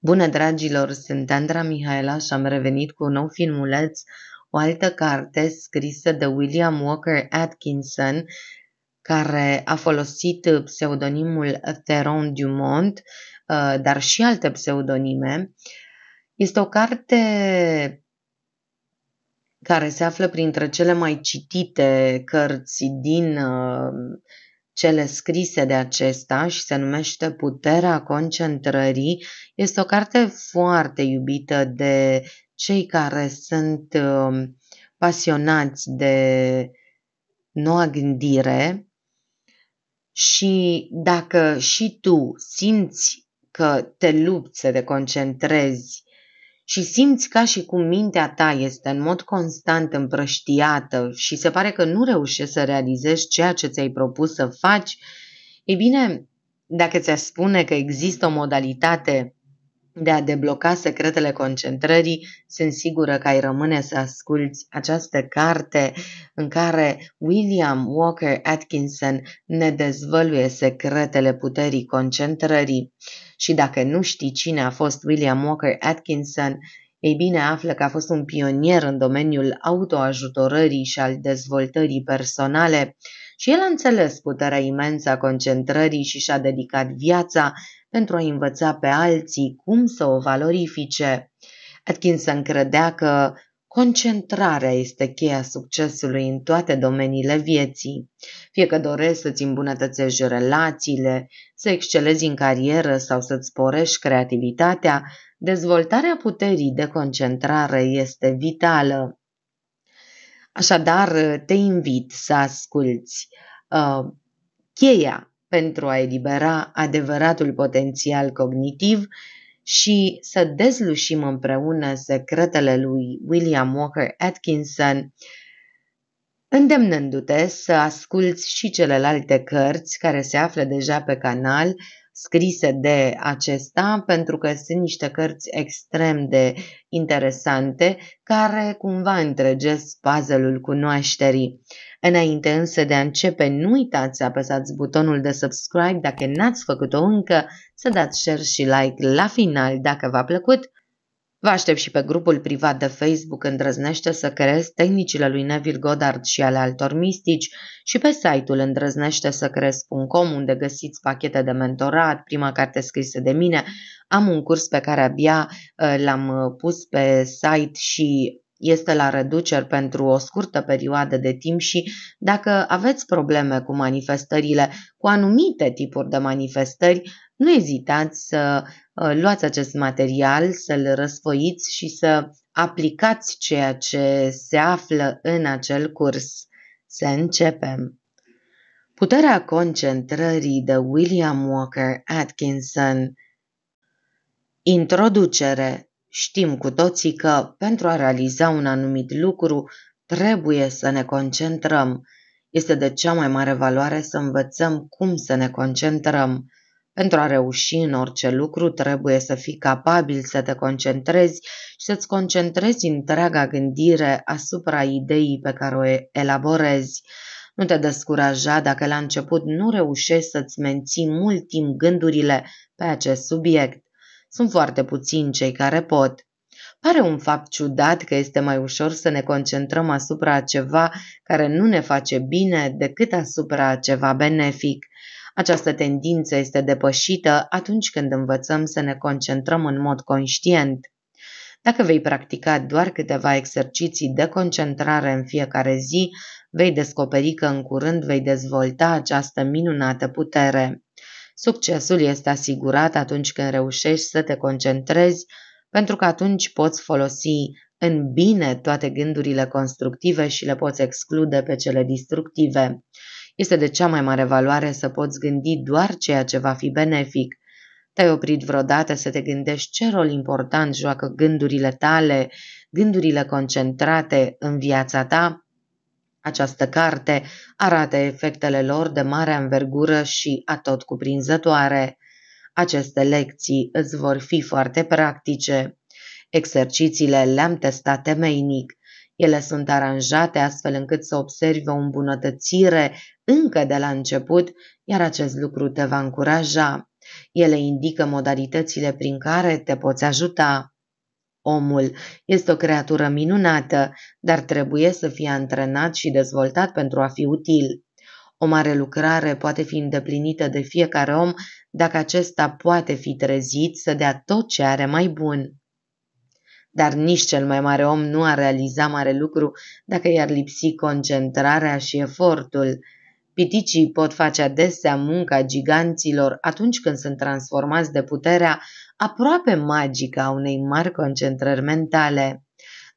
Bună, dragilor! Sunt Andra Mihaela și am revenit cu un nou filmuleț, o altă carte scrisă de William Walker Atkinson, care a folosit pseudonimul Theron Dumont, uh, dar și alte pseudonime. Este o carte care se află printre cele mai citite cărți din uh, cele scrise de acesta și se numește Puterea concentrării. Este o carte foarte iubită de cei care sunt um, pasionați de noua gândire și dacă și tu simți că te lupți să te concentrezi și simți ca și cum mintea ta este în mod constant împrăștiată și se pare că nu reușești să realizezi ceea ce ți-ai propus să faci, e bine, dacă ți-aș spune că există o modalitate de a debloca secretele concentrării, sunt sigură că ai rămâne să asculți această carte în care William Walker Atkinson ne dezvăluie secretele puterii concentrării. Și dacă nu știi cine a fost William Walker Atkinson, ei bine, află că a fost un pionier în domeniul autoajutorării și al dezvoltării personale și el a înțeles puterea imensă a concentrării și și-a dedicat viața pentru a învăța pe alții cum să o valorifice. Atkinson credea că Concentrarea este cheia succesului în toate domeniile vieții. Fie că dorești să-ți îmbunătățești relațiile, să excelezi în carieră sau să-ți sporești creativitatea, dezvoltarea puterii de concentrare este vitală. Așadar, te invit să asculți uh, cheia pentru a elibera adevăratul potențial cognitiv și să dezlușim împreună secretele lui William Walker Atkinson, îndemnându-te să asculți și celelalte cărți care se află deja pe canal scrise de acesta, pentru că sunt niște cărți extrem de interesante care cumva întregesc puzzle-ul cunoașterii. Înainte însă de a începe, nu uitați să apăsați butonul de subscribe dacă n-ați făcut-o încă, să dați share și like la final dacă v-a plăcut Vă aștept și pe grupul privat de Facebook Îndrăznește să creezi tehnicile lui Neville Goddard și ale altor mistici și pe site-ul îndrăznește să creezi.com unde găsiți pachete de mentorat, prima carte scrisă de mine. Am un curs pe care abia uh, l-am uh, pus pe site și este la reduceri pentru o scurtă perioadă de timp și dacă aveți probleme cu manifestările, cu anumite tipuri de manifestări, nu ezitați să uh, luați acest material, să-l răsfoiți și să aplicați ceea ce se află în acel curs. Să începem! Puterea concentrării de William Walker Atkinson Introducere Știm cu toții că, pentru a realiza un anumit lucru, trebuie să ne concentrăm. Este de cea mai mare valoare să învățăm cum să ne concentrăm. Pentru a reuși în orice lucru, trebuie să fii capabil să te concentrezi și să-ți concentrezi întreaga gândire asupra ideii pe care o elaborezi. Nu te descuraja dacă la început nu reușești să-ți menții mult timp gândurile pe acest subiect. Sunt foarte puțini cei care pot. Pare un fapt ciudat că este mai ușor să ne concentrăm asupra ceva care nu ne face bine decât asupra ceva benefic. Această tendință este depășită atunci când învățăm să ne concentrăm în mod conștient. Dacă vei practica doar câteva exerciții de concentrare în fiecare zi, vei descoperi că în curând vei dezvolta această minunată putere. Succesul este asigurat atunci când reușești să te concentrezi, pentru că atunci poți folosi în bine toate gândurile constructive și le poți exclude pe cele distructive. Este de cea mai mare valoare să poți gândi doar ceea ce va fi benefic. Te-ai oprit vreodată să te gândești ce rol important joacă gândurile tale, gândurile concentrate în viața ta? Această carte arată efectele lor de mare învergură și atot cuprinzătoare. Aceste lecții îți vor fi foarte practice. Exercițiile le-am testat temeinic. Ele sunt aranjate astfel încât să observi o îmbunătățire încă de la început, iar acest lucru te va încuraja. Ele indică modalitățile prin care te poți ajuta. Omul este o creatură minunată, dar trebuie să fie antrenat și dezvoltat pentru a fi util. O mare lucrare poate fi îndeplinită de fiecare om dacă acesta poate fi trezit să dea tot ce are mai bun dar nici cel mai mare om nu a realiza mare lucru dacă i-ar lipsi concentrarea și efortul. Piticii pot face adesea munca giganților atunci când sunt transformați de puterea aproape magică a unei mari concentrări mentale.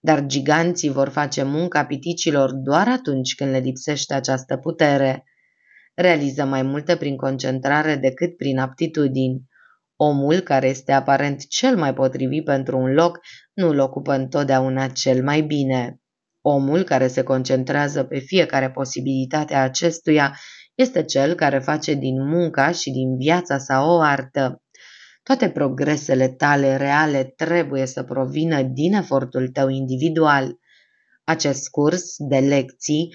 Dar giganții vor face munca piticilor doar atunci când le lipsește această putere. Realiză mai multe prin concentrare decât prin aptitudini. Omul care este aparent cel mai potrivit pentru un loc nu îl ocupă întotdeauna cel mai bine. Omul care se concentrează pe fiecare posibilitate a acestuia este cel care face din munca și din viața sa o artă. Toate progresele tale reale trebuie să provină din efortul tău individual. Acest curs de lecții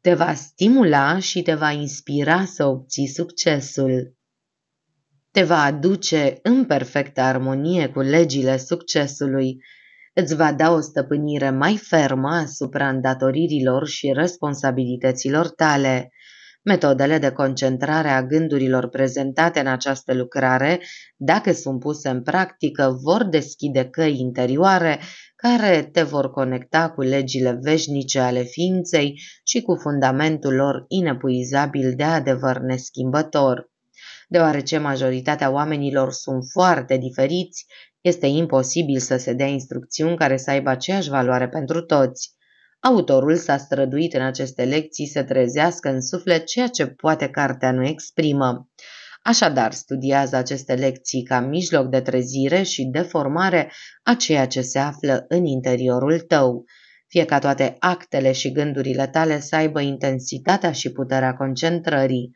te va stimula și te va inspira să obții succesul te va aduce în perfectă armonie cu legile succesului, îți va da o stăpânire mai fermă asupra îndatoririlor și responsabilităților tale. Metodele de concentrare a gândurilor prezentate în această lucrare, dacă sunt puse în practică, vor deschide căi interioare care te vor conecta cu legile veșnice ale ființei și cu fundamentul lor inepuizabil de adevăr neschimbător deoarece majoritatea oamenilor sunt foarte diferiți, este imposibil să se dea instrucțiuni care să aibă aceeași valoare pentru toți. Autorul s-a străduit în aceste lecții să trezească în suflet ceea ce poate cartea nu exprimă. Așadar, studiază aceste lecții ca mijloc de trezire și de formare a ceea ce se află în interiorul tău, fie ca toate actele și gândurile tale să aibă intensitatea și puterea concentrării.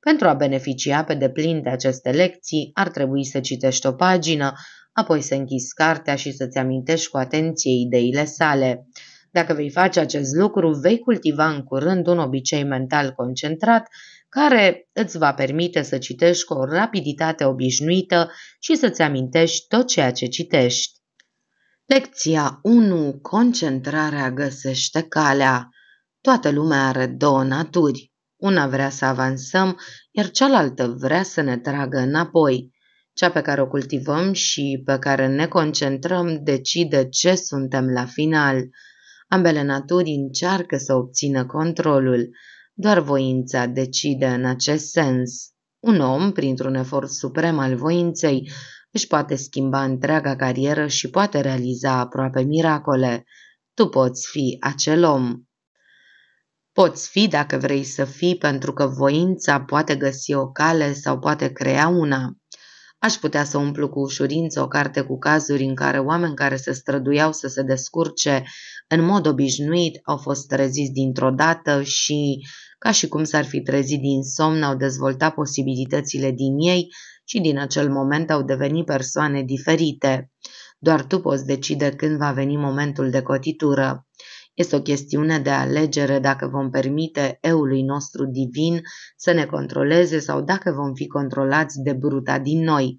Pentru a beneficia pe deplin de aceste lecții, ar trebui să citești o pagină, apoi să închizi cartea și să-ți amintești cu atenție ideile sale. Dacă vei face acest lucru, vei cultiva în curând un obicei mental concentrat care îți va permite să citești cu o rapiditate obișnuită și să-ți amintești tot ceea ce citești. Lecția 1. Concentrarea găsește calea. Toată lumea are două naturi. Una vrea să avansăm, iar cealaltă vrea să ne tragă înapoi. Cea pe care o cultivăm și pe care ne concentrăm decide ce suntem la final. Ambele naturi încearcă să obțină controlul, doar voința decide în acest sens. Un om, printr-un efort suprem al voinței, își poate schimba întreaga carieră și poate realiza aproape miracole. Tu poți fi acel om. Poți fi dacă vrei să fii, pentru că voința poate găsi o cale sau poate crea una. Aș putea să umplu cu ușurință o carte cu cazuri în care oameni care se străduiau să se descurce în mod obișnuit au fost treziți dintr-o dată și, ca și cum s-ar fi trezit din somn, au dezvoltat posibilitățile din ei și din acel moment au devenit persoane diferite. Doar tu poți decide când va veni momentul de cotitură. Este o chestiune de alegere dacă vom permite eului nostru divin să ne controleze sau dacă vom fi controlați de bruta din noi.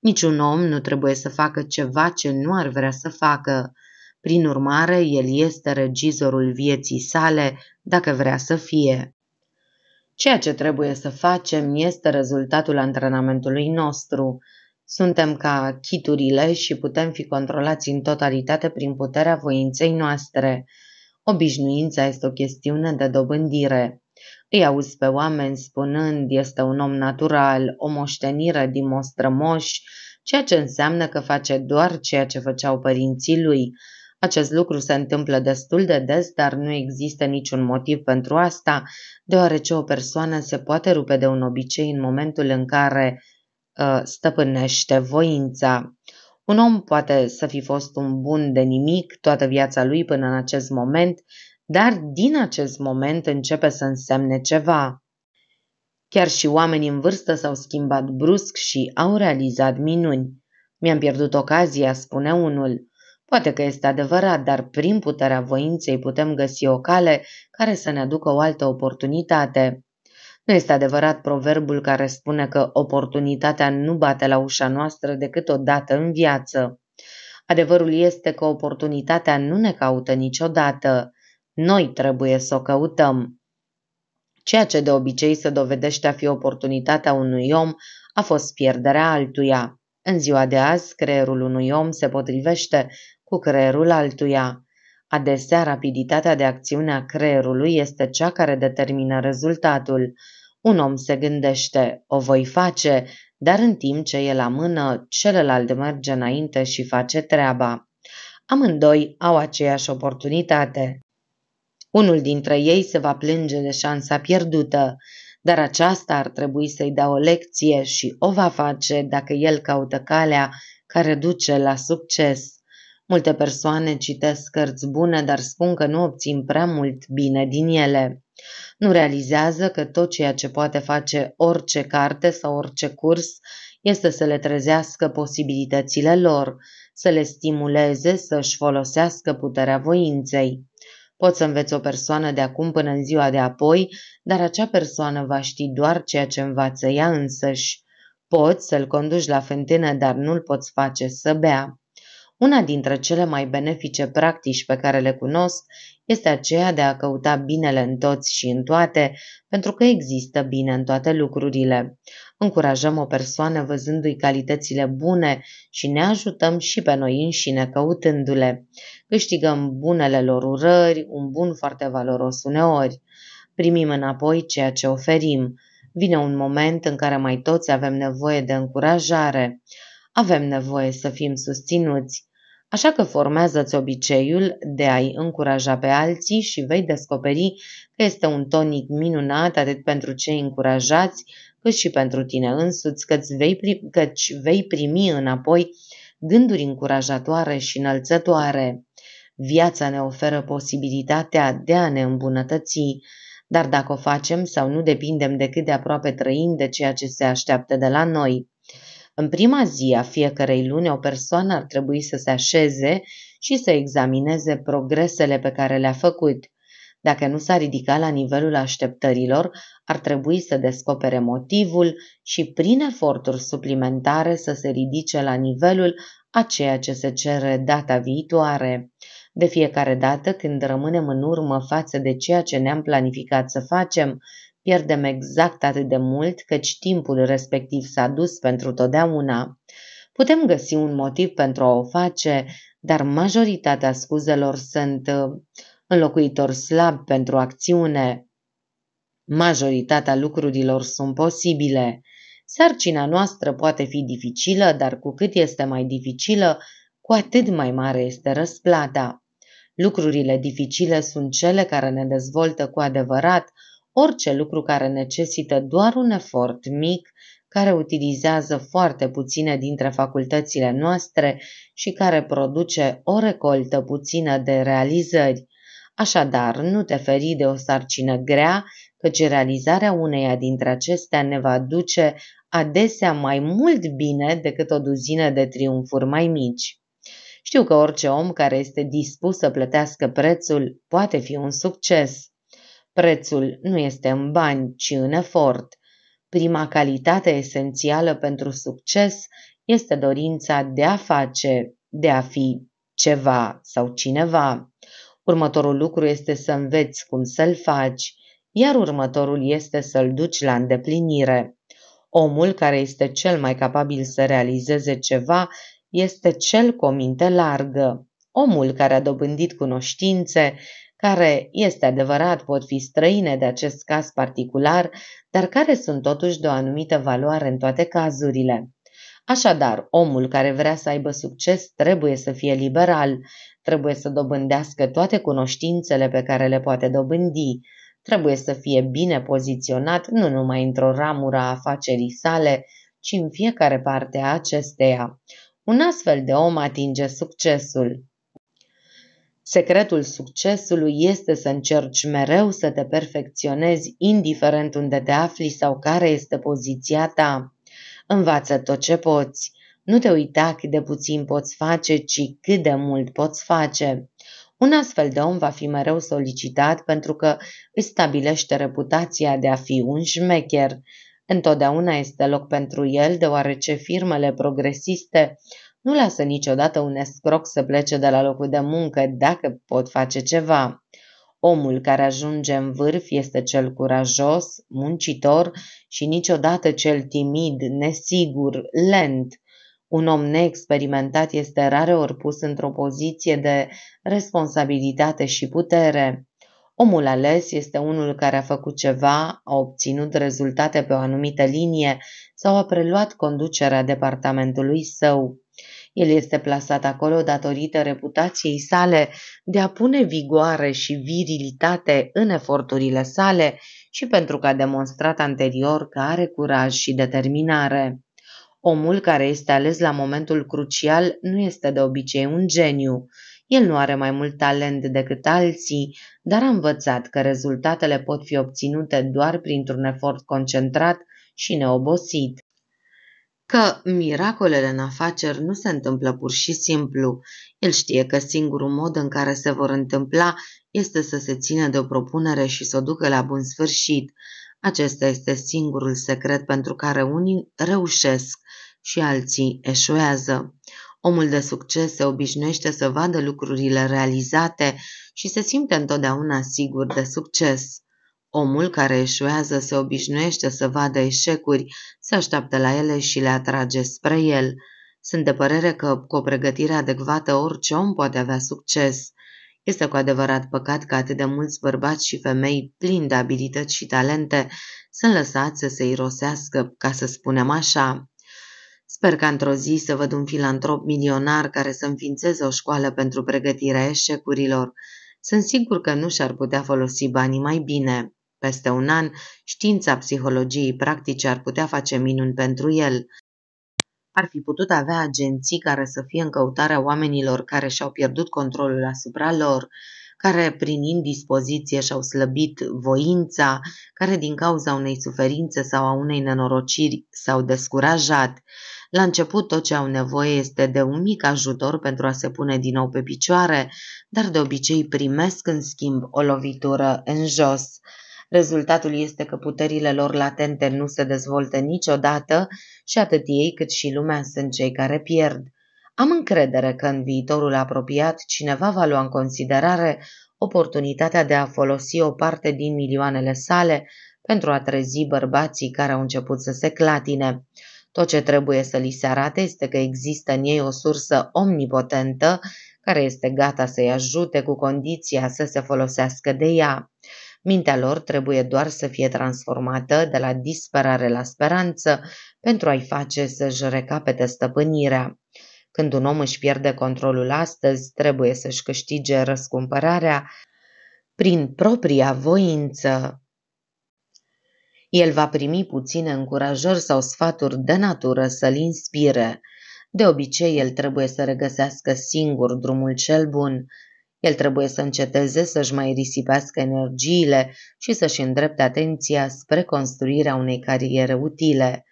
Niciun om nu trebuie să facă ceva ce nu ar vrea să facă. Prin urmare, el este regizorul vieții sale, dacă vrea să fie. Ceea ce trebuie să facem este rezultatul antrenamentului nostru. Suntem ca chiturile și putem fi controlați în totalitate prin puterea voinței noastre. Obișnuința este o chestiune de dobândire. Îi auzi pe oameni spunând este un om natural, o moștenire din mostrămoși, ceea ce înseamnă că face doar ceea ce făceau părinții lui. Acest lucru se întâmplă destul de des, dar nu există niciun motiv pentru asta, deoarece o persoană se poate rupe de un obicei în momentul în care uh, stăpânește voința. Un om poate să fi fost un bun de nimic toată viața lui până în acest moment, dar din acest moment începe să însemne ceva. Chiar și oamenii în vârstă s-au schimbat brusc și au realizat minuni. Mi-am pierdut ocazia, spune unul. Poate că este adevărat, dar prin puterea voinței putem găsi o cale care să ne aducă o altă oportunitate. Nu este adevărat proverbul care spune că oportunitatea nu bate la ușa noastră decât o dată în viață. Adevărul este că oportunitatea nu ne caută niciodată. Noi trebuie să o căutăm. Ceea ce de obicei se dovedește a fi oportunitatea unui om a fost pierderea altuia. În ziua de azi, creierul unui om se potrivește cu creierul altuia. Adesea, rapiditatea de acțiune a creierului este cea care determină rezultatul. Un om se gândește, o voi face, dar în timp ce e la mână, celălalt merge înainte și face treaba. Amândoi au aceeași oportunitate. Unul dintre ei se va plânge de șansa pierdută, dar aceasta ar trebui să-i dea o lecție și o va face dacă el caută calea care duce la succes. Multe persoane citesc cărți bune, dar spun că nu obțin prea mult bine din ele nu realizează că tot ceea ce poate face orice carte sau orice curs este să le trezească posibilitățile lor, să le stimuleze să-și folosească puterea voinței. Poți să înveți o persoană de acum până în ziua de apoi, dar acea persoană va ști doar ceea ce învață ea însăși. Poți să-l conduci la fântână, dar nu-l poți face să bea. Una dintre cele mai benefice practici pe care le cunosc este aceea de a căuta binele în toți și în toate, pentru că există bine în toate lucrurile. Încurajăm o persoană văzându-i calitățile bune și ne ajutăm și pe noi înșine căutându-le. Câștigăm bunele lor urări, un bun foarte valoros uneori. Primim înapoi ceea ce oferim. Vine un moment în care mai toți avem nevoie de încurajare. Avem nevoie să fim susținuți. Așa că formează-ți obiceiul de a-i încuraja pe alții și vei descoperi că este un tonic minunat atât pentru cei încurajați, cât și pentru tine însuți, căci vei, primi, căci vei primi înapoi gânduri încurajatoare și înălțătoare. Viața ne oferă posibilitatea de a ne îmbunătăți, dar dacă o facem sau nu depindem de cât de aproape trăim de ceea ce se așteaptă de la noi. În prima zi a fiecarei luni, o persoană ar trebui să se așeze și să examineze progresele pe care le-a făcut. Dacă nu s-a ridicat la nivelul așteptărilor, ar trebui să descopere motivul și, prin eforturi suplimentare, să se ridice la nivelul a ceea ce se cere data viitoare. De fiecare dată când rămânem în urmă față de ceea ce ne-am planificat să facem, pierdem exact atât de mult căci timpul respectiv s-a dus pentru totdeauna. Putem găsi un motiv pentru a o face, dar majoritatea scuzelor sunt uh, înlocuitori slabi pentru acțiune. Majoritatea lucrurilor sunt posibile. Sarcina noastră poate fi dificilă, dar cu cât este mai dificilă, cu atât mai mare este răsplata. Lucrurile dificile sunt cele care ne dezvoltă cu adevărat, orice lucru care necesită doar un efort mic, care utilizează foarte puține dintre facultățile noastre și care produce o recoltă puțină de realizări. Așadar, nu te feri de o sarcină grea, căci realizarea uneia dintre acestea ne va duce adesea mai mult bine decât o duzină de triumfuri mai mici. Știu că orice om care este dispus să plătească prețul poate fi un succes. Prețul nu este în bani, ci în efort. Prima calitate esențială pentru succes este dorința de a face, de a fi ceva sau cineva. Următorul lucru este să înveți cum să-l faci, iar următorul este să-l duci la îndeplinire. Omul care este cel mai capabil să realizeze ceva este cel cu o minte largă. Omul care a dobândit cunoștințe care, este adevărat, pot fi străine de acest caz particular, dar care sunt totuși de o anumită valoare în toate cazurile. Așadar, omul care vrea să aibă succes trebuie să fie liberal, trebuie să dobândească toate cunoștințele pe care le poate dobândi, trebuie să fie bine poziționat nu numai într-o ramură a afacerii sale, ci în fiecare parte a acesteia. Un astfel de om atinge succesul. Secretul succesului este să încerci mereu să te perfecționezi, indiferent unde te afli sau care este poziția ta. Învață tot ce poți. Nu te uita cât de puțin poți face, ci cât de mult poți face. Un astfel de om va fi mereu solicitat pentru că își stabilește reputația de a fi un șmecher. Întotdeauna este loc pentru el, deoarece firmele progresiste nu lasă niciodată un escroc să plece de la locul de muncă dacă pot face ceva. Omul care ajunge în vârf este cel curajos, muncitor și niciodată cel timid, nesigur, lent. Un om neexperimentat este rareori pus într-o poziție de responsabilitate și putere. Omul ales este unul care a făcut ceva, a obținut rezultate pe o anumită linie sau a preluat conducerea departamentului său. El este plasat acolo datorită reputației sale de a pune vigoare și virilitate în eforturile sale și pentru că a demonstrat anterior că are curaj și determinare. Omul care este ales la momentul crucial nu este de obicei un geniu. El nu are mai mult talent decât alții, dar a învățat că rezultatele pot fi obținute doar printr-un efort concentrat și neobosit că miracolele în afaceri nu se întâmplă pur și simplu. El știe că singurul mod în care se vor întâmpla este să se țină de o propunere și să o ducă la bun sfârșit. Acesta este singurul secret pentru care unii reușesc și alții eșuează. Omul de succes se obișnuiește să vadă lucrurile realizate și se simte întotdeauna sigur de succes. Omul care eșuează se obișnuiește să vadă eșecuri, se așteaptă la ele și le atrage spre el. Sunt de părere că cu o pregătire adecvată orice om poate avea succes. Este cu adevărat păcat că atât de mulți bărbați și femei plini de abilități și talente sunt lăsați să se irosească, ca să spunem așa. Sper ca într-o zi să văd un filantrop milionar care să înființeze o școală pentru pregătirea eșecurilor. Sunt sigur că nu și-ar putea folosi banii mai bine. Peste un an, știința psihologiei practice ar putea face minuni pentru el. Ar fi putut avea agenții care să fie în căutarea oamenilor care și-au pierdut controlul asupra lor, care prin indispoziție și-au slăbit voința, care din cauza unei suferințe sau a unei nenorociri s-au descurajat. La început tot ce au nevoie este de un mic ajutor pentru a se pune din nou pe picioare, dar de obicei primesc în schimb o lovitură în jos. Rezultatul este că puterile lor latente nu se dezvoltă niciodată și atât ei cât și lumea sunt cei care pierd. Am încredere că în viitorul apropiat cineva va lua în considerare oportunitatea de a folosi o parte din milioanele sale pentru a trezi bărbații care au început să se clatine. Tot ce trebuie să li se arate este că există în ei o sursă omnipotentă care este gata să-i ajute cu condiția să se folosească de ea. Mintea lor trebuie doar să fie transformată de la disperare la speranță pentru a-i face să-și recapete stăpânirea. Când un om își pierde controlul astăzi, trebuie să-și câștige răscumpărarea prin propria voință. El va primi puține încurajări sau sfaturi de natură să-l inspire. De obicei, el trebuie să regăsească singur drumul cel bun, el trebuie să înceteze să-și mai risipească energiile și să-și îndrepte atenția spre construirea unei cariere utile.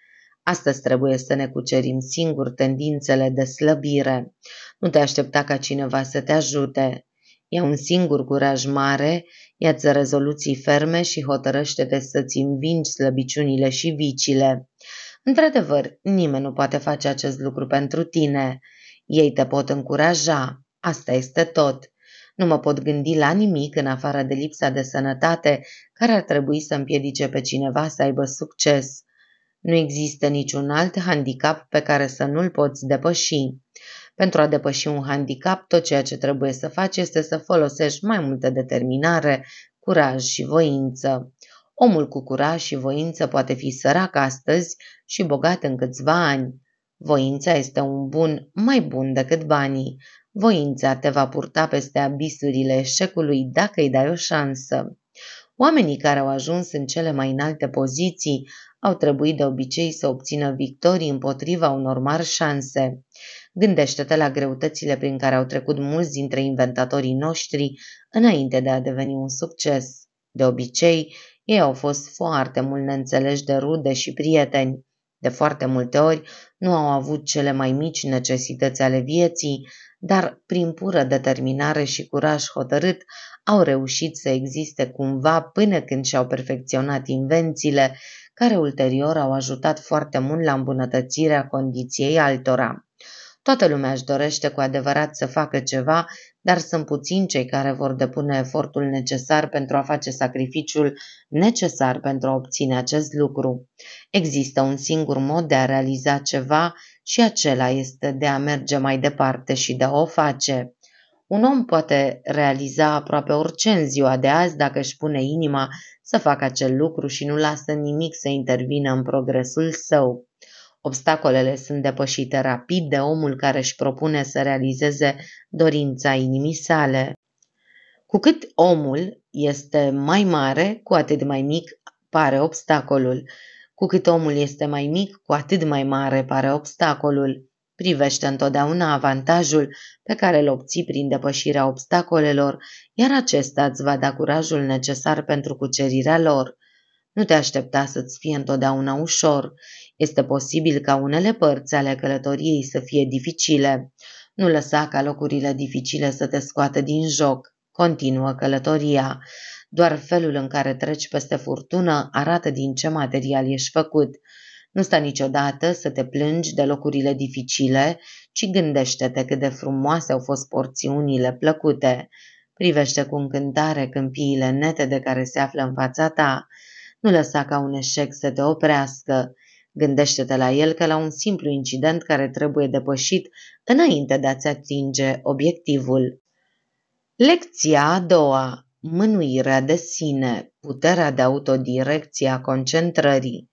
Astăzi trebuie să ne cucerim singuri tendințele de slăbire. Nu te aștepta ca cineva să te ajute. Ia un singur curaj mare, ia-ți rezoluții ferme și hotărăște-te să-ți învingi slăbiciunile și vicile. Într-adevăr, nimeni nu poate face acest lucru pentru tine. Ei te pot încuraja. Asta este tot. Nu mă pot gândi la nimic în afară de lipsa de sănătate care ar trebui să împiedice pe cineva să aibă succes. Nu există niciun alt handicap pe care să nu-l poți depăși. Pentru a depăși un handicap, tot ceea ce trebuie să faci este să folosești mai multă determinare, curaj și voință. Omul cu curaj și voință poate fi sărac astăzi și bogat în câțiva ani. Voința este un bun mai bun decât banii. Voința te va purta peste abisurile eșecului dacă îi dai o șansă. Oamenii care au ajuns în cele mai înalte poziții au trebuit de obicei să obțină victorii împotriva unor mari șanse. Gândește-te la greutățile prin care au trecut mulți dintre inventatorii noștri înainte de a deveni un succes. De obicei, ei au fost foarte mult neînțeleși de rude și prieteni. De foarte multe ori nu au avut cele mai mici necesități ale vieții, dar prin pură determinare și curaj hotărât au reușit să existe cumva până când și-au perfecționat invențiile, care ulterior au ajutat foarte mult la îmbunătățirea condiției altora. Toată lumea își dorește cu adevărat să facă ceva dar sunt puțini cei care vor depune efortul necesar pentru a face sacrificiul necesar pentru a obține acest lucru. Există un singur mod de a realiza ceva și acela este de a merge mai departe și de a o face. Un om poate realiza aproape orice în ziua de azi dacă își pune inima să facă acel lucru și nu lasă nimic să intervină în progresul său. Obstacolele sunt depășite rapid de omul care își propune să realizeze dorința inimii sale. Cu cât omul este mai mare, cu atât mai mic pare obstacolul. Cu cât omul este mai mic, cu atât mai mare pare obstacolul. Privește întotdeauna avantajul pe care îl obții prin depășirea obstacolelor, iar acesta îți va da curajul necesar pentru cucerirea lor. Nu te aștepta să-ți fie întotdeauna ușor. Este posibil ca unele părți ale călătoriei să fie dificile. Nu lăsa ca locurile dificile să te scoată din joc. Continuă călătoria. Doar felul în care treci peste furtună arată din ce material ești făcut. Nu sta niciodată să te plângi de locurile dificile, ci gândește-te cât de frumoase au fost porțiunile plăcute. Privește cu încântare câmpiile nete de care se află în fața ta. Nu lăsa ca un eșec să te oprească. Gândește-te la el ca la un simplu incident care trebuie depășit înainte de a-ți atinge obiectivul. Lecția a doua. Mânuirea de sine, puterea de autodirecție a concentrării.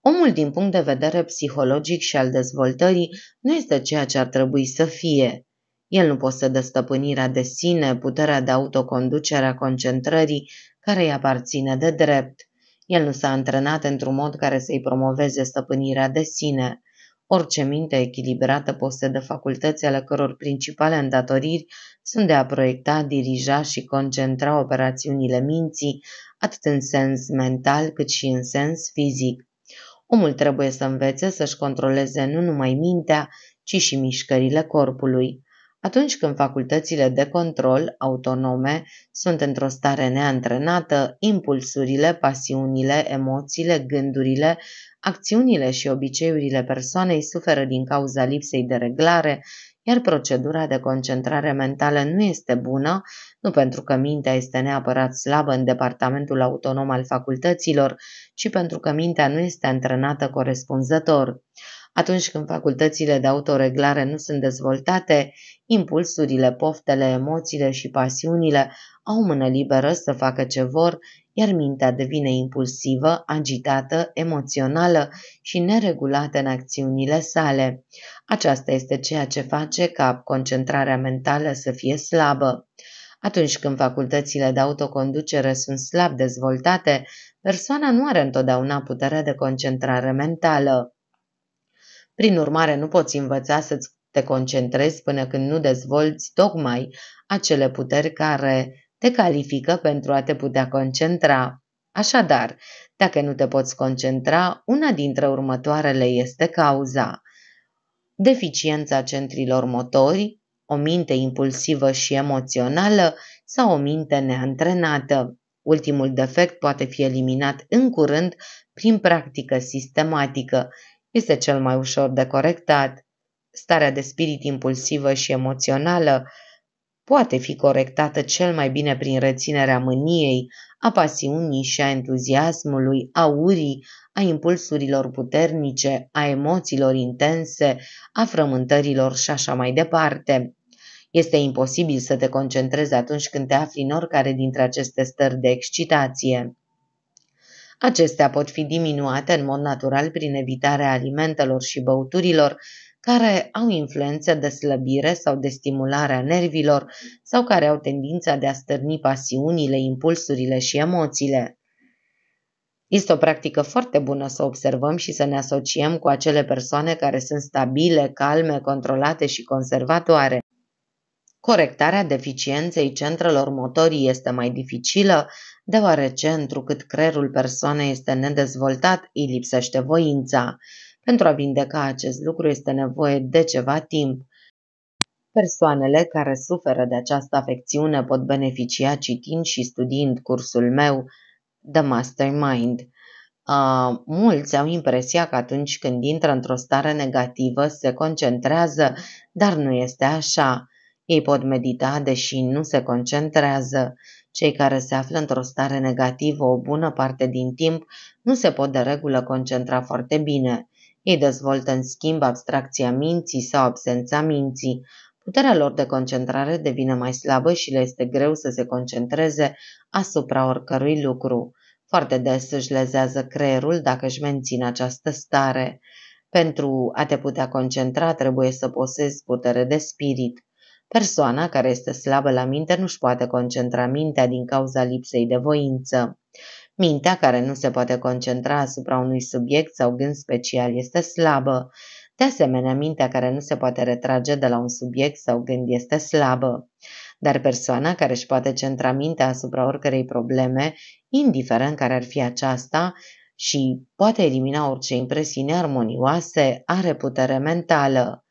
Omul din punct de vedere psihologic și al dezvoltării nu este ceea ce ar trebui să fie. El nu posedă stăpânirea de sine, puterea de autoconducere a concentrării care îi aparține de drept. El nu s-a antrenat într-un mod care să-i promoveze stăpânirea de sine. Orice minte echilibrată posedă facultăți ale căror principale îndatoriri sunt de a proiecta, dirija și concentra operațiunile minții, atât în sens mental cât și în sens fizic. Omul trebuie să învețe să-și controleze nu numai mintea, ci și mișcările corpului. Atunci când facultățile de control, autonome, sunt într-o stare neantrenată, impulsurile, pasiunile, emoțiile, gândurile, acțiunile și obiceiurile persoanei suferă din cauza lipsei de reglare, iar procedura de concentrare mentală nu este bună, nu pentru că mintea este neapărat slabă în departamentul autonom al facultăților, ci pentru că mintea nu este antrenată corespunzător. Atunci când facultățile de autoreglare nu sunt dezvoltate, impulsurile, poftele, emoțiile și pasiunile au mână liberă să facă ce vor, iar mintea devine impulsivă, agitată, emoțională și neregulată în acțiunile sale. Aceasta este ceea ce face ca concentrarea mentală să fie slabă. Atunci când facultățile de autoconducere sunt slab dezvoltate, persoana nu are întotdeauna puterea de concentrare mentală. Prin urmare, nu poți învăța să-ți te concentrezi până când nu dezvolți tocmai acele puteri care te califică pentru a te putea concentra. Așadar, dacă nu te poți concentra, una dintre următoarele este cauza. Deficiența centrilor motori, o minte impulsivă și emoțională sau o minte neantrenată. Ultimul defect poate fi eliminat în curând prin practică sistematică, este cel mai ușor de corectat. Starea de spirit impulsivă și emoțională poate fi corectată cel mai bine prin reținerea mâniei, a pasiunii și a entuziasmului, a urii, a impulsurilor puternice, a emoțiilor intense, a frământărilor și așa mai departe. Este imposibil să te concentrezi atunci când te afli în oricare dintre aceste stări de excitație. Acestea pot fi diminuate în mod natural prin evitarea alimentelor și băuturilor care au influență de slăbire sau de stimulare a nervilor sau care au tendința de a stârni pasiunile, impulsurile și emoțiile. Este o practică foarte bună să observăm și să ne asociem cu acele persoane care sunt stabile, calme, controlate și conservatoare. Corectarea deficienței centrelor motorii este mai dificilă, deoarece întrucât creierul persoanei este nedezvoltat, îi lipsește voința. Pentru a vindeca acest lucru este nevoie de ceva timp. Persoanele care suferă de această afecțiune pot beneficia citind și studiind cursul meu The Mastermind. Uh, mulți au impresia că atunci când intră într-o stare negativă se concentrează, dar nu este așa. Ei pot medita, deși nu se concentrează. Cei care se află într-o stare negativă o bună parte din timp nu se pot de regulă concentra foarte bine. Ei dezvoltă în schimb abstracția minții sau absența minții. Puterea lor de concentrare devine mai slabă și le este greu să se concentreze asupra oricărui lucru. Foarte des își lezează creierul dacă își mențin această stare. Pentru a te putea concentra trebuie să posezi putere de spirit. Persoana care este slabă la minte nu-și poate concentra mintea din cauza lipsei de voință. Mintea care nu se poate concentra asupra unui subiect sau gând special este slabă. De asemenea, mintea care nu se poate retrage de la un subiect sau gând este slabă. Dar persoana care își poate centra mintea asupra oricărei probleme, indiferent care ar fi aceasta, și poate elimina orice impresii armonioase, are putere mentală.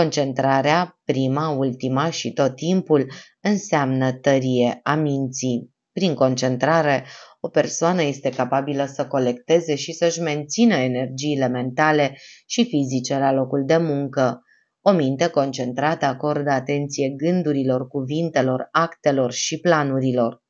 Concentrarea, prima, ultima și tot timpul, înseamnă tărie a minții. Prin concentrare, o persoană este capabilă să colecteze și să-și mențină energiile mentale și fizice la locul de muncă. O minte concentrată acordă atenție gândurilor, cuvintelor, actelor și planurilor.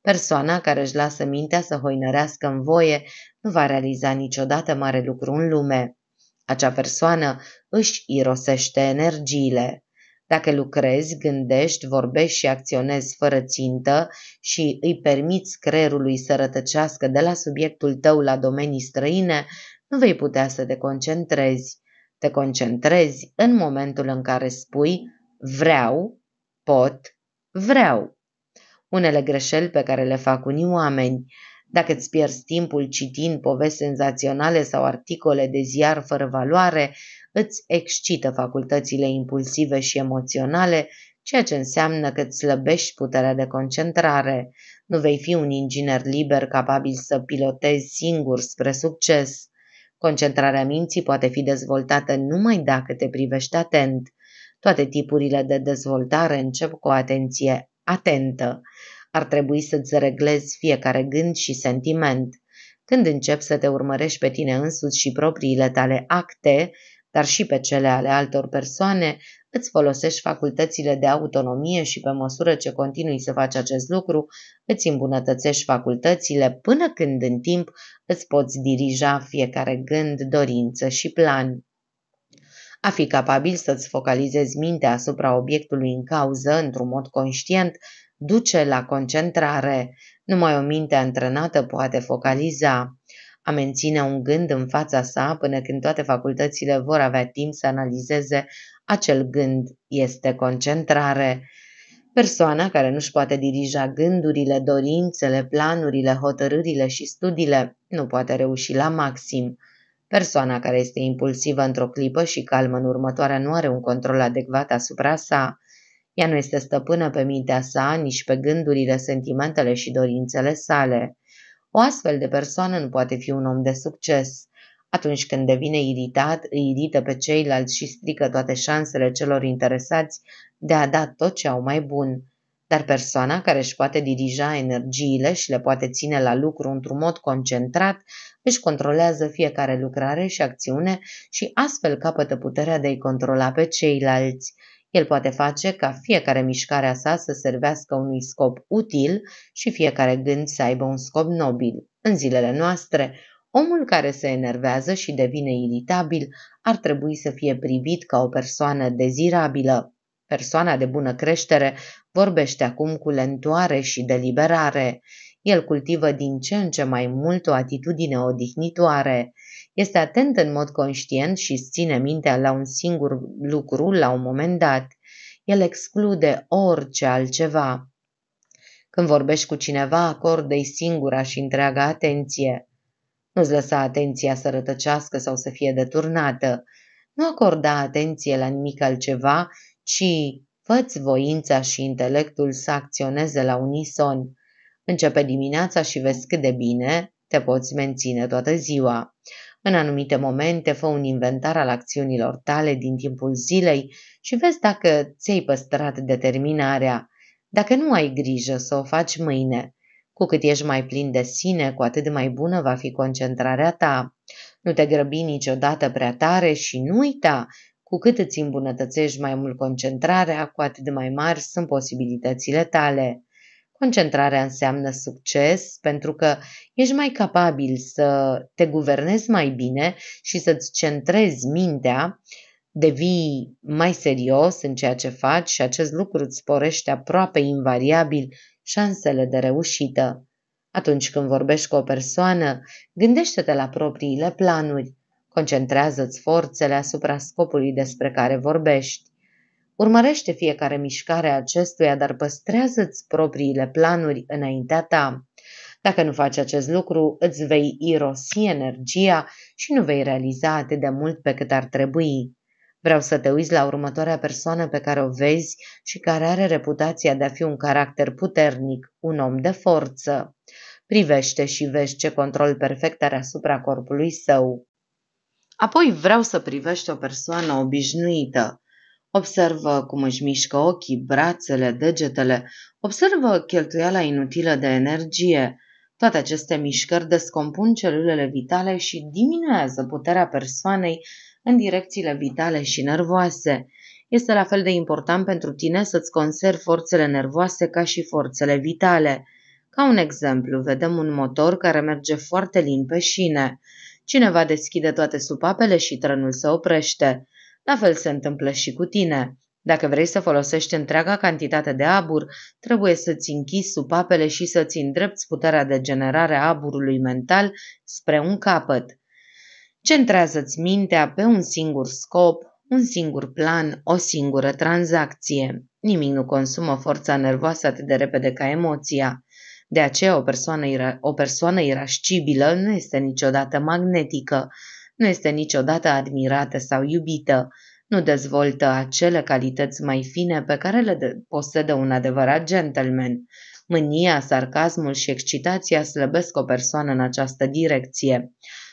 Persoana care își lasă mintea să hoinărească în voie nu va realiza niciodată mare lucru în lume. Acea persoană își irosește energiile. Dacă lucrezi, gândești, vorbești și acționezi fără țintă și îi permiți creierului să rătăcească de la subiectul tău la domenii străine, nu vei putea să te concentrezi. Te concentrezi în momentul în care spui vreau, pot, vreau. Unele greșeli pe care le fac unii oameni dacă îți pierzi timpul citind povești senzaționale sau articole de ziar fără valoare, îți excită facultățile impulsive și emoționale, ceea ce înseamnă că îți slăbești puterea de concentrare. Nu vei fi un inginer liber capabil să pilotezi singur spre succes. Concentrarea minții poate fi dezvoltată numai dacă te privești atent. Toate tipurile de dezvoltare încep cu o atenție atentă. Ar trebui să-ți reglezi fiecare gând și sentiment. Când începi să te urmărești pe tine însuți și propriile tale acte, dar și pe cele ale altor persoane, îți folosești facultățile de autonomie și pe măsură ce continui să faci acest lucru, îți îmbunătățești facultățile până când în timp îți poți dirija fiecare gând, dorință și plan. A fi capabil să-ți focalizezi mintea asupra obiectului în cauză într-un mod conștient duce la concentrare. Numai o minte antrenată poate focaliza. A menține un gând în fața sa până când toate facultățile vor avea timp să analizeze acel gând este concentrare. Persoana care nu-și poate dirija gândurile, dorințele, planurile, hotărârile și studiile nu poate reuși la maxim. Persoana care este impulsivă într-o clipă și calmă în următoarea nu are un control adecvat asupra sa. Ea nu este stăpână pe mintea sa, nici pe gândurile, sentimentele și dorințele sale. O astfel de persoană nu poate fi un om de succes. Atunci când devine iritat, îi irită pe ceilalți și strică toate șansele celor interesați de a da tot ce au mai bun. Dar persoana care își poate dirija energiile și le poate ține la lucru într-un mod concentrat, își controlează fiecare lucrare și acțiune și astfel capătă puterea de a-i controla pe ceilalți. El poate face ca fiecare mișcare a sa să servească unui scop util și fiecare gând să aibă un scop nobil. În zilele noastre, omul care se enervează și devine iritabil ar trebui să fie privit ca o persoană dezirabilă. Persoana de bună creștere vorbește acum cu lentoare și deliberare. El cultivă din ce în ce mai mult o atitudine odihnitoare este atent în mod conștient și îți ține mintea la un singur lucru la un moment dat. El exclude orice altceva. Când vorbești cu cineva, acordă-i singura și întreaga atenție. Nu-ți lăsa atenția să rătăcească sau să fie deturnată. Nu acorda atenție la nimic altceva, ci făți voința și intelectul să acționeze la unison. Începe dimineața și vezi cât de bine te poți menține toată ziua. În anumite momente, fă un inventar al acțiunilor tale din timpul zilei și vezi dacă ți-ai păstrat determinarea, dacă nu ai grijă să o faci mâine. Cu cât ești mai plin de sine, cu atât mai bună va fi concentrarea ta. Nu te grăbi niciodată prea tare și nu uita, cu cât îți îmbunătățești mai mult concentrarea, cu atât de mai mari sunt posibilitățile tale. Concentrarea înseamnă succes pentru că ești mai capabil să te guvernezi mai bine și să-ți centrezi mintea, devii mai serios în ceea ce faci și acest lucru îți sporește aproape invariabil șansele de reușită. Atunci când vorbești cu o persoană, gândește-te la propriile planuri, concentrează-ți forțele asupra scopului despre care vorbești. Urmărește fiecare mișcare a acestuia, dar păstrează-ți propriile planuri înaintea ta. Dacă nu faci acest lucru, îți vei irosi energia și nu vei realiza atât de mult pe cât ar trebui. Vreau să te uiți la următoarea persoană pe care o vezi și care are reputația de a fi un caracter puternic, un om de forță. Privește și vezi ce control perfect are asupra corpului său. Apoi vreau să privești o persoană obișnuită. Observă cum își mișcă ochii, brațele, degetele, observă cheltuiala inutilă de energie. Toate aceste mișcări descompun celulele vitale și diminuează puterea persoanei în direcțiile vitale și nervoase. Este la fel de important pentru tine să-ți conservi forțele nervoase ca și forțele vitale. Ca un exemplu, vedem un motor care merge foarte lin pe șine. Cineva deschide toate supapele și trenul se oprește. La fel se întâmplă și cu tine. Dacă vrei să folosești întreaga cantitate de abur, trebuie să-ți închizi supapele și să-ți îndrepti puterea de generare a aburului mental spre un capăt. Centrează-ți mintea pe un singur scop, un singur plan, o singură tranzacție. Nimic nu consumă forța nervoasă atât de repede ca emoția. De aceea o persoană, ira- o persoană irascibilă nu este niciodată magnetică, nu este niciodată admirată sau iubită, nu dezvoltă acele calități mai fine pe care le posedă un adevărat gentleman. Mânia, sarcasmul și excitația slăbesc o persoană în această direcție.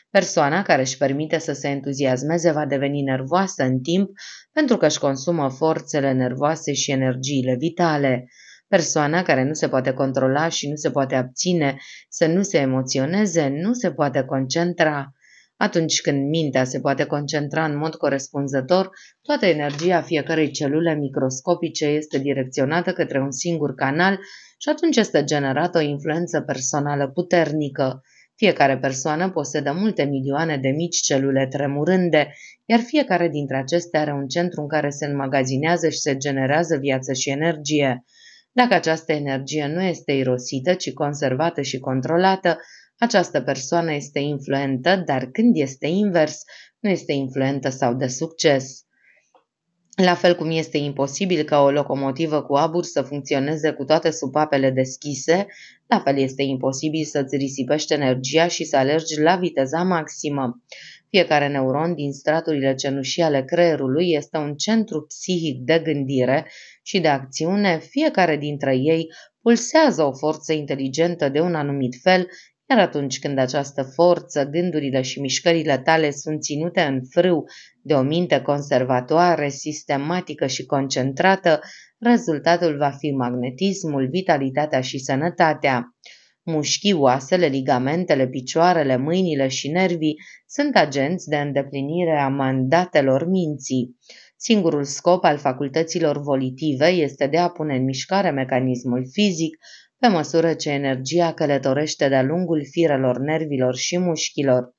Persoana care își permite să se entuziasmeze va deveni nervoasă în timp pentru că își consumă forțele nervoase și energiile vitale. Persoana care nu se poate controla și nu se poate abține să nu se emoționeze, nu se poate concentra. Atunci când mintea se poate concentra în mod corespunzător, toată energia fiecarei celule microscopice este direcționată către un singur canal și atunci este generată o influență personală puternică. Fiecare persoană posedă multe milioane de mici celule tremurânde, iar fiecare dintre acestea are un centru în care se înmagazinează și se generează viață și energie. Dacă această energie nu este irosită, ci conservată și controlată, această persoană este influentă, dar când este invers, nu este influentă sau de succes. La fel cum este imposibil ca o locomotivă cu abur să funcționeze cu toate supapele deschise, la fel este imposibil să-ți risipești energia și să alergi la viteza maximă. Fiecare neuron din straturile cenușii ale creierului este un centru psihic de gândire și de acțiune, fiecare dintre ei pulsează o forță inteligentă de un anumit fel, iar atunci când această forță, gândurile și mișcările tale sunt ținute în frâu de o minte conservatoare, sistematică și concentrată, rezultatul va fi magnetismul, vitalitatea și sănătatea. Mușchii, oasele, ligamentele, picioarele, mâinile și nervii sunt agenți de îndeplinire a mandatelor minții. Singurul scop al facultăților volitive este de a pune în mișcare mecanismul fizic pe măsură ce energia călătorește de-a lungul firelor nervilor și mușchilor.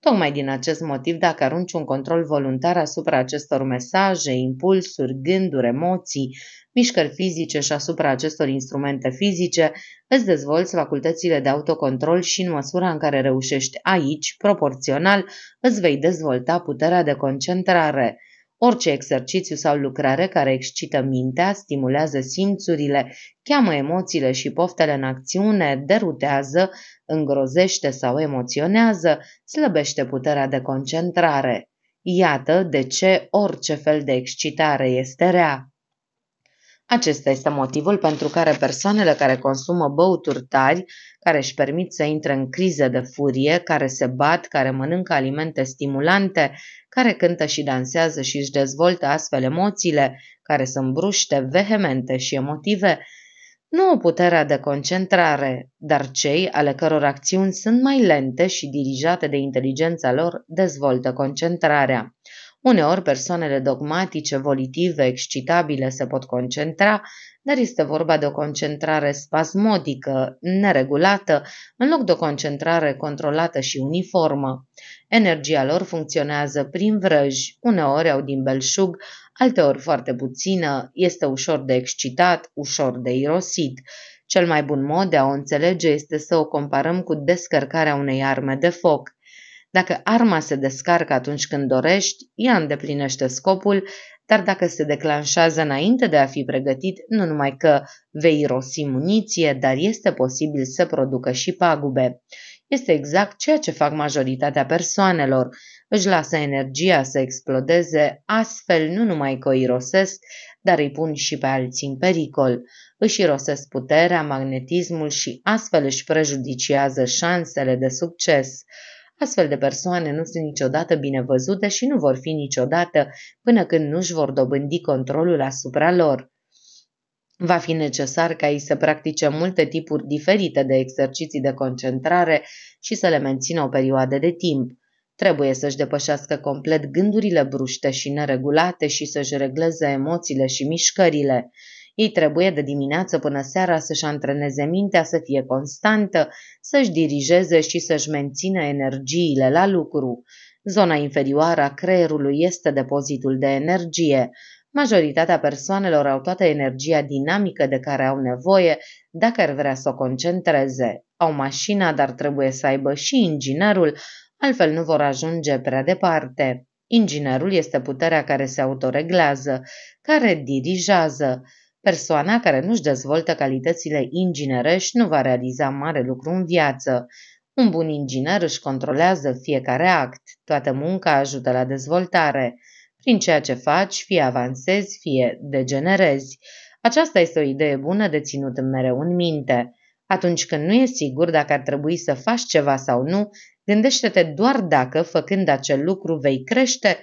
Tocmai din acest motiv, dacă arunci un control voluntar asupra acestor mesaje, impulsuri, gânduri, emoții, mișcări fizice și asupra acestor instrumente fizice, îți dezvolți facultățile de autocontrol și în măsura în care reușești aici, proporțional, îți vei dezvolta puterea de concentrare. Orice exercițiu sau lucrare care excită mintea, stimulează simțurile, cheamă emoțiile și poftele în acțiune, derutează, îngrozește sau emoționează, slăbește puterea de concentrare. Iată de ce orice fel de excitare este rea. Acesta este motivul pentru care persoanele care consumă băuturi tari, care își permit să intre în crize de furie, care se bat, care mănâncă alimente stimulante, care cântă și dansează și își dezvoltă astfel emoțiile, care sunt bruște, vehemente și emotive, nu o puterea de concentrare, dar cei ale căror acțiuni sunt mai lente și dirijate de inteligența lor dezvoltă concentrarea. Uneori persoanele dogmatice, volitive, excitabile se pot concentra, dar este vorba de o concentrare spasmodică, neregulată, în loc de o concentrare controlată și uniformă. Energia lor funcționează prin vrăji, uneori au din belșug, alteori foarte puțină, este ușor de excitat, ușor de irosit. Cel mai bun mod de a o înțelege este să o comparăm cu descărcarea unei arme de foc. Dacă arma se descarcă atunci când dorești, ea îndeplinește scopul, dar dacă se declanșează înainte de a fi pregătit, nu numai că vei irosi muniție, dar este posibil să producă și pagube. Este exact ceea ce fac majoritatea persoanelor. Își lasă energia să explodeze, astfel nu numai că o irosesc, dar îi pun și pe alții în pericol. Își irosesc puterea, magnetismul și astfel își prejudiciază șansele de succes. Astfel de persoane nu sunt niciodată binevăzute și nu vor fi niciodată până când nu își vor dobândi controlul asupra lor. Va fi necesar ca ei să practice multe tipuri diferite de exerciții de concentrare și să le mențină o perioadă de timp. Trebuie să-și depășească complet gândurile bruște și neregulate și să-și regleze emoțiile și mișcările. Ei trebuie de dimineață până seara să-și antreneze mintea să fie constantă, să-și dirigeze și să-și mențină energiile la lucru. Zona inferioară a creierului este depozitul de energie. Majoritatea persoanelor au toată energia dinamică de care au nevoie dacă ar vrea să o concentreze. Au mașina, dar trebuie să aibă și inginerul, altfel nu vor ajunge prea departe. Inginerul este puterea care se autoreglează, care dirigează. Persoana care nu-și dezvoltă calitățile inginerești nu va realiza mare lucru în viață. Un bun inginer își controlează fiecare act, toată munca ajută la dezvoltare. Prin ceea ce faci, fie avansezi, fie degenerezi. Aceasta este o idee bună de ținut mereu în minte. Atunci când nu e sigur dacă ar trebui să faci ceva sau nu, gândește-te doar dacă, făcând acel lucru, vei crește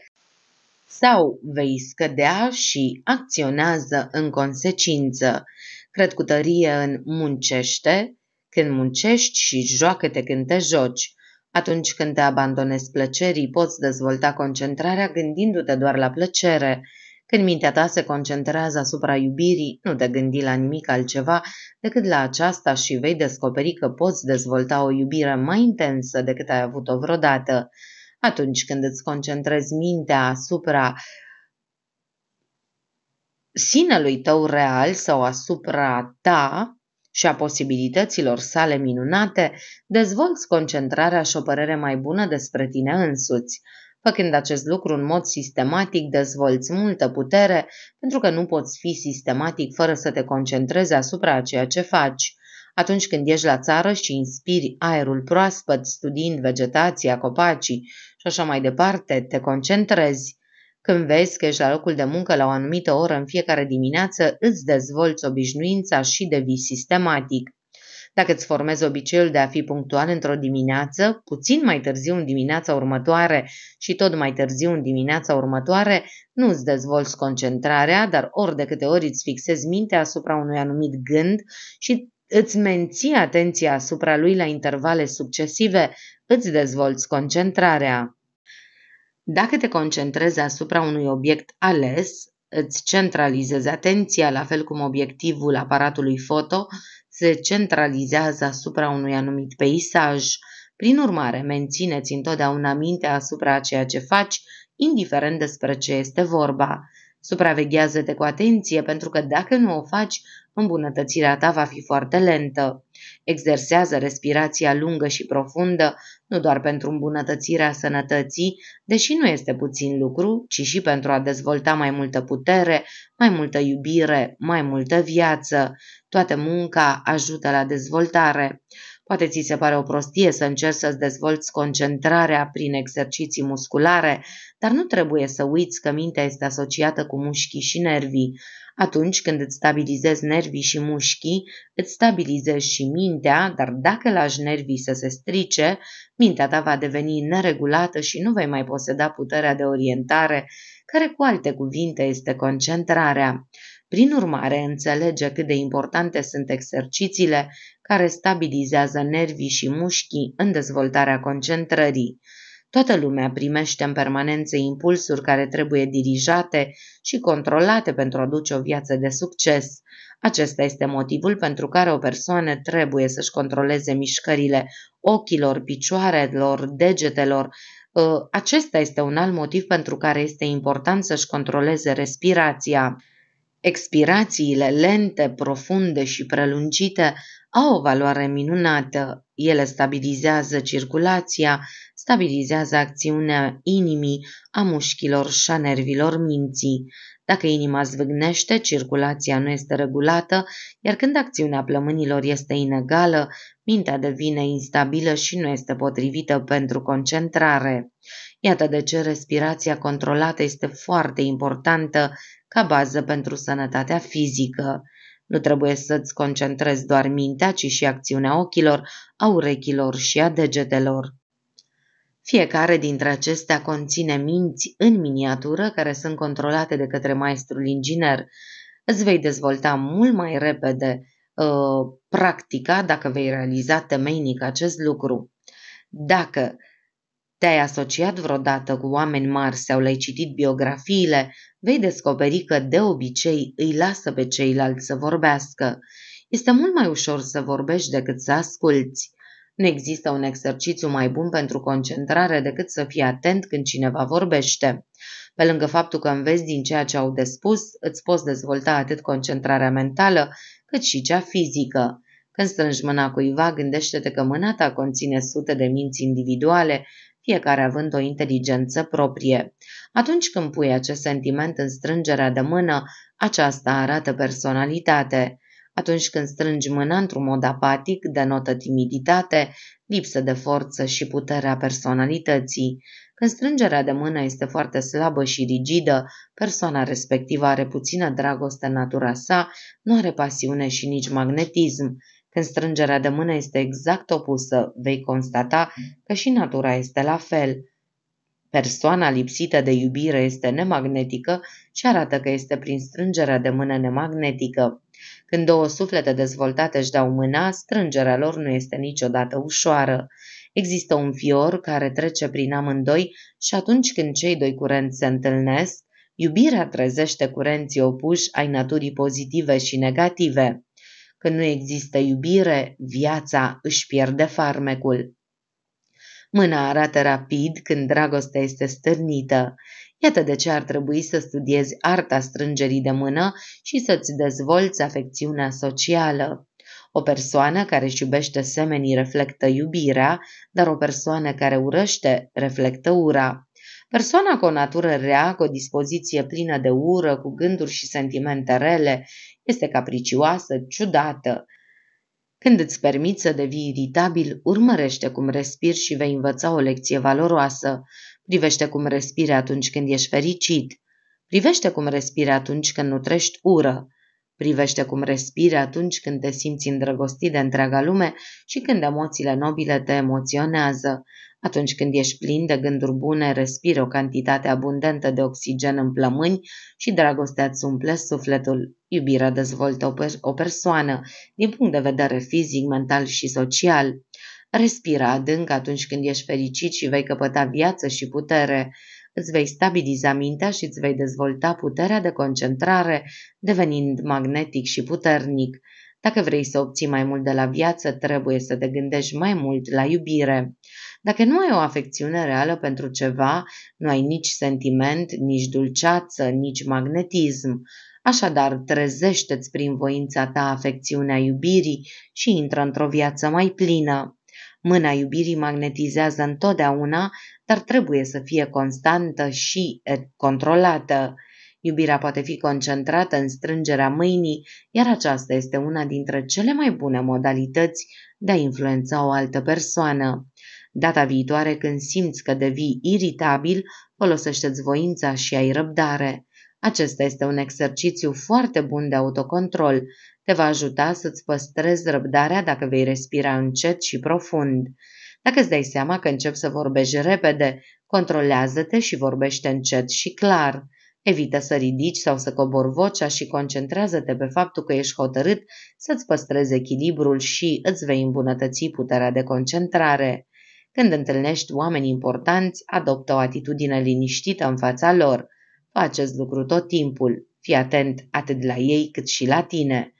sau vei scădea și acționează în consecință. Cred cu tărie în muncește, când muncești și joacă-te când te joci. Atunci când te abandonezi plăcerii, poți dezvolta concentrarea gândindu-te doar la plăcere. Când mintea ta se concentrează asupra iubirii, nu te gândi la nimic altceva decât la aceasta și vei descoperi că poți dezvolta o iubire mai intensă decât ai avut-o vreodată. Atunci când îți concentrezi mintea asupra sinelui tău real sau asupra ta și a posibilităților sale minunate, dezvolți concentrarea și o părere mai bună despre tine însuți. Făcând acest lucru în mod sistematic, dezvolți multă putere, pentru că nu poți fi sistematic fără să te concentrezi asupra ceea ce faci. Atunci când ești la țară și inspiri aerul proaspăt studiind vegetația, copacii și așa mai departe, te concentrezi. Când vezi că ești la locul de muncă la o anumită oră în fiecare dimineață, îți dezvolți obișnuința și devii sistematic. Dacă îți formezi obiceiul de a fi punctual într-o dimineață, puțin mai târziu în dimineața următoare și tot mai târziu în dimineața următoare, nu îți dezvolți concentrarea, dar ori de câte ori îți fixezi mintea asupra unui anumit gând și îți menții atenția asupra lui la intervale succesive, îți dezvolți concentrarea. Dacă te concentrezi asupra unui obiect ales, îți centralizezi atenția, la fel cum obiectivul aparatului foto se centralizează asupra unui anumit peisaj. Prin urmare, mențineți întotdeauna mintea asupra ceea ce faci, indiferent despre ce este vorba. Supraveghează-te cu atenție, pentru că dacă nu o faci, îmbunătățirea ta va fi foarte lentă. Exersează respirația lungă și profundă, nu doar pentru îmbunătățirea sănătății, deși nu este puțin lucru, ci și pentru a dezvolta mai multă putere, mai multă iubire, mai multă viață. Toată munca ajută la dezvoltare. Poate ți se pare o prostie să încerci să-ți dezvolți concentrarea prin exerciții musculare, dar nu trebuie să uiți că mintea este asociată cu mușchii și nervii. Atunci când îți stabilizezi nervii și mușchii, îți stabilizezi și mintea, dar dacă lași nervii să se strice, mintea ta va deveni neregulată și nu vei mai poseda puterea de orientare, care cu alte cuvinte este concentrarea. Prin urmare, înțelege cât de importante sunt exercițiile care stabilizează nervii și mușchii în dezvoltarea concentrării. Toată lumea primește în permanență impulsuri care trebuie dirijate și controlate pentru a duce o viață de succes. Acesta este motivul pentru care o persoană trebuie să-și controleze mișcările ochilor, picioarelor, degetelor. Ă, acesta este un alt motiv pentru care este important să-și controleze respirația. Expirațiile lente, profunde și prelungite au o valoare minunată. Ele stabilizează circulația, stabilizează acțiunea inimii, a mușchilor și a nervilor minții. Dacă inima zvâgnește, circulația nu este regulată, iar când acțiunea plămânilor este inegală, mintea devine instabilă și nu este potrivită pentru concentrare. Iată de ce respirația controlată este foarte importantă ca bază pentru sănătatea fizică. Nu trebuie să-ți concentrezi doar mintea, ci și acțiunea ochilor, a urechilor și a degetelor. Fiecare dintre acestea conține minți în miniatură care sunt controlate de către maestrul inginer. Îți vei dezvolta mult mai repede uh, practica dacă vei realiza temeinic acest lucru. Dacă te-ai asociat vreodată cu oameni mari sau le-ai citit biografiile, vei descoperi că de obicei îi lasă pe ceilalți să vorbească. Este mult mai ușor să vorbești decât să asculți. Nu există un exercițiu mai bun pentru concentrare decât să fii atent când cineva vorbește. Pe lângă faptul că înveți din ceea ce au de spus, îți poți dezvolta atât concentrarea mentală cât și cea fizică. Când strângi mâna cuiva, gândește-te că mâna ta conține sute de minți individuale fiecare având o inteligență proprie. Atunci când pui acest sentiment în strângerea de mână, aceasta arată personalitate. Atunci când strângi mâna într-un mod apatic, denotă timiditate, lipsă de forță și puterea personalității. Când strângerea de mână este foarte slabă și rigidă, persoana respectivă are puțină dragoste în natura sa, nu are pasiune și nici magnetism. Când strângerea de mână este exact opusă, vei constata că și natura este la fel. Persoana lipsită de iubire este nemagnetică și arată că este prin strângerea de mână nemagnetică. Când două suflete dezvoltate își dau mâna, strângerea lor nu este niciodată ușoară. Există un fior care trece prin amândoi și atunci când cei doi curenți se întâlnesc, iubirea trezește curenții opuși ai naturii pozitive și negative. Când nu există iubire, viața își pierde farmecul. Mâna arată rapid când dragostea este stârnită. Iată de ce ar trebui să studiezi arta strângerii de mână și să-ți dezvolți afecțiunea socială. O persoană care își iubește semenii reflectă iubirea, dar o persoană care urăște reflectă ura. Persoana cu o natură rea, cu o dispoziție plină de ură, cu gânduri și sentimente rele, este capricioasă, ciudată. Când îți permiți să devii iritabil, urmărește cum respiri și vei învăța o lecție valoroasă. Privește cum respiri atunci când ești fericit. Privește cum respiri atunci când nutrești ură. Privește cum respiri atunci când te simți îndrăgostit de întreaga lume și când emoțiile nobile te emoționează. Atunci când ești plin de gânduri bune, respiri o cantitate abundentă de oxigen în plămâni și dragostea îți umple sufletul. Iubirea dezvoltă o, o persoană din punct de vedere fizic, mental și social. Respira adânc atunci când ești fericit și vei căpăta viață și putere îți vei stabiliza mintea și îți vei dezvolta puterea de concentrare, devenind magnetic și puternic. Dacă vrei să obții mai mult de la viață, trebuie să te gândești mai mult la iubire. Dacă nu ai o afecțiune reală pentru ceva, nu ai nici sentiment, nici dulceață, nici magnetism. Așadar, trezește-ți prin voința ta afecțiunea iubirii și intră într-o viață mai plină. Mâna iubirii magnetizează întotdeauna, dar trebuie să fie constantă și controlată. Iubirea poate fi concentrată în strângerea mâinii, iar aceasta este una dintre cele mai bune modalități de a influența o altă persoană. Data viitoare, când simți că devii iritabil, folosește-ți voința și ai răbdare. Acesta este un exercițiu foarte bun de autocontrol. Te va ajuta să-ți păstrezi răbdarea dacă vei respira încet și profund. Dacă îți dai seama că încep să vorbești repede, controlează-te și vorbește încet și clar. Evită să ridici sau să cobori vocea și concentrează-te pe faptul că ești hotărât să-ți păstrezi echilibrul și îți vei îmbunătăți puterea de concentrare. Când întâlnești oameni importanți, adoptă o atitudine liniștită în fața lor. Fă acest lucru tot timpul. Fii atent atât la ei cât și la tine.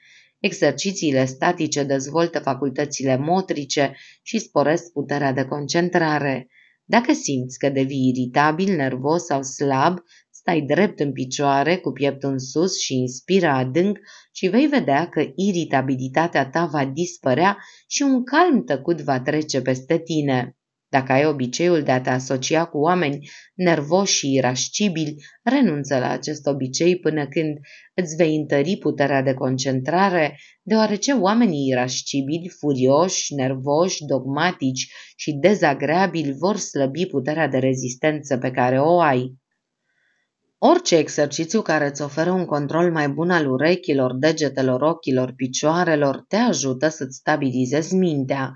Exercițiile statice dezvoltă facultățile motrice și sporesc puterea de concentrare. Dacă simți că devii iritabil, nervos sau slab, stai drept în picioare, cu pieptul în sus și inspiră adânc și vei vedea că iritabilitatea ta va dispărea și un calm tăcut va trece peste tine. Dacă ai obiceiul de a te asocia cu oameni nervoși și irascibili, renunță la acest obicei până când îți vei întări puterea de concentrare, deoarece oamenii irascibili, furioși, nervoși, dogmatici și dezagreabili vor slăbi puterea de rezistență pe care o ai. Orice exercițiu care îți oferă un control mai bun al urechilor, degetelor, ochilor, picioarelor, te ajută să-ți stabilizezi mintea.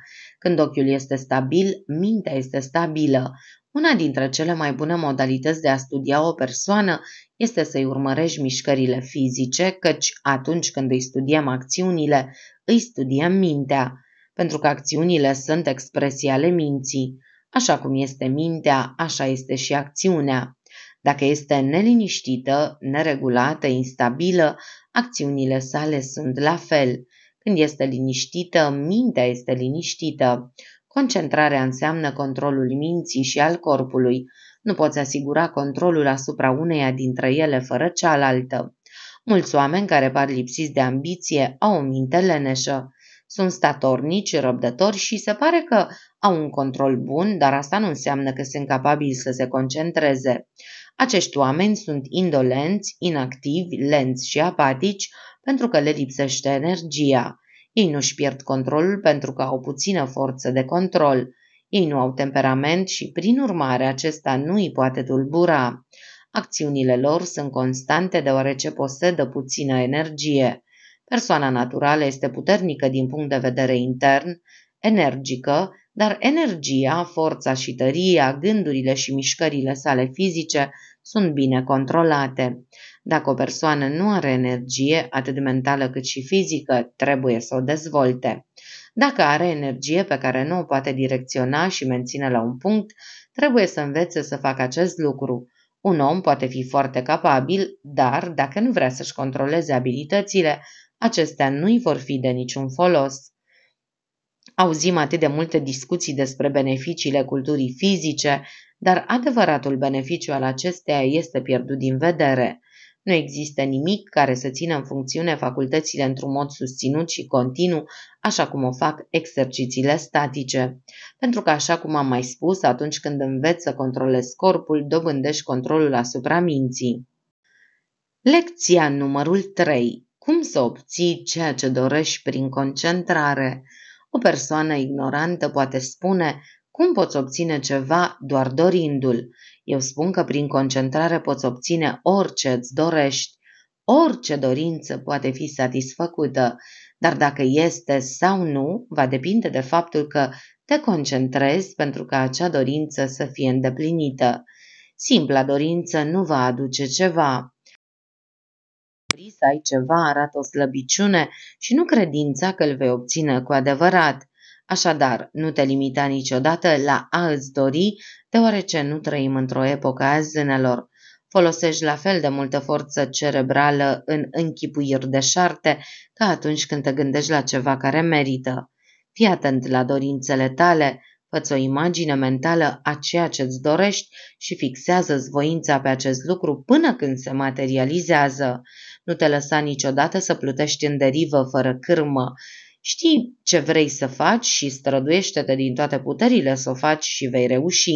Când ochiul este stabil, mintea este stabilă. Una dintre cele mai bune modalități de a studia o persoană este să-i urmărești mișcările fizice, căci atunci când îi studiem acțiunile, îi studiem mintea, pentru că acțiunile sunt expresii ale minții. Așa cum este mintea, așa este și acțiunea. Dacă este neliniștită, neregulată, instabilă, acțiunile sale sunt la fel. Când este liniștită, mintea este liniștită. Concentrarea înseamnă controlul minții și al corpului. Nu poți asigura controlul asupra uneia dintre ele fără cealaltă. Mulți oameni care par lipsiți de ambiție au o minte leneșă. Sunt statornici, răbdători și se pare că au un control bun, dar asta nu înseamnă că sunt capabili să se concentreze. Acești oameni sunt indolenți, inactivi, lenți și apatici pentru că le lipsește energia. Ei nu-și pierd controlul pentru că au puțină forță de control. Ei nu au temperament și, prin urmare, acesta nu îi poate tulbura. Acțiunile lor sunt constante deoarece posedă puțină energie. Persoana naturală este puternică din punct de vedere intern, energică, dar energia, forța și tăria, gândurile și mișcările sale fizice sunt bine controlate. Dacă o persoană nu are energie, atât mentală cât și fizică, trebuie să o dezvolte. Dacă are energie pe care nu o poate direcționa și menține la un punct, trebuie să învețe să facă acest lucru. Un om poate fi foarte capabil, dar dacă nu vrea să-și controleze abilitățile, acestea nu-i vor fi de niciun folos. Auzim atât de multe discuții despre beneficiile culturii fizice, dar adevăratul beneficiu al acesteia este pierdut din vedere. Nu există nimic care să țină în funcțiune facultățile într-un mod susținut și continuu, așa cum o fac exercițiile statice. Pentru că, așa cum am mai spus, atunci când înveți să controlezi corpul, dobândești controlul asupra minții. Lecția numărul 3. Cum să obții ceea ce dorești prin concentrare? O persoană ignorantă poate spune, cum poți obține ceva doar dorindu-l? Eu spun că prin concentrare poți obține orice îți dorești, orice dorință poate fi satisfăcută, dar dacă este sau nu, va depinde de faptul că te concentrezi pentru ca acea dorință să fie îndeplinită. Simpla dorință nu va aduce ceva dori să ai ceva arată o slăbiciune și nu credința că îl vei obține cu adevărat. Așadar, nu te limita niciodată la a îți dori, deoarece nu trăim într-o epocă a zânelor. Folosești la fel de multă forță cerebrală în închipuiri deșarte ca atunci când te gândești la ceva care merită. Fii atent la dorințele tale, fă o imagine mentală a ceea ce îți dorești și fixează-ți voința pe acest lucru până când se materializează. Nu te lăsa niciodată să plutești în derivă fără cârmă. Știi ce vrei să faci și străduiește-te din toate puterile să o faci și vei reuși.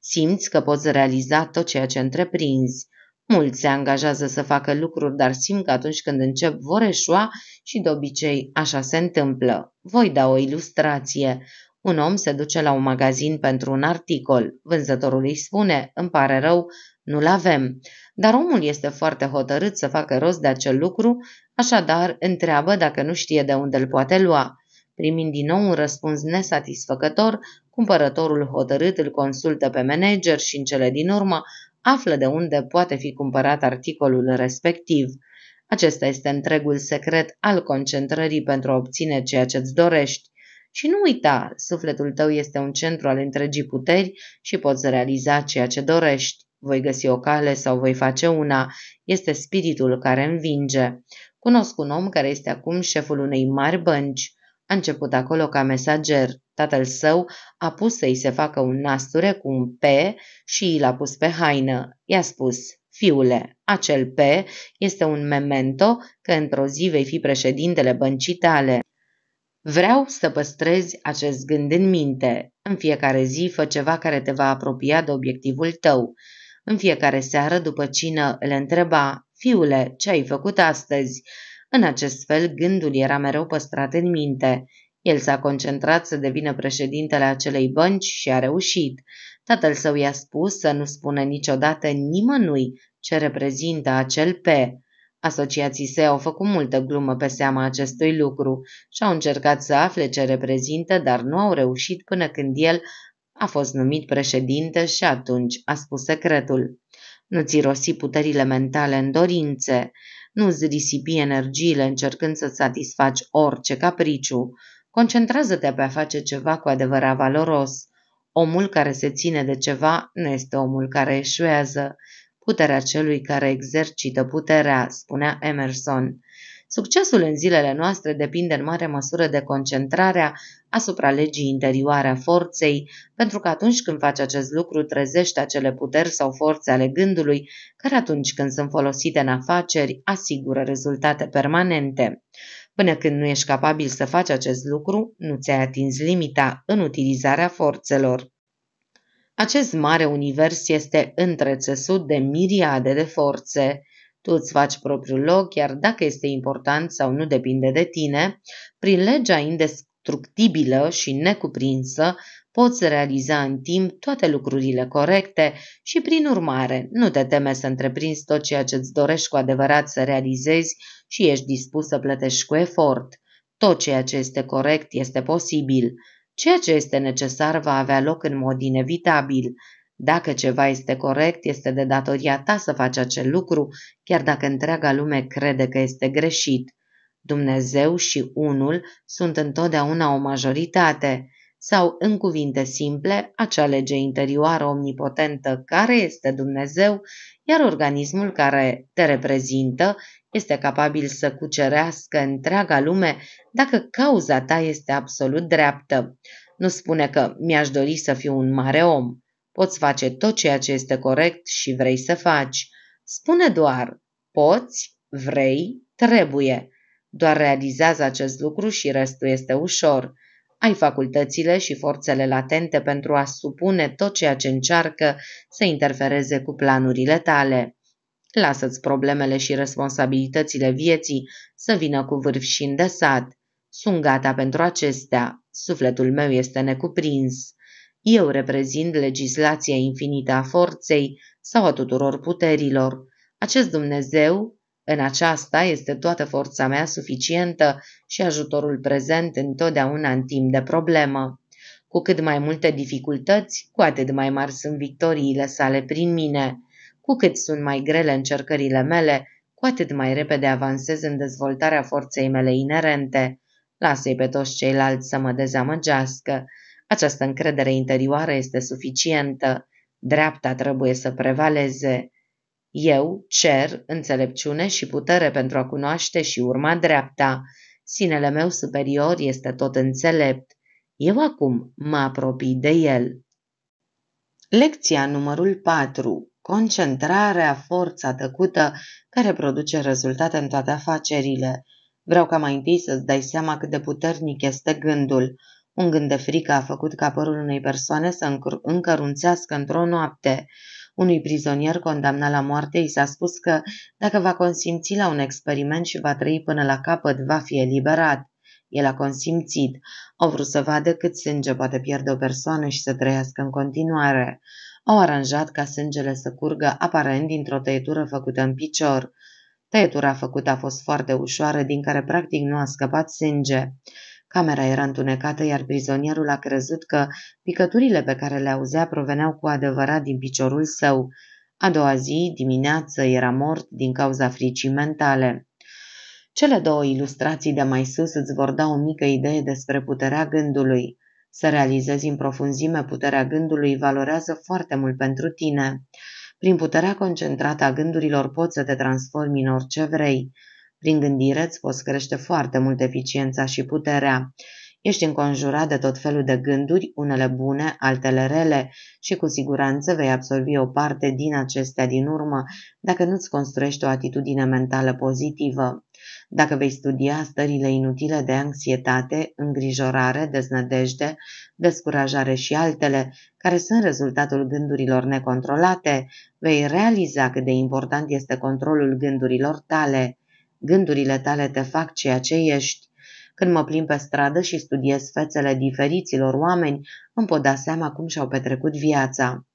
Simți că poți realiza tot ceea ce întreprinzi. Mulți se angajează să facă lucruri, dar simt că atunci când încep vor eșua și de obicei așa se întâmplă. Voi da o ilustrație. Un om se duce la un magazin pentru un articol. Vânzătorul îi spune, îmi pare rău, nu-l avem, dar omul este foarte hotărât să facă rost de acel lucru, așadar întreabă dacă nu știe de unde îl poate lua. Primind din nou un răspuns nesatisfăcător, cumpărătorul hotărât îl consultă pe manager și în cele din urmă află de unde poate fi cumpărat articolul respectiv. Acesta este întregul secret al concentrării pentru a obține ceea ce îți dorești. Și nu uita, sufletul tău este un centru al întregii puteri și poți realiza ceea ce dorești voi găsi o cale sau voi face una, este spiritul care învinge. Cunosc un om care este acum șeful unei mari bănci. A început acolo ca mesager. Tatăl său a pus să-i se facă un nasture cu un P și i l-a pus pe haină. I-a spus, fiule, acel P este un memento că într-o zi vei fi președintele băncii tale. Vreau să păstrezi acest gând în minte. În fiecare zi fă ceva care te va apropia de obiectivul tău. În fiecare seară după cină le întreba, fiule, ce ai făcut astăzi? În acest fel gândul era mereu păstrat în minte. El s-a concentrat să devină președintele acelei bănci și a reușit. Tatăl său i-a spus să nu spună niciodată nimănui ce reprezintă acel P. Asociații se au făcut multă glumă pe seama acestui lucru și au încercat să afle ce reprezintă, dar nu au reușit până când el a fost numit președinte și atunci, a spus secretul. Nu-ți rosi puterile mentale în dorințe, nu-ți risipi energiile încercând să satisfaci orice capriciu. Concentrează-te pe a face ceva cu adevărat valoros. Omul care se ține de ceva nu este omul care eșuează. Puterea celui care exercită puterea, spunea Emerson. Succesul în zilele noastre depinde în mare măsură de concentrarea asupra legii interioare a forței, pentru că atunci când faci acest lucru trezește acele puteri sau forțe ale gândului, care atunci când sunt folosite în afaceri asigură rezultate permanente. Până când nu ești capabil să faci acest lucru, nu ți-ai atins limita în utilizarea forțelor. Acest mare univers este întrețesut de miriade de forțe. Tu îți faci propriul loc, iar dacă este important sau nu depinde de tine, prin legea indestructibilă și necuprinsă, poți realiza în timp toate lucrurile corecte și, prin urmare, nu te teme să întreprinzi tot ceea ce îți dorești cu adevărat să realizezi și ești dispus să plătești cu efort. Tot ceea ce este corect este posibil. Ceea ce este necesar va avea loc în mod inevitabil. Dacă ceva este corect, este de datoria ta să faci acel lucru, chiar dacă întreaga lume crede că este greșit. Dumnezeu și unul sunt întotdeauna o majoritate, sau, în cuvinte simple, acea lege interioară omnipotentă care este Dumnezeu, iar organismul care te reprezintă este capabil să cucerească întreaga lume dacă cauza ta este absolut dreaptă. Nu spune că mi-aș dori să fiu un mare om. Poți face tot ceea ce este corect și vrei să faci. Spune doar, poți, vrei, trebuie. Doar realizează acest lucru și restul este ușor. Ai facultățile și forțele latente pentru a supune tot ceea ce încearcă să interfereze cu planurile tale. Lasă-ți problemele și responsabilitățile vieții să vină cu vârf și îndesat. Sunt gata pentru acestea. Sufletul meu este necuprins. Eu reprezint legislația infinită a forței sau a tuturor puterilor. Acest Dumnezeu, în aceasta este toată forța mea suficientă și ajutorul prezent întotdeauna în timp de problemă. Cu cât mai multe dificultăți, cu atât mai mari sunt victoriile sale prin mine. Cu cât sunt mai grele încercările mele, cu atât mai repede avansez în dezvoltarea forței mele inerente. Lasă-i pe toți ceilalți să mă dezamăgească. Această încredere interioară este suficientă, dreapta trebuie să prevaleze. Eu cer înțelepciune și putere pentru a cunoaște și urma dreapta. Sinele meu superior este tot înțelept. Eu acum mă apropii de el. Lecția numărul 4. Concentrarea, forța tăcută care produce rezultate în toate afacerile. Vreau ca mai întâi să-ți dai seama cât de puternic este gândul. Un gând de frică a făcut ca părul unei persoane să încărunțească într-o noapte. Unui prizonier condamnat la moarte i s-a spus că, dacă va consimți la un experiment și va trăi până la capăt, va fi eliberat. El a consimțit. Au vrut să vadă cât sânge poate pierde o persoană și să trăiască în continuare. Au aranjat ca sângele să curgă aparent dintr-o tăietură făcută în picior. Tăietura făcută a fost foarte ușoară, din care practic nu a scăpat sânge. Camera era întunecată, iar prizonierul a crezut că picăturile pe care le auzea proveneau cu adevărat din piciorul său. A doua zi, dimineață, era mort din cauza fricii mentale. Cele două ilustrații de mai sus îți vor da o mică idee despre puterea gândului. Să realizezi în profunzime puterea gândului valorează foarte mult pentru tine. Prin puterea concentrată a gândurilor poți să te transformi în orice vrei. Prin gândire îți poți crește foarte mult eficiența și puterea. Ești înconjurat de tot felul de gânduri, unele bune, altele rele, și cu siguranță vei absorbi o parte din acestea din urmă dacă nu-ți construiești o atitudine mentală pozitivă. Dacă vei studia stările inutile de anxietate, îngrijorare, deznădejde, descurajare și altele, care sunt rezultatul gândurilor necontrolate, vei realiza cât de important este controlul gândurilor tale. Gândurile tale te fac ceea ce ești. Când mă plimb pe stradă și studiez fețele diferiților oameni, îmi pot da seama cum și-au petrecut viața.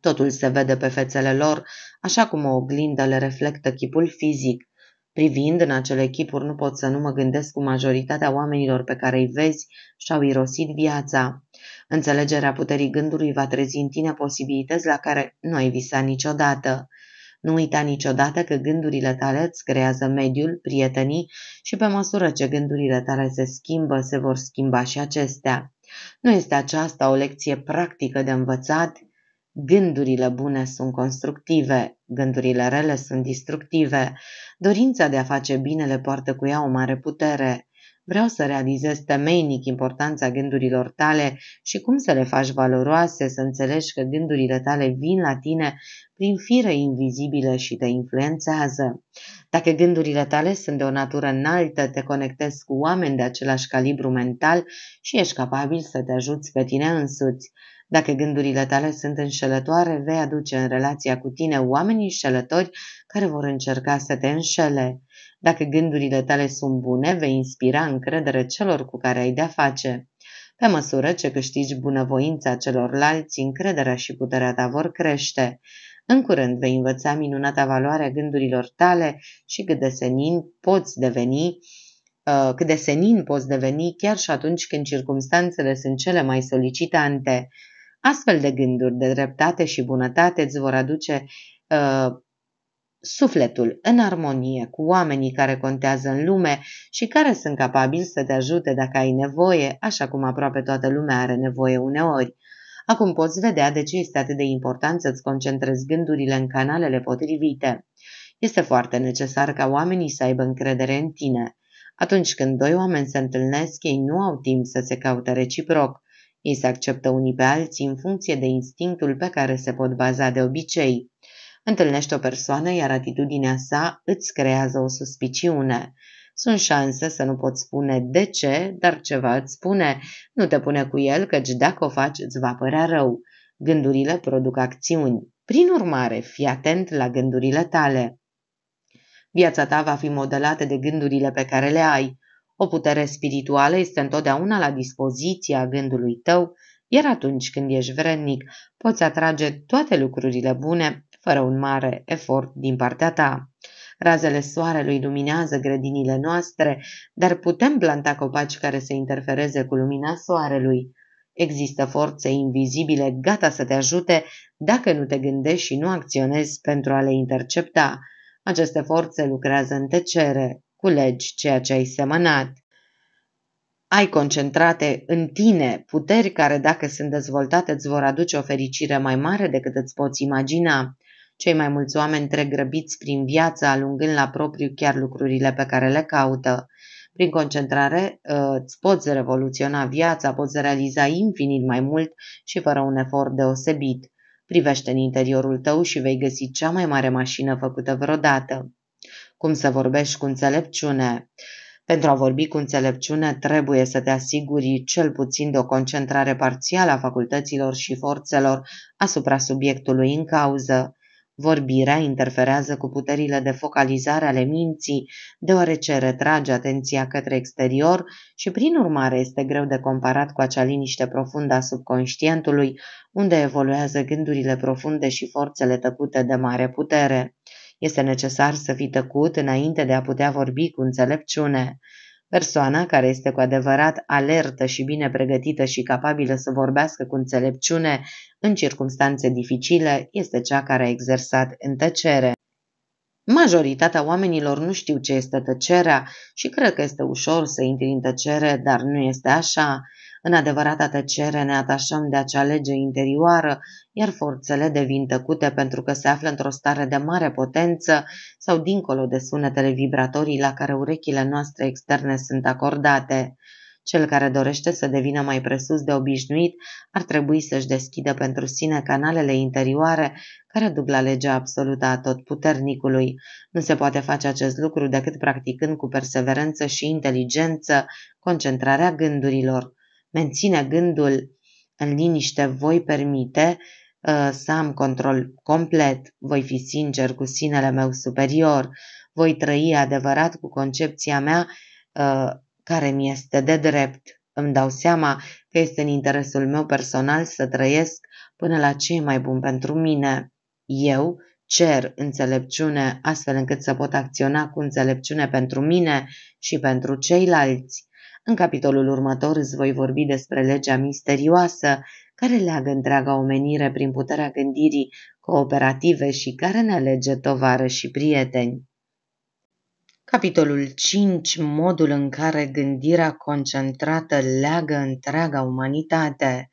Totul se vede pe fețele lor, așa cum o oglindă le reflectă chipul fizic. Privind în acele chipuri, nu pot să nu mă gândesc cu majoritatea oamenilor pe care îi vezi și-au irosit viața. Înțelegerea puterii gândului va trezi în tine posibilități la care nu ai visat niciodată. Nu uita niciodată că gândurile tale îți creează mediul, prietenii și pe măsură ce gândurile tale se schimbă, se vor schimba și acestea. Nu este aceasta o lecție practică de învățat? Gândurile bune sunt constructive, gândurile rele sunt distructive. Dorința de a face bine le poartă cu ea o mare putere. Vreau să realizez temeinic importanța gândurilor tale și cum să le faci valoroase, să înțelegi că gândurile tale vin la tine prin fire invizibile și te influențează. Dacă gândurile tale sunt de o natură înaltă, te conectezi cu oameni de același calibru mental și ești capabil să te ajuți pe tine însuți. Dacă gândurile tale sunt înșelătoare, vei aduce în relația cu tine oameni înșelători care vor încerca să te înșele. Dacă gândurile tale sunt bune, vei inspira încredere celor cu care ai de-a face. Pe măsură ce câștigi bunăvoința celorlalți, încrederea și puterea ta vor crește. În curând vei învăța minunata valoare a gândurilor tale și cât de senin poți deveni uh, cât de senin poți deveni chiar și atunci când circumstanțele sunt cele mai solicitante. Astfel de gânduri de dreptate și bunătate îți vor aduce uh, sufletul în armonie cu oamenii care contează în lume și care sunt capabili să te ajute dacă ai nevoie, așa cum aproape toată lumea are nevoie uneori. Acum poți vedea de ce este atât de important să-ți concentrezi gândurile în canalele potrivite. Este foarte necesar ca oamenii să aibă încredere în tine. Atunci când doi oameni se întâlnesc, ei nu au timp să se caute reciproc. Ei se acceptă unii pe alții în funcție de instinctul pe care se pot baza de obicei. Întâlnești o persoană, iar atitudinea sa îți creează o suspiciune. Sunt șanse să nu poți spune de ce, dar ceva îți spune. Nu te pune cu el, căci dacă o faci, îți va părea rău. Gândurile produc acțiuni. Prin urmare, fii atent la gândurile tale. Viața ta va fi modelată de gândurile pe care le ai. O putere spirituală este întotdeauna la dispoziția gândului tău, iar atunci când ești vrednic, poți atrage toate lucrurile bune fără un mare efort din partea ta. Razele soarelui luminează grădinile noastre, dar putem planta copaci care să interfereze cu lumina soarelui. Există forțe invizibile gata să te ajute dacă nu te gândești și nu acționezi pentru a le intercepta. Aceste forțe lucrează în tăcere, culegi ceea ce ai semănat. Ai concentrate în tine puteri care, dacă sunt dezvoltate, îți vor aduce o fericire mai mare decât îți poți imagina. Cei mai mulți oameni trec grăbiți prin viață, alungând la propriu chiar lucrurile pe care le caută. Prin concentrare uh, îți poți revoluționa viața, poți realiza infinit mai mult și fără un efort deosebit. Privește în interiorul tău și vei găsi cea mai mare mașină făcută vreodată. Cum să vorbești cu înțelepciune? Pentru a vorbi cu înțelepciune, trebuie să te asiguri cel puțin de o concentrare parțială a facultăților și forțelor asupra subiectului în cauză. Vorbirea interferează cu puterile de focalizare ale minții, deoarece retrage atenția către exterior și, prin urmare, este greu de comparat cu acea liniște profundă a subconștientului, unde evoluează gândurile profunde și forțele tăcute de mare putere. Este necesar să fii tăcut înainte de a putea vorbi cu înțelepciune. Persoana care este cu adevărat alertă și bine pregătită și capabilă să vorbească cu înțelepciune în circunstanțe dificile este cea care a exersat în tăcere. Majoritatea oamenilor nu știu ce este tăcerea și cred că este ușor să intri în tăcere, dar nu este așa. În adevărata tăcere ne atașăm de acea lege interioară, iar forțele devin tăcute pentru că se află într-o stare de mare potență sau dincolo de sunetele vibratorii la care urechile noastre externe sunt acordate. Cel care dorește să devină mai presus de obișnuit ar trebui să-și deschidă pentru sine canalele interioare care duc la legea absolută a tot puternicului. Nu se poate face acest lucru decât practicând cu perseverență și inteligență concentrarea gândurilor menține gândul în liniște, voi permite uh, să am control complet, voi fi sincer cu sinele meu superior, voi trăi adevărat cu concepția mea uh, care mi este de drept. Îmi dau seama că este în interesul meu personal să trăiesc până la ce e mai bun pentru mine. Eu cer înțelepciune astfel încât să pot acționa cu înțelepciune pentru mine și pentru ceilalți. În capitolul următor îți voi vorbi despre legea misterioasă care leagă întreaga omenire prin puterea gândirii cooperative și care ne alege tovară și prieteni. Capitolul 5. Modul în care gândirea concentrată leagă întreaga umanitate.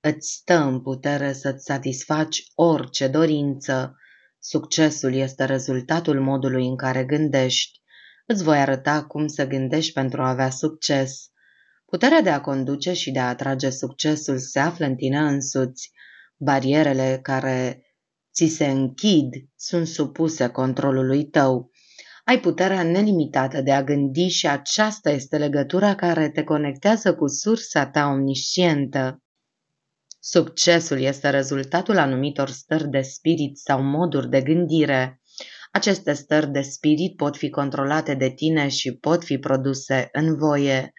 Îți stă în putere să-ți satisfaci orice dorință. Succesul este rezultatul modului în care gândești. Îți voi arăta cum să gândești pentru a avea succes. Puterea de a conduce și de a atrage succesul se află în tine însuți. Barierele care ți se închid sunt supuse controlului tău. Ai puterea nelimitată de a gândi și aceasta este legătura care te conectează cu sursa ta omniscientă. Succesul este rezultatul anumitor stări de spirit sau moduri de gândire. Aceste stări de spirit pot fi controlate de tine și pot fi produse în voie.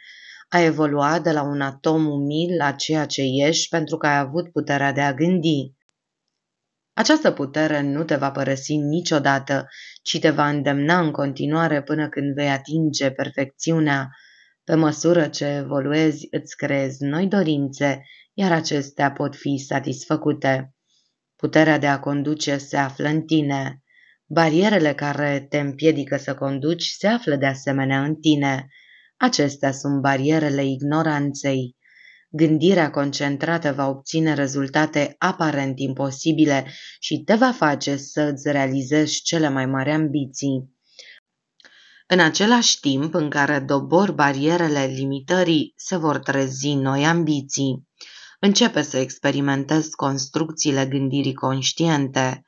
A evoluat de la un atom umil la ceea ce ești pentru că ai avut puterea de a gândi. Această putere nu te va părăsi niciodată, ci te va îndemna în continuare până când vei atinge perfecțiunea. Pe măsură ce evoluezi, îți creezi noi dorințe, iar acestea pot fi satisfăcute. Puterea de a conduce se află în tine. Barierele care te împiedică să conduci se află de asemenea în tine. Acestea sunt barierele ignoranței. Gândirea concentrată va obține rezultate aparent imposibile și te va face să îți realizezi cele mai mari ambiții. În același timp în care dobor barierele limitării, se vor trezi noi ambiții. Începe să experimentezi construcțiile gândirii conștiente.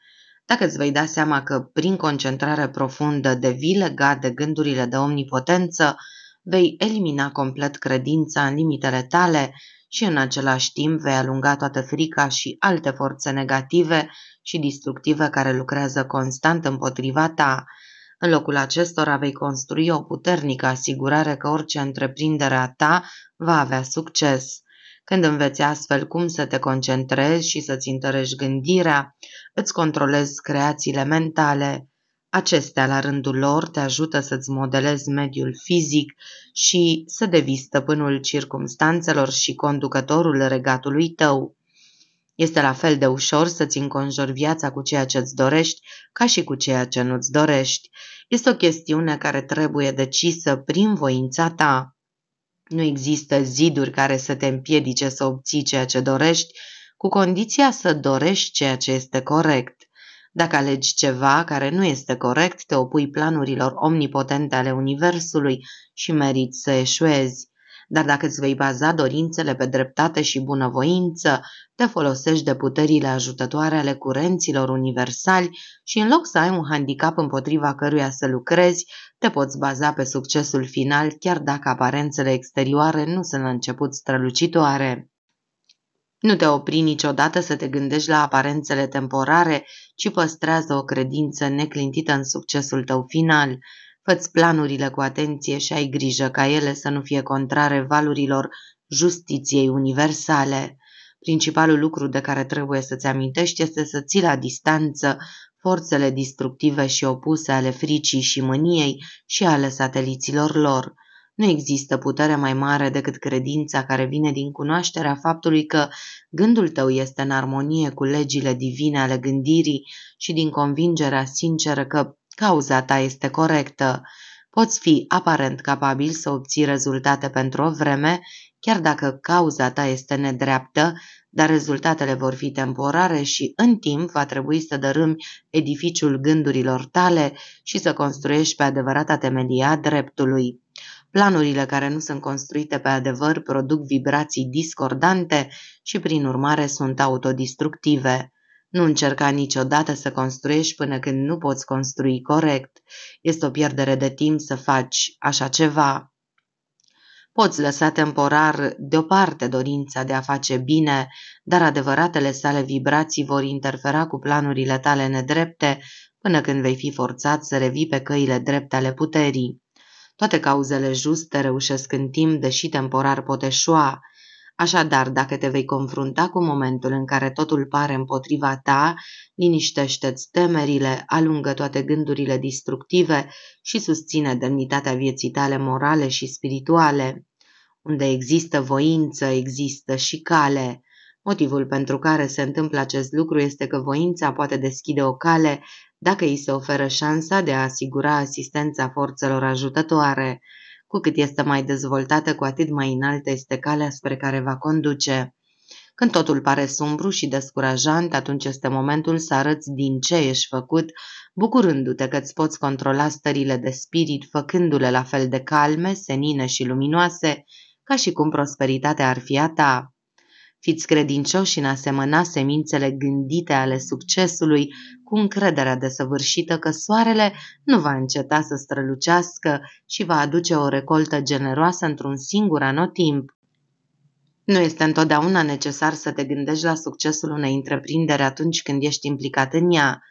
Dacă îți vei da seama că prin concentrare profundă devii legat de gândurile de omnipotență, vei elimina complet credința în limitele tale și în același timp vei alunga toată frica și alte forțe negative și destructive care lucrează constant împotriva ta. În locul acestora vei construi o puternică asigurare că orice întreprindere a ta va avea succes. Când înveți astfel cum să te concentrezi și să-ți întărești gândirea, îți controlezi creațiile mentale. Acestea, la rândul lor, te ajută să-ți modelezi mediul fizic și să devii stăpânul circumstanțelor și conducătorul regatului tău. Este la fel de ușor să-ți înconjori viața cu ceea ce ți dorești ca și cu ceea ce nu-ți dorești. Este o chestiune care trebuie decisă prin voința ta. Nu există ziduri care să te împiedice să obții ceea ce dorești, cu condiția să dorești ceea ce este corect. Dacă alegi ceva care nu este corect, te opui planurilor omnipotente ale Universului și meriți să eșuezi. Dar dacă îți vei baza dorințele pe dreptate și bunăvoință, te folosești de puterile ajutătoare ale curenților universali și în loc să ai un handicap împotriva căruia să lucrezi, te poți baza pe succesul final chiar dacă aparențele exterioare nu sunt la început strălucitoare. Nu te opri niciodată să te gândești la aparențele temporare, ci păstrează o credință neclintită în succesul tău final – Făți planurile cu atenție și ai grijă ca ele să nu fie contrare valurilor justiției universale. Principalul lucru de care trebuie să-ți amintești este să ții la distanță forțele distructive și opuse ale fricii și mâniei și ale sateliților lor. Nu există putere mai mare decât credința care vine din cunoașterea faptului că gândul tău este în armonie cu legile divine ale gândirii și din convingerea sinceră că Cauza ta este corectă. Poți fi aparent capabil să obții rezultate pentru o vreme, chiar dacă cauza ta este nedreaptă, dar rezultatele vor fi temporare și în timp va trebui să dărâmi edificiul gândurilor tale și să construiești pe adevărata temelie a dreptului. Planurile care nu sunt construite pe adevăr produc vibrații discordante și prin urmare sunt autodistructive. Nu încerca niciodată să construiești până când nu poți construi corect. Este o pierdere de timp să faci așa ceva. Poți lăsa temporar deoparte dorința de a face bine, dar adevăratele sale vibrații vor interfera cu planurile tale nedrepte până când vei fi forțat să revii pe căile drepte ale puterii. Toate cauzele juste reușesc în timp, deși temporar pot eșua. Așadar, dacă te vei confrunta cu momentul în care totul pare împotriva ta, liniștește-ți temerile, alungă toate gândurile distructive și susține demnitatea vieții tale morale și spirituale. Unde există voință, există și cale. Motivul pentru care se întâmplă acest lucru este că voința poate deschide o cale dacă îi se oferă șansa de a asigura asistența forțelor ajutătoare. Cu cât este mai dezvoltată, cu atât mai înaltă este calea spre care va conduce. Când totul pare sumbru și descurajant, atunci este momentul să arăți din ce ești făcut, bucurându-te că îți poți controla stările de spirit, făcându-le la fel de calme, senine și luminoase, ca și cum prosperitatea ar fi a ta. Fiți credincioși în asemăna semințele gândite ale succesului cu încrederea desăvârșită că soarele nu va înceta să strălucească și va aduce o recoltă generoasă într-un singur anotimp. Nu este întotdeauna necesar să te gândești la succesul unei întreprinderi atunci când ești implicat în ea,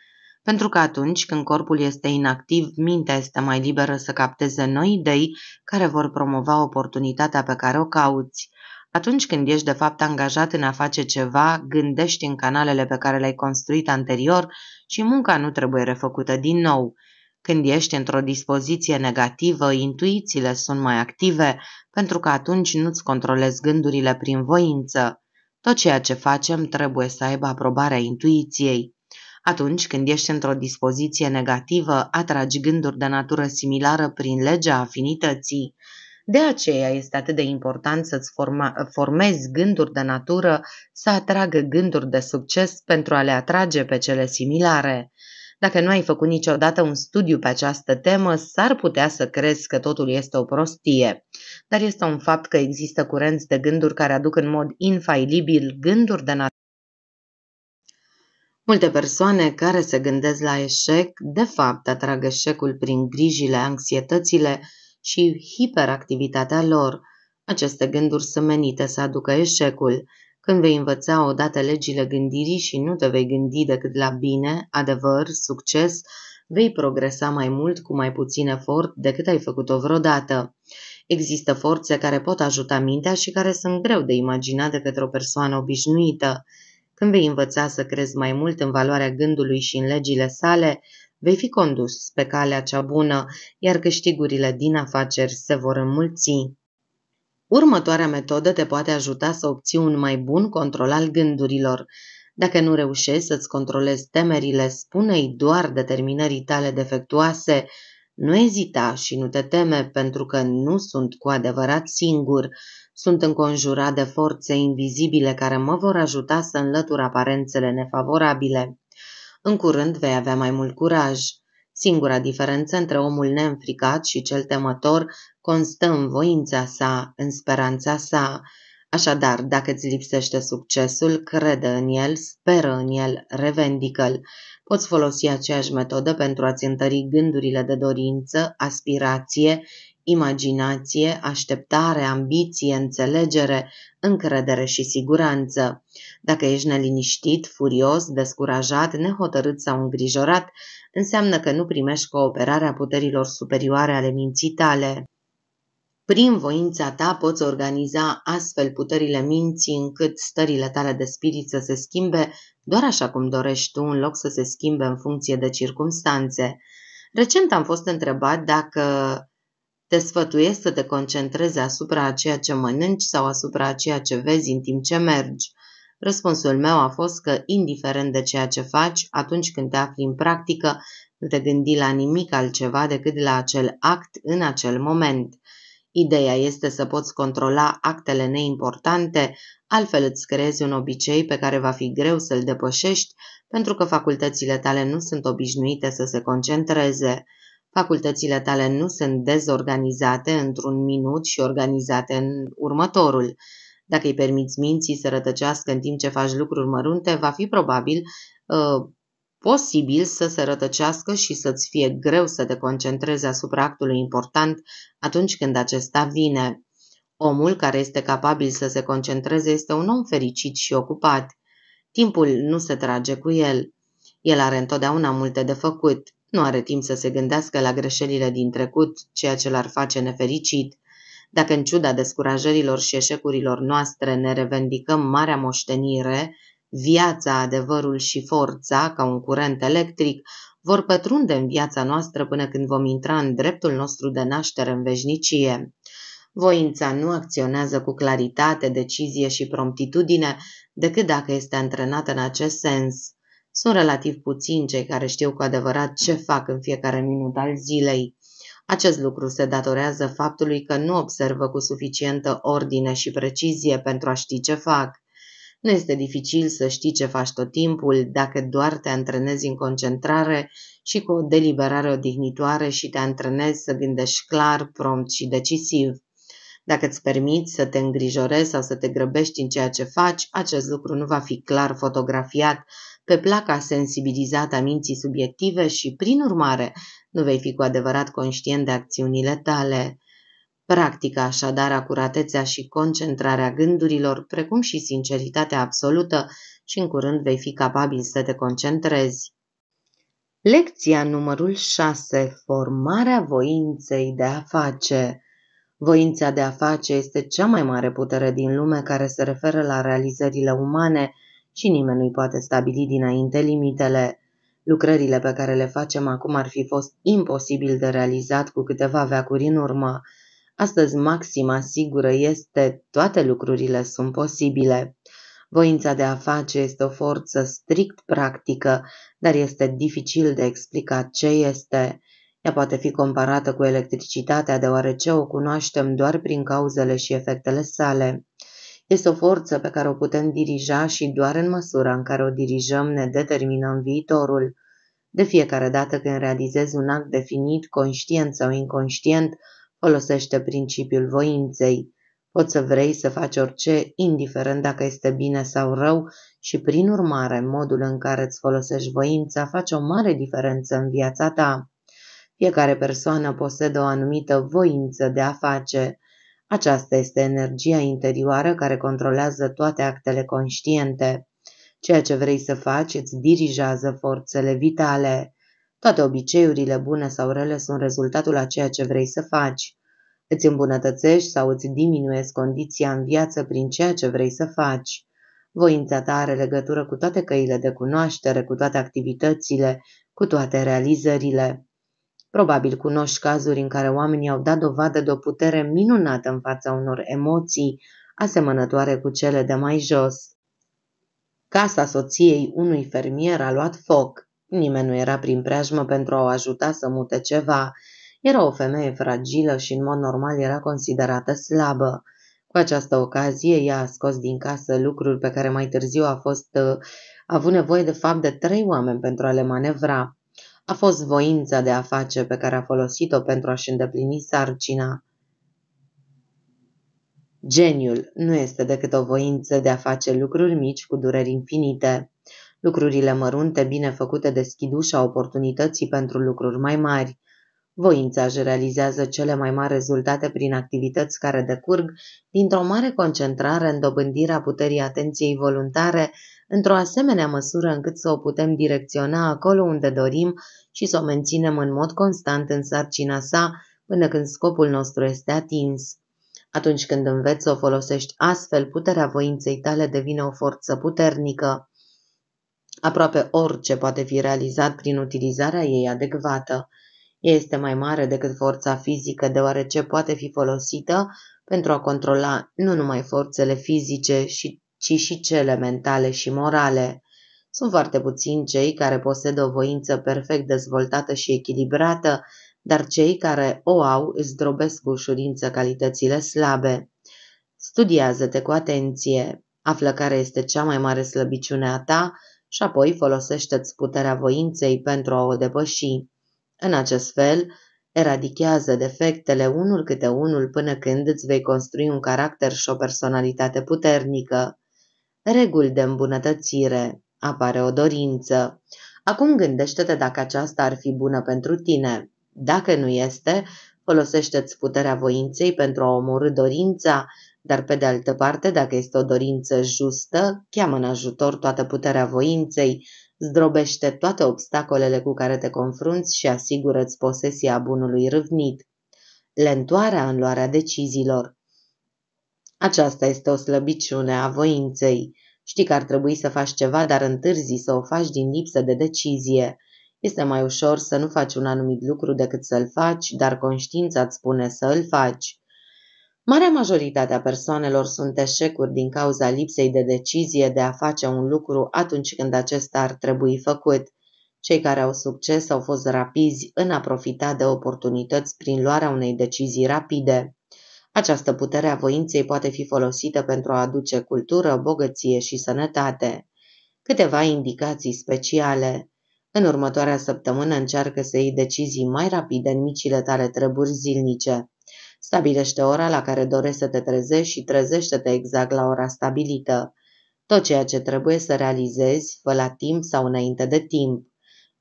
pentru că atunci când corpul este inactiv, mintea este mai liberă să capteze noi idei care vor promova oportunitatea pe care o cauți. Atunci când ești de fapt angajat în a face ceva, gândești în canalele pe care le-ai construit anterior și munca nu trebuie refăcută din nou. Când ești într-o dispoziție negativă, intuițiile sunt mai active, pentru că atunci nu-ți controlezi gândurile prin voință. Tot ceea ce facem trebuie să aibă aprobarea intuiției. Atunci când ești într-o dispoziție negativă, atragi gânduri de natură similară prin legea afinității. De aceea este atât de important să-ți forma, formezi gânduri de natură, să atragă gânduri de succes pentru a le atrage pe cele similare. Dacă nu ai făcut niciodată un studiu pe această temă, s-ar putea să crezi că totul este o prostie. Dar este un fapt că există curenți de gânduri care aduc în mod infailibil gânduri de natură. Multe persoane care se gândesc la eșec, de fapt, atrag eșecul prin grijile, anxietățile și hiperactivitatea lor. Aceste gânduri sunt menite să aducă eșecul. Când vei învăța odată legile gândirii și nu te vei gândi decât la bine, adevăr, succes, vei progresa mai mult cu mai puțin efort decât ai făcut-o vreodată. Există forțe care pot ajuta mintea și care sunt greu de imaginat de către o persoană obișnuită. Când vei învăța să crezi mai mult în valoarea gândului și în legile sale, Vei fi condus pe calea cea bună, iar câștigurile din afaceri se vor înmulți. Următoarea metodă te poate ajuta să obții un mai bun control al gândurilor. Dacă nu reușești să-ți controlezi temerile, spune-i doar determinării tale defectuoase. Nu ezita și nu te teme pentru că nu sunt cu adevărat singur. Sunt înconjurat de forțe invizibile care mă vor ajuta să înlătur aparențele nefavorabile. În curând vei avea mai mult curaj. Singura diferență între omul neînfricat și cel temător constă în voința sa, în speranța sa. Așadar, dacă îți lipsește succesul, crede în el, speră în el, revendică-l. Poți folosi aceeași metodă pentru a-ți întări gândurile de dorință, aspirație imaginație, așteptare, ambiție, înțelegere, încredere și siguranță. Dacă ești neliniștit, furios, descurajat, nehotărât sau îngrijorat, înseamnă că nu primești cooperarea puterilor superioare ale minții tale. Prin voința ta poți organiza astfel puterile minții încât stările tale de spirit să se schimbe doar așa cum dorești tu, în loc să se schimbe în funcție de circumstanțe. Recent am fost întrebat dacă te sfătuiesc să te concentrezi asupra a ceea ce mănânci sau asupra a ceea ce vezi în timp ce mergi. Răspunsul meu a fost că, indiferent de ceea ce faci, atunci când te afli în practică, nu te gândi la nimic altceva decât la acel act în acel moment. Ideea este să poți controla actele neimportante, altfel îți creezi un obicei pe care va fi greu să-l depășești, pentru că facultățile tale nu sunt obișnuite să se concentreze. Facultățile tale nu sunt dezorganizate într-un minut și organizate în următorul. Dacă îi permiți minții să rătăcească în timp ce faci lucruri mărunte, va fi probabil uh, posibil să se rătăcească și să-ți fie greu să te concentrezi asupra actului important atunci când acesta vine. Omul care este capabil să se concentreze este un om fericit și ocupat. Timpul nu se trage cu el. El are întotdeauna multe de făcut. Nu are timp să se gândească la greșelile din trecut, ceea ce l-ar face nefericit. Dacă în ciuda descurajărilor și eșecurilor noastre ne revendicăm marea moștenire, viața, adevărul și forța, ca un curent electric, vor pătrunde în viața noastră până când vom intra în dreptul nostru de naștere în veșnicie. Voința nu acționează cu claritate, decizie și promptitudine decât dacă este antrenată în acest sens. Sunt relativ puțini cei care știu cu adevărat ce fac în fiecare minut al zilei. Acest lucru se datorează faptului că nu observă cu suficientă ordine și precizie pentru a ști ce fac. Nu este dificil să știi ce faci tot timpul dacă doar te antrenezi în concentrare și cu o deliberare odihnitoare și te antrenezi să gândești clar, prompt și decisiv. Dacă îți permiți să te îngrijorezi sau să te grăbești în ceea ce faci, acest lucru nu va fi clar fotografiat pe placa sensibilizată a minții subiective și, prin urmare, nu vei fi cu adevărat conștient de acțiunile tale. Practica așadar acuratețea și concentrarea gândurilor, precum și sinceritatea absolută și în curând vei fi capabil să te concentrezi. Lecția numărul 6. Formarea voinței de a face. Voința de a face este cea mai mare putere din lume care se referă la realizările umane – și nimeni nu-i poate stabili dinainte limitele. Lucrările pe care le facem acum ar fi fost imposibil de realizat cu câteva veacuri în urmă. Astăzi maxima sigură este toate lucrurile sunt posibile. Voința de a face este o forță strict practică, dar este dificil de explicat ce este. Ea poate fi comparată cu electricitatea, deoarece o cunoaștem doar prin cauzele și efectele sale. Este o forță pe care o putem dirija și doar în măsura în care o dirijăm ne determinăm viitorul. De fiecare dată când realizezi un act definit, conștient sau inconștient, folosește principiul voinței. Poți să vrei să faci orice, indiferent dacă este bine sau rău, și prin urmare, modul în care îți folosești voința face o mare diferență în viața ta. Fiecare persoană posedă o anumită voință de a face. Aceasta este energia interioară care controlează toate actele conștiente. Ceea ce vrei să faci îți dirigează forțele vitale. Toate obiceiurile bune sau rele sunt rezultatul a ceea ce vrei să faci. Îți îmbunătățești sau îți diminuezi condiția în viață prin ceea ce vrei să faci. Voința ta are legătură cu toate căile de cunoaștere, cu toate activitățile, cu toate realizările. Probabil cunoști cazuri în care oamenii au dat dovadă de o putere minunată în fața unor emoții asemănătoare cu cele de mai jos. Casa soției unui fermier a luat foc. Nimeni nu era prin preajmă pentru a o ajuta să mute ceva. Era o femeie fragilă și în mod normal era considerată slabă. Cu această ocazie, ea a scos din casă lucruri pe care mai târziu a fost uh, a avut nevoie de fapt de trei oameni pentru a le manevra. A fost voința de a face pe care a folosit-o pentru a-și îndeplini sarcina. Geniul nu este decât o voință de a face lucruri mici cu dureri infinite. Lucrurile mărunte bine făcute deschid ușa oportunității pentru lucruri mai mari. Voința își realizează cele mai mari rezultate prin activități care decurg dintr-o mare concentrare în dobândirea puterii atenției voluntare într-o asemenea măsură încât să o putem direcționa acolo unde dorim și să o menținem în mod constant în sarcina sa până când scopul nostru este atins. Atunci când înveți să o folosești astfel, puterea voinței tale devine o forță puternică. Aproape orice poate fi realizat prin utilizarea ei adecvată. este mai mare decât forța fizică, deoarece poate fi folosită pentru a controla nu numai forțele fizice și ci și cele mentale și morale. Sunt foarte puțini cei care posedă o voință perfect dezvoltată și echilibrată, dar cei care o au îți drobesc cu ușurință calitățile slabe. Studiază-te cu atenție, află care este cea mai mare slăbiciune a ta și apoi folosește-ți puterea voinței pentru a o depăși. În acest fel, eradichează defectele unul câte unul până când îți vei construi un caracter și o personalitate puternică reguli de îmbunătățire, apare o dorință. Acum gândește-te dacă aceasta ar fi bună pentru tine. Dacă nu este, folosește-ți puterea voinței pentru a omorâ dorința, dar pe de altă parte, dacă este o dorință justă, cheamă în ajutor toată puterea voinței, zdrobește toate obstacolele cu care te confrunți și asigură-ți posesia bunului râvnit. Lentoarea în luarea deciziilor. Aceasta este o slăbiciune a voinței. Știi că ar trebui să faci ceva, dar întârzi să o faci din lipsă de decizie. Este mai ușor să nu faci un anumit lucru decât să-l faci, dar conștiința îți spune să îl faci. Marea majoritate a persoanelor sunt eșecuri din cauza lipsei de decizie de a face un lucru atunci când acesta ar trebui făcut. Cei care au succes au fost rapizi în a profita de oportunități prin luarea unei decizii rapide. Această putere a voinței poate fi folosită pentru a aduce cultură, bogăție și sănătate. Câteva indicații speciale. În următoarea săptămână încearcă să iei decizii mai rapide în micile tale treburi zilnice. Stabilește ora la care dorești să te trezești și trezește-te exact la ora stabilită. Tot ceea ce trebuie să realizezi, fă la timp sau înainte de timp.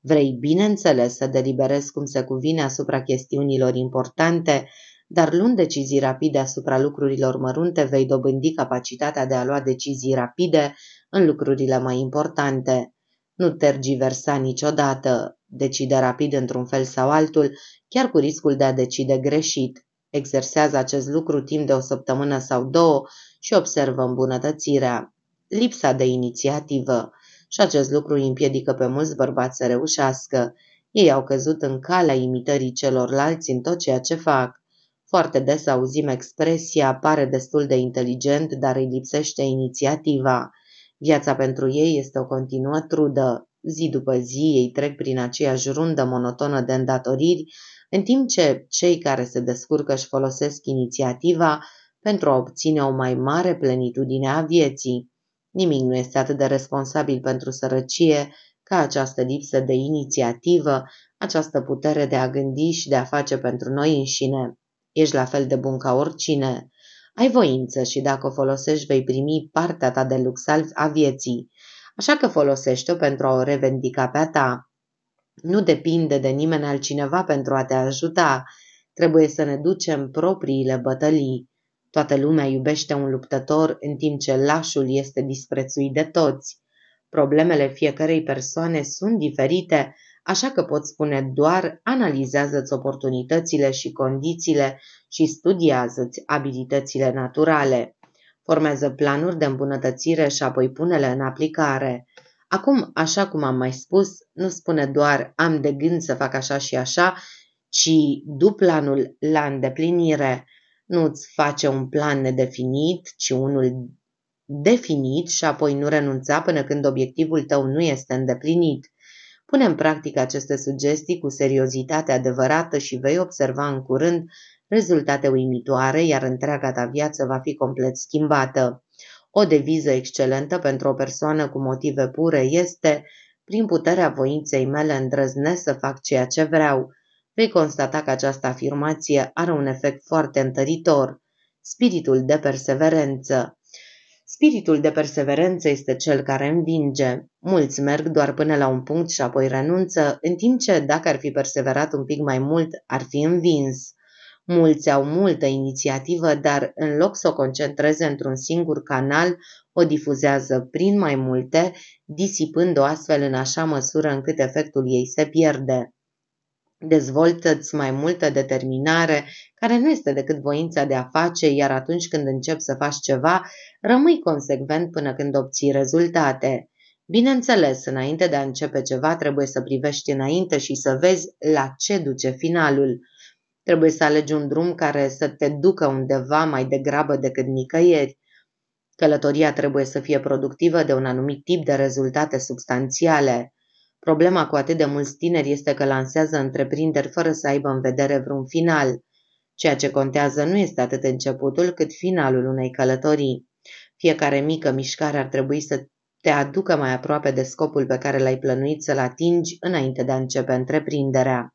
Vrei, bineînțeles, să deliberezi cum se cuvine asupra chestiunilor importante, dar luând decizii rapide asupra lucrurilor mărunte vei dobândi capacitatea de a lua decizii rapide în lucrurile mai importante. Nu tergiversa niciodată, decide rapid într-un fel sau altul, chiar cu riscul de a decide greșit. Exersează acest lucru timp de o săptămână sau două și observă îmbunătățirea. Lipsa de inițiativă. Și acest lucru îi împiedică pe mulți bărbați să reușească. Ei au căzut în calea imitării celorlalți în tot ceea ce fac. Foarte des auzim expresia, pare destul de inteligent, dar îi lipsește inițiativa. Viața pentru ei este o continuă trudă. Zi după zi ei trec prin aceeași rundă monotonă de îndatoriri, în timp ce cei care se descurcă își folosesc inițiativa pentru a obține o mai mare plenitudine a vieții. Nimic nu este atât de responsabil pentru sărăcie ca această lipsă de inițiativă, această putere de a gândi și de a face pentru noi înșine. Ești la fel de bun ca oricine. Ai voință și dacă o folosești vei primi partea ta de lux a vieții, așa că folosește-o pentru a o revendica pe a ta. Nu depinde de nimeni altcineva pentru a te ajuta. Trebuie să ne ducem propriile bătălii. Toată lumea iubește un luptător în timp ce lașul este disprețuit de toți. Problemele fiecărei persoane sunt diferite, așa că pot spune doar analizează-ți oportunitățile și condițiile și studiază-ți abilitățile naturale. Formează planuri de îmbunătățire și apoi pune-le în aplicare. Acum, așa cum am mai spus, nu spune doar am de gând să fac așa și așa, ci du planul la îndeplinire. nu îți face un plan nedefinit, ci unul definit și apoi nu renunța până când obiectivul tău nu este îndeplinit. Pune în practică aceste sugestii cu seriozitate adevărată și vei observa în curând rezultate uimitoare, iar întreaga ta viață va fi complet schimbată. O deviză excelentă pentru o persoană cu motive pure este prin puterea voinței mele îndrăznesc să fac ceea ce vreau. Vei constata că această afirmație are un efect foarte întăritor. Spiritul de perseverență. Spiritul de perseverență este cel care învinge. Mulți merg doar până la un punct și apoi renunță, în timp ce, dacă ar fi perseverat un pic mai mult, ar fi învins. Mulți au multă inițiativă, dar în loc să o concentreze într-un singur canal, o difuzează prin mai multe, disipând-o astfel în așa măsură încât efectul ei se pierde. Dezvoltă-ți mai multă determinare, care nu este decât voința de a face, iar atunci când începi să faci ceva, rămâi consecvent până când obții rezultate. Bineînțeles, înainte de a începe ceva, trebuie să privești înainte și să vezi la ce duce finalul. Trebuie să alegi un drum care să te ducă undeva mai degrabă decât nicăieri. Călătoria trebuie să fie productivă de un anumit tip de rezultate substanțiale. Problema cu atât de mulți tineri este că lansează întreprinderi fără să aibă în vedere vreun final. Ceea ce contează nu este atât începutul cât finalul unei călătorii. Fiecare mică mișcare ar trebui să te aducă mai aproape de scopul pe care l-ai plănuit să-l atingi înainte de a începe întreprinderea.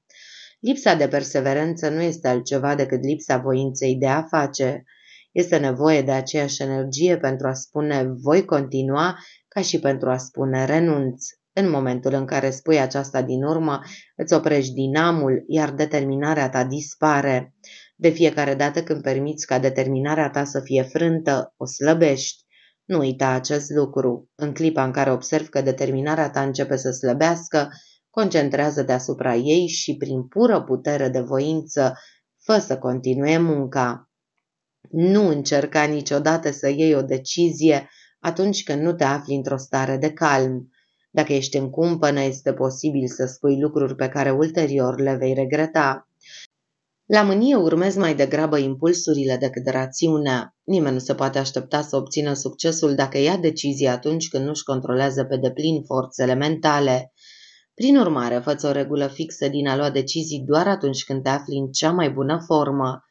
Lipsa de perseverență nu este altceva decât lipsa voinței de a face. Este nevoie de aceeași energie pentru a spune voi continua ca și pentru a spune renunț. În momentul în care spui aceasta din urmă, îți oprești dinamul, iar determinarea ta dispare. De fiecare dată când permiți ca determinarea ta să fie frântă, o slăbești. Nu uita acest lucru. În clipa în care observi că determinarea ta începe să slăbească, concentrează-te asupra ei și prin pură putere de voință, fă să continue munca. Nu încerca niciodată să iei o decizie atunci când nu te afli într-o stare de calm. Dacă ești în cumpănă, este posibil să spui lucruri pe care ulterior le vei regreta. La mânie urmez mai degrabă impulsurile decât rațiunea. Nimeni nu se poate aștepta să obțină succesul dacă ia decizii atunci când nu-și controlează pe deplin forțele mentale. Prin urmare, fă o regulă fixă din a lua decizii doar atunci când te afli în cea mai bună formă.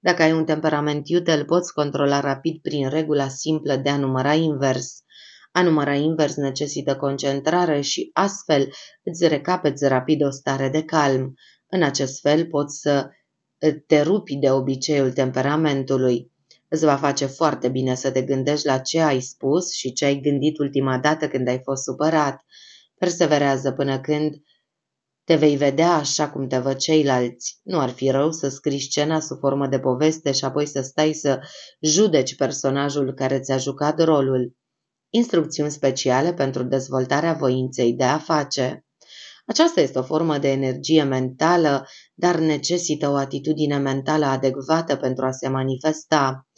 Dacă ai un temperament iute, îl poți controla rapid prin regula simplă de a număra invers. A număra invers necesită concentrare și astfel îți recapeți rapid o stare de calm. În acest fel poți să te rupi de obiceiul temperamentului. Îți va face foarte bine să te gândești la ce ai spus și ce ai gândit ultima dată când ai fost supărat. Perseverează până când te vei vedea așa cum te văd ceilalți. Nu ar fi rău să scrii scena sub formă de poveste și apoi să stai să judeci personajul care ți-a jucat rolul instrucțiuni speciale pentru dezvoltarea voinței de a face. Aceasta este o formă de energie mentală, dar necesită o atitudine mentală adecvată pentru a se manifesta.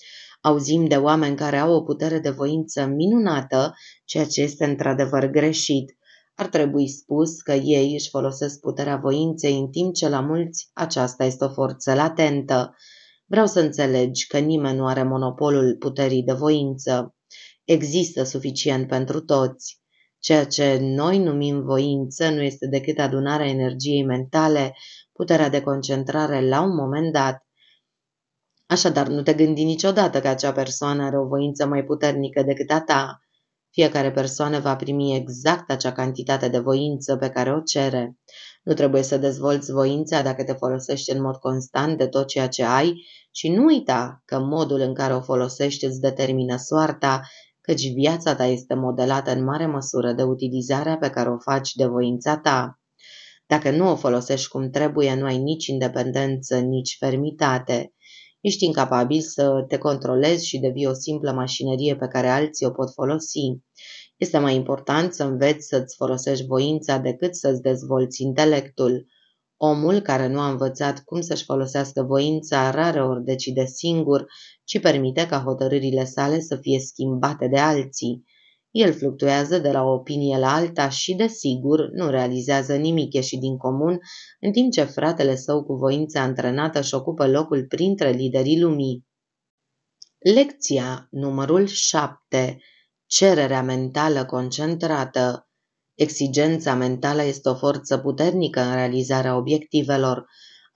Auzim de oameni care au o putere de voință minunată, ceea ce este într-adevăr greșit. Ar trebui spus că ei își folosesc puterea voinței, în timp ce la mulți aceasta este o forță latentă. Vreau să înțelegi că nimeni nu are monopolul puterii de voință. Există suficient pentru toți. Ceea ce noi numim voință nu este decât adunarea energiei mentale, puterea de concentrare la un moment dat. Așadar, nu te gândi niciodată că acea persoană are o voință mai puternică decât a ta. Fiecare persoană va primi exact acea cantitate de voință pe care o cere. Nu trebuie să dezvolți voința dacă te folosești în mod constant de tot ceea ce ai și nu uita că modul în care o folosești îți determină soarta, căci deci viața ta este modelată în mare măsură de utilizarea pe care o faci de voința ta. Dacă nu o folosești cum trebuie, nu ai nici independență, nici fermitate. Ești incapabil să te controlezi și devii o simplă mașinărie pe care alții o pot folosi. Este mai important să înveți să-ți folosești voința decât să-ți dezvolți intelectul. Omul care nu a învățat cum să-și folosească voința rareori decide singur ci permite ca hotărârile sale să fie schimbate de alții. El fluctuează de la o opinie la alta și, desigur, nu realizează nimic ieșit din comun, în timp ce fratele său cu voință antrenată își ocupă locul printre liderii lumii. Lecția numărul 7. Cererea mentală concentrată. Exigența mentală este o forță puternică în realizarea obiectivelor.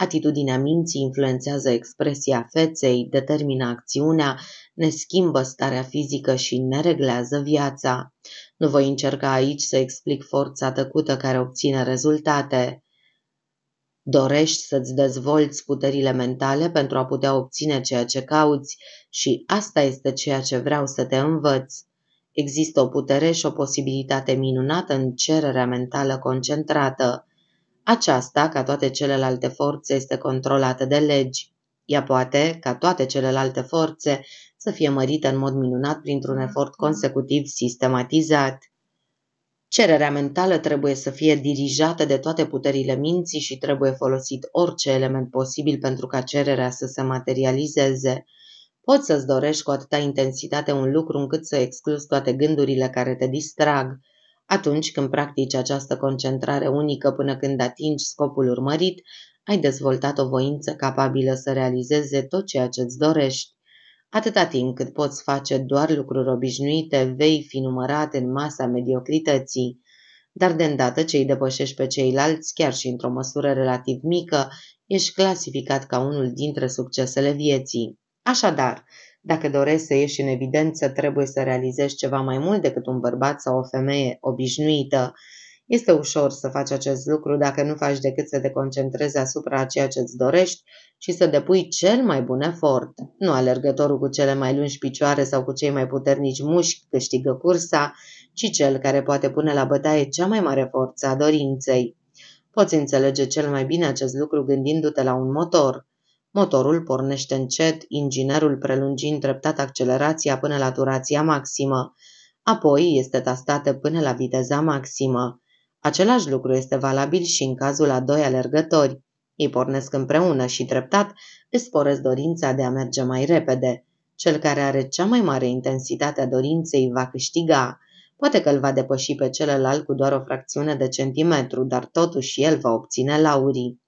Atitudinea minții influențează expresia feței, determină acțiunea, ne schimbă starea fizică și ne reglează viața. Nu voi încerca aici să explic forța tăcută care obține rezultate. Dorești să-ți dezvolți puterile mentale pentru a putea obține ceea ce cauți și asta este ceea ce vreau să te învăț. Există o putere și o posibilitate minunată în cererea mentală concentrată. Aceasta, ca toate celelalte forțe, este controlată de legi. Ea poate, ca toate celelalte forțe, să fie mărită în mod minunat printr-un efort consecutiv sistematizat. Cererea mentală trebuie să fie dirijată de toate puterile minții și trebuie folosit orice element posibil pentru ca cererea să se materializeze. Poți să-ți dorești cu atâta intensitate un lucru încât să excluzi toate gândurile care te distrag – atunci când practici această concentrare unică până când atingi scopul urmărit, ai dezvoltat o voință capabilă să realizeze tot ceea ce îți dorești. Atâta timp cât poți face doar lucruri obișnuite, vei fi numărat în masa mediocrității. Dar de îndată ce îi depășești pe ceilalți, chiar și într-o măsură relativ mică, ești clasificat ca unul dintre succesele vieții. Așadar, dacă dorești să ieși în evidență, trebuie să realizezi ceva mai mult decât un bărbat sau o femeie obișnuită. Este ușor să faci acest lucru dacă nu faci decât să te concentrezi asupra ceea ce îți dorești și să depui cel mai bun efort. Nu alergătorul cu cele mai lungi picioare sau cu cei mai puternici mușchi câștigă cursa, ci cel care poate pune la bătaie cea mai mare forță a dorinței. Poți înțelege cel mai bine acest lucru gândindu-te la un motor. Motorul pornește încet, inginerul prelungind treptat accelerația până la turația maximă. Apoi este tastată până la viteza maximă. Același lucru este valabil și în cazul a doi alergători. Ei pornesc împreună și treptat își sporesc dorința de a merge mai repede. Cel care are cea mai mare intensitate a dorinței va câștiga. Poate că îl va depăși pe celălalt cu doar o fracțiune de centimetru, dar totuși el va obține laurii.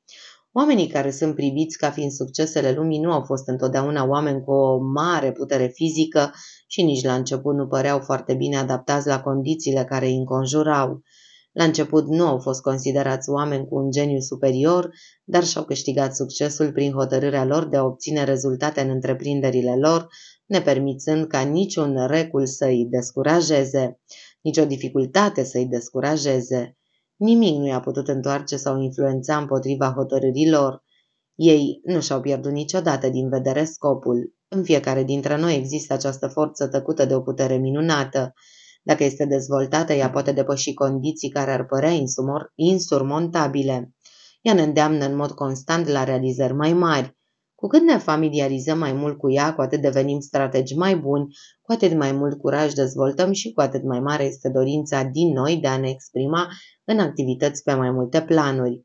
Oamenii care sunt priviți ca fiind succesele lumii nu au fost întotdeauna oameni cu o mare putere fizică și nici la început nu păreau foarte bine adaptați la condițiile care îi înconjurau. La început nu au fost considerați oameni cu un geniu superior, dar și-au câștigat succesul prin hotărârea lor de a obține rezultate în întreprinderile lor, nepermițând ca niciun recul să îi descurajeze, nicio dificultate să îi descurajeze. Nimic nu i-a putut întoarce sau influența împotriva hotărârilor. Ei nu și-au pierdut niciodată din vedere scopul. În fiecare dintre noi există această forță tăcută de o putere minunată. Dacă este dezvoltată, ea poate depăși condiții care ar părea insumor, insurmontabile. Ea ne îndeamnă în mod constant la realizări mai mari. Cu cât ne familiarizăm mai mult cu ea, cu atât devenim strategi mai buni, cu atât mai mult curaj dezvoltăm și cu atât mai mare este dorința din noi de a ne exprima în activități pe mai multe planuri.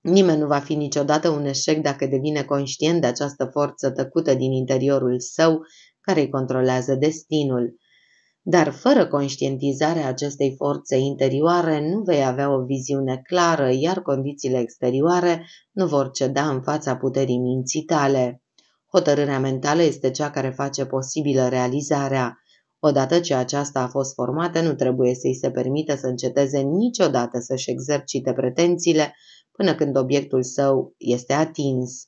Nimeni nu va fi niciodată un eșec dacă devine conștient de această forță tăcută din interiorul său care îi controlează destinul. Dar fără conștientizarea acestei forțe interioare nu vei avea o viziune clară, iar condițiile exterioare nu vor ceda în fața puterii minții tale. Hotărârea mentală este cea care face posibilă realizarea. Odată ce aceasta a fost formată, nu trebuie să-i se permită să înceteze niciodată să-și exercite pretențiile până când obiectul său este atins.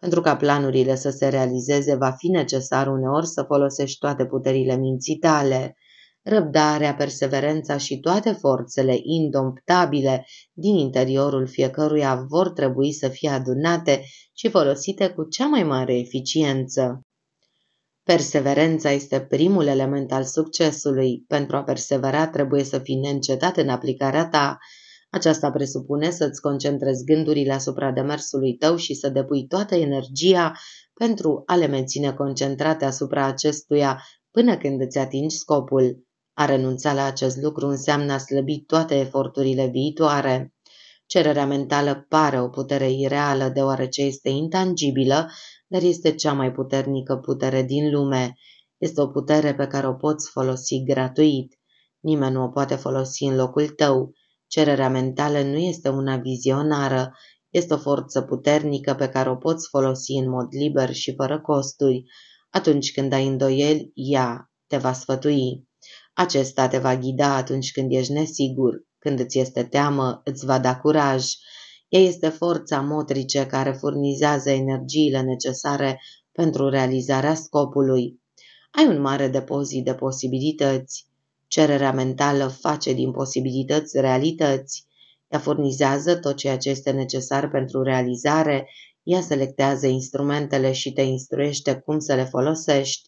Pentru ca planurile să se realizeze, va fi necesar uneori să folosești toate puterile minții tale răbdarea, perseverența și toate forțele indomptabile din interiorul fiecăruia vor trebui să fie adunate și folosite cu cea mai mare eficiență. Perseverența este primul element al succesului. Pentru a persevera trebuie să fii neîncetat în aplicarea ta. Aceasta presupune să-ți concentrezi gândurile asupra demersului tău și să depui toată energia pentru a le menține concentrate asupra acestuia până când îți atingi scopul. A renunța la acest lucru înseamnă a slăbi toate eforturile viitoare. Cererea mentală pare o putere ireală deoarece este intangibilă, dar este cea mai puternică putere din lume. Este o putere pe care o poți folosi gratuit. Nimeni nu o poate folosi în locul tău. Cererea mentală nu este una vizionară, este o forță puternică pe care o poți folosi în mod liber și fără costuri. Atunci când ai îndoieli, ea te va sfătui. Acesta te va ghida atunci când ești nesigur, când îți este teamă, îți va da curaj. Ea este forța motrice care furnizează energiile necesare pentru realizarea scopului. Ai un mare depozit de posibilități. Cererea mentală face din posibilități realități. Ea furnizează tot ceea ce este necesar pentru realizare, ea selectează instrumentele și te instruiește cum să le folosești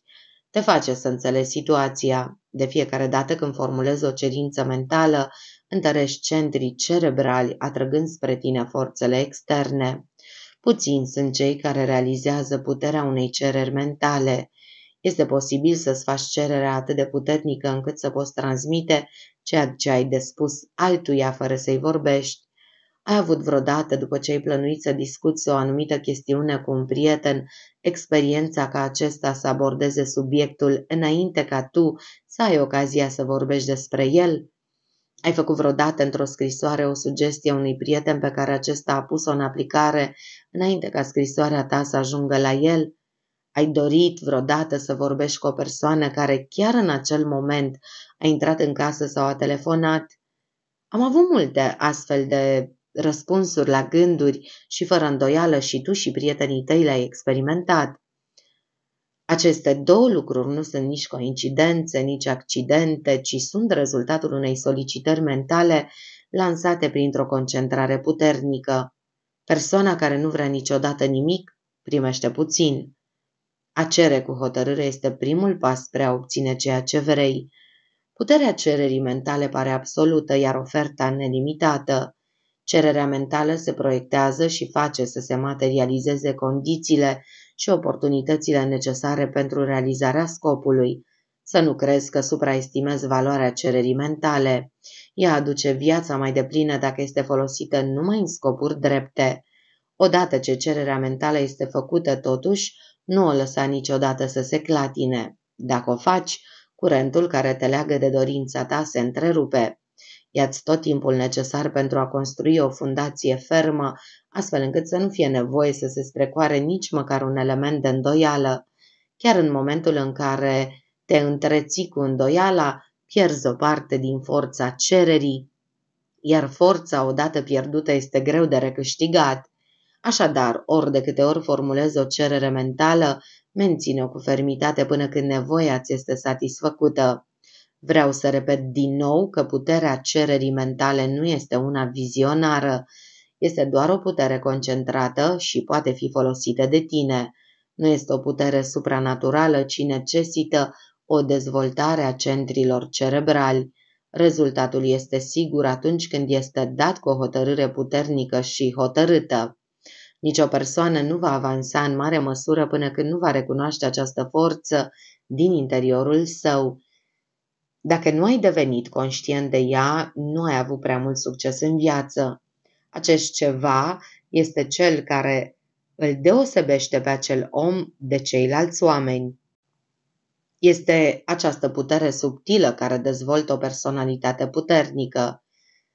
te face să înțelegi situația. De fiecare dată când formulezi o cerință mentală, întărești centrii cerebrali, atrăgând spre tine forțele externe. Puțini sunt cei care realizează puterea unei cereri mentale. Este posibil să-ți faci cererea atât de puternică încât să poți transmite ceea ce ai de spus altuia fără să-i vorbești. Ai avut vreodată, după ce ai plănuit să discuți o anumită chestiune cu un prieten, experiența ca acesta să abordeze subiectul înainte ca tu să ai ocazia să vorbești despre el? Ai făcut vreodată într-o scrisoare o sugestie unui prieten pe care acesta a pus-o în aplicare înainte ca scrisoarea ta să ajungă la el? Ai dorit vreodată să vorbești cu o persoană care chiar în acel moment a intrat în casă sau a telefonat? Am avut multe astfel de răspunsuri la gânduri și fără îndoială și tu și prietenii tăi le-ai experimentat. Aceste două lucruri nu sunt nici coincidențe, nici accidente, ci sunt rezultatul unei solicitări mentale lansate printr-o concentrare puternică. Persoana care nu vrea niciodată nimic primește puțin. A cere cu hotărâre este primul pas spre a obține ceea ce vrei. Puterea cererii mentale pare absolută, iar oferta nelimitată. Cererea mentală se proiectează și face să se materializeze condițiile și oportunitățile necesare pentru realizarea scopului. Să nu crezi că supraestimezi valoarea cererii mentale. Ea aduce viața mai deplină dacă este folosită numai în scopuri drepte. Odată ce cererea mentală este făcută, totuși, nu o lăsa niciodată să se clatine. Dacă o faci, curentul care te leagă de dorința ta se întrerupe. Iați tot timpul necesar pentru a construi o fundație fermă, astfel încât să nu fie nevoie să se strecoare nici măcar un element de îndoială. Chiar în momentul în care te întreții cu îndoiala, pierzi o parte din forța cererii, iar forța odată pierdută este greu de recâștigat. Așadar, ori de câte ori formulezi o cerere mentală, menține-o cu fermitate până când nevoia ți este satisfăcută. Vreau să repet din nou că puterea cererii mentale nu este una vizionară, este doar o putere concentrată și poate fi folosită de tine. Nu este o putere supranaturală, ci necesită o dezvoltare a centrilor cerebrali. Rezultatul este sigur atunci când este dat cu o hotărâre puternică și hotărâtă. Nicio persoană nu va avansa în mare măsură până când nu va recunoaște această forță din interiorul său dacă nu ai devenit conștient de ea, nu ai avut prea mult succes în viață. Acest ceva este cel care îl deosebește pe acel om de ceilalți oameni. Este această putere subtilă care dezvoltă o personalitate puternică.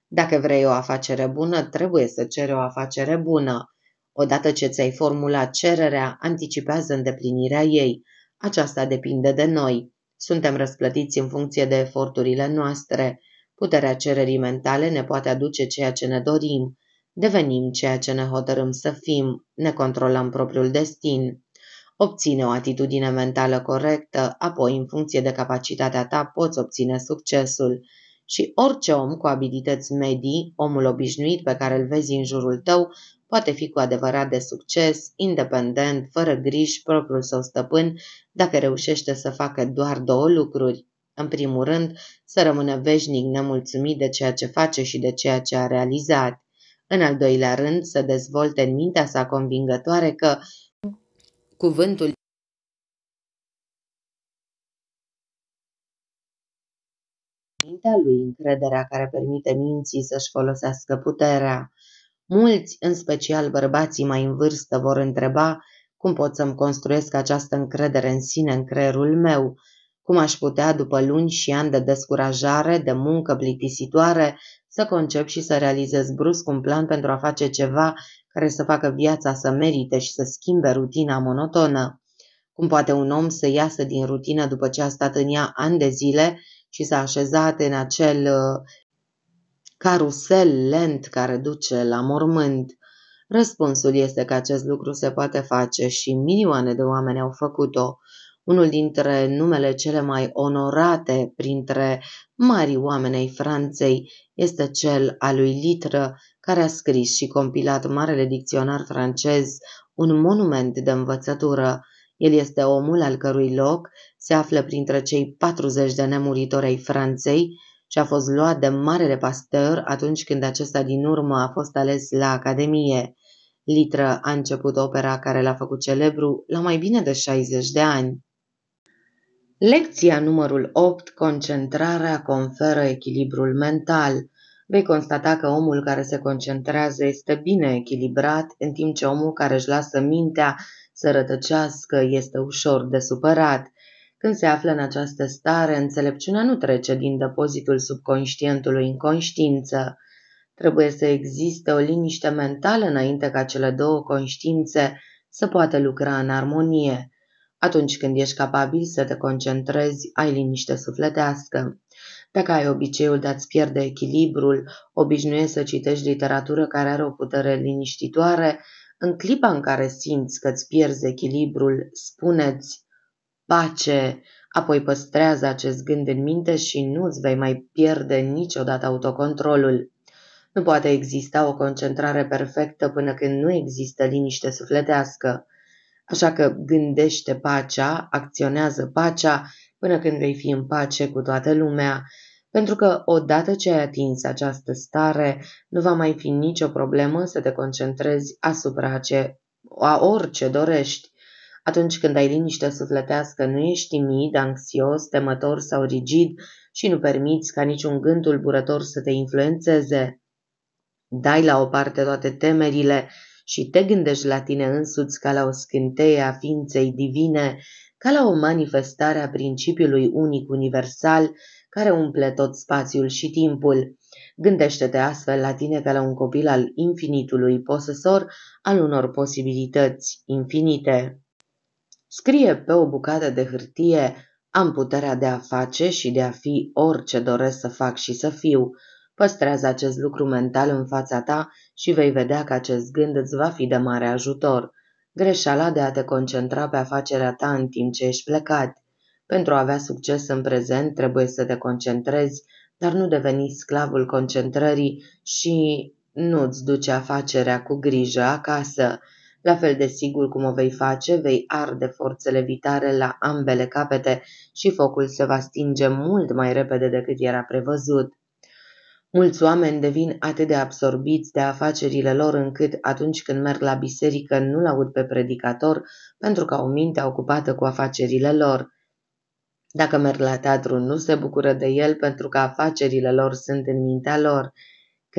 Dacă vrei o afacere bună, trebuie să ceri o afacere bună. Odată ce ți-ai formulat cererea, anticipează îndeplinirea ei. Aceasta depinde de noi. Suntem răsplătiți în funcție de eforturile noastre. Puterea cererii mentale ne poate aduce ceea ce ne dorim. Devenim ceea ce ne hotărâm să fim, ne controlăm propriul destin. Obține o atitudine mentală corectă, apoi în funcție de capacitatea ta poți obține succesul. Și orice om cu abilități medii, omul obișnuit pe care îl vezi în jurul tău, poate fi cu adevărat de succes, independent, fără griji, propriul său stăpân, dacă reușește să facă doar două lucruri. În primul rând, să rămână veșnic nemulțumit de ceea ce face și de ceea ce a realizat. În al doilea rând, să dezvolte în mintea sa convingătoare că cuvântul mintea lui încrederea care permite minții să-și folosească puterea. Mulți, în special bărbații mai în vârstă, vor întreba cum pot să-mi construiesc această încredere în sine în creierul meu, cum aș putea, după luni și ani de descurajare, de muncă plictisitoare, să concep și să realizez brusc un plan pentru a face ceva care să facă viața să merite și să schimbe rutina monotonă. Cum poate un om să iasă din rutină după ce a stat în ea ani de zile și să așezat în acel carusel lent care duce la mormânt. Răspunsul este că acest lucru se poate face și milioane de oameni au făcut-o. Unul dintre numele cele mai onorate printre mari oameni Franței este cel al lui Litră, care a scris și compilat marele dicționar francez, un monument de învățătură. El este omul al cărui loc se află printre cei 40 de nemuritori ai Franței, și a fost luat de marele pasteur atunci când acesta din urmă a fost ales la Academie. Litră a început opera care l-a făcut celebru la mai bine de 60 de ani. Lecția numărul 8, concentrarea conferă echilibrul mental. Vei constata că omul care se concentrează este bine echilibrat, în timp ce omul care își lasă mintea să rătăcească este ușor de supărat. Când se află în această stare, înțelepciunea nu trece din depozitul subconștientului în conștiință. Trebuie să existe o liniște mentală înainte ca cele două conștiințe să poată lucra în armonie. Atunci când ești capabil să te concentrezi, ai liniște sufletească. Dacă ai obiceiul de a-ți pierde echilibrul, obișnuiești să citești literatură care are o putere liniștitoare, în clipa în care simți că ți pierzi echilibrul, spuneți pace, apoi păstrează acest gând în minte și nu-ți vei mai pierde niciodată autocontrolul. Nu poate exista o concentrare perfectă până când nu există liniște sufletească. Așa că gândește pacea, acționează pacea până când vei fi în pace cu toată lumea, pentru că odată ce ai atins această stare, nu va mai fi nicio problemă să te concentrezi asupra ce, a orice dorești. Atunci când ai liniște sufletească, nu ești timid, anxios, temător sau rigid și nu permiți ca niciun gând tulburător să te influențeze. Dai la o parte toate temerile și te gândești la tine însuți ca la o scânteie a ființei divine, ca la o manifestare a principiului unic universal care umple tot spațiul și timpul. Gândește-te astfel la tine ca la un copil al infinitului, posesor al unor posibilități infinite. Scrie pe o bucată de hârtie am puterea de a face și de a fi orice doresc să fac și să fiu. Păstrează acest lucru mental în fața ta și vei vedea că acest gând îți va fi de mare ajutor. Greșeala de a te concentra pe afacerea ta în timp ce ești plecat. Pentru a avea succes în prezent, trebuie să te concentrezi, dar nu deveni sclavul concentrării și nu-ți duce afacerea cu grijă acasă. La fel de sigur cum o vei face, vei arde forțele vitare la ambele capete și focul se va stinge mult mai repede decât era prevăzut. Mulți oameni devin atât de absorbiți de afacerile lor încât atunci când merg la biserică nu-l aud pe predicator pentru că au mintea ocupată cu afacerile lor. Dacă merg la teatru, nu se bucură de el pentru că afacerile lor sunt în mintea lor.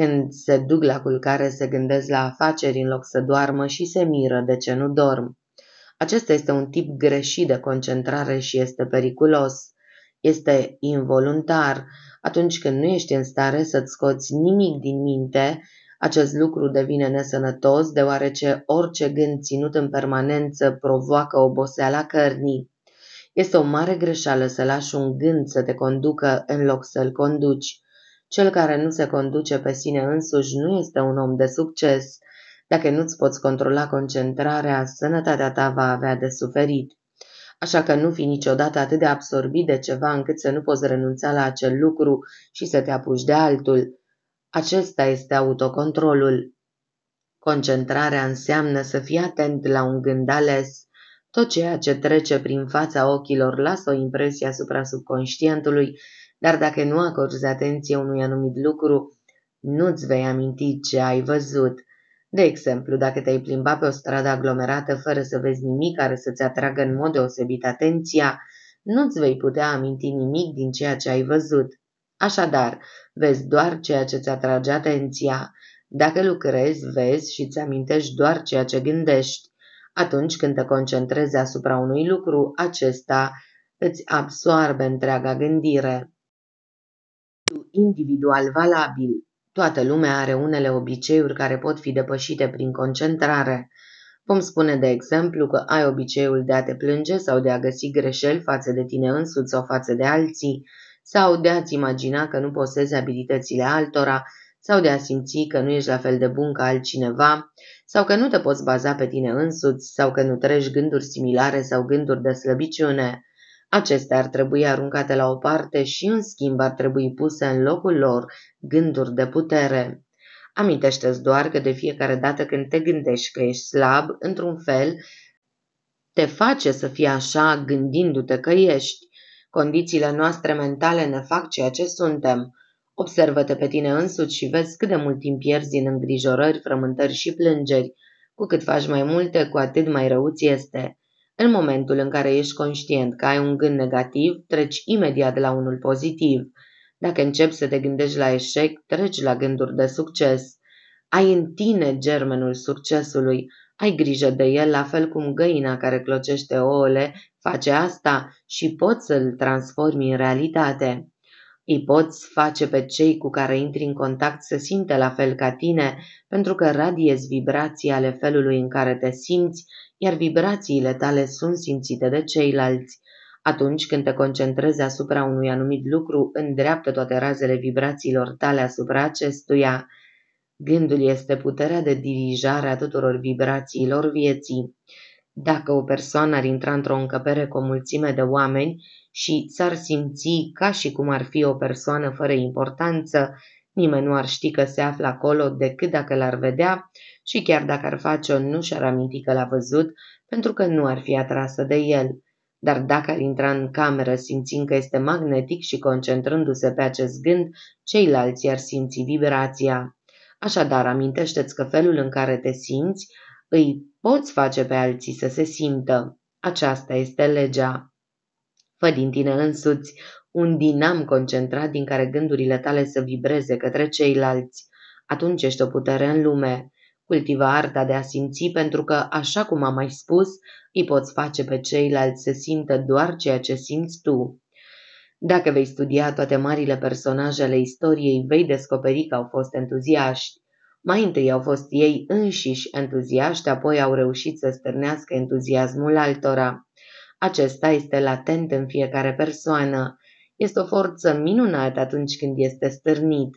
Când se duc la culcare, se gândesc la afaceri în loc să doarmă și se miră de ce nu dorm. Acesta este un tip greșit de concentrare și este periculos. Este involuntar. Atunci când nu ești în stare să-ți scoți nimic din minte, acest lucru devine nesănătos, deoarece orice gând ținut în permanență provoacă oboseala cărnii. Este o mare greșeală să lași un gând să te conducă în loc să-l conduci. Cel care nu se conduce pe sine însuși nu este un om de succes. Dacă nu-ți poți controla concentrarea, sănătatea ta va avea de suferit. Așa că nu fi niciodată atât de absorbit de ceva încât să nu poți renunța la acel lucru și să te apuci de altul. Acesta este autocontrolul. Concentrarea înseamnă să fii atent la un gând ales. Tot ceea ce trece prin fața ochilor lasă o impresie asupra subconștientului dar dacă nu acorzi atenție unui anumit lucru, nu-ți vei aminti ce ai văzut. De exemplu, dacă te-ai plimba pe o stradă aglomerată fără să vezi nimic care să-ți atragă în mod deosebit atenția, nu-ți vei putea aminti nimic din ceea ce ai văzut. Așadar, vezi doar ceea ce ți atrage atenția. Dacă lucrezi, vezi și îți amintești doar ceea ce gândești. Atunci când te concentrezi asupra unui lucru, acesta îți absoarbe întreaga gândire individual valabil. Toată lumea are unele obiceiuri care pot fi depășite prin concentrare. Vom spune de exemplu că ai obiceiul de a te plânge sau de a găsi greșeli față de tine însuți sau față de alții, sau de a-ți imagina că nu posezi abilitățile altora, sau de a simți că nu ești la fel de bun ca altcineva, sau că nu te poți baza pe tine însuți, sau că nu treci gânduri similare sau gânduri de slăbiciune. Acestea ar trebui aruncate la o parte și, în schimb, ar trebui puse în locul lor gânduri de putere. Amintește-ți doar că de fiecare dată când te gândești că ești slab, într-un fel, te face să fii așa gândindu-te că ești. Condițiile noastre mentale ne fac ceea ce suntem. Observă-te pe tine însuți și vezi cât de mult timp pierzi în îngrijorări, frământări și plângeri. Cu cât faci mai multe, cu atât mai rău este. În momentul în care ești conștient că ai un gând negativ, treci imediat la unul pozitiv. Dacă începi să te gândești la eșec, treci la gânduri de succes. Ai în tine germenul succesului, ai grijă de el la fel cum găina care clocește ouăle face asta și poți să-l transformi în realitate. Îi poți face pe cei cu care intri în contact să simtă la fel ca tine, pentru că radiezi vibrații ale felului în care te simți iar vibrațiile tale sunt simțite de ceilalți. Atunci când te concentrezi asupra unui anumit lucru, îndreaptă toate razele vibrațiilor tale asupra acestuia. Gândul este puterea de dirijare a tuturor vibrațiilor vieții. Dacă o persoană ar intra într-o încăpere cu o mulțime de oameni și s-ar simți ca și cum ar fi o persoană fără importanță, nimeni nu ar ști că se află acolo decât dacă l-ar vedea și chiar dacă ar face-o nu și-ar aminti că l-a văzut, pentru că nu ar fi atrasă de el. Dar dacă ar intra în cameră simțind că este magnetic și concentrându-se pe acest gând, ceilalți ar simți vibrația. Așadar, amintește-ți că felul în care te simți îi poți face pe alții să se simtă. Aceasta este legea. Fă din tine însuți un dinam concentrat din care gândurile tale să vibreze către ceilalți. Atunci ești o putere în lume. Cultiva arta de a simți pentru că, așa cum am mai spus, îi poți face pe ceilalți să simtă doar ceea ce simți tu. Dacă vei studia toate marile personaje ale istoriei, vei descoperi că au fost entuziaști. Mai întâi au fost ei înșiși entuziaști, apoi au reușit să stârnească entuziasmul altora. Acesta este latent în fiecare persoană. Este o forță minunată atunci când este stârnit.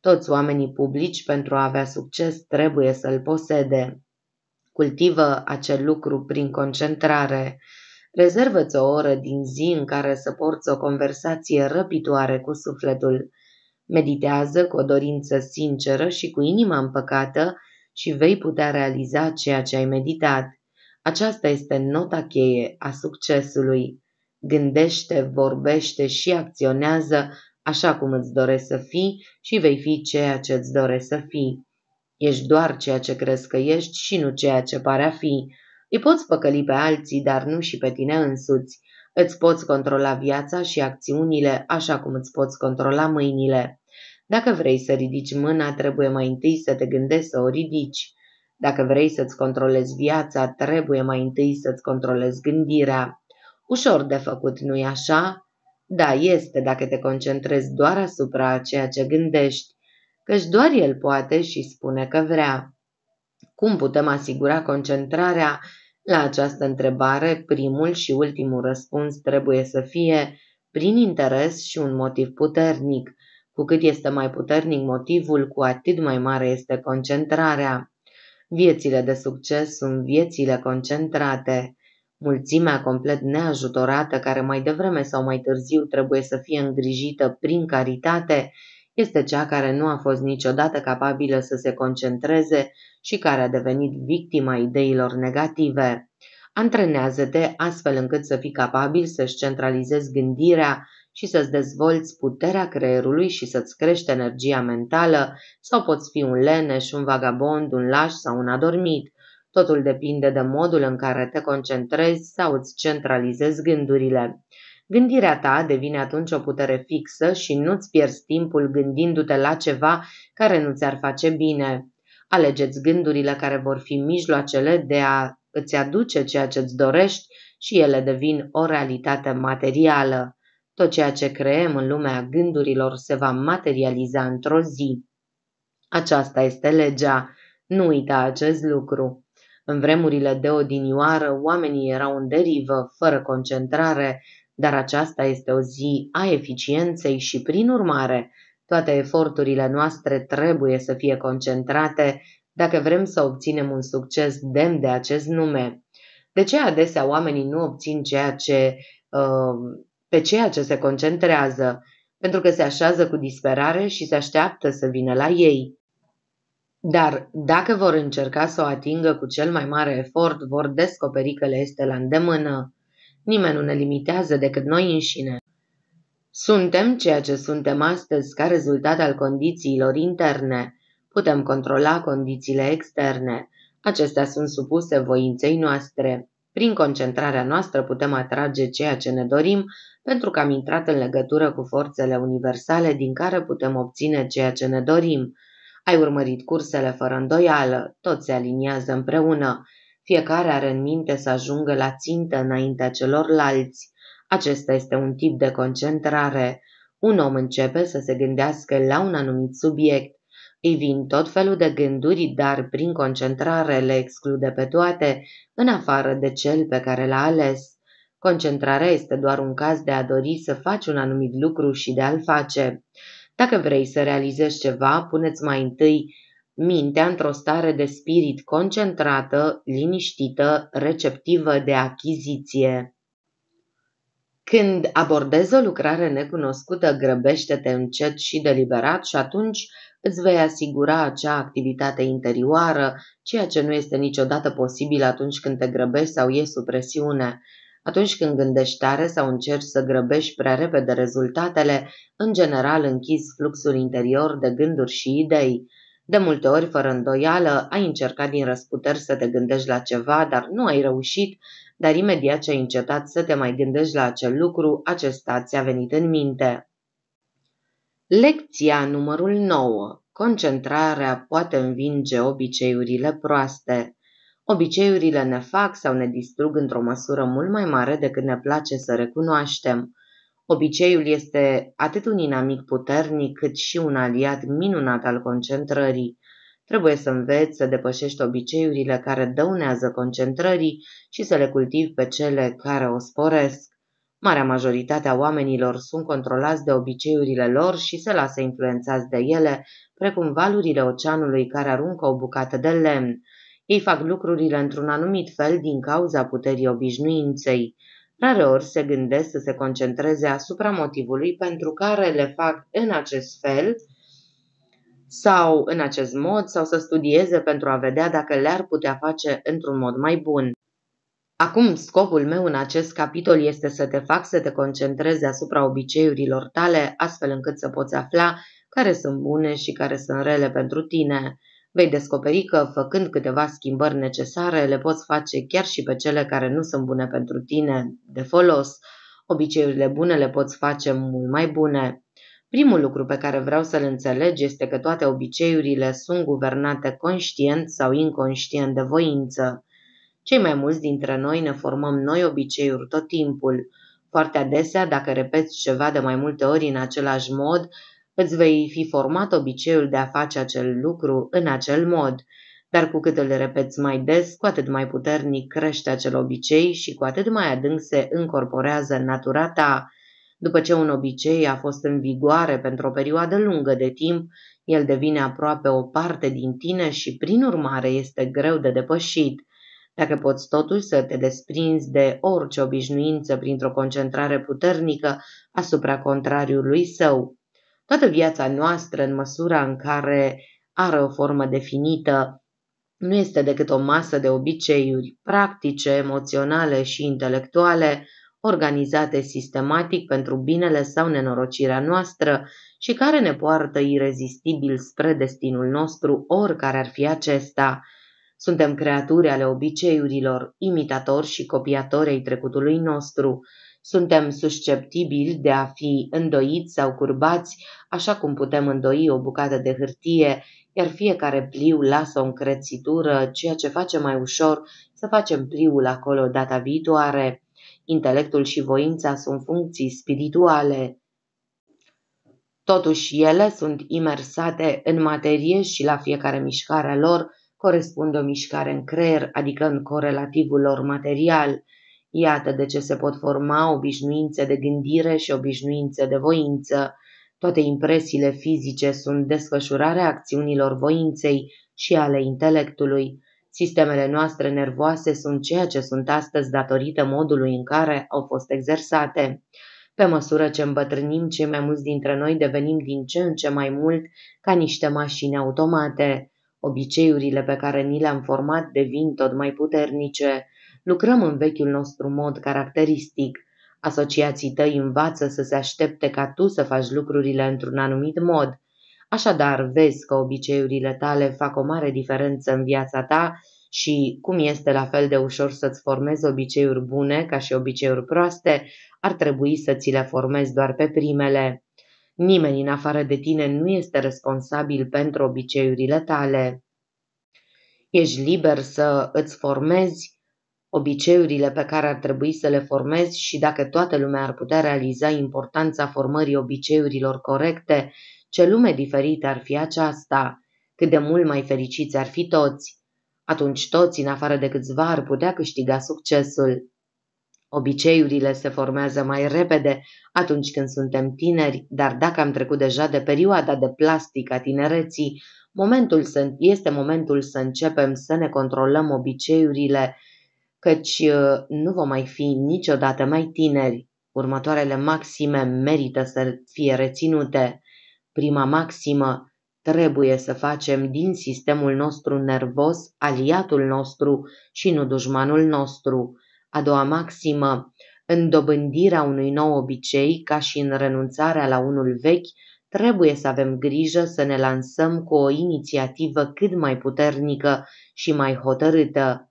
Toți oamenii publici, pentru a avea succes, trebuie să-l posede. Cultivă acel lucru prin concentrare. Rezervă-ți o oră din zi în care să porți o conversație răpitoare cu sufletul. Meditează cu o dorință sinceră și cu inima împăcată și vei putea realiza ceea ce ai meditat. Aceasta este nota cheie a succesului. Gândește, vorbește și acționează așa cum îți dorești să fii și vei fi ceea ce îți dorești să fii. Ești doar ceea ce crezi că ești și nu ceea ce pare a fi. Îi poți păcăli pe alții, dar nu și pe tine însuți. Îți poți controla viața și acțiunile așa cum îți poți controla mâinile. Dacă vrei să ridici mâna, trebuie mai întâi să te gândești să o ridici. Dacă vrei să-ți controlezi viața, trebuie mai întâi să-ți controlezi gândirea. Ușor de făcut, nu-i așa? Da, este dacă te concentrezi doar asupra ceea ce gândești, căci doar el poate și spune că vrea. Cum putem asigura concentrarea? La această întrebare, primul și ultimul răspuns trebuie să fie prin interes și un motiv puternic. Cu cât este mai puternic motivul, cu atât mai mare este concentrarea. Viețile de succes sunt viețile concentrate. Mulțimea complet neajutorată care mai devreme sau mai târziu trebuie să fie îngrijită prin caritate este cea care nu a fost niciodată capabilă să se concentreze și care a devenit victima ideilor negative. Antrenează-te astfel încât să fii capabil să-și centralizezi gândirea și să-ți dezvolți puterea creierului și să-ți crești energia mentală sau poți fi un leneș, un vagabond, un laș sau un adormit – Totul depinde de modul în care te concentrezi sau îți centralizezi gândurile. Gândirea ta devine atunci o putere fixă și nu-ți pierzi timpul gândindu-te la ceva care nu ți-ar face bine. Alegeți gândurile care vor fi mijloacele de a îți aduce ceea ce îți dorești și ele devin o realitate materială. Tot ceea ce creăm în lumea gândurilor se va materializa într-o zi. Aceasta este legea. Nu uita acest lucru. În vremurile de odinioară, oamenii erau în derivă, fără concentrare, dar aceasta este o zi a eficienței și, prin urmare, toate eforturile noastre trebuie să fie concentrate dacă vrem să obținem un succes demn de acest nume. De ce adesea oamenii nu obțin ceea ce, uh, pe ceea ce se concentrează? Pentru că se așează cu disperare și se așteaptă să vină la ei. Dar dacă vor încerca să o atingă cu cel mai mare efort, vor descoperi că le este la îndemână. Nimeni nu ne limitează decât noi înșine. Suntem ceea ce suntem astăzi ca rezultat al condițiilor interne. Putem controla condițiile externe. Acestea sunt supuse voinței noastre. Prin concentrarea noastră putem atrage ceea ce ne dorim, pentru că am intrat în legătură cu forțele universale din care putem obține ceea ce ne dorim – ai urmărit cursele fără îndoială, toți se aliniază împreună. Fiecare are în minte să ajungă la țintă înaintea celorlalți. Acesta este un tip de concentrare. Un om începe să se gândească la un anumit subiect. Îi vin tot felul de gânduri, dar prin concentrare le exclude pe toate, în afară de cel pe care l-a ales. Concentrarea este doar un caz de a dori să faci un anumit lucru și de a-l face. Dacă vrei să realizezi ceva, puneți mai întâi mintea într-o stare de spirit concentrată, liniștită, receptivă de achiziție. Când abordezi o lucrare necunoscută, grăbește-te încet și deliberat și atunci îți vei asigura acea activitate interioară, ceea ce nu este niciodată posibil atunci când te grăbești sau e sub presiune. Atunci când gândești tare sau încerci să grăbești prea repede rezultatele, în general închizi fluxul interior de gânduri și idei. De multe ori, fără îndoială, ai încercat din răsputeri să te gândești la ceva, dar nu ai reușit, dar imediat ce ai încetat să te mai gândești la acel lucru, acesta ți-a venit în minte. Lecția numărul 9. Concentrarea poate învinge obiceiurile proaste. Obiceiurile ne fac sau ne distrug într-o măsură mult mai mare decât ne place să recunoaștem. Obiceiul este atât un inamic puternic cât și un aliat minunat al concentrării. Trebuie să înveți să depășești obiceiurile care dăunează concentrării și să le cultivi pe cele care o sporesc. Marea majoritate a oamenilor sunt controlați de obiceiurile lor și se lasă influențați de ele, precum valurile oceanului care aruncă o bucată de lemn. Ei fac lucrurile într-un anumit fel din cauza puterii obișnuinței. Rareori se gândesc să se concentreze asupra motivului pentru care le fac în acest fel sau în acest mod sau să studieze pentru a vedea dacă le-ar putea face într-un mod mai bun. Acum, scopul meu în acest capitol este să te fac să te concentrezi asupra obiceiurilor tale, astfel încât să poți afla care sunt bune și care sunt rele pentru tine. Vei descoperi că, făcând câteva schimbări necesare, le poți face chiar și pe cele care nu sunt bune pentru tine, de folos. Obiceiurile bune le poți face mult mai bune. Primul lucru pe care vreau să-l înțelegi este că toate obiceiurile sunt guvernate conștient sau inconștient de voință. Cei mai mulți dintre noi ne formăm noi obiceiuri tot timpul. Foarte adesea, dacă repeți ceva de mai multe ori în același mod, Îți vei fi format obiceiul de a face acel lucru în acel mod, dar cu cât îl repeți mai des, cu atât mai puternic crește acel obicei și cu atât mai adânc se încorporează în natura ta. După ce un obicei a fost în vigoare pentru o perioadă lungă de timp, el devine aproape o parte din tine și, prin urmare, este greu de depășit. Dacă poți totuși să te desprinzi de orice obișnuință printr-o concentrare puternică asupra contrariului său, Toată viața noastră, în măsura în care are o formă definită, nu este decât o masă de obiceiuri practice, emoționale și intelectuale, organizate sistematic pentru binele sau nenorocirea noastră și care ne poartă irezistibil spre destinul nostru, oricare ar fi acesta. Suntem creaturi ale obiceiurilor, imitatori și copiatori ai trecutului nostru, suntem susceptibili de a fi îndoiți sau curbați, așa cum putem îndoi o bucată de hârtie, iar fiecare pliu lasă o încrețitură, ceea ce face mai ușor să facem pliul acolo data viitoare. Intelectul și voința sunt funcții spirituale. Totuși, ele sunt imersate în materie și la fiecare mișcare a lor corespunde o mișcare în creier, adică în corelativul lor material – Iată de ce se pot forma obișnuințe de gândire și obișnuințe de voință. Toate impresiile fizice sunt desfășurarea acțiunilor voinței și ale intelectului. Sistemele noastre nervoase sunt ceea ce sunt astăzi datorită modului în care au fost exersate. Pe măsură ce îmbătrânim, cei mai mulți dintre noi devenim din ce în ce mai mult ca niște mașini automate. Obiceiurile pe care ni le-am format devin tot mai puternice. Lucrăm în vechiul nostru mod caracteristic. Asociații tăi învață să se aștepte ca tu să faci lucrurile într-un anumit mod. Așadar, vezi că obiceiurile tale fac o mare diferență în viața ta și cum este la fel de ușor să-ți formezi obiceiuri bune ca și obiceiuri proaste, ar trebui să ți le formezi doar pe primele. Nimeni în afară de tine nu este responsabil pentru obiceiurile tale. Ești liber să îți formezi obiceiurile pe care ar trebui să le formezi și dacă toată lumea ar putea realiza importanța formării obiceiurilor corecte, ce lume diferită ar fi aceasta, cât de mult mai fericiți ar fi toți. Atunci toți, în afară de câțiva, ar putea câștiga succesul. Obiceiurile se formează mai repede atunci când suntem tineri, dar dacă am trecut deja de perioada de plastic a tinereții, momentul să, este momentul să începem să ne controlăm obiceiurile căci uh, nu vom mai fi niciodată mai tineri. Următoarele maxime merită să fie reținute. Prima maximă, trebuie să facem din sistemul nostru nervos aliatul nostru și nu dușmanul nostru. A doua maximă, în dobândirea unui nou obicei, ca și în renunțarea la unul vechi, trebuie să avem grijă să ne lansăm cu o inițiativă cât mai puternică și mai hotărâtă.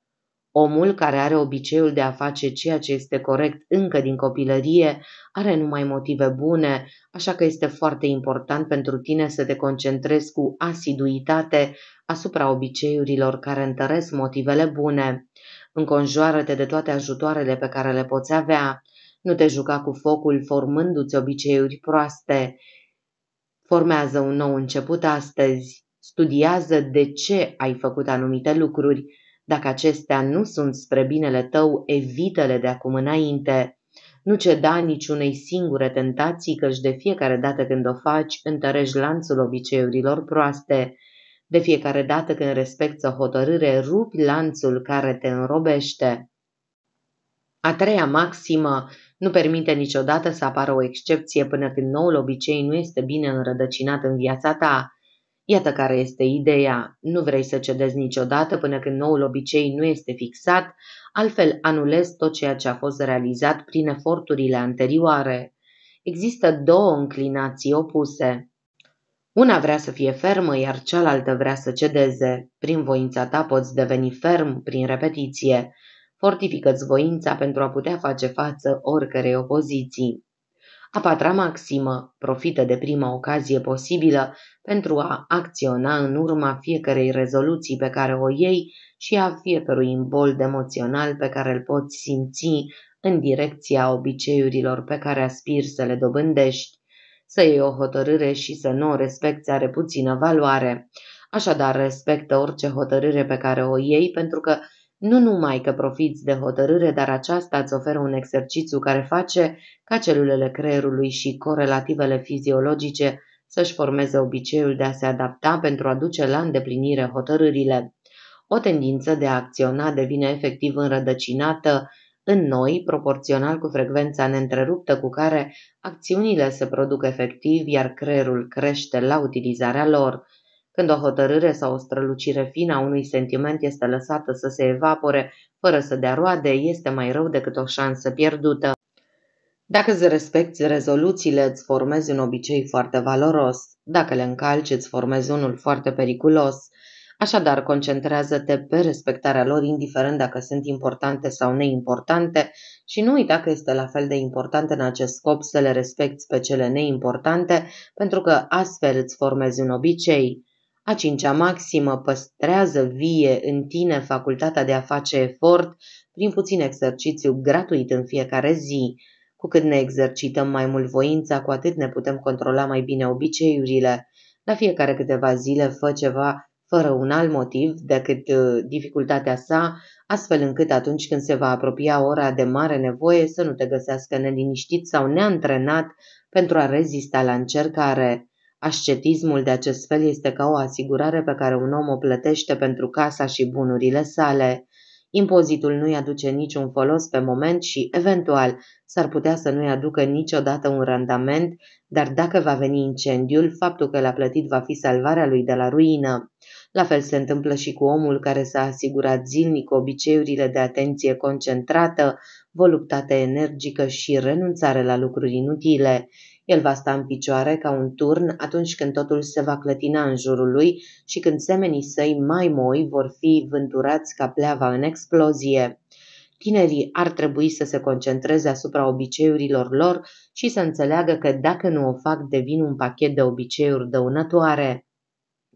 Omul care are obiceiul de a face ceea ce este corect încă din copilărie are numai motive bune, așa că este foarte important pentru tine să te concentrezi cu asiduitate asupra obiceiurilor care întăresc motivele bune. Înconjoară-te de toate ajutoarele pe care le poți avea. Nu te juca cu focul formându-ți obiceiuri proaste. Formează un nou început astăzi. Studiază de ce ai făcut anumite lucruri dacă acestea nu sunt spre binele tău, evită-le de acum înainte. Nu ceda niciunei singure tentații, căci de fiecare dată când o faci, întărești lanțul obiceiurilor proaste. De fiecare dată când respecti o hotărâre, rupi lanțul care te înrobește. A treia maximă, nu permite niciodată să apară o excepție până când noul obicei nu este bine înrădăcinat în viața ta. Iată care este ideea. Nu vrei să cedezi niciodată până când noul obicei nu este fixat, altfel anulezi tot ceea ce a fost realizat prin eforturile anterioare. Există două înclinații opuse. Una vrea să fie fermă, iar cealaltă vrea să cedeze. Prin voința ta poți deveni ferm prin repetiție. Fortifică-ți voința pentru a putea face față oricărei opoziții. A patra maximă, profită de prima ocazie posibilă pentru a acționa în urma fiecarei rezoluții pe care o iei și a fiecărui imbold emoțional pe care îl poți simți în direcția obiceiurilor pe care aspiri să le dobândești. Să iei o hotărâre și să nu o respecti are puțină valoare. Așadar, respectă orice hotărâre pe care o iei pentru că nu numai că profiți de hotărâre, dar aceasta îți oferă un exercițiu care face ca celulele creierului și corelativele fiziologice să-și formeze obiceiul de a se adapta pentru a duce la îndeplinire hotărârile. O tendință de a acționa devine efectiv înrădăcinată în noi, proporțional cu frecvența neîntreruptă cu care acțiunile se produc efectiv, iar creierul crește la utilizarea lor când o hotărâre sau o strălucire fină a unui sentiment este lăsată să se evapore fără să dea roade, este mai rău decât o șansă pierdută. Dacă îți respecti rezoluțiile, îți formezi un obicei foarte valoros. Dacă le încalci, îți formezi unul foarte periculos. Așadar, concentrează-te pe respectarea lor, indiferent dacă sunt importante sau neimportante, și nu uita că este la fel de important în acest scop să le respecti pe cele neimportante, pentru că astfel îți formezi un obicei. A cincea maximă păstrează vie în tine facultatea de a face efort prin puțin exercițiu gratuit în fiecare zi. Cu cât ne exercităm mai mult voința, cu atât ne putem controla mai bine obiceiurile. La fiecare câteva zile fă ceva fără un alt motiv decât uh, dificultatea sa, astfel încât atunci când se va apropia ora de mare nevoie să nu te găsească neliniștit sau neantrenat pentru a rezista la încercare. Ascetismul de acest fel este ca o asigurare pe care un om o plătește pentru casa și bunurile sale. Impozitul nu-i aduce niciun folos pe moment și, eventual, s-ar putea să nu-i aducă niciodată un randament, dar dacă va veni incendiul, faptul că l-a plătit va fi salvarea lui de la ruină. La fel se întâmplă și cu omul care s-a asigurat zilnic obiceiurile de atenție concentrată, voluptate energică și renunțare la lucruri inutile. El va sta în picioare ca un turn atunci când totul se va clătina în jurul lui și când semenii săi mai moi vor fi vânturați ca pleava în explozie. Tinerii ar trebui să se concentreze asupra obiceiurilor lor și să înțeleagă că dacă nu o fac devin un pachet de obiceiuri dăunătoare.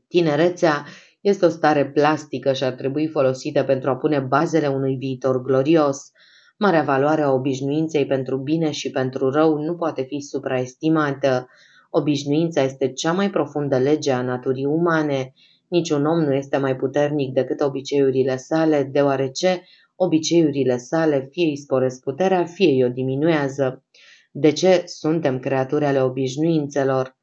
Tinerețea este o stare plastică și ar trebui folosită pentru a pune bazele unui viitor glorios – Marea valoare a obișnuinței pentru bine și pentru rău nu poate fi supraestimată. Obișnuința este cea mai profundă lege a naturii umane. Niciun om nu este mai puternic decât obiceiurile sale, deoarece obiceiurile sale fie îi sporesc puterea, fie îi o diminuează. De ce suntem creaturi ale obișnuințelor?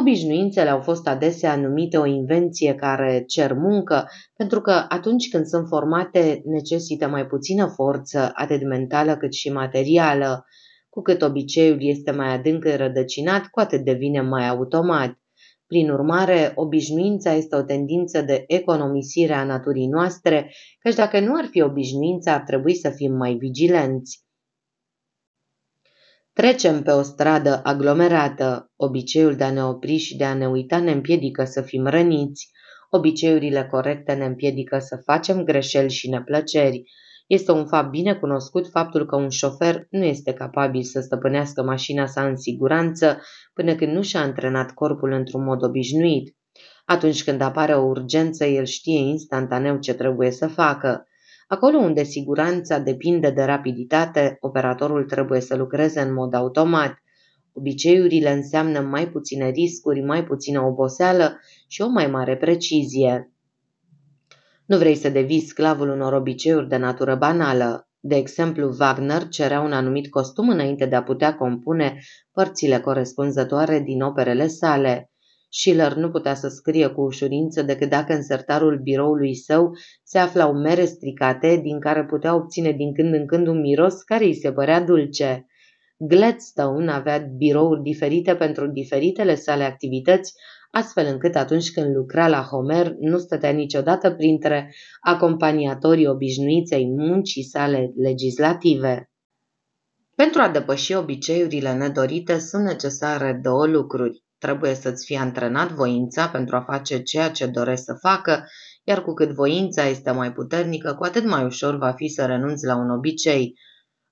Obișnuințele au fost adesea numite o invenție care cer muncă, pentru că atunci când sunt formate necesită mai puțină forță, atât mentală cât și materială. Cu cât obiceiul este mai adânc rădăcinat, cu atât devine mai automat. Prin urmare, obișnuința este o tendință de economisire a naturii noastre, căci dacă nu ar fi obișnuința, ar trebui să fim mai vigilenți. Trecem pe o stradă aglomerată, obiceiul de a ne opri și de a ne uita ne împiedică să fim răniți, obiceiurile corecte ne împiedică să facem greșeli și neplăceri. Este un fapt bine cunoscut faptul că un șofer nu este capabil să stăpânească mașina sa în siguranță până când nu și-a antrenat corpul într-un mod obișnuit. Atunci când apare o urgență, el știe instantaneu ce trebuie să facă. Acolo unde siguranța depinde de rapiditate, operatorul trebuie să lucreze în mod automat. Obiceiurile înseamnă mai puține riscuri, mai puțină oboseală și o mai mare precizie. Nu vrei să devii sclavul unor obiceiuri de natură banală. De exemplu, Wagner cerea un anumit costum înainte de a putea compune părțile corespunzătoare din operele sale. Schiller nu putea să scrie cu ușurință decât dacă în sertarul biroului său se aflau mere stricate, din care putea obține din când în când un miros care îi se părea dulce. Gladstone avea birouri diferite pentru diferitele sale activități, astfel încât atunci când lucra la Homer nu stătea niciodată printre acompaniatorii obișnuiți ai muncii sale legislative. Pentru a depăși obiceiurile nedorite sunt necesare două lucruri. Trebuie să-ți fie antrenat voința pentru a face ceea ce dorești să facă, iar cu cât voința este mai puternică, cu atât mai ușor va fi să renunți la un obicei.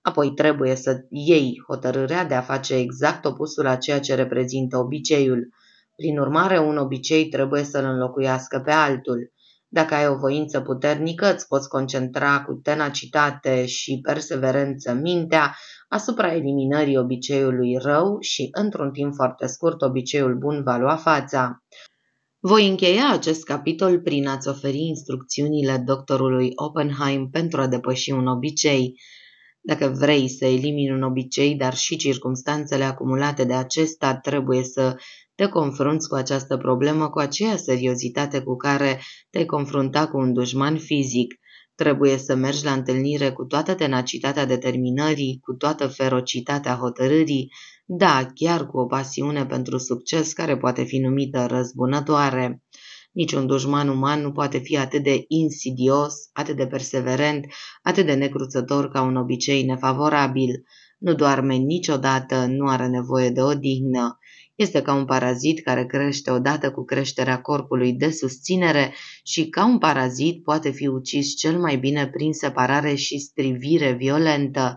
Apoi trebuie să iei hotărârea de a face exact opusul a ceea ce reprezintă obiceiul. Prin urmare, un obicei trebuie să-l înlocuiască pe altul. Dacă ai o voință puternică, îți poți concentra cu tenacitate și perseverență mintea asupra eliminării obiceiului rău și, într-un timp foarte scurt, obiceiul bun va lua fața. Voi încheia acest capitol prin a-ți oferi instrucțiunile doctorului Oppenheim pentru a depăși un obicei. Dacă vrei să elimini un obicei, dar și circumstanțele acumulate de acesta, trebuie să te confrunți cu această problemă cu aceea seriozitate cu care te confrunta cu un dușman fizic. Trebuie să mergi la întâlnire cu toată tenacitatea determinării, cu toată ferocitatea hotărârii, da, chiar cu o pasiune pentru succes care poate fi numită răzbunătoare. Niciun dușman uman nu poate fi atât de insidios, atât de perseverent, atât de necruțător ca un obicei nefavorabil. Nu doarme niciodată, nu are nevoie de odihnă. Este ca un parazit care crește odată cu creșterea corpului de susținere și ca un parazit poate fi ucis cel mai bine prin separare și strivire violentă.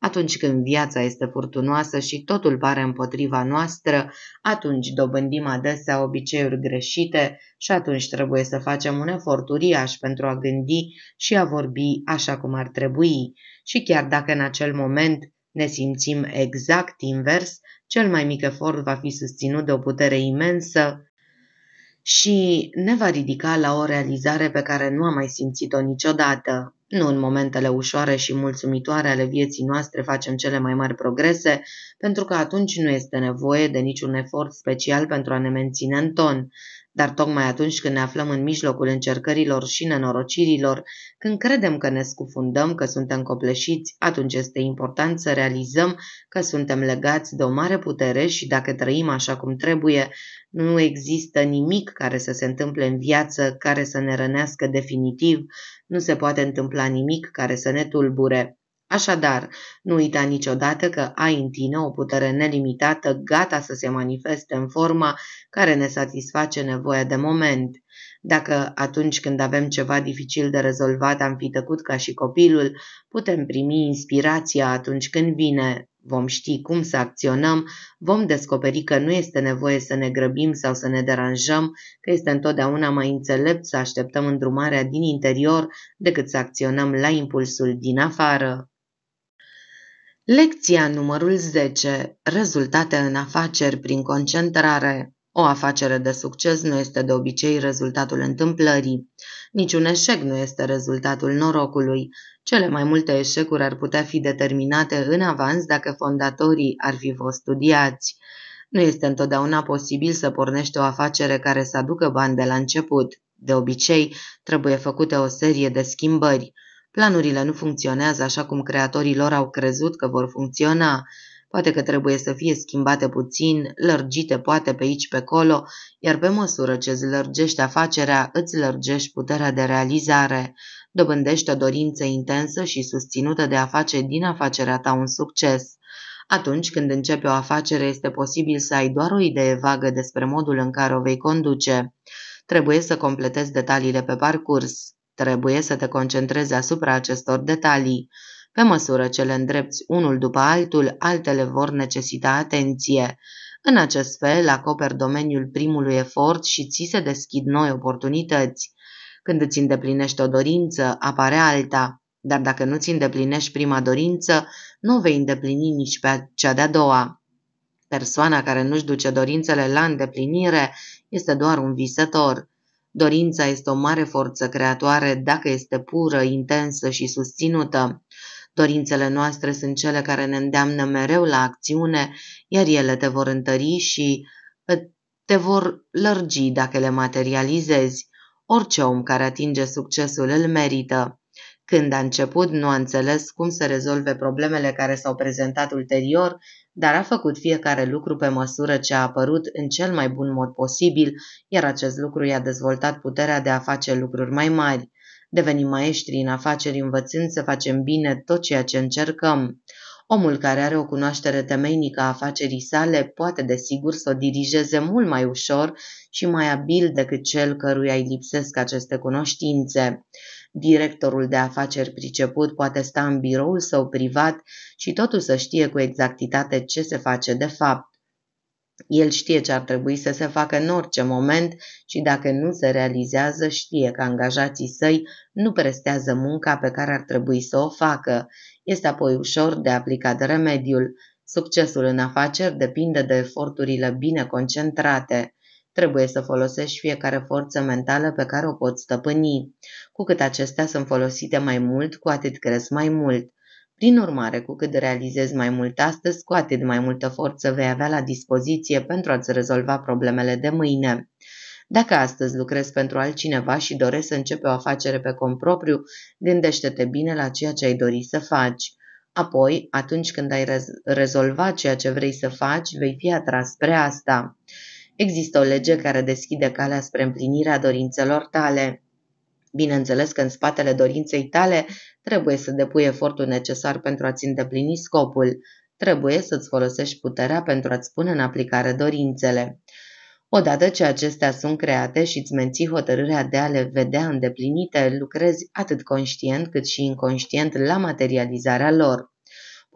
Atunci când viața este furtunoasă și totul pare împotriva noastră, atunci dobândim adesea obiceiuri greșite și atunci trebuie să facem un efort uriaș pentru a gândi și a vorbi așa cum ar trebui. Și chiar dacă în acel moment ne simțim exact invers, cel mai mic efort va fi susținut de o putere imensă și ne va ridica la o realizare pe care nu am mai simțit-o niciodată. Nu în momentele ușoare și mulțumitoare ale vieții noastre facem cele mai mari progrese, pentru că atunci nu este nevoie de niciun efort special pentru a ne menține în ton. Dar tocmai atunci când ne aflăm în mijlocul încercărilor și nenorocirilor, când credem că ne scufundăm, că suntem copleșiți, atunci este important să realizăm că suntem legați de o mare putere și dacă trăim așa cum trebuie, nu există nimic care să se întâmple în viață care să ne rănească definitiv, nu se poate întâmpla nimic care să ne tulbure. Așadar, nu uita niciodată că ai în tine o putere nelimitată gata să se manifeste în forma care ne satisface nevoia de moment. Dacă atunci când avem ceva dificil de rezolvat am fi tăcut ca și copilul, putem primi inspirația atunci când vine, vom ști cum să acționăm, vom descoperi că nu este nevoie să ne grăbim sau să ne deranjăm, că este întotdeauna mai înțelept să așteptăm îndrumarea din interior decât să acționăm la impulsul din afară. Lecția numărul 10. Rezultate în afaceri prin concentrare. O afacere de succes nu este de obicei rezultatul întâmplării. Niciun eșec nu este rezultatul norocului. Cele mai multe eșecuri ar putea fi determinate în avans dacă fondatorii ar fi fost studiați. Nu este întotdeauna posibil să pornești o afacere care să aducă bani de la început. De obicei, trebuie făcute o serie de schimbări. Planurile nu funcționează așa cum creatorii lor au crezut că vor funcționa. Poate că trebuie să fie schimbate puțin, lărgite poate pe aici pe acolo, iar pe măsură ce îți lărgești afacerea, îți lărgești puterea de realizare. Dobândești o dorință intensă și susținută de a face din afacerea ta un succes. Atunci când începe o afacere, este posibil să ai doar o idee vagă despre modul în care o vei conduce. Trebuie să completezi detaliile pe parcurs. Trebuie să te concentrezi asupra acestor detalii. Pe măsură ce le îndrepți unul după altul, altele vor necesita atenție. În acest fel, acoperi domeniul primului efort și ți se deschid noi oportunități. Când îți îndeplinești o dorință, apare alta, dar dacă nu ți îndeplinești prima dorință, nu vei îndeplini nici pe cea de-a doua. Persoana care nu-și duce dorințele la îndeplinire este doar un visător. Dorința este o mare forță creatoare dacă este pură, intensă și susținută. Dorințele noastre sunt cele care ne îndeamnă mereu la acțiune, iar ele te vor întări și ă, te vor lărgi dacă le materializezi. Orice om care atinge succesul îl merită. Când a început, nu a înțeles cum să rezolve problemele care s-au prezentat ulterior, dar a făcut fiecare lucru pe măsură ce a apărut în cel mai bun mod posibil, iar acest lucru i-a dezvoltat puterea de a face lucruri mai mari. Devenim maestri în afaceri învățând să facem bine tot ceea ce încercăm. Omul care are o cunoaștere temeinică a afacerii sale poate desigur să o dirigeze mult mai ușor și mai abil decât cel căruia îi lipsesc aceste cunoștințe. Directorul de afaceri priceput poate sta în biroul său privat și totul să știe cu exactitate ce se face de fapt. El știe ce ar trebui să se facă în orice moment și dacă nu se realizează, știe că angajații săi nu prestează munca pe care ar trebui să o facă. Este apoi ușor de aplicat remediul. Succesul în afaceri depinde de eforturile bine concentrate. Trebuie să folosești fiecare forță mentală pe care o poți stăpâni. Cu cât acestea sunt folosite mai mult, cu atât cresc mai mult. Prin urmare, cu cât realizezi mai mult astăzi, cu atât mai multă forță vei avea la dispoziție pentru a-ți rezolva problemele de mâine. Dacă astăzi lucrezi pentru altcineva și dorești să începi o afacere pe propriu, gândește-te bine la ceea ce ai dori să faci. Apoi, atunci când ai rezolvat ceea ce vrei să faci, vei fi atras spre asta. Există o lege care deschide calea spre împlinirea dorințelor tale. Bineînțeles că în spatele dorinței tale trebuie să depui efortul necesar pentru a-ți îndeplini scopul. Trebuie să-ți folosești puterea pentru a-ți pune în aplicare dorințele. Odată ce acestea sunt create și îți menții hotărârea de a le vedea îndeplinite, lucrezi atât conștient cât și inconștient la materializarea lor.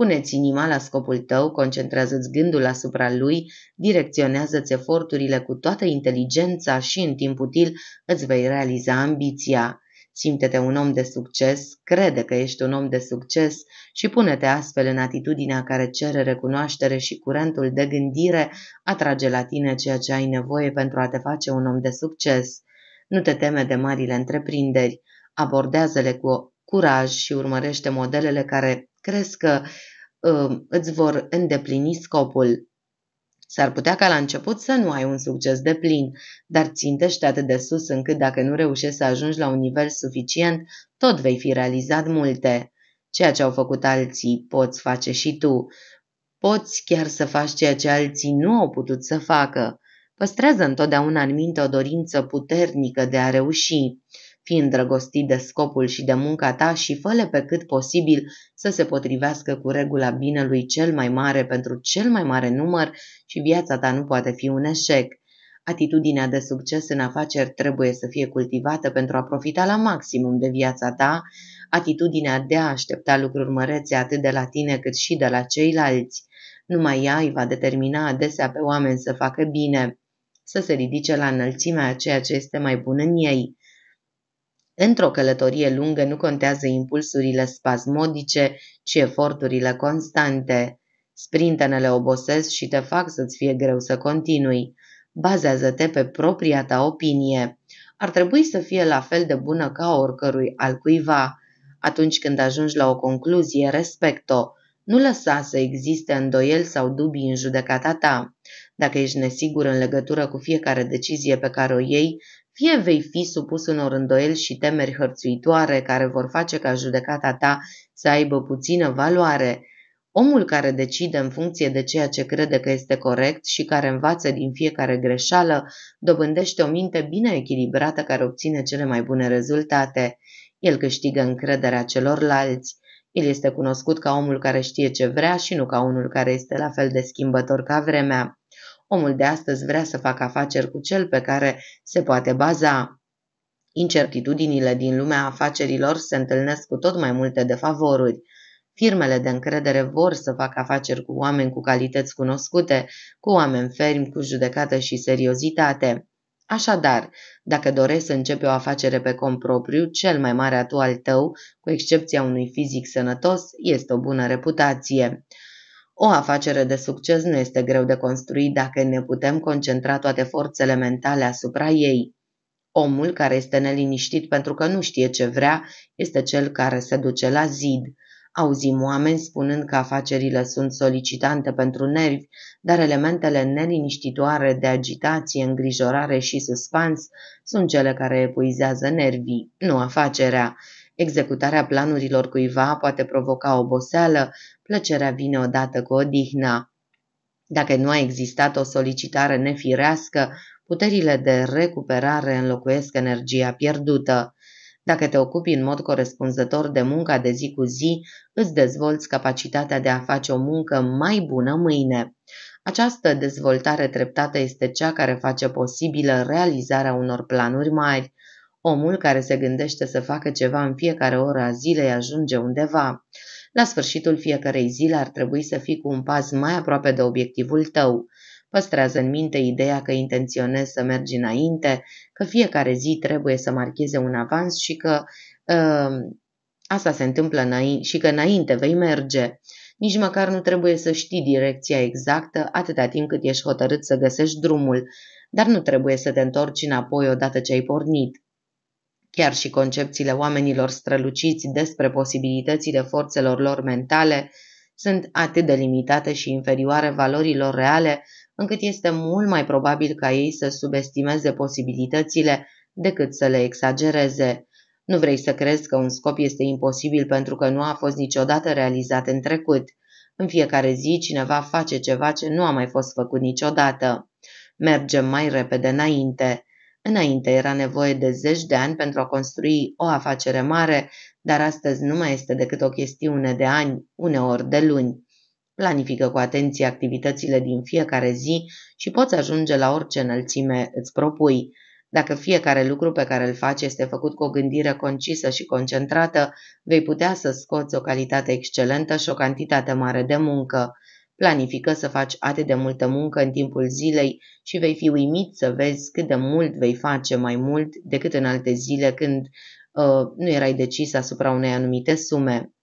Puneți inima la scopul tău, concentrează-ți gândul asupra lui, direcționează-ți eforturile cu toată inteligența și în timp util îți vei realiza ambiția. Simte-te un om de succes, crede că ești un om de succes și pune-te astfel în atitudinea care cere recunoaștere și curentul de gândire atrage la tine ceea ce ai nevoie pentru a te face un om de succes. Nu te teme de marile întreprinderi, abordează-le cu curaj și urmărește modelele care crezi că uh, îți vor îndeplini scopul. S-ar putea ca la început să nu ai un succes de plin, dar țintește atât de sus încât dacă nu reușești să ajungi la un nivel suficient, tot vei fi realizat multe. Ceea ce au făcut alții poți face și tu. Poți chiar să faci ceea ce alții nu au putut să facă. Păstrează întotdeauna în minte o dorință puternică de a reuși fii îndrăgostit de scopul și de munca ta și fă pe cât posibil să se potrivească cu regula binelui cel mai mare pentru cel mai mare număr și viața ta nu poate fi un eșec. Atitudinea de succes în afaceri trebuie să fie cultivată pentru a profita la maximum de viața ta, atitudinea de a aștepta lucruri mărețe atât de la tine cât și de la ceilalți. Numai ea îi va determina adesea pe oameni să facă bine, să se ridice la înălțimea a ceea ce este mai bun în ei. Într-o călătorie lungă nu contează impulsurile spasmodice, ci eforturile constante. Sprintenele obosesc și te fac să-ți fie greu să continui. Bazează-te pe propria ta opinie. Ar trebui să fie la fel de bună ca oricărui cuiva. Atunci când ajungi la o concluzie, respect-o. Nu lăsa să existe îndoieli sau dubii în judecata ta. Dacă ești nesigur în legătură cu fiecare decizie pe care o iei, fie vei fi supus unor îndoieli și temeri hărțuitoare care vor face ca judecata ta să aibă puțină valoare. Omul care decide în funcție de ceea ce crede că este corect și care învață din fiecare greșeală, dobândește o minte bine echilibrată care obține cele mai bune rezultate. El câștigă încrederea celorlalți. El este cunoscut ca omul care știe ce vrea și nu ca unul care este la fel de schimbător ca vremea. Omul de astăzi vrea să facă afaceri cu cel pe care se poate baza. Incertitudinile din lumea afacerilor se întâlnesc cu tot mai multe defavoruri. Firmele de încredere vor să facă afaceri cu oameni cu calități cunoscute, cu oameni fermi, cu judecată și seriozitate. Așadar, dacă dorești să începi o afacere pe cont propriu, cel mai mare atu al tău, cu excepția unui fizic sănătos, este o bună reputație. O afacere de succes nu este greu de construit dacă ne putem concentra toate forțele mentale asupra ei. Omul care este neliniștit pentru că nu știe ce vrea este cel care se duce la zid. Auzim oameni spunând că afacerile sunt solicitante pentru nervi, dar elementele neliniștitoare de agitație, îngrijorare și suspans sunt cele care epuizează nervii, nu afacerea. Executarea planurilor cuiva poate provoca oboseală, plăcerea vine odată cu odihna. Dacă nu a existat o solicitare nefirească, puterile de recuperare înlocuiesc energia pierdută. Dacă te ocupi în mod corespunzător de munca de zi cu zi, îți dezvolți capacitatea de a face o muncă mai bună mâine. Această dezvoltare treptată este cea care face posibilă realizarea unor planuri mari. Omul care se gândește să facă ceva în fiecare oră a zilei ajunge undeva. La sfârșitul fiecarei zile ar trebui să fii cu un pas mai aproape de obiectivul tău. Păstrează în minte ideea că intenționezi să mergi înainte, că fiecare zi trebuie să marcheze un avans și că ă, asta se întâmplă înainte, și că înainte vei merge. Nici măcar nu trebuie să știi direcția exactă atâta timp cât ești hotărât să găsești drumul, dar nu trebuie să te întorci înapoi odată ce ai pornit. Chiar și concepțiile oamenilor străluciți despre posibilitățile forțelor lor mentale sunt atât de limitate și inferioare valorilor reale, încât este mult mai probabil ca ei să subestimeze posibilitățile decât să le exagereze. Nu vrei să crezi că un scop este imposibil pentru că nu a fost niciodată realizat în trecut. În fiecare zi cineva face ceva ce nu a mai fost făcut niciodată. Mergem mai repede înainte. Înainte era nevoie de zeci de ani pentru a construi o afacere mare, dar astăzi nu mai este decât o chestiune de ani, uneori de luni. Planifică cu atenție activitățile din fiecare zi și poți ajunge la orice înălțime îți propui. Dacă fiecare lucru pe care îl faci este făcut cu o gândire concisă și concentrată, vei putea să scoți o calitate excelentă și o cantitate mare de muncă. Planifică să faci atât de multă muncă în timpul zilei și vei fi uimit să vezi cât de mult vei face mai mult decât în alte zile când uh, nu erai decis asupra unei anumite sume.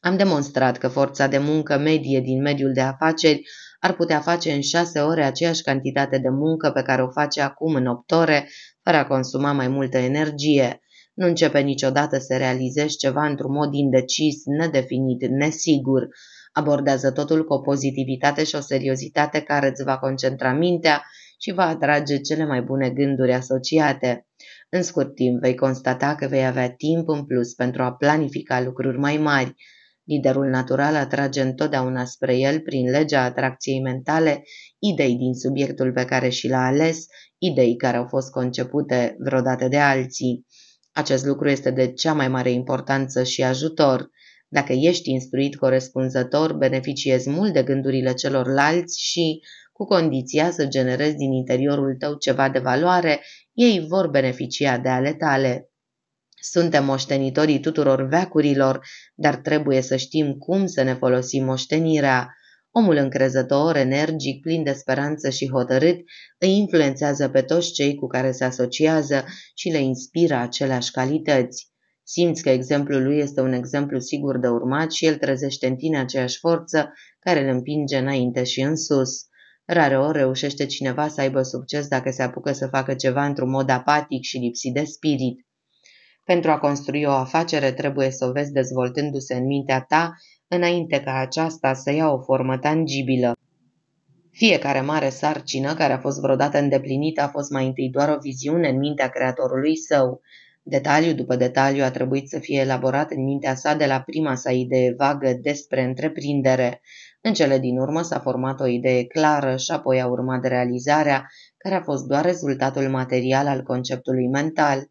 Am demonstrat că forța de muncă medie din mediul de afaceri ar putea face în șase ore aceeași cantitate de muncă pe care o face acum în opt ore, fără a consuma mai multă energie. Nu începe niciodată să realizezi ceva într-un mod indecis, nedefinit, nesigur. Abordează totul cu o pozitivitate și o seriozitate care îți va concentra mintea și va atrage cele mai bune gânduri asociate. În scurt timp vei constata că vei avea timp în plus pentru a planifica lucruri mai mari. Liderul natural atrage întotdeauna spre el, prin legea atracției mentale, idei din subiectul pe care și l-a ales, idei care au fost concepute vreodată de alții. Acest lucru este de cea mai mare importanță și ajutor. Dacă ești instruit corespunzător, beneficiezi mult de gândurile celorlalți și, cu condiția să generezi din interiorul tău ceva de valoare, ei vor beneficia de ale tale. Suntem moștenitorii tuturor veacurilor, dar trebuie să știm cum să ne folosim moștenirea. Omul încrezător, energic, plin de speranță și hotărât, îi influențează pe toți cei cu care se asociază și le inspiră aceleași calități. Simți că exemplul lui este un exemplu sigur de urmat și el trezește în tine aceeași forță care îl împinge înainte și în sus. Rareori reușește cineva să aibă succes dacă se apucă să facă ceva într-un mod apatic și lipsit de spirit. Pentru a construi o afacere trebuie să o vezi dezvoltându-se în mintea ta înainte ca aceasta să ia o formă tangibilă. Fiecare mare sarcină care a fost vreodată îndeplinită a fost mai întâi doar o viziune în mintea creatorului său. Detaliu după detaliu a trebuit să fie elaborat în mintea sa de la prima sa idee vagă despre întreprindere. În cele din urmă s-a format o idee clară și apoi a urmat realizarea, care a fost doar rezultatul material al conceptului mental.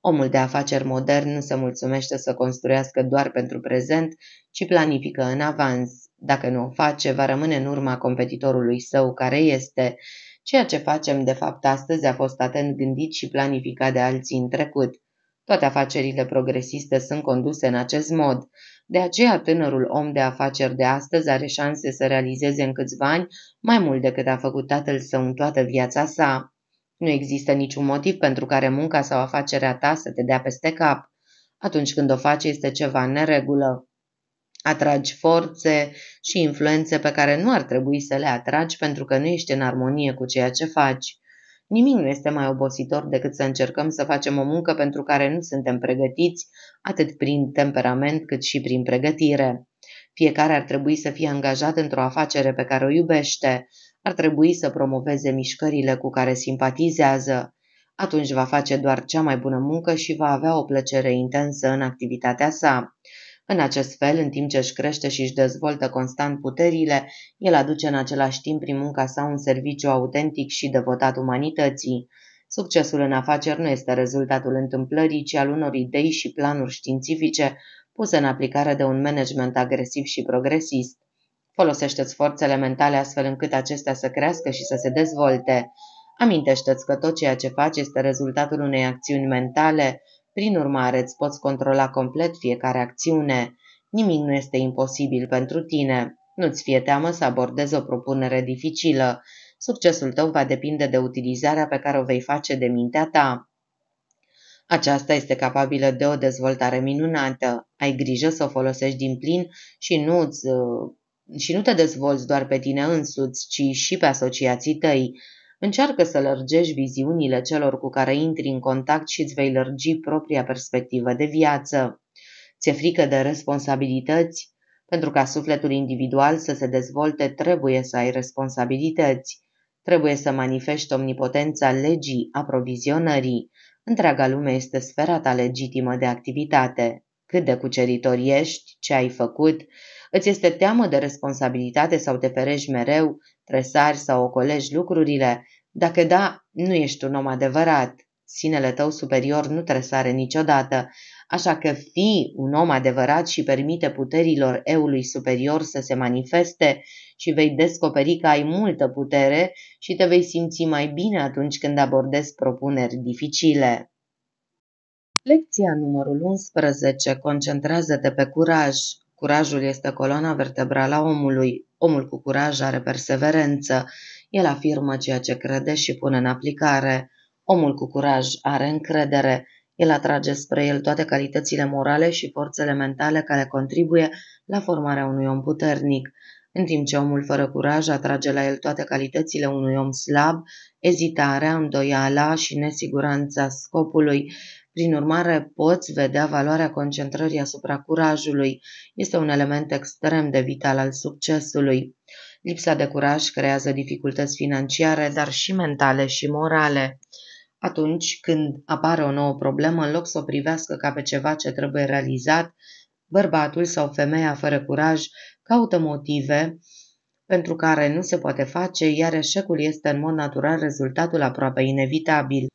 Omul de afaceri modern nu se mulțumește să construiască doar pentru prezent, ci planifică în avans. Dacă nu o face, va rămâne în urma competitorului său care este. Ceea ce facem de fapt astăzi a fost atent gândit și planificat de alții în trecut. Toate afacerile progresiste sunt conduse în acest mod. De aceea tânărul om de afaceri de astăzi are șanse să realizeze în câțiva ani mai mult decât a făcut tatăl său în toată viața sa. Nu există niciun motiv pentru care munca sau afacerea ta să te dea peste cap. Atunci când o faci este ceva în neregulă. Atragi forțe și influențe pe care nu ar trebui să le atragi pentru că nu ești în armonie cu ceea ce faci. Nimic nu este mai obositor decât să încercăm să facem o muncă pentru care nu suntem pregătiți, atât prin temperament cât și prin pregătire. Fiecare ar trebui să fie angajat într-o afacere pe care o iubește, ar trebui să promoveze mișcările cu care simpatizează. Atunci va face doar cea mai bună muncă și va avea o plăcere intensă în activitatea sa. În acest fel, în timp ce își crește și își dezvoltă constant puterile, el aduce în același timp prin munca sa un serviciu autentic și devotat umanității. Succesul în afaceri nu este rezultatul întâmplării, ci al unor idei și planuri științifice puse în aplicare de un management agresiv și progresist. Folosește-ți forțele mentale astfel încât acestea să crească și să se dezvolte. Amintește-ți că tot ceea ce faci este rezultatul unei acțiuni mentale, prin urmare, îți poți controla complet fiecare acțiune. Nimic nu este imposibil pentru tine. Nu-ți fie teamă să abordezi o propunere dificilă. Succesul tău va depinde de utilizarea pe care o vei face de mintea ta. Aceasta este capabilă de o dezvoltare minunată. Ai grijă să o folosești din plin și nu, uh, și nu te dezvolți doar pe tine însuți, ci și pe asociații tăi. Încearcă să lărgești viziunile celor cu care intri în contact și îți vei lărgi propria perspectivă de viață. Ți-e frică de responsabilități? Pentru ca sufletul individual să se dezvolte, trebuie să ai responsabilități. Trebuie să manifeste omnipotența legii aprovizionării. Întreaga lume este sfera ta legitimă de activitate. Cât de cuceritor ești, ce ai făcut, îți este teamă de responsabilitate sau te ferești mereu tresari sau ocolești lucrurile? Dacă da, nu ești un om adevărat. Sinele tău superior nu tresare niciodată, așa că fii un om adevărat și permite puterilor eului superior să se manifeste și vei descoperi că ai multă putere și te vei simți mai bine atunci când abordezi propuneri dificile. Lecția numărul 11. Concentrează-te pe curaj. Curajul este coloana vertebrală a omului. Omul cu curaj are perseverență. El afirmă ceea ce crede și pune în aplicare. Omul cu curaj are încredere. El atrage spre el toate calitățile morale și forțele mentale care contribuie la formarea unui om puternic, în timp ce omul fără curaj atrage la el toate calitățile unui om slab, ezitarea, îndoiala și nesiguranța scopului, prin urmare, poți vedea valoarea concentrării asupra curajului. Este un element extrem de vital al succesului. Lipsa de curaj creează dificultăți financiare, dar și mentale și morale. Atunci când apare o nouă problemă, în loc să o privească ca pe ceva ce trebuie realizat, bărbatul sau femeia fără curaj caută motive pentru care nu se poate face, iar eșecul este în mod natural rezultatul aproape inevitabil.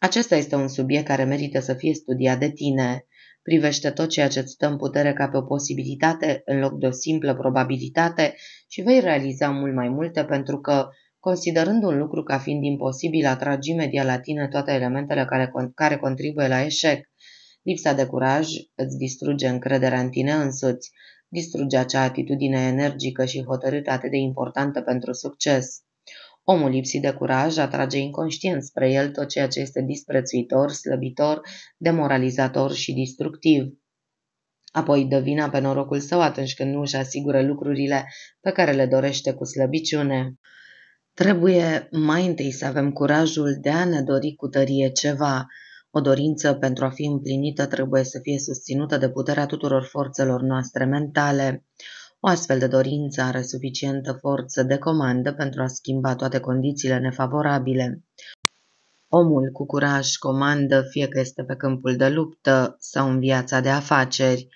Acesta este un subiect care merită să fie studiat de tine. Privește tot ceea ce îți dă în putere ca pe o posibilitate în loc de o simplă probabilitate și vei realiza mult mai multe pentru că, considerând un lucru ca fiind imposibil, atragi imediat la tine toate elementele care, care contribuie la eșec. Lipsa de curaj îți distruge încrederea în tine însuți, distruge acea atitudine energică și hotărâtă atât de importantă pentru succes. Omul lipsit de curaj atrage inconștient spre el tot ceea ce este disprețuitor, slăbitor, demoralizator și destructiv. Apoi dă vina pe norocul său atunci când nu își asigură lucrurile pe care le dorește cu slăbiciune. Trebuie mai întâi să avem curajul de a ne dori cu tărie ceva. O dorință pentru a fi împlinită trebuie să fie susținută de puterea tuturor forțelor noastre mentale. O astfel de dorință are suficientă forță de comandă pentru a schimba toate condițiile nefavorabile. Omul cu curaj comandă fie că este pe câmpul de luptă sau în viața de afaceri.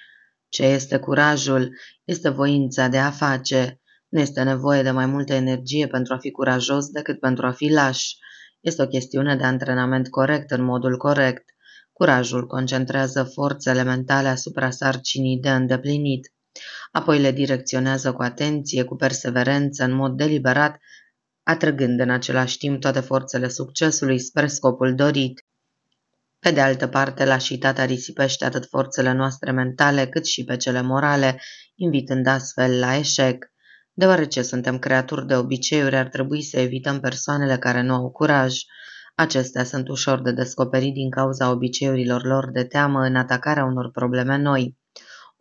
Ce este curajul? Este voința de a face. Nu este nevoie de mai multă energie pentru a fi curajos decât pentru a fi laș. Este o chestiune de antrenament corect în modul corect. Curajul concentrează forțele mentale asupra sarcinii de îndeplinit apoi le direcționează cu atenție, cu perseverență, în mod deliberat, atrăgând în același timp toate forțele succesului spre scopul dorit. Pe de altă parte, lașitatea risipește atât forțele noastre mentale cât și pe cele morale, invitând astfel la eșec. Deoarece suntem creaturi de obiceiuri, ar trebui să evităm persoanele care nu au curaj. Acestea sunt ușor de descoperit din cauza obiceiurilor lor de teamă în atacarea unor probleme noi.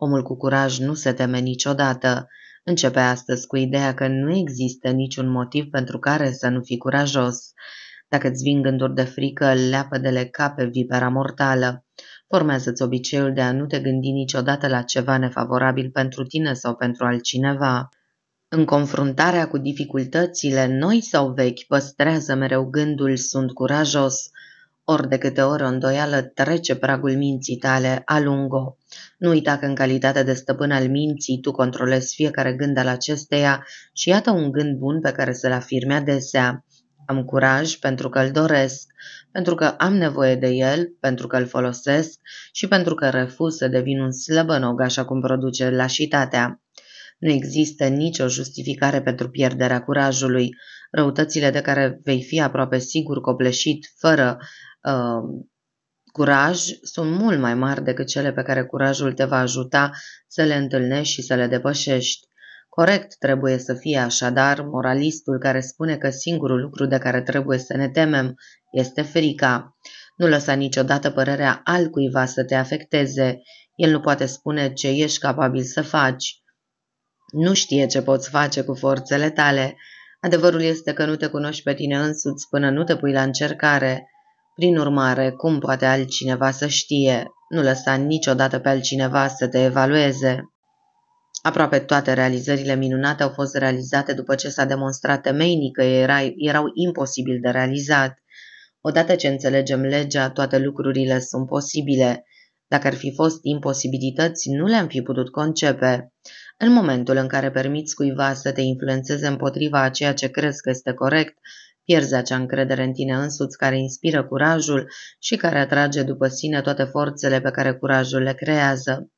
Omul cu curaj nu se teme niciodată. Începe astăzi cu ideea că nu există niciun motiv pentru care să nu fii curajos. Dacă îți vin gânduri de frică, leapădele ca pe vipera mortală. Formează-ți obiceiul de a nu te gândi niciodată la ceva nefavorabil pentru tine sau pentru altcineva. În confruntarea cu dificultățile noi sau vechi, păstrează mereu gândul sunt curajos, ori de câte ori o îndoială trece pragul minții tale, alungo. Nu uita că în calitate de stăpân al minții tu controlezi fiecare gând al acesteia și iată un gând bun pe care să-l afirme adesea. Am curaj pentru că îl doresc, pentru că am nevoie de el, pentru că îl folosesc și pentru că refuz să devin un slăbănog așa cum produce lașitatea. Nu există nicio justificare pentru pierderea curajului. Răutățile de care vei fi aproape sigur copleșit fără uh, curaj sunt mult mai mari decât cele pe care curajul te va ajuta să le întâlnești și să le depășești. Corect trebuie să fie așadar moralistul care spune că singurul lucru de care trebuie să ne temem este frica. Nu lăsa niciodată părerea altcuiva să te afecteze. El nu poate spune ce ești capabil să faci. Nu știe ce poți face cu forțele tale. Adevărul este că nu te cunoști pe tine însuți până nu te pui la încercare. Prin urmare, cum poate altcineva să știe? Nu lăsa niciodată pe altcineva să te evalueze. Aproape toate realizările minunate au fost realizate după ce s-a demonstrat temeinic că erai, erau imposibil de realizat. Odată ce înțelegem legea, toate lucrurile sunt posibile. Dacă ar fi fost imposibilități, nu le-am fi putut concepe. În momentul în care permiți cuiva să te influențeze împotriva a ceea ce crezi că este corect, Pierzi acea încredere în tine însuți care inspiră curajul și care atrage după sine toate forțele pe care curajul le creează.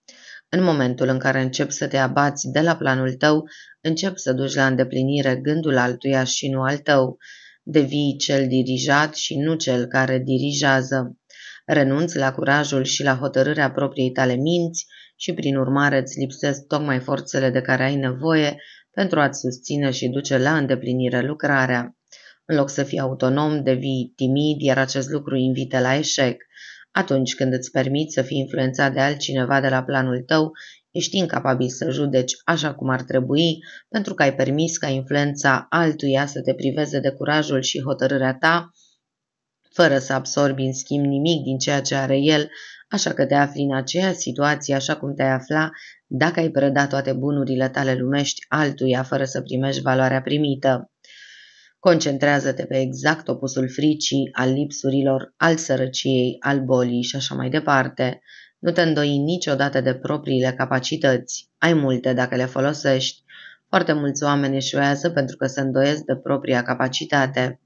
În momentul în care începi să te abați de la planul tău, începi să duci la îndeplinire gândul altuia și nu al tău. Devii cel dirijat și nu cel care dirijează. Renunți la curajul și la hotărârea propriei tale minți și prin urmare îți lipsesc tocmai forțele de care ai nevoie pentru a-ți susține și duce la îndeplinire lucrarea. În loc să fii autonom, devii timid, iar acest lucru invită la eșec. Atunci când îți permiți să fii influențat de altcineva de la planul tău, ești incapabil să judeci așa cum ar trebui, pentru că ai permis ca influența altuia să te priveze de curajul și hotărârea ta, fără să absorbi în schimb nimic din ceea ce are el, așa că te afli în aceea situație așa cum te-ai afla dacă ai preda toate bunurile tale lumești altuia fără să primești valoarea primită. Concentrează-te pe exact opusul fricii, al lipsurilor, al sărăciei, al bolii și așa mai departe. Nu te îndoi niciodată de propriile capacități. Ai multe dacă le folosești. Foarte mulți oameni eșuează pentru că se îndoiesc de propria capacitate.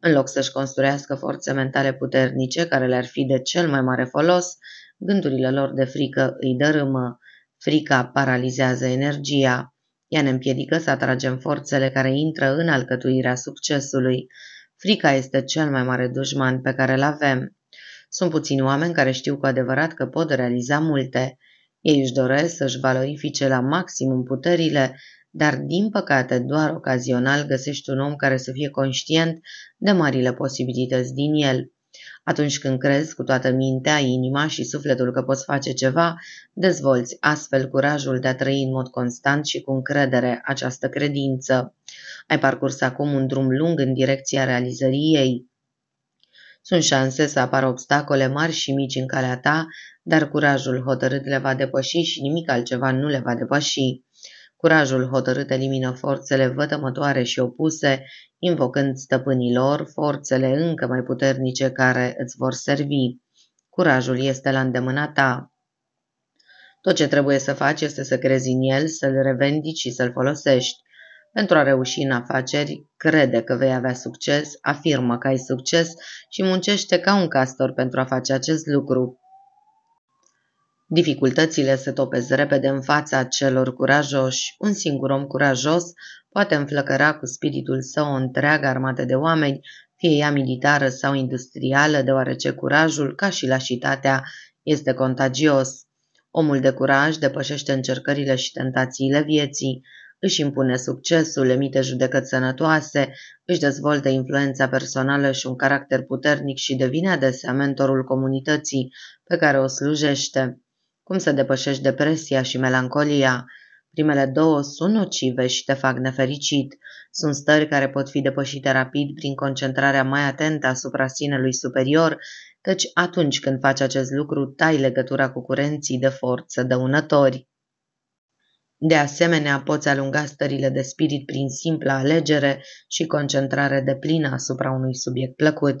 În loc să-și construiască forțe mentale puternice care le-ar fi de cel mai mare folos, gândurile lor de frică îi dărâmă. Frica paralizează energia. Ea ne împiedică să atragem forțele care intră în alcătuirea succesului. Frica este cel mai mare dușman pe care îl avem. Sunt puțini oameni care știu cu adevărat că pot realiza multe. Ei își doresc să-și valorifice la maximum puterile, dar din păcate doar ocazional găsești un om care să fie conștient de marile posibilități din el. Atunci când crezi cu toată mintea, inima și sufletul că poți face ceva, dezvolți astfel curajul de a trăi în mod constant și cu încredere această credință. Ai parcurs acum un drum lung în direcția realizării ei. Sunt șanse să apară obstacole mari și mici în calea ta, dar curajul hotărât le va depăși și nimic altceva nu le va depăși. Curajul hotărât elimină forțele vătămătoare și opuse, invocând stăpânilor forțele încă mai puternice care îți vor servi. Curajul este la îndemâna ta. Tot ce trebuie să faci este să crezi în el, să-l revendici și să-l folosești. Pentru a reuși în afaceri, crede că vei avea succes, afirmă că ai succes și muncește ca un castor pentru a face acest lucru. Dificultățile se topesc repede în fața celor curajoși. Un singur om curajos poate înflăcăra cu spiritul său o întreagă armată de oameni, fie ea militară sau industrială, deoarece curajul, ca și lașitatea, este contagios. Omul de curaj depășește încercările și tentațiile vieții, își impune succesul, emite judecăți sănătoase, își dezvoltă influența personală și un caracter puternic și devine adesea mentorul comunității pe care o slujește. Cum să depășești depresia și melancolia? Primele două sunt nocive și te fac nefericit. Sunt stări care pot fi depășite rapid prin concentrarea mai atentă asupra sinelui superior, căci atunci când faci acest lucru, tai legătura cu curenții de forță dăunători. De asemenea, poți alunga stările de spirit prin simpla alegere și concentrare de plină asupra unui subiect plăcut.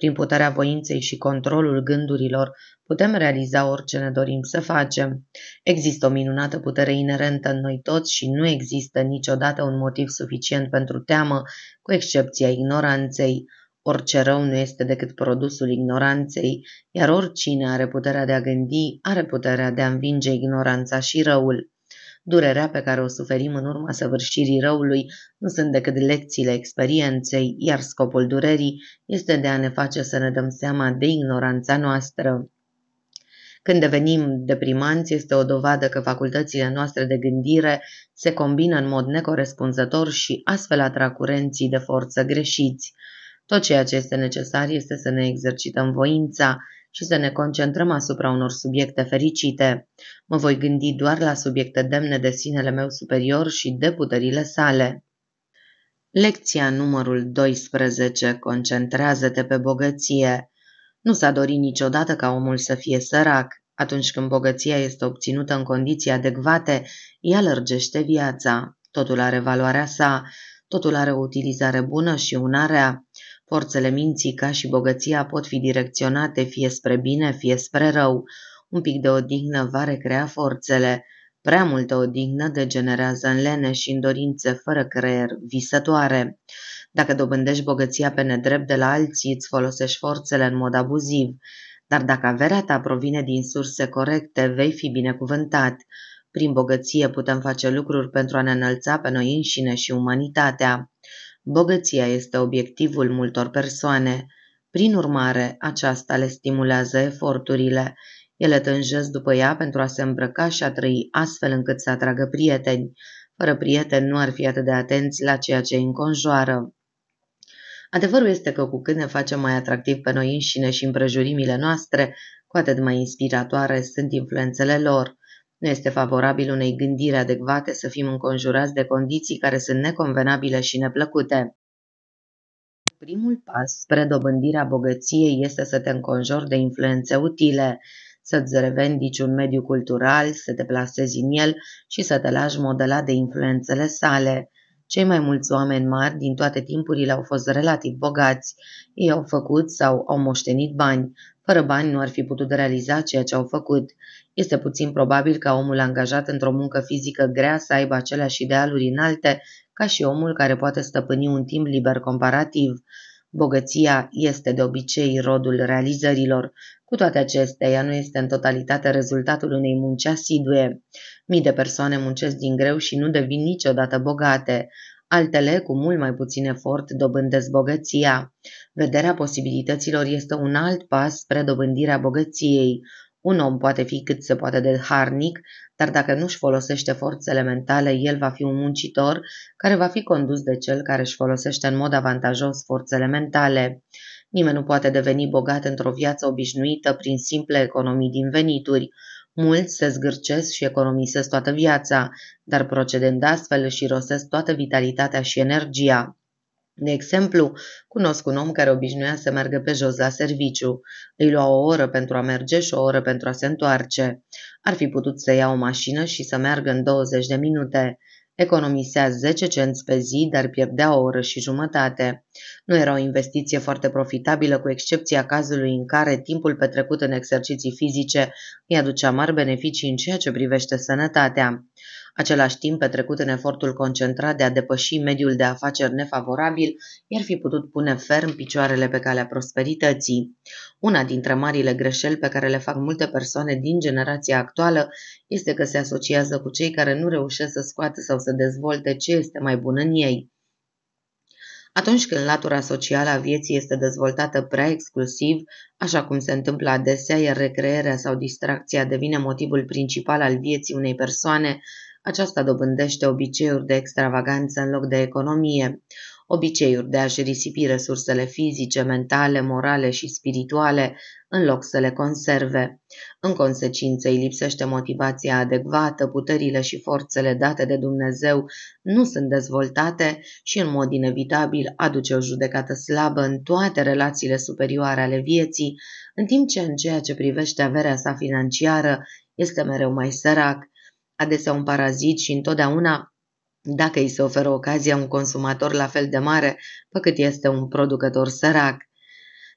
Prin puterea voinței și controlul gândurilor, putem realiza orice ne dorim să facem. Există o minunată putere inerentă în noi toți și nu există niciodată un motiv suficient pentru teamă, cu excepția ignoranței. Orice rău nu este decât produsul ignoranței, iar oricine are puterea de a gândi, are puterea de a învinge ignoranța și răul. Durerea pe care o suferim în urma săvârșirii răului nu sunt decât lecțiile experienței, iar scopul durerii este de a ne face să ne dăm seama de ignoranța noastră. Când devenim deprimanți, este o dovadă că facultățile noastre de gândire se combină în mod necorespunzător și astfel atrag curenții de forță greșiți. Tot ceea ce este necesar este să ne exercităm voința, și să ne concentrăm asupra unor subiecte fericite. Mă voi gândi doar la subiecte demne de sinele meu superior și de puterile sale. Lecția numărul 12. Concentrează-te pe bogăție. Nu s-a dorit niciodată ca omul să fie sărac. Atunci când bogăția este obținută în condiții adecvate, ea lărgește viața. Totul are valoarea sa, totul are o utilizare bună și una rea. Forțele minții ca și bogăția pot fi direcționate fie spre bine, fie spre rău. Un pic de odihnă va recrea forțele. Prea multă odihnă degenerează în lene și în dorințe fără creier visătoare. Dacă dobândești bogăția pe nedrept de la alții, îți folosești forțele în mod abuziv. Dar dacă averea ta provine din surse corecte, vei fi binecuvântat. Prin bogăție putem face lucruri pentru a ne înălța pe noi înșine și umanitatea. Bogăția este obiectivul multor persoane. Prin urmare, aceasta le stimulează eforturile. Ele tânjesc după ea pentru a se îmbrăca și a trăi astfel încât să atragă prieteni. Fără prieteni nu ar fi atât de atenți la ceea ce îi înconjoară. Adevărul este că cu cât ne facem mai atractiv pe noi înșine și împrejurimile noastre, cu atât mai inspiratoare sunt influențele lor. Nu este favorabil unei gândiri adecvate să fim înconjurați de condiții care sunt neconvenabile și neplăcute. Primul pas spre dobândirea bogăției este să te înconjori de influențe utile, să-ți revendici un mediu cultural, să te plasezi în el și să te lași modela de influențele sale. Cei mai mulți oameni mari din toate timpurile au fost relativ bogați. Ei au făcut sau au moștenit bani. Fără bani nu ar fi putut realiza ceea ce au făcut. Este puțin probabil ca omul angajat într-o muncă fizică grea să aibă aceleași idealuri înalte ca și omul care poate stăpâni un timp liber comparativ. Bogăția este de obicei rodul realizărilor. Cu toate acestea, ea nu este în totalitate rezultatul unei munci asidue. Mii de persoane muncesc din greu și nu devin niciodată bogate. Altele, cu mult mai puțin efort, dobândesc bogăția. Vederea posibilităților este un alt pas spre dobândirea bogăției. Un om poate fi cât se poate de harnic, dar dacă nu-și folosește forțele mentale, el va fi un muncitor care va fi condus de cel care își folosește în mod avantajos forțele mentale. Nimeni nu poate deveni bogat într-o viață obișnuită prin simple economii din venituri. Mulți se zgârcesc și economisesc toată viața, dar procedând astfel își irosesc toată vitalitatea și energia. De exemplu, cunosc un om care obișnuia să meargă pe jos la serviciu. Îi lua o oră pentru a merge și o oră pentru a se întoarce. Ar fi putut să ia o mașină și să meargă în 20 de minute. Economisea 10 cenți pe zi, dar pierdea o oră și jumătate. Nu era o investiție foarte profitabilă, cu excepția cazului în care timpul petrecut în exerciții fizice îi aducea mari beneficii în ceea ce privește sănătatea. Același timp petrecut în efortul concentrat de a depăși mediul de afaceri nefavorabil, i-ar fi putut pune ferm picioarele pe calea prosperității. Una dintre marile greșeli pe care le fac multe persoane din generația actuală este că se asociază cu cei care nu reușesc să scoată sau să dezvolte ce este mai bun în ei. Atunci când latura socială a vieții este dezvoltată prea exclusiv, așa cum se întâmplă adesea, iar recreerea sau distracția devine motivul principal al vieții unei persoane, aceasta dobândește obiceiuri de extravaganță în loc de economie, obiceiuri de a-și risipi resursele fizice, mentale, morale și spirituale în loc să le conserve. În consecință, îi lipsește motivația adecvată, puterile și forțele date de Dumnezeu nu sunt dezvoltate și, în mod inevitabil, aduce o judecată slabă în toate relațiile superioare ale vieții, în timp ce, în ceea ce privește averea sa financiară, este mereu mai sărac, adesea un parazit și întotdeauna, dacă îi se oferă ocazia, un consumator la fel de mare pe cât este un producător sărac.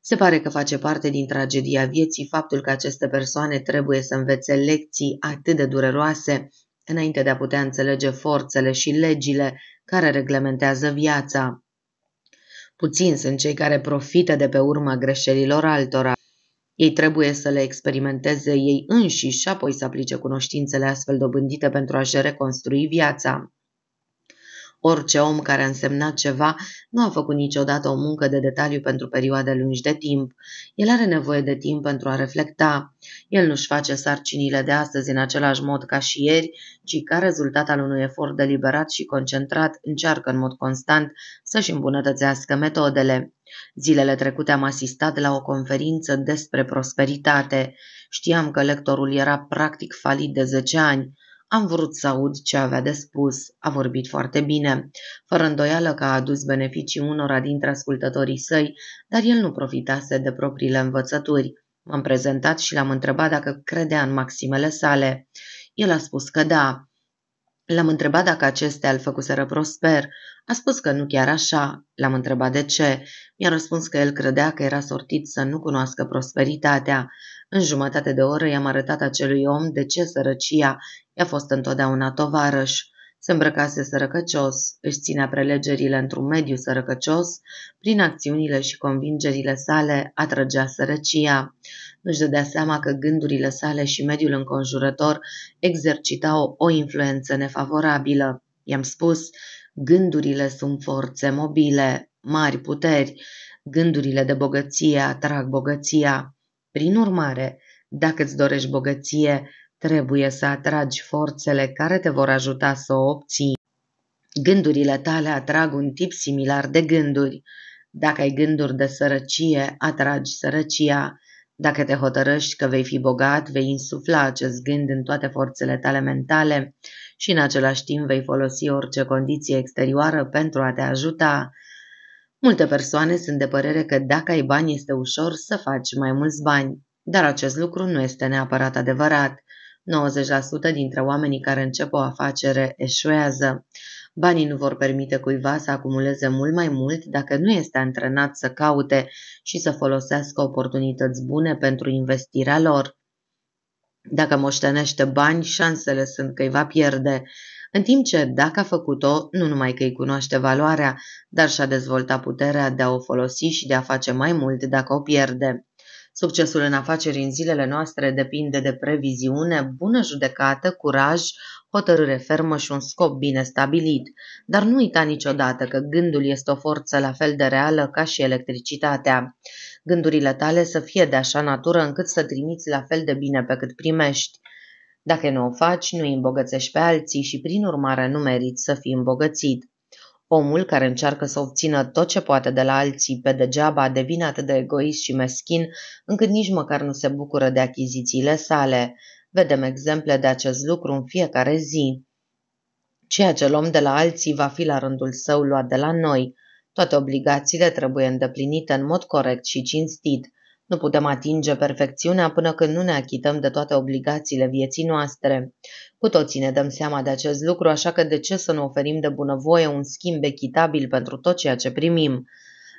Se pare că face parte din tragedia vieții faptul că aceste persoane trebuie să învețe lecții atât de dureroase înainte de a putea înțelege forțele și legile care reglementează viața. puțin sunt cei care profită de pe urma greșelilor altora. Ei trebuie să le experimenteze ei înșiși și apoi să aplice cunoștințele astfel dobândite pentru a-și reconstrui viața. Orice om care a însemnat ceva nu a făcut niciodată o muncă de detaliu pentru perioade lungi de timp. El are nevoie de timp pentru a reflecta. El nu-și face sarcinile de astăzi în același mod ca și ieri, ci ca rezultat al unui efort deliberat și concentrat încearcă în mod constant să-și îmbunătățească metodele. Zilele trecute am asistat la o conferință despre prosperitate. Știam că lectorul era practic falit de 10 ani. Am vrut să aud ce avea de spus. A vorbit foarte bine. Fără îndoială că a adus beneficii unora dintre ascultătorii săi, dar el nu profitase de propriile învățături. M-am prezentat și l-am întrebat dacă credea în maximele sale. El a spus că da. L-am întrebat dacă acestea îl făcuseră prosper. A spus că nu chiar așa. L-am întrebat de ce. Mi-a răspuns că el credea că era sortit să nu cunoască prosperitatea. În jumătate de oră i-am arătat acelui om de ce sărăcia i-a fost întotdeauna tovarăș. Se îmbrăcase sărăcăcios, își ținea prelegerile într-un mediu sărăcăcios, prin acțiunile și convingerile sale atrăgea sărăcia. Nu-și dădea seama că gândurile sale și mediul înconjurător exercitau o influență nefavorabilă. I-am spus, gândurile sunt forțe mobile, mari puteri, gândurile de bogăție atrag bogăția. Prin urmare, dacă îți dorești bogăție, Trebuie să atragi forțele care te vor ajuta să o obții. Gândurile tale atrag un tip similar de gânduri. Dacă ai gânduri de sărăcie, atragi sărăcia. Dacă te hotărăști că vei fi bogat, vei insufla acest gând în toate forțele tale mentale și în același timp vei folosi orice condiție exterioară pentru a te ajuta. Multe persoane sunt de părere că dacă ai bani este ușor să faci mai mulți bani, dar acest lucru nu este neapărat adevărat. 90% dintre oamenii care încep o afacere eșuează. Banii nu vor permite cuiva să acumuleze mult mai mult dacă nu este antrenat să caute și să folosească oportunități bune pentru investirea lor. Dacă moștenește bani, șansele sunt că îi va pierde, în timp ce, dacă a făcut-o, nu numai că îi cunoaște valoarea, dar și-a dezvoltat puterea de a o folosi și de a face mai mult dacă o pierde. Succesul în afaceri în zilele noastre depinde de previziune, bună judecată, curaj, hotărâre fermă și un scop bine stabilit. Dar nu uita niciodată că gândul este o forță la fel de reală ca și electricitatea. Gândurile tale să fie de așa natură încât să trimiți la fel de bine pe cât primești. Dacă nu o faci, nu îi îmbogățești pe alții și prin urmare nu meriți să fii îmbogățit. Omul care încearcă să obțină tot ce poate de la alții pe degeaba devine atât de egoist și meschin încât nici măcar nu se bucură de achizițiile sale. Vedem exemple de acest lucru în fiecare zi. Ceea ce luăm de la alții va fi la rândul său luat de la noi. Toate obligațiile trebuie îndeplinite în mod corect și cinstit. Nu putem atinge perfecțiunea până când nu ne achităm de toate obligațiile vieții noastre. Cu toții ne dăm seama de acest lucru, așa că de ce să nu oferim de bunăvoie un schimb echitabil pentru tot ceea ce primim?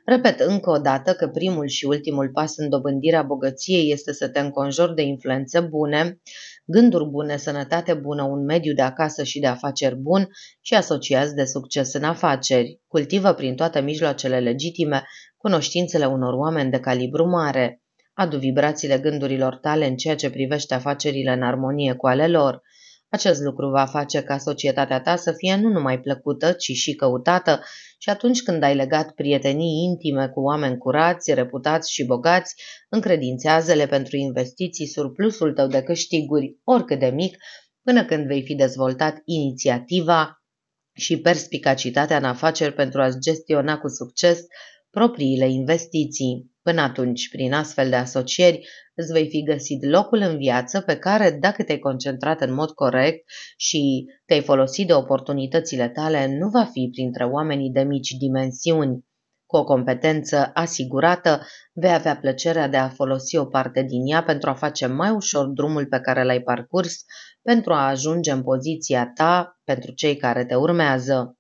Repet încă o dată că primul și ultimul pas în dobândirea bogăției este să te înconjori de influențe bune, gânduri bune, sănătate bună, un mediu de acasă și de afaceri bun și asociați de succes în afaceri. Cultivă prin toate mijloacele legitime cunoștințele unor oameni de calibru mare adu vibrațiile gândurilor tale în ceea ce privește afacerile în armonie cu ale lor. Acest lucru va face ca societatea ta să fie nu numai plăcută, ci și căutată și atunci când ai legat prietenii intime cu oameni curați, reputați și bogați, încredințează-le pentru investiții surplusul tău de câștiguri, oricât de mic, până când vei fi dezvoltat inițiativa și perspicacitatea în afaceri pentru a-ți gestiona cu succes propriile investiții. Până atunci, prin astfel de asocieri, îți vei fi găsit locul în viață pe care, dacă te-ai concentrat în mod corect și te-ai folosit de oportunitățile tale, nu va fi printre oamenii de mici dimensiuni. Cu o competență asigurată, vei avea plăcerea de a folosi o parte din ea pentru a face mai ușor drumul pe care l-ai parcurs, pentru a ajunge în poziția ta pentru cei care te urmează.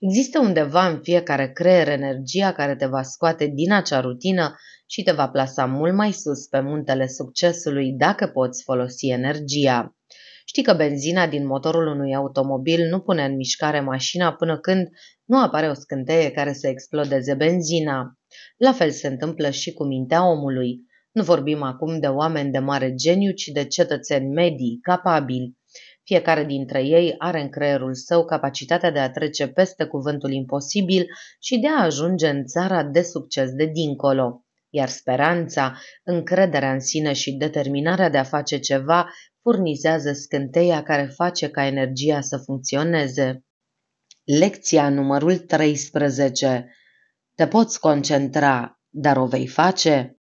Există undeva în fiecare creier energia care te va scoate din acea rutină și te va plasa mult mai sus pe muntele succesului dacă poți folosi energia. Știi că benzina din motorul unui automobil nu pune în mișcare mașina până când nu apare o scânteie care să explodeze benzina. La fel se întâmplă și cu mintea omului. Nu vorbim acum de oameni de mare geniu, ci de cetățeni medii, capabili, fiecare dintre ei are în creierul său capacitatea de a trece peste cuvântul imposibil și de a ajunge în țara de succes de dincolo. Iar speranța, încrederea în sine și determinarea de a face ceva furnizează scânteia care face ca energia să funcționeze. Lecția numărul 13 Te poți concentra, dar o vei face?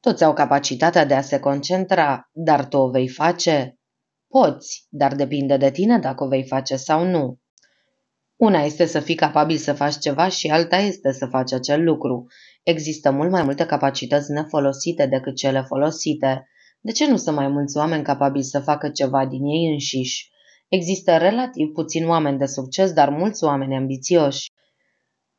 Toți au capacitatea de a se concentra, dar tu o vei face? Poți, dar depinde de tine dacă o vei face sau nu. Una este să fii capabil să faci ceva și alta este să faci acel lucru. Există mult mai multe capacități nefolosite decât cele folosite. De ce nu sunt mai mulți oameni capabili să facă ceva din ei înșiși? Există relativ puțini oameni de succes, dar mulți oameni ambițioși.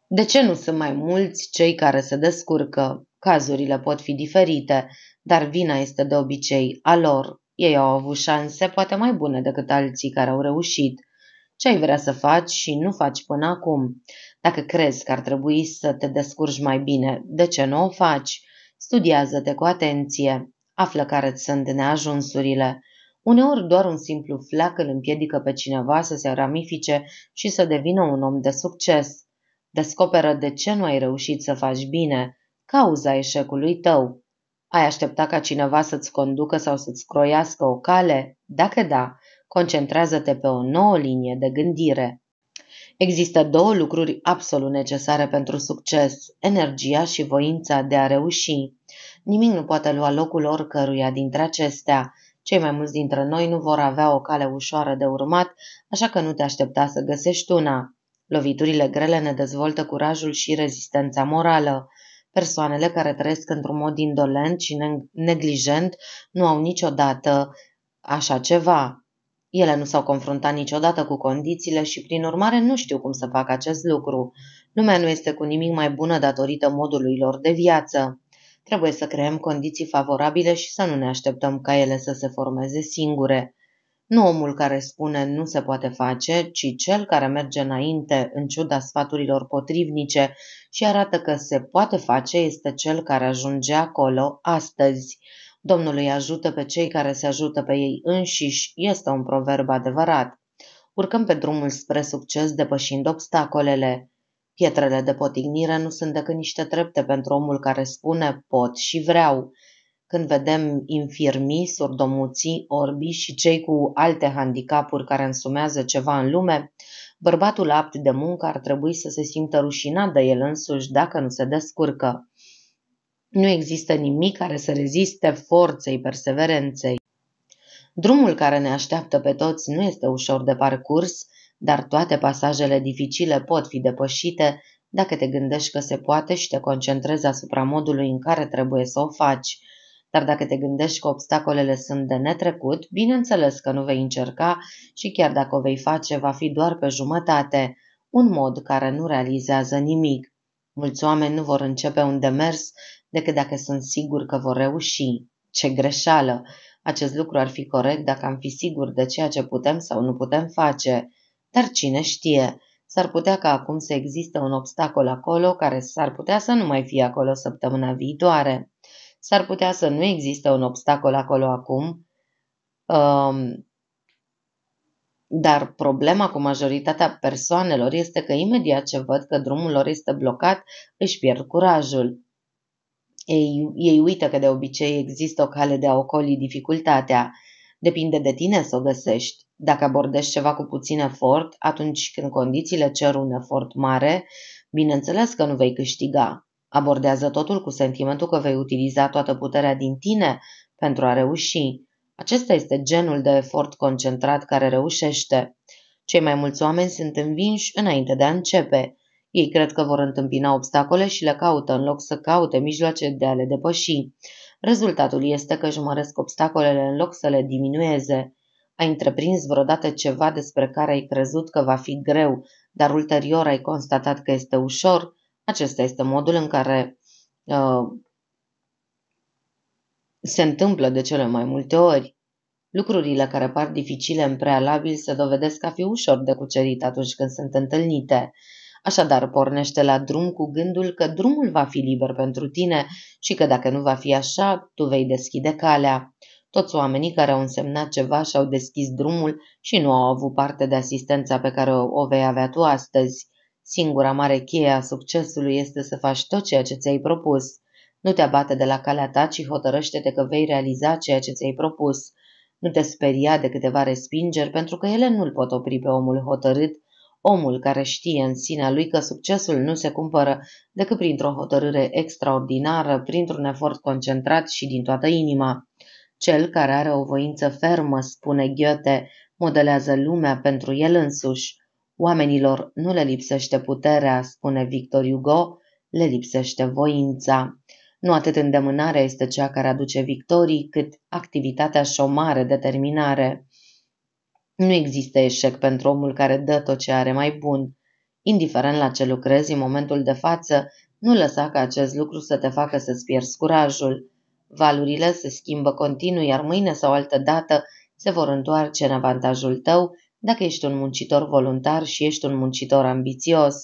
De ce nu sunt mai mulți cei care se descurcă? Cazurile pot fi diferite, dar vina este de obicei a lor. Ei au avut șanse poate mai bune decât alții care au reușit. Ce ai vrea să faci și nu faci până acum? Dacă crezi că ar trebui să te descurci mai bine, de ce nu o faci? Studiază-te cu atenție. Află care îți sunt neajunsurile. Uneori doar un simplu flac îl împiedică pe cineva să se ramifice și să devină un om de succes. Descoperă de ce nu ai reușit să faci bine, cauza eșecului tău. Ai aștepta ca cineva să-ți conducă sau să-ți croiască o cale? Dacă da, concentrează-te pe o nouă linie de gândire. Există două lucruri absolut necesare pentru succes, energia și voința de a reuși. Nimic nu poate lua locul oricăruia dintre acestea. Cei mai mulți dintre noi nu vor avea o cale ușoară de urmat, așa că nu te aștepta să găsești una. Loviturile grele ne dezvoltă curajul și rezistența morală. Persoanele care trăiesc într-un mod indolent și neglijent nu au niciodată așa ceva. Ele nu s-au confruntat niciodată cu condițiile și, prin urmare, nu știu cum să facă acest lucru. Lumea nu este cu nimic mai bună datorită modului lor de viață. Trebuie să creăm condiții favorabile și să nu ne așteptăm ca ele să se formeze singure. Nu omul care spune nu se poate face, ci cel care merge înainte în ciuda sfaturilor potrivnice și arată că se poate face este cel care ajunge acolo astăzi. Domnul îi ajută pe cei care se ajută pe ei înșiși, este un proverb adevărat. Urcăm pe drumul spre succes depășind obstacolele. Pietrele de potignire nu sunt decât niște trepte pentru omul care spune pot și vreau când vedem infirmii, sordomuții, orbi și cei cu alte handicapuri care însumează ceva în lume, bărbatul apt de muncă ar trebui să se simtă rușinat de el însuși dacă nu se descurcă. Nu există nimic care să reziste forței perseverenței. Drumul care ne așteaptă pe toți nu este ușor de parcurs, dar toate pasajele dificile pot fi depășite dacă te gândești că se poate și te concentrezi asupra modului în care trebuie să o faci – dar dacă te gândești că obstacolele sunt de netrecut, bineînțeles că nu vei încerca și chiar dacă o vei face, va fi doar pe jumătate, un mod care nu realizează nimic. Mulți oameni nu vor începe un demers decât dacă sunt siguri că vor reuși. Ce greșeală! Acest lucru ar fi corect dacă am fi siguri de ceea ce putem sau nu putem face. Dar cine știe? S-ar putea ca acum să existe un obstacol acolo care s-ar putea să nu mai fie acolo săptămâna viitoare. S-ar putea să nu există un obstacol acolo acum, um, dar problema cu majoritatea persoanelor este că imediat ce văd că drumul lor este blocat, își pierd curajul. Ei, ei uită că de obicei există o cale de a ocoli dificultatea. Depinde de tine să o găsești. Dacă abordești ceva cu puțin efort, atunci când condițiile cer un efort mare, bineînțeles că nu vei câștiga. Abordează totul cu sentimentul că vei utiliza toată puterea din tine pentru a reuși. Acesta este genul de efort concentrat care reușește. Cei mai mulți oameni sunt învinși înainte de a începe. Ei cred că vor întâmpina obstacole și le caută în loc să caute mijloace de a le depăși. Rezultatul este că își măresc obstacolele în loc să le diminueze. Ai întreprins vreodată ceva despre care ai crezut că va fi greu, dar ulterior ai constatat că este ușor? Acesta este modul în care uh, se întâmplă de cele mai multe ori. Lucrurile care par dificile în prealabil se dovedesc a fi ușor de cucerit atunci când sunt întâlnite. Așadar, pornește la drum cu gândul că drumul va fi liber pentru tine și că dacă nu va fi așa, tu vei deschide calea. Toți oamenii care au însemnat ceva și-au deschis drumul și nu au avut parte de asistența pe care o, vei avea tu astăzi. Singura mare cheie a succesului este să faci tot ceea ce ți-ai propus. Nu te abate de la calea ta, ci hotărăște-te că vei realiza ceea ce ți-ai propus. Nu te speria de câteva respingeri, pentru că ele nu-l pot opri pe omul hotărât, omul care știe în sinea lui că succesul nu se cumpără decât printr-o hotărâre extraordinară, printr-un efort concentrat și din toată inima. Cel care are o voință fermă, spune Goethe, modelează lumea pentru el însuși. Oamenilor nu le lipsește puterea, spune Victor Hugo, le lipsește voința. Nu atât îndemânarea este cea care aduce victorii, cât activitatea și o mare determinare. Nu există eșec pentru omul care dă tot ce are mai bun. Indiferent la ce lucrezi în momentul de față, nu lăsa ca acest lucru să te facă să-ți pierzi curajul. Valurile se schimbă continuu, iar mâine sau altă dată se vor întoarce în avantajul tău dacă ești un muncitor voluntar și ești un muncitor ambițios,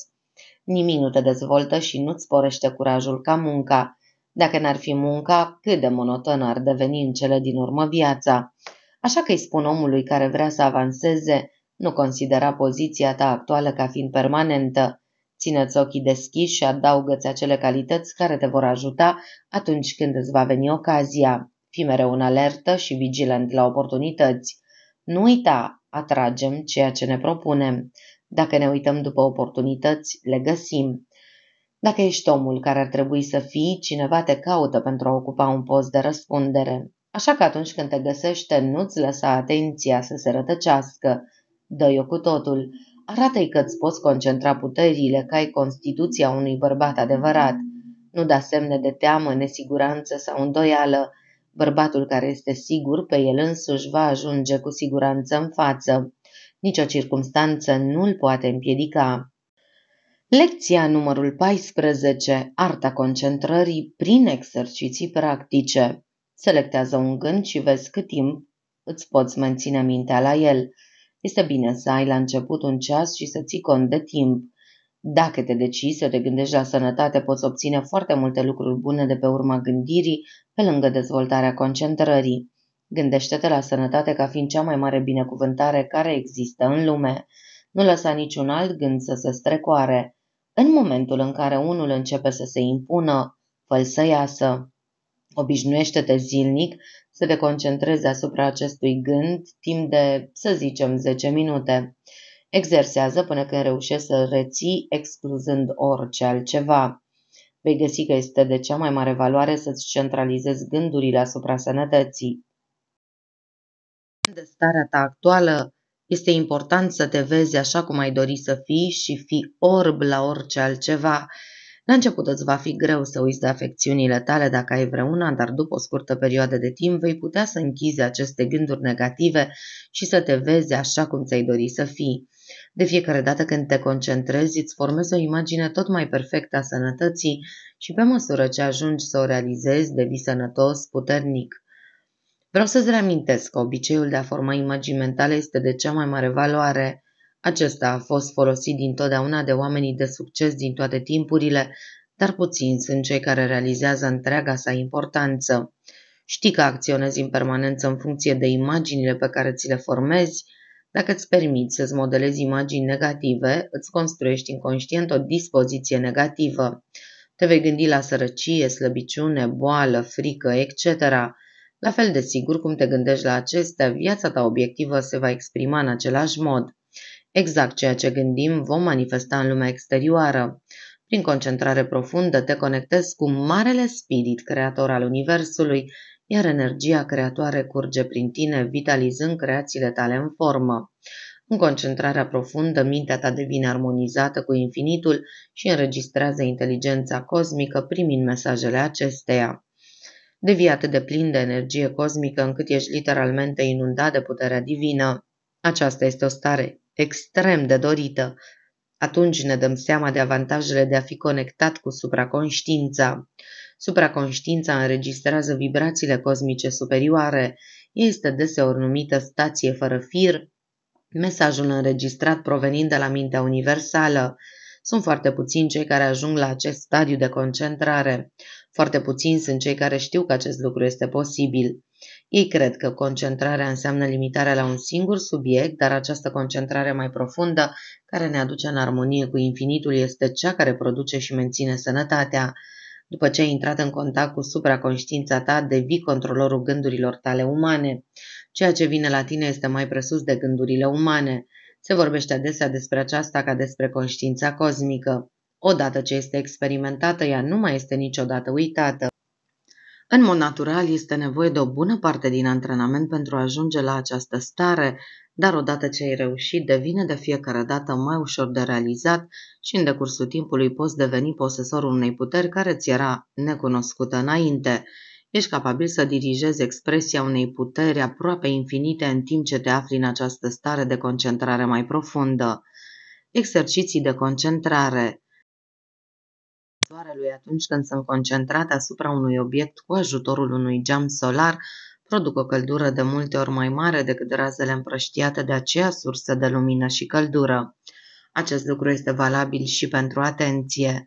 nimic nu te dezvoltă și nu-ți sporește curajul ca munca. Dacă n-ar fi munca, cât de monotonă ar deveni în cele din urmă viața. Așa că îi spun omului care vrea să avanseze, nu considera poziția ta actuală ca fiind permanentă. Țineți ochii deschiși și adaugă-ți acele calități care te vor ajuta atunci când îți va veni ocazia. Fii mereu în alertă și vigilant la oportunități. Nu uita, atragem ceea ce ne propunem. Dacă ne uităm după oportunități, le găsim. Dacă ești omul care ar trebui să fii, cineva te caută pentru a ocupa un post de răspundere. Așa că atunci când te găsește, nu-ți lăsa atenția să se rătăcească. Dă-i-o cu totul. Arată-i că îți poți concentra puterile, că ai constituția unui bărbat adevărat. Nu da semne de teamă, nesiguranță sau îndoială. Bărbatul care este sigur pe el însuși va ajunge cu siguranță în față. Nicio circumstanță nu îl poate împiedica. Lecția numărul 14. Arta concentrării prin exerciții practice. Selectează un gând și vezi cât timp îți poți menține mintea la el. Este bine să ai la început un ceas și să ții cont de timp. Dacă te decizi să te gândești la sănătate, poți obține foarte multe lucruri bune de pe urma gândirii, pe lângă dezvoltarea concentrării. Gândește-te la sănătate ca fiind cea mai mare binecuvântare care există în lume. Nu lăsa niciun alt gând să se strecoare. În momentul în care unul începe să se impună, fă să iasă. Obișnuiește-te zilnic să te concentrezi asupra acestui gând timp de, să zicem, 10 minute. Exersează până când reușești să reții, excluzând orice altceva. Vei găsi că este de cea mai mare valoare să-ți centralizezi gândurile asupra sănătății. De starea ta actuală, este important să te vezi așa cum ai dori să fii și fi orb la orice altceva. La început îți va fi greu să uiți de afecțiunile tale dacă ai vreuna, dar după o scurtă perioadă de timp vei putea să închizi aceste gânduri negative și să te vezi așa cum ți-ai dori să fii. De fiecare dată când te concentrezi, îți formezi o imagine tot mai perfectă a sănătății și pe măsură ce ajungi să o realizezi, devii sănătos, puternic. Vreau să-ți reamintesc că obiceiul de a forma imagini mentale este de cea mai mare valoare. Acesta a fost folosit dintotdeauna de oamenii de succes din toate timpurile, dar puțini sunt cei care realizează întreaga sa importanță. Știi că acționezi în permanență în funcție de imaginile pe care ți le formezi, dacă îți permiți să-ți modelezi imagini negative, îți construiești inconștient o dispoziție negativă. Te vei gândi la sărăcie, slăbiciune, boală, frică, etc. La fel de sigur cum te gândești la acestea, viața ta obiectivă se va exprima în același mod. Exact ceea ce gândim vom manifesta în lumea exterioară. Prin concentrare profundă te conectezi cu Marele Spirit, Creator al Universului, iar energia creatoare curge prin tine, vitalizând creațiile tale în formă. În concentrarea profundă, mintea ta devine armonizată cu infinitul și înregistrează inteligența cosmică primind mesajele acesteia. Devii atât de plin de energie cosmică încât ești literalmente inundat de puterea divină. Aceasta este o stare extrem de dorită. Atunci ne dăm seama de avantajele de a fi conectat cu supraconștiința. Supraconștiința înregistrează vibrațiile cosmice superioare. este deseori numită stație fără fir, mesajul înregistrat provenind de la mintea universală. Sunt foarte puțini cei care ajung la acest stadiu de concentrare. Foarte puțini sunt cei care știu că acest lucru este posibil. Ei cred că concentrarea înseamnă limitarea la un singur subiect, dar această concentrare mai profundă, care ne aduce în armonie cu infinitul, este cea care produce și menține sănătatea după ce ai intrat în contact cu supraconștiința ta, devii controlorul gândurilor tale umane. Ceea ce vine la tine este mai presus de gândurile umane. Se vorbește adesea despre aceasta ca despre conștiința cosmică. Odată ce este experimentată, ea nu mai este niciodată uitată. În mod natural, este nevoie de o bună parte din antrenament pentru a ajunge la această stare, dar odată ce ai reușit, devine de fiecare dată mai ușor de realizat și în decursul timpului poți deveni posesorul unei puteri care ți era necunoscută înainte. Ești capabil să dirigezi expresia unei puteri aproape infinite în timp ce te afli în această stare de concentrare mai profundă. Exerciții de concentrare soarelui atunci când sunt concentrate asupra unui obiect cu ajutorul unui geam solar produc o căldură de multe ori mai mare decât razele împrăștiate de aceea sursă de lumină și căldură. Acest lucru este valabil și pentru atenție.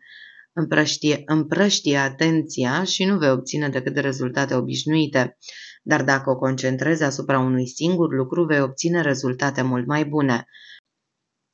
Împrăștie, împrăștie atenția și nu vei obține decât de rezultate obișnuite, dar dacă o concentrezi asupra unui singur lucru, vei obține rezultate mult mai bune.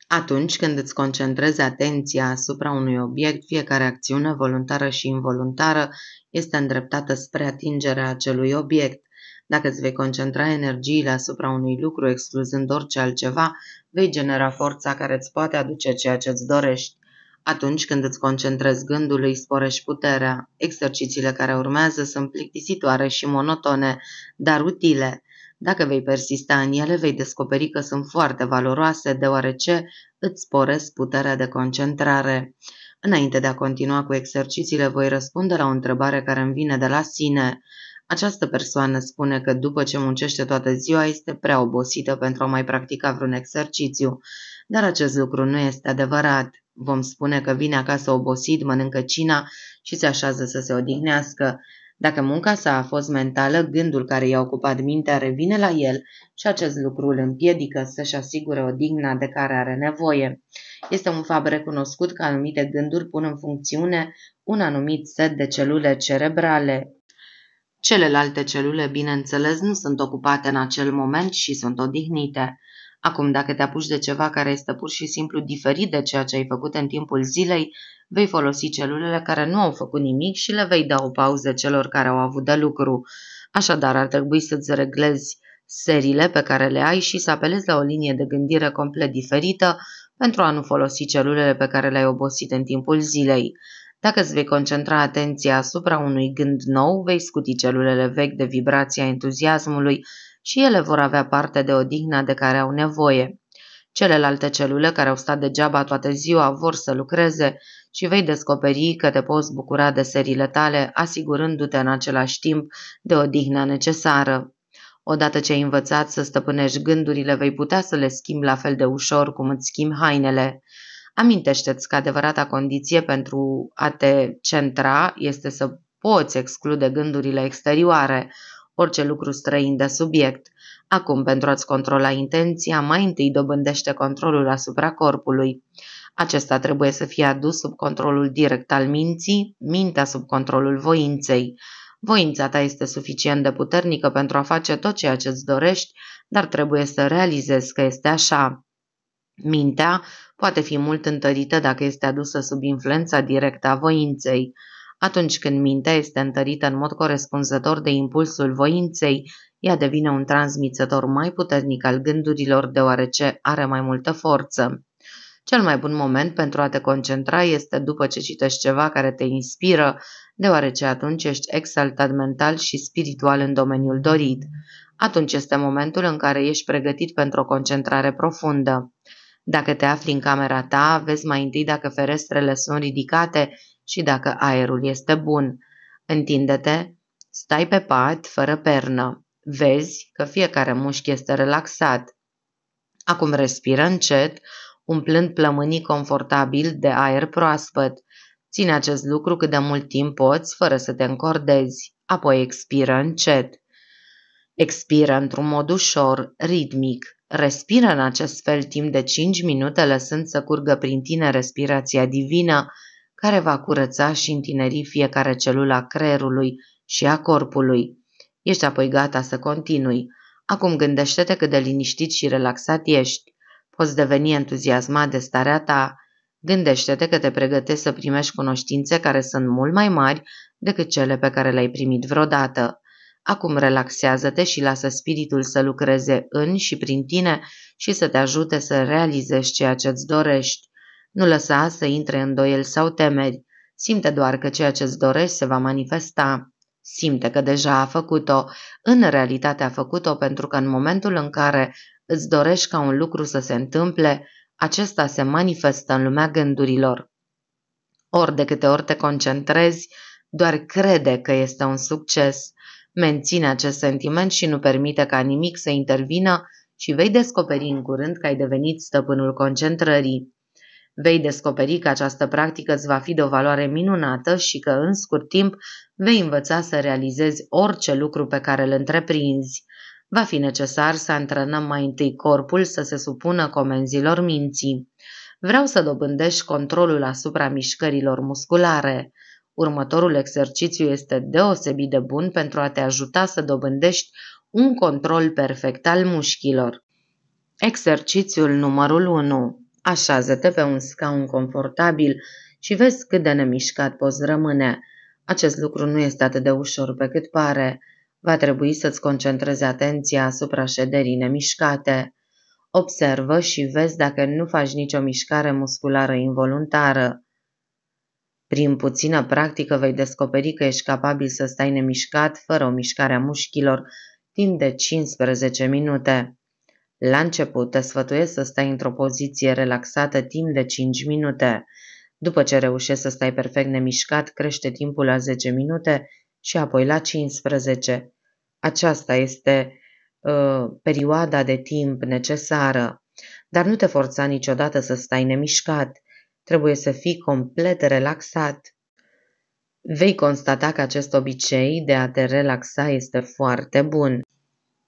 Atunci când îți concentrezi atenția asupra unui obiect, fiecare acțiune voluntară și involuntară este îndreptată spre atingerea acelui obiect. Dacă îți vei concentra energiile asupra unui lucru excluzând orice altceva, vei genera forța care îți poate aduce ceea ce îți dorești. Atunci când îți concentrezi gândul, îi sporești puterea. Exercițiile care urmează sunt plictisitoare și monotone, dar utile. Dacă vei persista în ele, vei descoperi că sunt foarte valoroase, deoarece îți sporesc puterea de concentrare. Înainte de a continua cu exercițiile, voi răspunde la o întrebare care îmi vine de la sine. Această persoană spune că după ce muncește toată ziua este prea obosită pentru a mai practica vreun exercițiu, dar acest lucru nu este adevărat. Vom spune că vine acasă obosit, mănâncă cina și se așează să se odihnească. Dacă munca sa a fost mentală, gândul care i-a ocupat mintea revine la el și acest lucru îl împiedică să-și asigure o digna de care are nevoie. Este un fapt recunoscut că anumite gânduri pun în funcțiune un anumit set de celule cerebrale, Celelalte celule, bineînțeles, nu sunt ocupate în acel moment și sunt odihnite. Acum, dacă te apuci de ceva care este pur și simplu diferit de ceea ce ai făcut în timpul zilei, vei folosi celulele care nu au făcut nimic și le vei da o pauză celor care au avut de lucru. Așadar, ar trebui să-ți reglezi serile pe care le ai și să apelezi la o linie de gândire complet diferită pentru a nu folosi celulele pe care le-ai obosit în timpul zilei. Dacă îți vei concentra atenția asupra unui gând nou, vei scuti celulele vechi de vibrația entuziasmului și ele vor avea parte de odihna de care au nevoie. Celelalte celule care au stat degeaba toată ziua vor să lucreze și vei descoperi că te poți bucura de serile tale, asigurându-te în același timp de odihna necesară. Odată ce ai învățat să stăpânești gândurile, vei putea să le schimbi la fel de ușor cum îți schimbi hainele. Amintește-ți că adevărata condiție pentru a te centra este să poți exclude gândurile exterioare, orice lucru străin de subiect. Acum, pentru a-ți controla intenția, mai întâi dobândește controlul asupra corpului. Acesta trebuie să fie adus sub controlul direct al minții, mintea sub controlul voinței. Voința ta este suficient de puternică pentru a face tot ceea ce îți dorești, dar trebuie să realizezi că este așa. Mintea poate fi mult întărită dacă este adusă sub influența directă a voinței. Atunci când mintea este întărită în mod corespunzător de impulsul voinței, ea devine un transmițător mai puternic al gândurilor, deoarece are mai multă forță. Cel mai bun moment pentru a te concentra este după ce citești ceva care te inspiră, deoarece atunci ești exaltat mental și spiritual în domeniul dorit. Atunci este momentul în care ești pregătit pentru o concentrare profundă. Dacă te afli în camera ta, vezi mai întâi dacă ferestrele sunt ridicate și dacă aerul este bun. Întinde-te, stai pe pat, fără pernă. Vezi că fiecare mușchi este relaxat. Acum respiră încet, umplând plămânii confortabil de aer proaspăt. Ține acest lucru cât de mult timp poți, fără să te încordezi, apoi expiră încet. Expiră într-un mod ușor, ritmic, Respiră în acest fel timp de cinci minute, lăsând să curgă prin tine respirația divină, care va curăța și întineri fiecare celulă a creierului și a corpului. Ești apoi gata să continui. Acum gândește-te cât de liniștit și relaxat ești. Poți deveni entuziasmat de starea ta. Gândește-te că te pregătești să primești cunoștințe care sunt mult mai mari decât cele pe care le-ai primit vreodată. Acum relaxează-te și lasă spiritul să lucreze în și prin tine și să te ajute să realizezi ceea ce îți dorești. Nu lăsa să intre îndoieli sau temeri. Simte doar că ceea ce îți dorești se va manifesta. Simte că deja a făcut-o. În realitate a făcut-o pentru că în momentul în care îți dorești ca un lucru să se întâmple, acesta se manifestă în lumea gândurilor. Ori de câte ori te concentrezi, doar crede că este un succes – Menține acest sentiment și nu permite ca nimic să intervină și vei descoperi în curând că ai devenit stăpânul concentrării. Vei descoperi că această practică îți va fi de o valoare minunată și că în scurt timp vei învăța să realizezi orice lucru pe care îl întreprinzi. Va fi necesar să antrenăm mai întâi corpul să se supună comenzilor minții. Vreau să dobândești controlul asupra mișcărilor musculare. Următorul exercițiu este deosebit de bun pentru a te ajuta să dobândești un control perfect al mușchilor. Exercițiul numărul 1. Așează-te pe un scaun confortabil și vezi cât de nemișcat poți rămâne. Acest lucru nu este atât de ușor pe cât pare. Va trebui să-ți concentrezi atenția asupra șederii nemișcate. Observă și vezi dacă nu faci nicio mișcare musculară involuntară. Prin puțină practică vei descoperi că ești capabil să stai nemișcat, fără o mișcare a mușchilor, timp de 15 minute. La început te sfătuiesc să stai într-o poziție relaxată timp de 5 minute. După ce reușești să stai perfect nemișcat, crește timpul la 10 minute și apoi la 15. Aceasta este uh, perioada de timp necesară, dar nu te forța niciodată să stai nemișcat. Trebuie să fii complet relaxat. Vei constata că acest obicei de a te relaxa este foarte bun.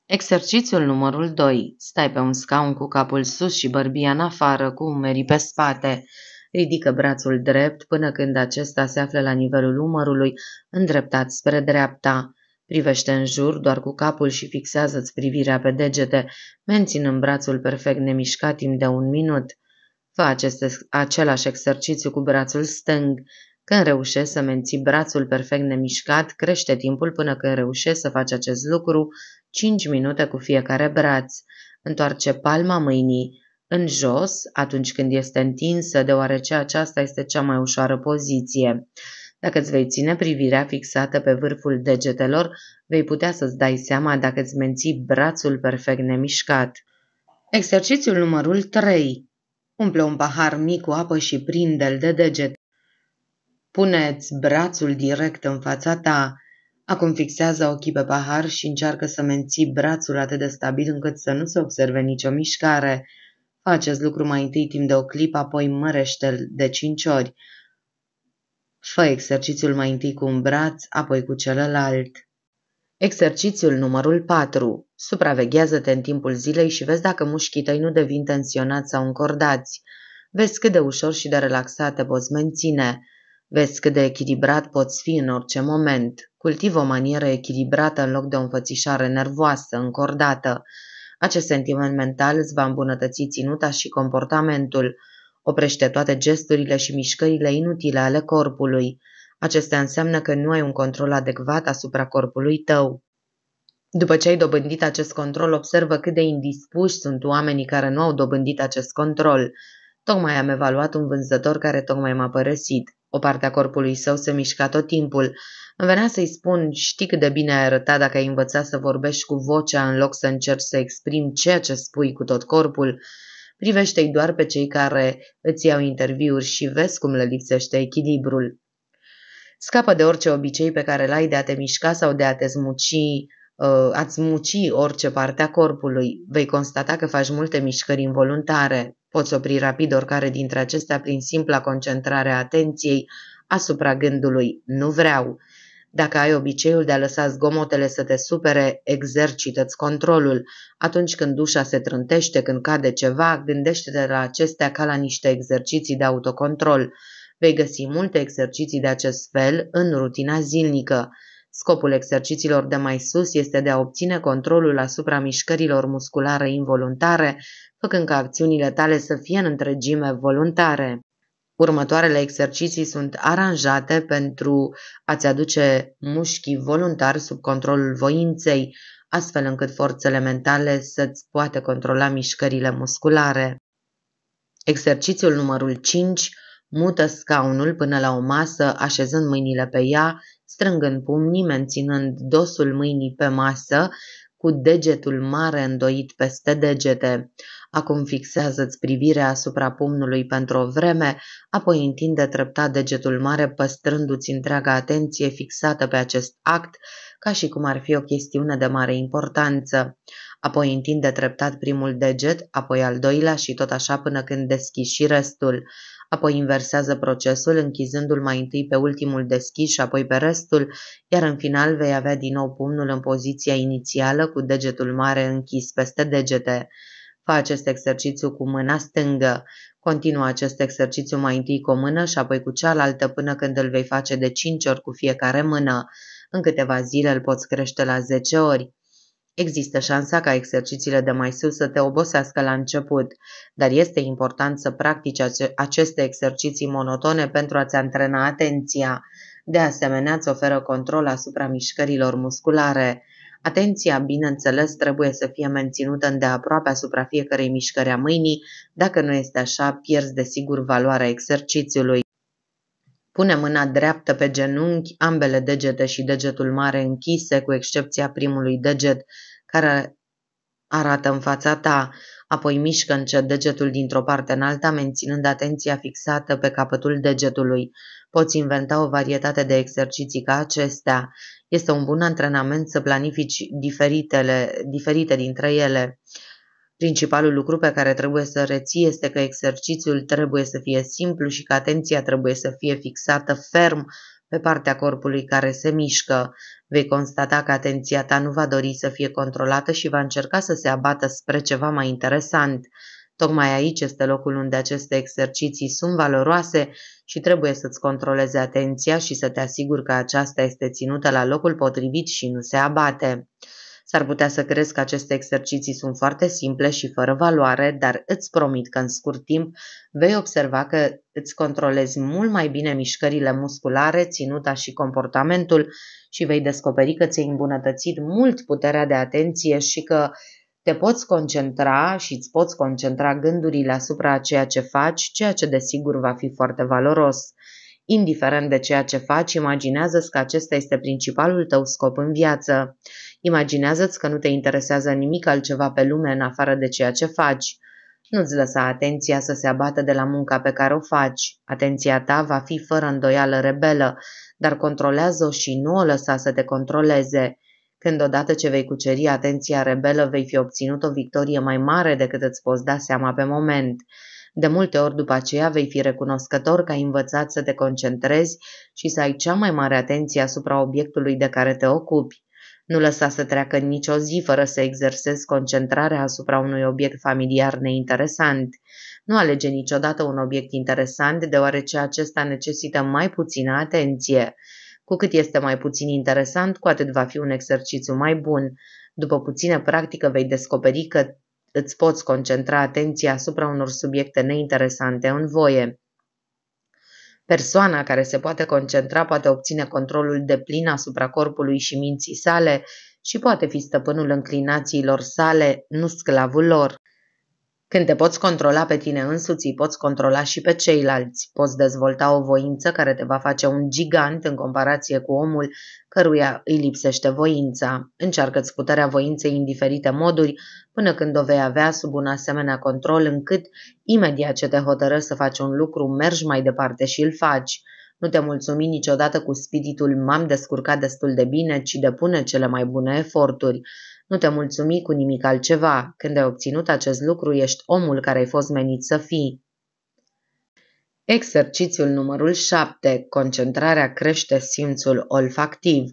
Exercițiul numărul 2. Stai pe un scaun cu capul sus și bărbia în afară, cu umerii pe spate. Ridică brațul drept până când acesta se află la nivelul umărului, îndreptat spre dreapta. Privește în jur doar cu capul și fixează-ți privirea pe degete, menținând brațul perfect nemișcat timp de un minut. Fă acest, același exercițiu cu brațul stâng. Când reușești să menții brațul perfect nemișcat, crește timpul până când reușești să faci acest lucru, 5 minute cu fiecare braț. Întoarce palma mâinii în jos atunci când este întinsă, deoarece aceasta este cea mai ușoară poziție. Dacă îți vei ține privirea fixată pe vârful degetelor, vei putea să-ți dai seama dacă îți menții brațul perfect nemișcat. Exercițiul numărul 3. Umple un pahar mic cu apă și prinde-l de deget. Puneți brațul direct în fața ta. Acum fixează ochii pe pahar și încearcă să menții brațul atât de stabil încât să nu se observe nicio mișcare. Faceți acest lucru mai întâi timp de o clipă, apoi mărește-l de cinci ori. Fă exercițiul mai întâi cu un braț, apoi cu celălalt. Exercițiul numărul 4. Supraveghează-te în timpul zilei și vezi dacă mușchii tăi nu devin tensionați sau încordați. Vezi cât de ușor și de relaxat te poți menține. Vezi cât de echilibrat poți fi în orice moment. Cultivă o manieră echilibrată în loc de o înfățișare nervoasă, încordată. Acest sentiment mental îți va îmbunătăți ținuta și comportamentul. Oprește toate gesturile și mișcările inutile ale corpului. Acestea înseamnă că nu ai un control adecvat asupra corpului tău. După ce ai dobândit acest control, observă cât de indispuși sunt oamenii care nu au dobândit acest control. Tocmai am evaluat un vânzător care tocmai m-a părăsit. O parte a corpului său se mișca tot timpul. Îmi venea să-i spun, știi cât de bine ai arătat dacă ai învățat să vorbești cu vocea în loc să încerci să exprimi ceea ce spui cu tot corpul. Privește-i doar pe cei care îți iau interviuri și vezi cum le lipsește echilibrul. Scapă de orice obicei pe care l-ai de a te mișca sau de a te zmuci, uh, ați muci orice parte a corpului. Vei constata că faci multe mișcări involuntare. Poți opri rapid oricare dintre acestea prin simpla concentrare a atenției asupra gândului nu vreau. Dacă ai obiceiul de a lăsa zgomotele să te supere, exercită-ți controlul. Atunci când dușa se trântește, când cade ceva, gândește-te la acestea ca la niște exerciții de autocontrol. Vei găsi multe exerciții de acest fel în rutina zilnică. Scopul exercițiilor de mai sus este de a obține controlul asupra mișcărilor musculare involuntare, făcând ca acțiunile tale să fie în întregime voluntare. Următoarele exerciții sunt aranjate pentru a-ți aduce mușchii voluntari sub controlul voinței, astfel încât forțele mentale să-ți poată controla mișcările musculare. Exercițiul numărul 5 mută scaunul până la o masă, așezând mâinile pe ea, strângând pumnii, menținând dosul mâinii pe masă, cu degetul mare îndoit peste degete. Acum fixează-ți privirea asupra pumnului pentru o vreme, apoi întinde treptat degetul mare păstrându-ți întreaga atenție fixată pe acest act, ca și cum ar fi o chestiune de mare importanță. Apoi întinde treptat primul deget, apoi al doilea și tot așa până când deschizi și restul apoi inversează procesul, închizându-l mai întâi pe ultimul deschis și apoi pe restul, iar în final vei avea din nou pumnul în poziția inițială cu degetul mare închis peste degete. Fă acest exercițiu cu mâna stângă. Continuă acest exercițiu mai întâi cu o mână și apoi cu cealaltă până când îl vei face de 5 ori cu fiecare mână. În câteva zile îl poți crește la 10 ori. Există șansa ca exercițiile de mai sus să te obosească la început, dar este important să practici aceste exerciții monotone pentru a-ți antrena atenția. De asemenea, îți oferă control asupra mișcărilor musculare. Atenția, bineînțeles, trebuie să fie menținută îndeaproape asupra fiecărei mișcări a mâinii, dacă nu este așa, pierzi desigur valoarea exercițiului. Pune mâna dreaptă pe genunchi, ambele degete și degetul mare închise, cu excepția primului deget, care arată în fața ta, apoi mișcă încet degetul dintr-o parte în alta, menținând atenția fixată pe capătul degetului. Poți inventa o varietate de exerciții ca acestea. Este un bun antrenament să planifici diferitele, diferite dintre ele. Principalul lucru pe care trebuie să reții este că exercițiul trebuie să fie simplu și că atenția trebuie să fie fixată ferm pe partea corpului care se mișcă. Vei constata că atenția ta nu va dori să fie controlată și va încerca să se abată spre ceva mai interesant. Tocmai aici este locul unde aceste exerciții sunt valoroase și trebuie să-ți controlezi atenția și să te asiguri că aceasta este ținută la locul potrivit și nu se abate. S-ar putea să crezi că aceste exerciții sunt foarte simple și fără valoare, dar îți promit că în scurt timp vei observa că îți controlezi mult mai bine mișcările musculare, ținuta și comportamentul și vei descoperi că ți-ai îmbunătățit mult puterea de atenție și că te poți concentra și îți poți concentra gândurile asupra ceea ce faci, ceea ce desigur va fi foarte valoros. Indiferent de ceea ce faci, imaginează-ți că acesta este principalul tău scop în viață. Imaginează-ți că nu te interesează nimic altceva pe lume în afară de ceea ce faci. Nu-ți lăsa atenția să se abată de la munca pe care o faci. Atenția ta va fi fără îndoială rebelă, dar controlează-o și nu o lăsa să te controleze. Când odată ce vei cuceri atenția rebelă, vei fi obținut o victorie mai mare decât îți poți da seama pe moment. De multe ori după aceea vei fi recunoscător că ai învățat să te concentrezi și să ai cea mai mare atenție asupra obiectului de care te ocupi. Nu lăsa să treacă nicio zi fără să exersez concentrarea asupra unui obiect familiar neinteresant. Nu alege niciodată un obiect interesant, deoarece acesta necesită mai puțină atenție. Cu cât este mai puțin interesant, cu atât va fi un exercițiu mai bun. După puțină practică vei descoperi că îți poți concentra atenția asupra unor subiecte neinteresante în voie. Persoana care se poate concentra poate obține controlul de plin asupra corpului și minții sale și poate fi stăpânul înclinațiilor sale, nu sclavul lor. Când te poți controla pe tine însuți, poți controla și pe ceilalți. Poți dezvolta o voință care te va face un gigant în comparație cu omul căruia îi lipsește voința. Încearcă-ți puterea voinței în diferite moduri până când o vei avea sub un asemenea control încât, imediat ce te hotărăști să faci un lucru, mergi mai departe și îl faci. Nu te mulțumi niciodată cu spiritul m-am descurcat destul de bine, ci depune cele mai bune eforturi. Nu te mulțumi cu nimic altceva. Când ai obținut acest lucru, ești omul care ai fost menit să fii. Exercițiul numărul 7. Concentrarea crește simțul olfactiv.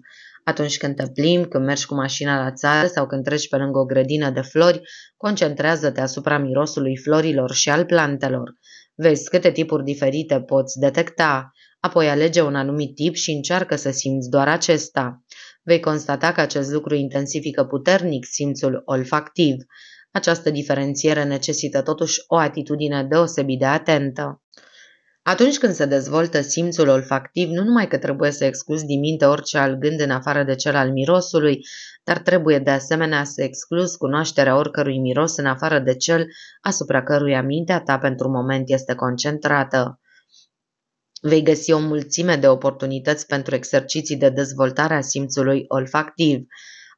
Atunci când te plimbi, când mergi cu mașina la țară sau când treci pe lângă o grădină de flori, concentrează-te asupra mirosului florilor și al plantelor. Vezi câte tipuri diferite poți detecta, apoi alege un anumit tip și încearcă să simți doar acesta. Vei constata că acest lucru intensifică puternic simțul olfactiv. Această diferențiere necesită totuși o atitudine deosebit de atentă. Atunci când se dezvoltă simțul olfactiv, nu numai că trebuie să excluzi din minte orice alt gând în afară de cel al mirosului, dar trebuie de asemenea să excluzi cunoașterea oricărui miros în afară de cel asupra căruia mintea ta pentru moment este concentrată. Vei găsi o mulțime de oportunități pentru exerciții de dezvoltare a simțului olfactiv.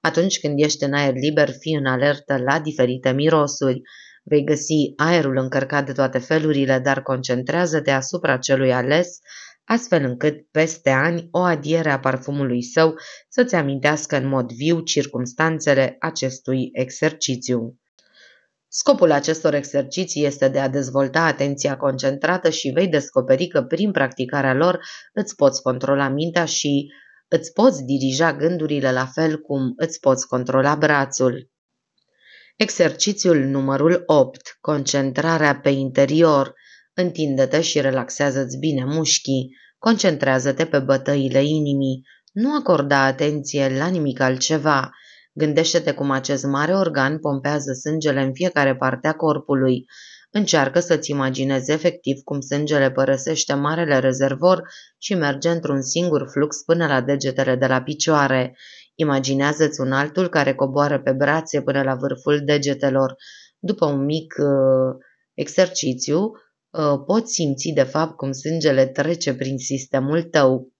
Atunci când ești în aer liber, fii în alertă la diferite mirosuri. Vei găsi aerul încărcat de toate felurile, dar concentrează-te asupra celui ales, astfel încât peste ani o adiere a parfumului său să-ți amintească în mod viu circumstanțele acestui exercițiu. Scopul acestor exerciții este de a dezvolta atenția concentrată și vei descoperi că prin practicarea lor îți poți controla mintea și îți poți dirija gândurile la fel cum îți poți controla brațul. Exercițiul numărul 8. Concentrarea pe interior. Întinde-te și relaxează-ți bine mușchii. Concentrează-te pe bătăile inimii. Nu acorda atenție la nimic altceva. Gândește-te cum acest mare organ pompează sângele în fiecare parte a corpului. Încearcă să-ți imaginezi efectiv cum sângele părăsește marele rezervor și merge într-un singur flux până la degetele de la picioare. Imaginează-ți un altul care coboară pe brațe până la vârful degetelor. După un mic uh, exercițiu, uh, poți simți de fapt cum sângele trece prin sistemul tău.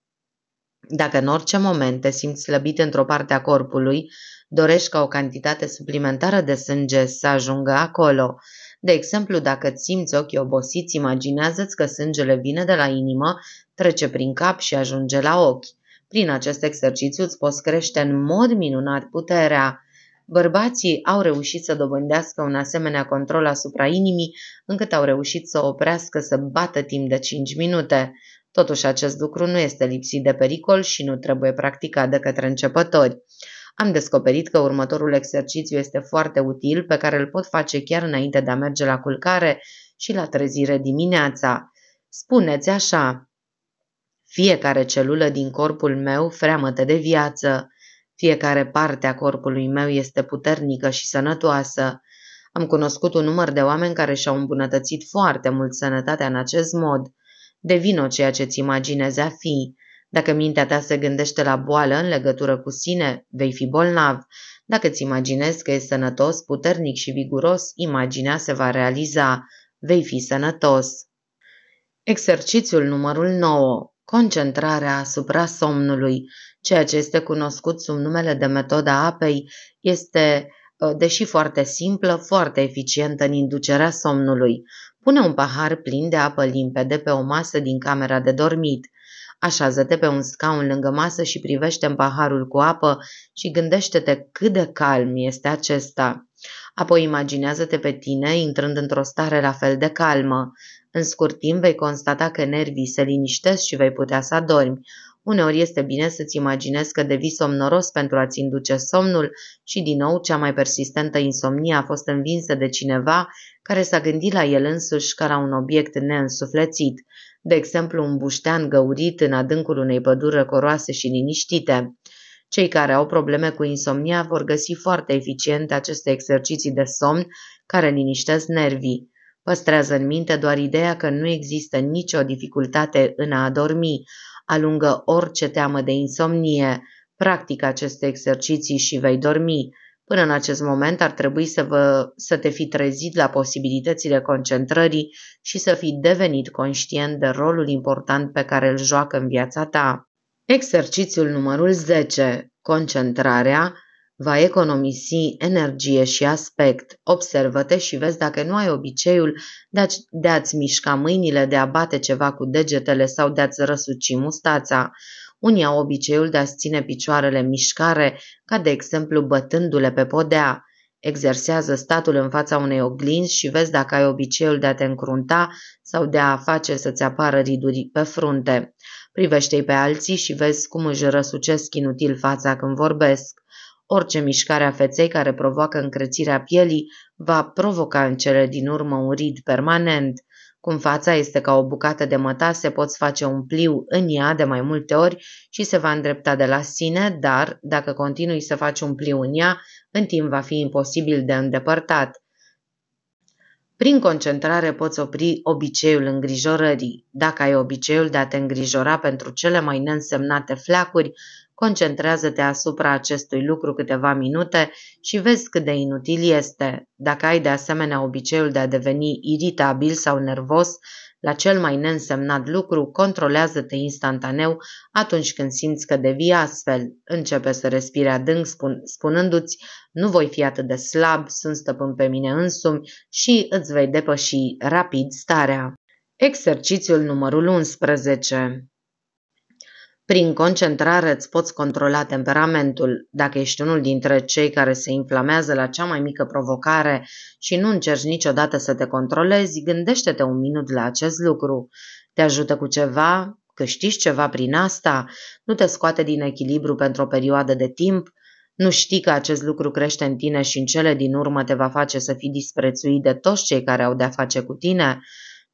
Dacă în orice moment te simți slăbit într-o parte a corpului, dorești ca o cantitate suplimentară de sânge să ajungă acolo. De exemplu, dacă îți simți ochii obosiți, imaginează-ți că sângele vine de la inimă, trece prin cap și ajunge la ochi. Prin acest exercițiu îți poți crește în mod minunat puterea. Bărbații au reușit să dobândească un asemenea control asupra inimii, încât au reușit să oprească să bată timp de 5 minute. Totuși, acest lucru nu este lipsit de pericol și nu trebuie practicat de către începători. Am descoperit că următorul exercițiu este foarte util pe care îl pot face chiar înainte de a merge la culcare și la trezire dimineața. Spuneți așa. Fiecare celulă din corpul meu freamătă de viață. Fiecare parte a corpului meu este puternică și sănătoasă. Am cunoscut un număr de oameni care și-au îmbunătățit foarte mult sănătatea în acest mod. Devino ceea ce-ți imaginezi a fi. Dacă mintea ta se gândește la boală în legătură cu sine, vei fi bolnav. Dacă îți imaginezi că e sănătos, puternic și viguros, imaginea se va realiza. Vei fi sănătos. Exercițiul numărul 9. Concentrarea asupra somnului. Ceea ce este cunoscut sub numele de metoda apei este, ă, deși foarte simplă, foarte eficientă în inducerea somnului. Pune un pahar plin de apă limpede pe o masă din camera de dormit. Așează-te pe un scaun lângă masă și privește în paharul cu apă și gândește-te cât de calm este acesta. Apoi imaginează-te pe tine intrând într-o stare la fel de calmă. În scurt timp vei constata că nervii se liniștesc și vei putea să adormi. Uneori este bine să-ți imaginezi că devii somnoros pentru a-ți induce somnul și din nou cea mai persistentă insomnie a fost învinsă de cineva care s-a gândit la el însuși ca la un obiect neînsuflețit de exemplu un buștean găurit în adâncul unei păduri răcoroase și liniștite. Cei care au probleme cu insomnia vor găsi foarte eficiente aceste exerciții de somn care liniștesc nervii. Păstrează în minte doar ideea că nu există nicio dificultate în a adormi, alungă orice teamă de insomnie, practică aceste exerciții și vei dormi. Până în acest moment ar trebui să, vă, să te fi trezit la posibilitățile concentrării și să fi devenit conștient de rolul important pe care îl joacă în viața ta. Exercițiul numărul 10. Concentrarea va economisi energie și aspect. Observă-te și vezi dacă nu ai obiceiul de, a, de a-ți mișca mâinile, de a bate ceva cu degetele sau de a-ți răsuci mustața. Unii au obiceiul de a-ți ține picioarele în mișcare, ca de exemplu bătându-le pe podea. Exersează statul în fața unei oglinzi și vezi dacă ai obiceiul de a te încrunta sau de a face să-ți apară riduri pe frunte. Privește-i pe alții și vezi cum își răsucesc inutil fața când vorbesc. Orice mișcare a feței care provoacă încrețirea pielii va provoca în cele din urmă un rid permanent – cum fața este ca o bucată de mătase, poți face un pliu în ea de mai multe ori și se va îndrepta de la sine, dar dacă continui să faci un pliu în ea, în timp va fi imposibil de îndepărtat. Prin concentrare poți opri obiceiul îngrijorării. Dacă ai obiceiul de a te îngrijora pentru cele mai neînsemnate fleacuri, Concentrează-te asupra acestui lucru câteva minute și vezi cât de inutil este. Dacă ai de asemenea obiceiul de a deveni iritabil sau nervos la cel mai nensemnat lucru, controlează-te instantaneu atunci când simți că devii astfel. Începe să respiri adânc spun, spunându-ți nu voi fi atât de slab, sunt stăpân pe mine însumi și îți vei depăși rapid starea. Exercițiul numărul 11 prin concentrare îți poți controla temperamentul. Dacă ești unul dintre cei care se inflamează la cea mai mică provocare și nu încerci niciodată să te controlezi, gândește-te un minut la acest lucru. Te ajută cu ceva? Câștigi ceva prin asta? Nu te scoate din echilibru pentru o perioadă de timp? Nu știi că acest lucru crește în tine și în cele din urmă te va face să fii disprețuit de toți cei care au de-a face cu tine?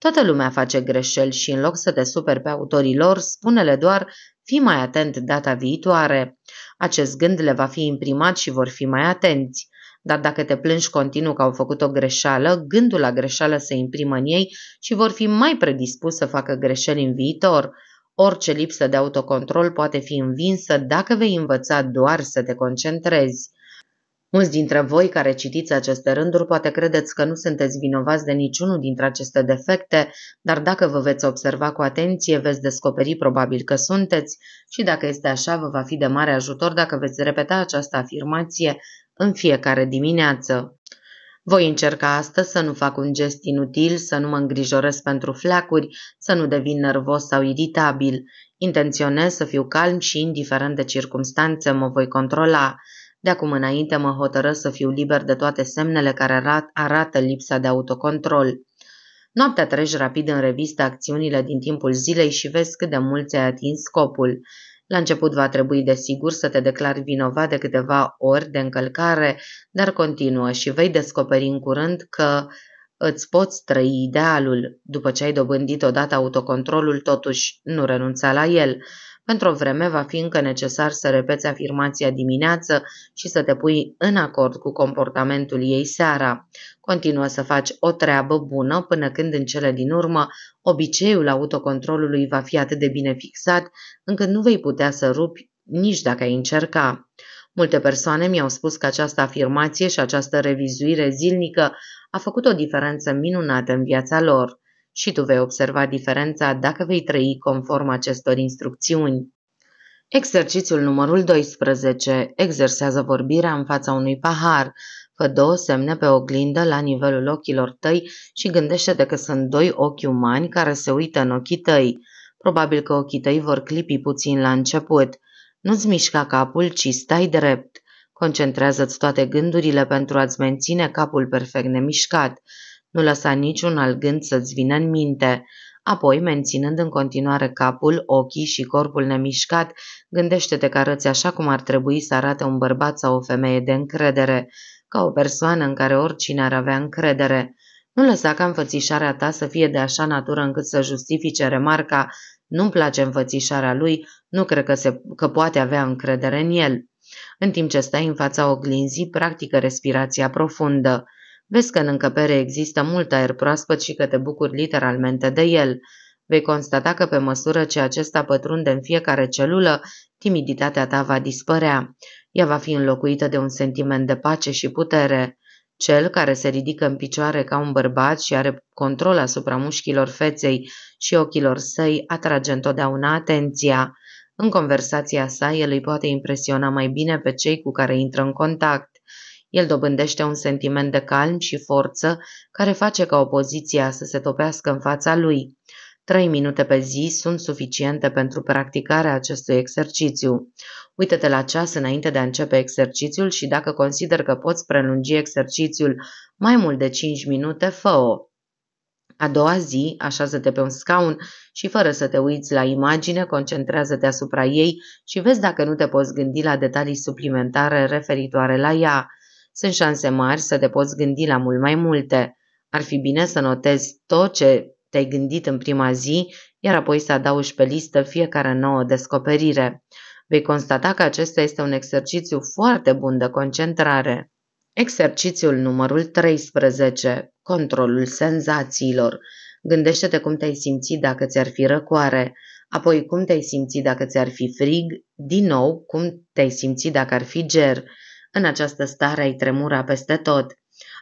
Toată lumea face greșeli și în loc să te superi pe autorii lor, spune-le doar, fii mai atent data viitoare. Acest gând le va fi imprimat și vor fi mai atenți. Dar dacă te plângi continuu că au făcut o greșeală, gândul la greșeală se imprimă în ei și vor fi mai predispuși să facă greșeli în viitor. Orice lipsă de autocontrol poate fi învinsă dacă vei învăța doar să te concentrezi. Mulți dintre voi care citiți aceste rânduri poate credeți că nu sunteți vinovați de niciunul dintre aceste defecte, dar dacă vă veți observa cu atenție, veți descoperi probabil că sunteți și dacă este așa, vă va fi de mare ajutor dacă veți repeta această afirmație în fiecare dimineață. Voi încerca astăzi să nu fac un gest inutil, să nu mă îngrijorez pentru flacuri, să nu devin nervos sau iritabil. Intenționez să fiu calm și indiferent de circunstanțe, mă voi controla. De acum înainte mă hotărăs să fiu liber de toate semnele care arată lipsa de autocontrol. Noaptea treci rapid în revistă acțiunile din timpul zilei și vezi cât de mult ți-ai atins scopul. La început va trebui desigur să te declari vinovat de câteva ori de încălcare, dar continuă și vei descoperi în curând că îți poți trăi idealul. După ce ai dobândit odată autocontrolul, totuși nu renunța la el. Pentru o vreme va fi încă necesar să repeți afirmația dimineață și să te pui în acord cu comportamentul ei seara. Continuă să faci o treabă bună până când în cele din urmă obiceiul autocontrolului va fi atât de bine fixat încât nu vei putea să rupi nici dacă ai încerca. Multe persoane mi-au spus că această afirmație și această revizuire zilnică a făcut o diferență minunată în viața lor și tu vei observa diferența dacă vei trăi conform acestor instrucțiuni. Exercițiul numărul 12. Exersează vorbirea în fața unui pahar. Fă două semne pe oglindă la nivelul ochilor tăi și gândește-te că sunt doi ochi umani care se uită în ochii tăi. Probabil că ochii tăi vor clipi puțin la început. Nu-ți mișca capul, ci stai drept. Concentrează-ți toate gândurile pentru a-ți menține capul perfect nemișcat. Nu lăsa niciun alt gând să-ți vină în minte. Apoi, menținând în continuare capul, ochii și corpul nemișcat, gândește-te că arăți așa cum ar trebui să arate un bărbat sau o femeie de încredere, ca o persoană în care oricine ar avea încredere. Nu lăsa ca înfățișarea ta să fie de așa natură încât să justifice remarca nu-mi place înfățișarea lui, nu cred că, se, că poate avea încredere în el. În timp ce stai în fața oglinzii, practică respirația profundă. Vezi că în încăpere există mult aer proaspăt și că te bucuri literalmente de el. Vei constata că pe măsură ce acesta pătrunde în fiecare celulă, timiditatea ta va dispărea. Ea va fi înlocuită de un sentiment de pace și putere. Cel care se ridică în picioare ca un bărbat și are control asupra mușchilor feței și ochilor săi atrage întotdeauna atenția. În conversația sa, el îi poate impresiona mai bine pe cei cu care intră în contact. El dobândește un sentiment de calm și forță care face ca opoziția să se topească în fața lui. Trei minute pe zi sunt suficiente pentru practicarea acestui exercițiu. Uită-te la ceas înainte de a începe exercițiul și dacă consider că poți prelungi exercițiul mai mult de 5 minute, fă-o. A doua zi, așează-te pe un scaun și fără să te uiți la imagine, concentrează-te asupra ei și vezi dacă nu te poți gândi la detalii suplimentare referitoare la ea sunt șanse mari să te poți gândi la mult mai multe. Ar fi bine să notezi tot ce te-ai gândit în prima zi, iar apoi să adaugi pe listă fiecare nouă descoperire. Vei constata că acesta este un exercițiu foarte bun de concentrare. Exercițiul numărul 13. Controlul senzațiilor. Gândește-te cum te-ai simți dacă ți-ar fi răcoare, apoi cum te-ai simți dacă ți-ar fi frig, din nou cum te-ai simți dacă ar fi ger. În această stare ai tremura peste tot.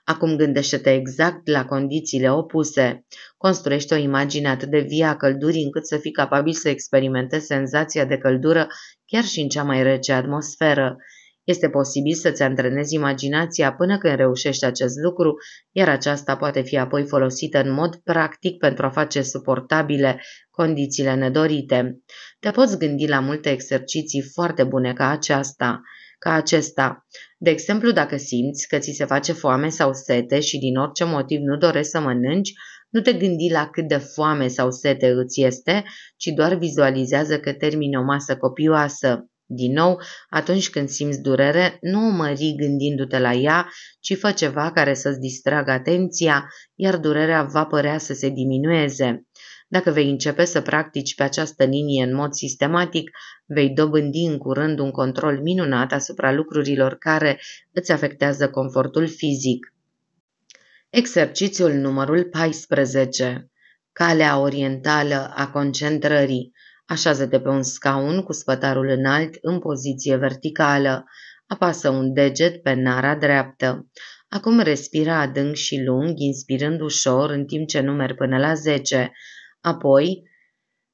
Acum gândește-te exact la condițiile opuse. Construiește o imagine atât de via a căldurii încât să fii capabil să experimentezi senzația de căldură chiar și în cea mai rece atmosferă. Este posibil să-ți antrenezi imaginația până când reușești acest lucru, iar aceasta poate fi apoi folosită în mod practic pentru a face suportabile condițiile nedorite. Te poți gândi la multe exerciții foarte bune ca aceasta – ca acesta. De exemplu, dacă simți că ți se face foame sau sete și din orice motiv nu dorești să mănânci, nu te gândi la cât de foame sau sete îți este, ci doar vizualizează că termini o masă copioasă. Din nou, atunci când simți durere, nu o mări gândindu-te la ea, ci fă ceva care să-ți distragă atenția, iar durerea va părea să se diminueze. Dacă vei începe să practici pe această linie în mod sistematic, vei dobândi în curând un control minunat asupra lucrurilor care îți afectează confortul fizic. Exercițiul numărul 14. Calea orientală a concentrării. Așează-te pe un scaun cu spătarul înalt în poziție verticală. Apasă un deget pe nara dreaptă. Acum respira adânc și lung, inspirând ușor în timp ce numeri până la 10. Apoi,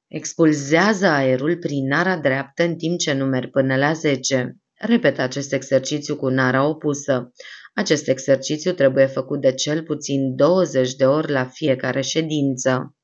expulzează aerul prin nara dreaptă în timp ce numeri până la 10. Repetă acest exercițiu cu nara opusă. Acest exercițiu trebuie făcut de cel puțin 20 de ori la fiecare ședință.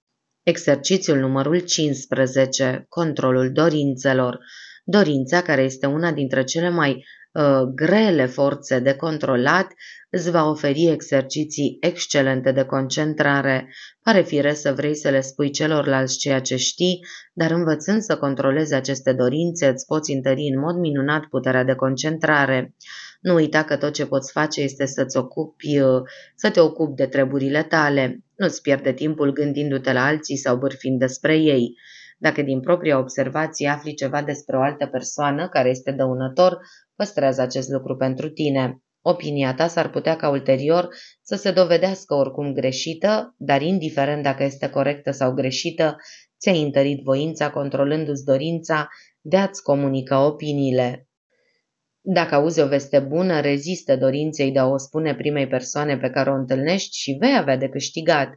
Exercițiul numărul 15. Controlul dorințelor. Dorința, care este una dintre cele mai Ă, grele forțe de controlat, îți va oferi exerciții excelente de concentrare. Pare fire să vrei să le spui celorlalți ceea ce știi, dar învățând să controlezi aceste dorințe, îți poți întări în mod minunat puterea de concentrare. Nu uita că tot ce poți face este să-ți ocupi, ă, să te ocupi de treburile tale. Nu-ți pierde timpul gândindu-te la alții sau bârfind despre ei. Dacă din propria observație afli ceva despre o altă persoană care este dăunător, păstrează acest lucru pentru tine. Opinia ta s-ar putea ca ulterior să se dovedească oricum greșită, dar indiferent dacă este corectă sau greșită, ți-ai întărit voința controlându-ți dorința de a-ți comunica opiniile. Dacă auzi o veste bună, rezistă dorinței de a o spune primei persoane pe care o întâlnești și vei avea de câștigat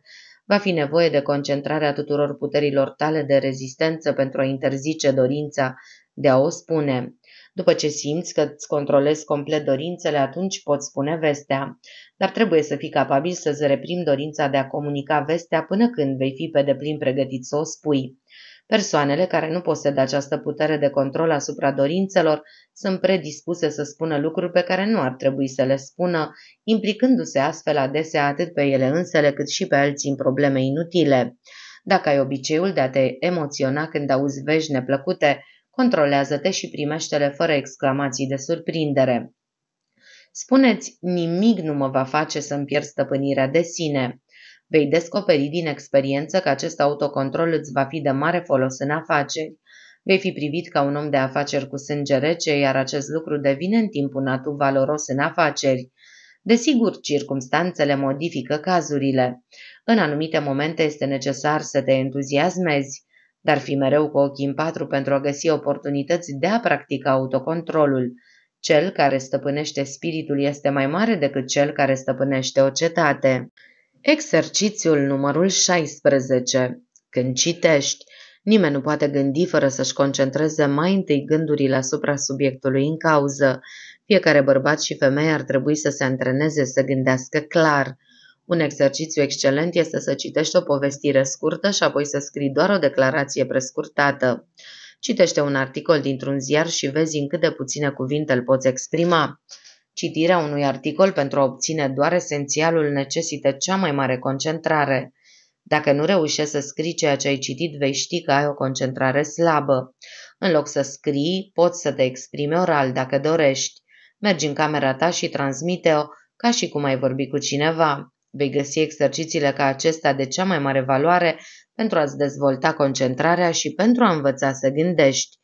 va fi nevoie de concentrarea tuturor puterilor tale de rezistență pentru a interzice dorința de a o spune. După ce simți că îți controlezi complet dorințele, atunci poți spune vestea. Dar trebuie să fii capabil să-ți reprimi dorința de a comunica vestea până când vei fi pe deplin pregătit să o spui. Persoanele care nu posedă această putere de control asupra dorințelor sunt predispuse să spună lucruri pe care nu ar trebui să le spună, implicându-se astfel adesea atât pe ele însele cât și pe alții în probleme inutile. Dacă ai obiceiul de a te emoționa când auzi vești neplăcute, controlează-te și primește-le fără exclamații de surprindere. Spuneți, nimic nu mă va face să-mi pierd stăpânirea de sine. Vei descoperi din experiență că acest autocontrol îți va fi de mare folos în afaceri. Vei fi privit ca un om de afaceri cu sânge rece, iar acest lucru devine în timp un atu valoros în afaceri. Desigur, circumstanțele modifică cazurile. În anumite momente este necesar să te entuziasmezi, dar fi mereu cu ochii în patru pentru a găsi oportunități de a practica autocontrolul. Cel care stăpânește spiritul este mai mare decât cel care stăpânește o cetate. Exercițiul numărul 16. Când citești, nimeni nu poate gândi fără să-și concentreze mai întâi gândurile asupra subiectului în cauză. Fiecare bărbat și femeie ar trebui să se antreneze să gândească clar. Un exercițiu excelent este să citești o povestire scurtă și apoi să scrii doar o declarație prescurtată. Citește un articol dintr-un ziar și vezi în cât de puține cuvinte îl poți exprima. Citirea unui articol pentru a obține doar esențialul necesită cea mai mare concentrare. Dacă nu reușești să scrii ceea ce ai citit, vei ști că ai o concentrare slabă. În loc să scrii, poți să te exprimi oral dacă dorești. Mergi în camera ta și transmite-o ca și cum ai vorbi cu cineva. Vei găsi exercițiile ca acesta de cea mai mare valoare pentru a-ți dezvolta concentrarea și pentru a învăța să gândești.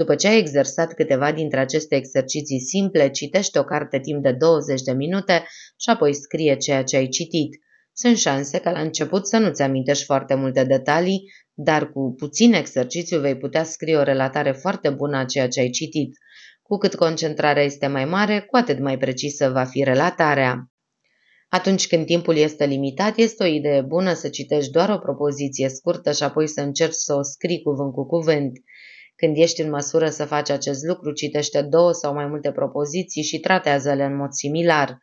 După ce ai exersat câteva dintre aceste exerciții simple, citește o carte timp de 20 de minute și apoi scrie ceea ce ai citit. Sunt șanse ca la început să nu-ți amintești foarte multe detalii, dar cu puțin exercițiu vei putea scrie o relatare foarte bună a ceea ce ai citit. Cu cât concentrarea este mai mare, cu atât mai precisă va fi relatarea. Atunci când timpul este limitat, este o idee bună să citești doar o propoziție scurtă și apoi să încerci să o scrii cuvânt cu cuvânt. Când ești în măsură să faci acest lucru, citește două sau mai multe propoziții și tratează-le în mod similar.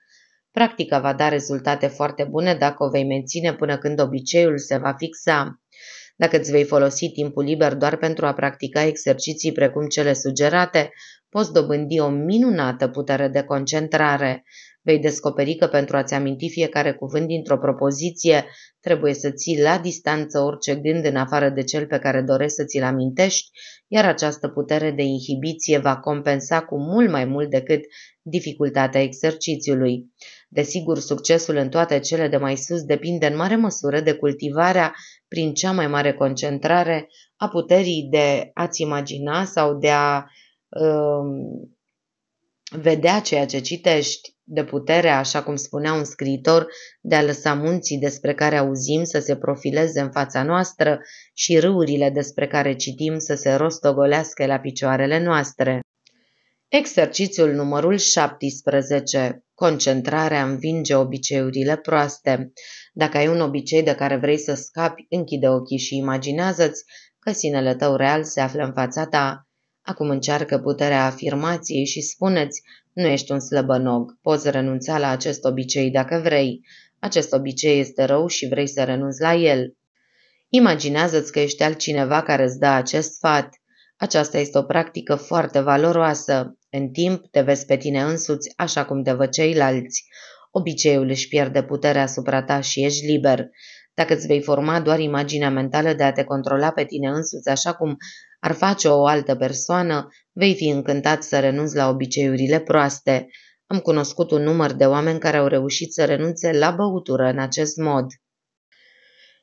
Practica va da rezultate foarte bune dacă o vei menține până când obiceiul se va fixa. Dacă îți vei folosi timpul liber doar pentru a practica exerciții precum cele sugerate, poți dobândi o minunată putere de concentrare. Vei descoperi că pentru a-ți aminti fiecare cuvânt dintr-o propoziție, trebuie să ții la distanță orice gând în afară de cel pe care dorești să ți-l amintești iar această putere de inhibiție va compensa cu mult mai mult decât dificultatea exercițiului. Desigur, succesul în toate cele de mai sus depinde în mare măsură de cultivarea prin cea mai mare concentrare a puterii de a-ți imagina sau de a uh, vedea ceea ce citești de puterea, așa cum spunea un scriitor, de a lăsa munții despre care auzim să se profileze în fața noastră și râurile despre care citim să se rostogolească la picioarele noastre. Exercițiul numărul 17. Concentrarea învinge obiceiurile proaste. Dacă ai un obicei de care vrei să scapi, închide ochii și imaginează-ți că sinele tău real se află în fața ta. Acum încearcă puterea afirmației și spuneți nu ești un slăbănog, poți renunța la acest obicei dacă vrei. Acest obicei este rău și vrei să renunți la el. Imaginează-ți că ești altcineva care îți dă acest sfat. Aceasta este o practică foarte valoroasă. În timp, te vezi pe tine însuți așa cum te văd ceilalți. Obiceiul își pierde puterea asupra ta și ești liber. Dacă îți vei forma doar imaginea mentală de a te controla pe tine însuți așa cum ar face-o altă persoană, vei fi încântat să renunți la obiceiurile proaste. Am cunoscut un număr de oameni care au reușit să renunțe la băutură în acest mod.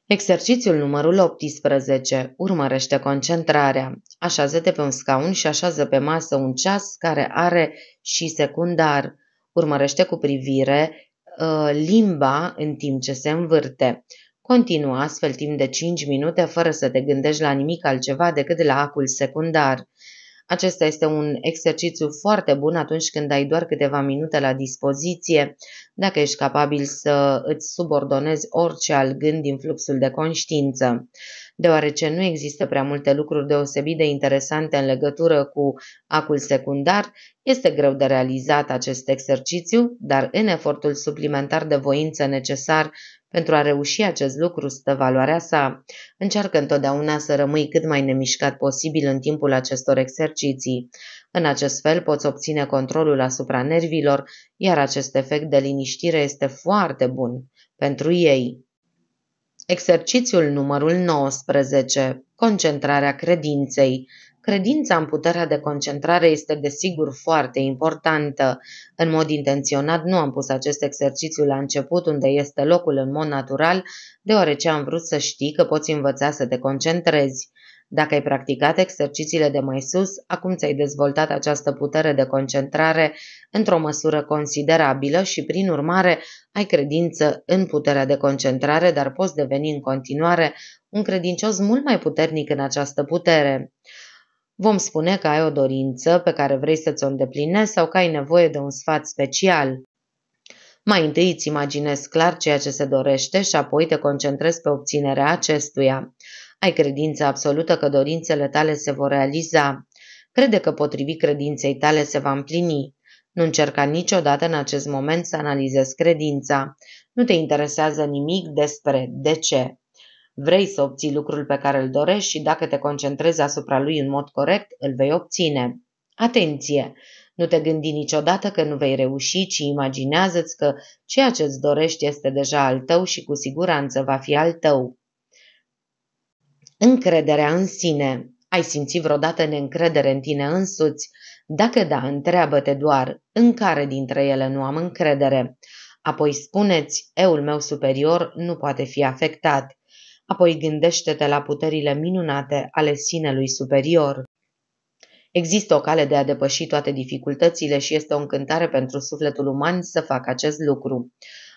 Exercițiul numărul 18. Urmărește concentrarea. Așează-te pe un scaun și așează pe masă un ceas care are și secundar. Urmărește cu privire uh, limba în timp ce se învârte. Continuă astfel timp de cinci minute fără să te gândești la nimic altceva decât la acul secundar. Acesta este un exercițiu foarte bun atunci când ai doar câteva minute la dispoziție, dacă ești capabil să îți subordonezi orice al gând din fluxul de conștiință. Deoarece nu există prea multe lucruri deosebit de interesante în legătură cu acul secundar, este greu de realizat acest exercițiu, dar în efortul suplimentar de voință necesar pentru a reuși acest lucru, stă valoarea sa. Încearcă întotdeauna să rămâi cât mai nemișcat posibil în timpul acestor exerciții. În acest fel poți obține controlul asupra nervilor, iar acest efect de liniștire este foarte bun pentru ei. Exercițiul numărul 19. Concentrarea credinței. Credința în puterea de concentrare este desigur foarte importantă. În mod intenționat nu am pus acest exercițiu la început unde este locul în mod natural, deoarece am vrut să știi că poți învăța să te concentrezi. Dacă ai practicat exercițiile de mai sus, acum ți-ai dezvoltat această putere de concentrare într-o măsură considerabilă și, prin urmare, ai credință în puterea de concentrare, dar poți deveni în continuare un credincios mult mai puternic în această putere. Vom spune că ai o dorință pe care vrei să ți-o îndeplinești sau că ai nevoie de un sfat special. Mai întâi îți imaginezi clar ceea ce se dorește și apoi te concentrezi pe obținerea acestuia. Ai credința absolută că dorințele tale se vor realiza. Crede că potrivit credinței tale se va împlini. Nu încerca niciodată în acest moment să analizezi credința. Nu te interesează nimic despre de ce. Vrei să obții lucrul pe care îl dorești și dacă te concentrezi asupra lui în mod corect, îl vei obține. Atenție! Nu te gândi niciodată că nu vei reuși, ci imaginează-ți că ceea ce îți dorești este deja al tău și cu siguranță va fi al tău. Încrederea în sine. Ai simțit vreodată neîncredere în tine însuți? Dacă da, întreabă-te doar în care dintre ele nu am încredere. Apoi spuneți, eul meu superior nu poate fi afectat apoi gândește-te la puterile minunate ale sinelui superior. Există o cale de a depăși toate dificultățile și este o încântare pentru sufletul uman să facă acest lucru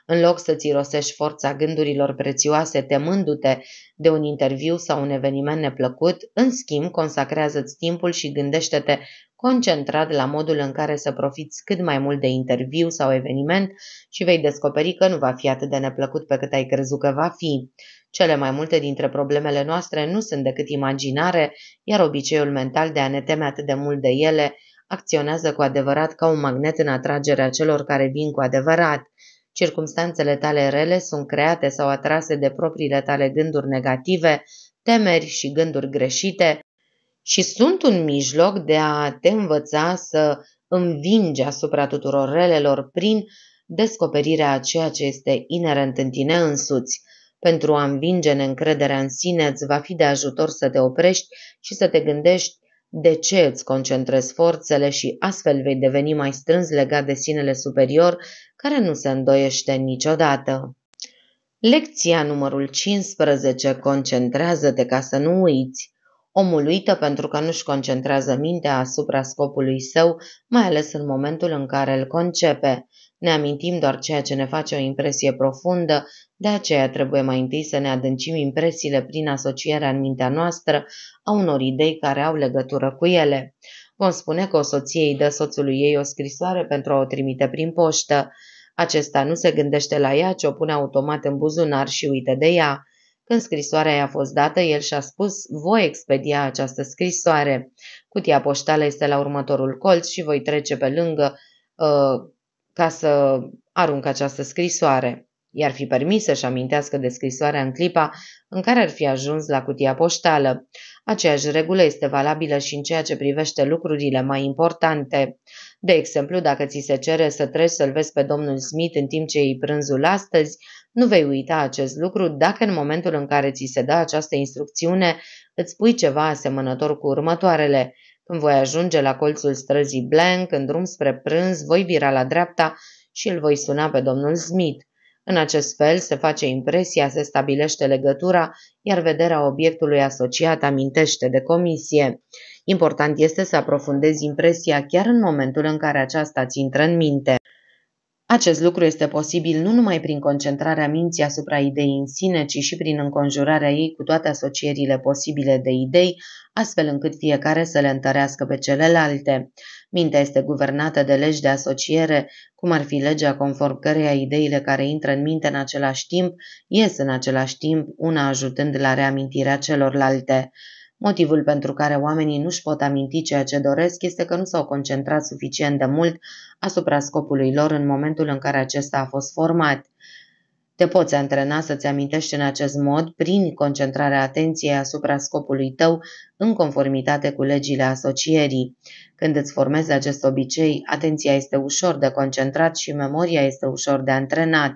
în loc să-ți irosești forța gândurilor prețioase temându-te de un interviu sau un eveniment neplăcut, în schimb consacrează-ți timpul și gândește-te concentrat la modul în care să profiți cât mai mult de interviu sau eveniment și vei descoperi că nu va fi atât de neplăcut pe cât ai crezut că va fi. Cele mai multe dintre problemele noastre nu sunt decât imaginare, iar obiceiul mental de a ne teme atât de mult de ele acționează cu adevărat ca un magnet în atragerea celor care vin cu adevărat. Circumstanțele tale rele sunt create sau atrase de propriile tale gânduri negative, temeri și gânduri greșite și sunt un mijloc de a te învăța să învingi asupra tuturor relelor prin descoperirea a ceea ce este inerent în tine însuți. Pentru a învinge neîncrederea în sine, îți va fi de ajutor să te oprești și să te gândești de ce îți concentrezi forțele și astfel vei deveni mai strâns legat de sinele superior, care nu se îndoiește niciodată. Lecția numărul 15. Concentrează-te ca să nu uiți. Omul uită pentru că nu-și concentrează mintea asupra scopului său, mai ales în momentul în care îl concepe. Ne amintim doar ceea ce ne face o impresie profundă, de aceea trebuie mai întâi să ne adâncim impresiile prin asocierea în mintea noastră a unor idei care au legătură cu ele. Vom spune că o soție îi dă soțului ei o scrisoare pentru a o trimite prin poștă. Acesta nu se gândește la ea, ci o pune automat în buzunar și uită de ea. Când scrisoarea i-a fost dată, el și-a spus, voi expedia această scrisoare. Cutia poștală este la următorul colț și voi trece pe lângă uh, ca să aruncă această scrisoare. I-ar fi permis să-și amintească de scrisoarea în clipa în care ar fi ajuns la cutia poștală. Aceeași regulă este valabilă și în ceea ce privește lucrurile mai importante. De exemplu, dacă ți se cere să treci să-l vezi pe domnul Smith în timp ce e prânzul astăzi, nu vei uita acest lucru dacă în momentul în care ți se dă această instrucțiune îți pui ceva asemănător cu următoarele – când voi ajunge la colțul străzii Blank, în drum spre prânz, voi vira la dreapta și îl voi suna pe domnul Smith. În acest fel se face impresia, se stabilește legătura, iar vederea obiectului asociat amintește de comisie. Important este să aprofundezi impresia chiar în momentul în care aceasta ți intră în minte. Acest lucru este posibil nu numai prin concentrarea minții asupra ideii în sine, ci și prin înconjurarea ei cu toate asocierile posibile de idei, astfel încât fiecare să le întărească pe celelalte. Mintea este guvernată de legi de asociere, cum ar fi legea conform căreia ideile care intră în minte în același timp ies în același timp, una ajutând la reamintirea celorlalte. Motivul pentru care oamenii nu-și pot aminti ceea ce doresc este că nu s-au concentrat suficient de mult asupra scopului lor în momentul în care acesta a fost format. Te poți antrena să-ți amintești în acest mod prin concentrarea atenției asupra scopului tău în conformitate cu legile asocierii. Când îți formezi acest obicei, atenția este ușor de concentrat și memoria este ușor de antrenat.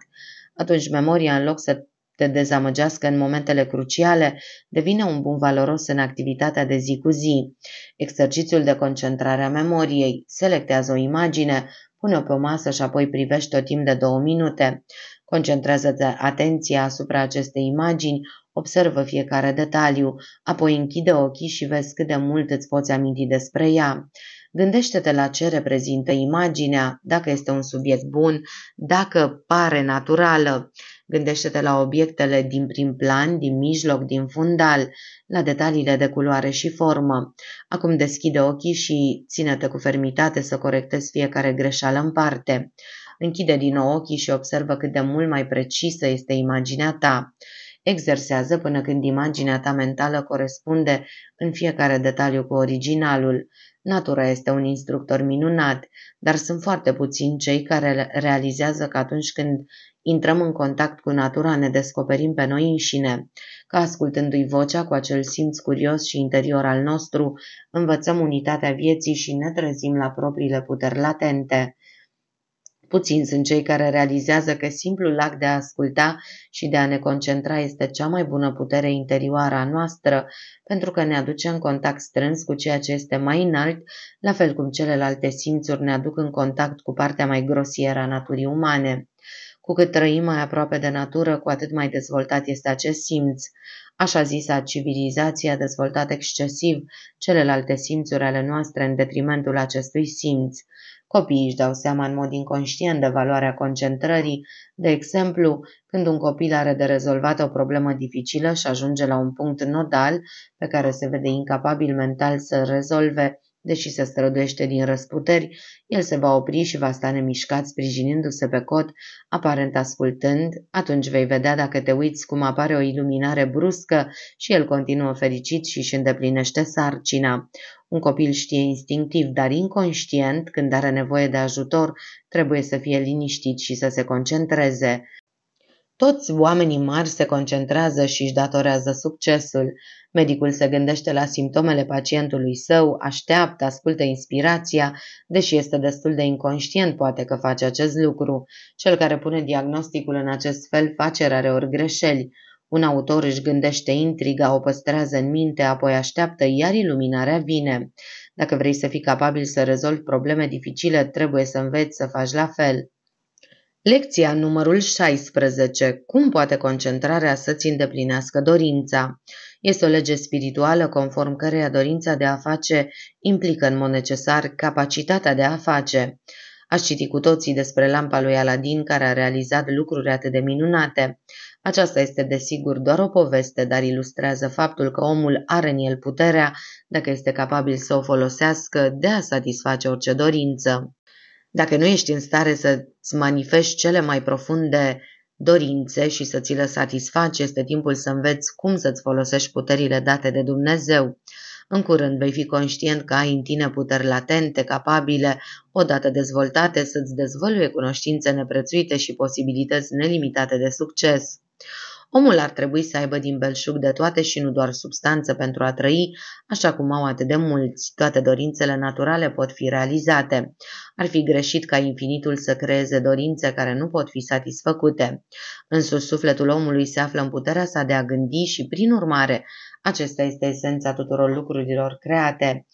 Atunci memoria, în loc să te dezamăgească în momentele cruciale, devine un bun valoros în activitatea de zi cu zi. Exercițiul de concentrare a memoriei, selectează o imagine, pune-o pe o masă și apoi privește o timp de două minute. Concentrează-te atenția asupra acestei imagini, observă fiecare detaliu, apoi închide ochii și vezi cât de mult îți poți aminti despre ea. Gândește-te la ce reprezintă imaginea, dacă este un subiect bun, dacă pare naturală. Gândește-te la obiectele din prim plan, din mijloc, din fundal, la detaliile de culoare și formă. Acum deschide ochii și ține-te cu fermitate să corectezi fiecare greșeală în parte. Închide din nou ochii și observă cât de mult mai precisă este imaginea ta. Exersează până când imaginea ta mentală corespunde în fiecare detaliu cu originalul. Natura este un instructor minunat, dar sunt foarte puțini cei care realizează că atunci când Intrăm în contact cu natura, ne descoperim pe noi înșine, că ascultându-i vocea cu acel simț curios și interior al nostru, învățăm unitatea vieții și ne trezim la propriile puteri latente. Puțin sunt cei care realizează că simplul act de a asculta și de a ne concentra este cea mai bună putere interioară a noastră, pentru că ne aduce în contact strâns cu ceea ce este mai înalt, la fel cum celelalte simțuri ne aduc în contact cu partea mai grosieră a naturii umane. Cu cât trăim mai aproape de natură, cu atât mai dezvoltat este acest simț. Așa zisa civilizația a dezvoltat excesiv celelalte simțuri ale noastre în detrimentul acestui simț. Copiii își dau seama în mod inconștient de valoarea concentrării. De exemplu, când un copil are de rezolvat o problemă dificilă și ajunge la un punct nodal pe care se vede incapabil mental să rezolve, Deși se străduiește din răsputeri, el se va opri și va sta nemișcat, sprijinindu-se pe cot, aparent ascultând, atunci vei vedea dacă te uiți cum apare o iluminare bruscă și el continuă fericit și își îndeplinește sarcina. Un copil știe instinctiv, dar inconștient, când are nevoie de ajutor, trebuie să fie liniștit și să se concentreze. Toți oamenii mari se concentrează și își datorează succesul. Medicul se gândește la simptomele pacientului său, așteaptă, ascultă inspirația, deși este destul de inconștient poate că face acest lucru. Cel care pune diagnosticul în acest fel face rareori greșeli. Un autor își gândește intriga, o păstrează în minte, apoi așteaptă, iar iluminarea vine. Dacă vrei să fii capabil să rezolvi probleme dificile, trebuie să înveți să faci la fel. Lecția numărul 16. Cum poate concentrarea să-ți îndeplinească dorința? Este o lege spirituală conform căreia dorința de a face implică în mod necesar capacitatea de a face. Aș citi cu toții despre lampa lui Aladin care a realizat lucruri atât de minunate. Aceasta este desigur doar o poveste, dar ilustrează faptul că omul are în el puterea, dacă este capabil să o folosească, de a satisface orice dorință. Dacă nu ești în stare să-ți manifesti cele mai profunde dorințe și să ți le satisfaci, este timpul să înveți cum să-ți folosești puterile date de Dumnezeu. În curând vei fi conștient că ai în tine puteri latente, capabile, odată dezvoltate, să-ți dezvăluie cunoștințe neprețuite și posibilități nelimitate de succes. Omul ar trebui să aibă din belșug de toate și nu doar substanță pentru a trăi, așa cum au atât de mulți. Toate dorințele naturale pot fi realizate. Ar fi greșit ca infinitul să creeze dorințe care nu pot fi satisfăcute. Însuși sufletul omului se află în puterea sa de a gândi și, prin urmare, acesta este esența tuturor lucrurilor create.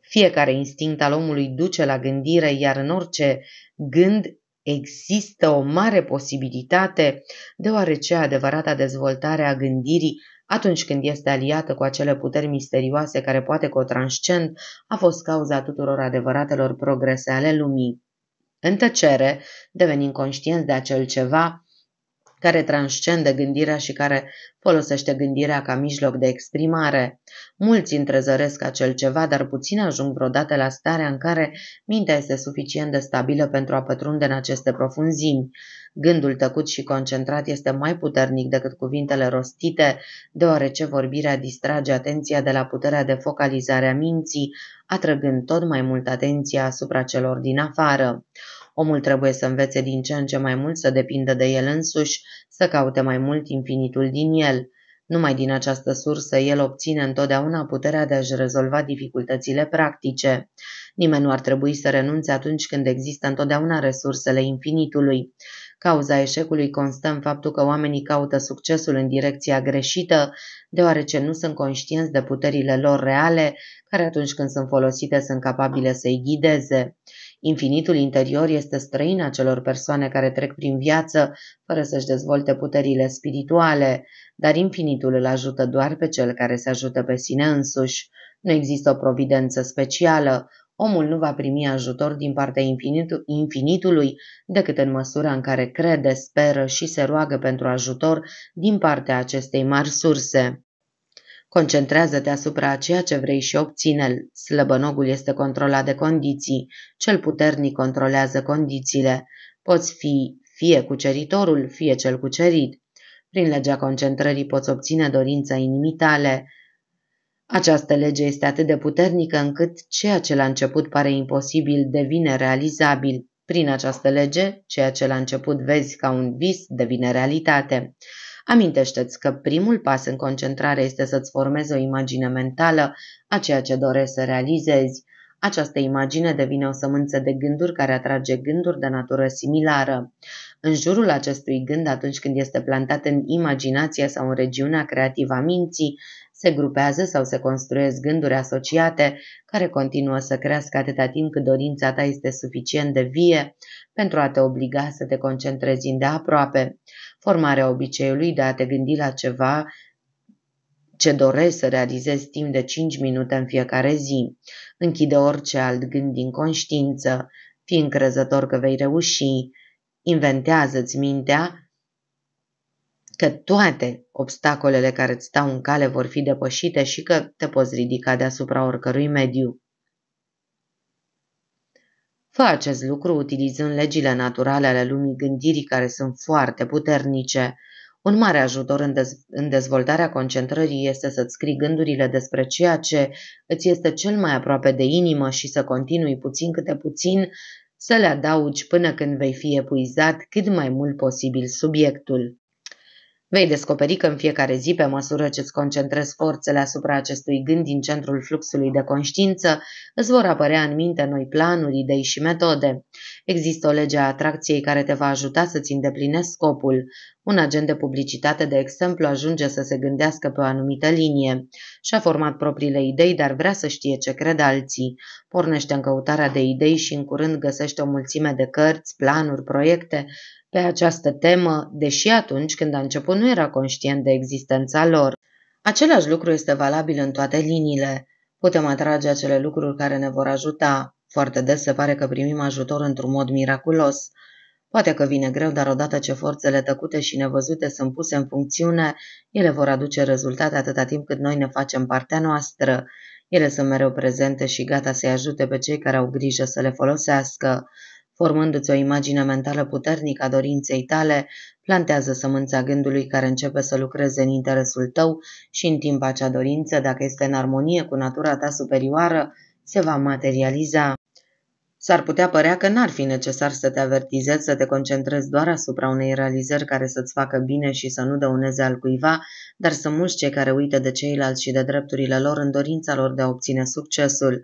Fiecare instinct al omului duce la gândire, iar în orice gând există o mare posibilitate, deoarece adevărata dezvoltare a gândirii, atunci când este aliată cu acele puteri misterioase care poate că o transcend, a fost cauza tuturor adevăratelor progrese ale lumii. În tăcere, devenind conștienți de acel ceva, care transcende gândirea și care folosește gândirea ca mijloc de exprimare. Mulți întrezăresc acel ceva, dar puțin ajung vreodată la starea în care mintea este suficient de stabilă pentru a pătrunde în aceste profunzimi. Gândul tăcut și concentrat este mai puternic decât cuvintele rostite, deoarece vorbirea distrage atenția de la puterea de focalizare a minții, atrăgând tot mai mult atenția asupra celor din afară. Omul trebuie să învețe din ce în ce mai mult să depindă de el însuși, să caute mai mult infinitul din el. Numai din această sursă el obține întotdeauna puterea de a-și rezolva dificultățile practice. Nimeni nu ar trebui să renunțe atunci când există întotdeauna resursele infinitului. Cauza eșecului constă în faptul că oamenii caută succesul în direcția greșită, deoarece nu sunt conștienți de puterile lor reale, care atunci când sunt folosite sunt capabile să-i ghideze. Infinitul interior este străin acelor persoane care trec prin viață fără să-și dezvolte puterile spirituale, dar infinitul îl ajută doar pe cel care se ajută pe sine însuși. Nu există o providență specială, omul nu va primi ajutor din partea infinitul, infinitului decât în măsura în care crede, speră și se roagă pentru ajutor din partea acestei mari surse. Concentrează-te asupra ceea ce vrei și obține-l. Slăbănogul este controlat de condiții, cel puternic controlează condițiile. Poți fi fie cuceritorul, fie cel cucerit. Prin legea concentrării poți obține dorința inimii tale. Această lege este atât de puternică încât ceea ce la început pare imposibil devine realizabil. Prin această lege, ceea ce la început vezi ca un vis devine realitate. Amintește-ți că primul pas în concentrare este să-ți formezi o imagine mentală a ceea ce dorești să realizezi. Această imagine devine o sămânță de gânduri care atrage gânduri de natură similară. În jurul acestui gând, atunci când este plantat în imaginația sau în regiunea creativă a minții, se grupează sau se construiesc gânduri asociate care continuă să crească atâta timp cât dorința ta este suficient de vie pentru a te obliga să te concentrezi îndeaproape. Formarea obiceiului de a te gândi la ceva ce dorești să realizezi timp de 5 minute în fiecare zi. Închide orice alt gând din conștiință, fii încrezător că vei reuși. Inventează-ți mintea că toate obstacolele care îți stau în cale vor fi depășite și că te poți ridica deasupra oricărui mediu. Fă acest lucru utilizând legile naturale ale lumii gândirii care sunt foarte puternice. Un mare ajutor în, dez- în dezvoltarea concentrării este să-ți scrii gândurile despre ceea ce îți este cel mai aproape de inimă și să continui puțin câte puțin să le adaugi până când vei fi epuizat cât mai mult posibil subiectul. Vei descoperi că în fiecare zi, pe măsură ce îți concentrezi forțele asupra acestui gând din centrul fluxului de conștiință, îți vor apărea în minte noi planuri, idei și metode. Există o lege a atracției care te va ajuta să-ți îndeplinești scopul. Un agent de publicitate, de exemplu, ajunge să se gândească pe o anumită linie. Și-a format propriile idei, dar vrea să știe ce cred alții. Pornește în căutarea de idei și în curând găsește o mulțime de cărți, planuri, proiecte pe această temă, deși atunci când a început nu era conștient de existența lor. Același lucru este valabil în toate liniile. Putem atrage acele lucruri care ne vor ajuta. Foarte des se pare că primim ajutor într-un mod miraculos. Poate că vine greu, dar odată ce forțele tăcute și nevăzute sunt puse în funcțiune, ele vor aduce rezultate atâta timp cât noi ne facem partea noastră. Ele sunt mereu prezente și gata să-i ajute pe cei care au grijă să le folosească formându-ți o imagine mentală puternică a dorinței tale, plantează sămânța gândului care începe să lucreze în interesul tău și în timp acea dorință, dacă este în armonie cu natura ta superioară, se va materializa. S-ar putea părea că n-ar fi necesar să te avertizezi să te concentrezi doar asupra unei realizări care să-ți facă bine și să nu dăuneze al cuiva, dar să mulți cei care uită de ceilalți și de drepturile lor în dorința lor de a obține succesul.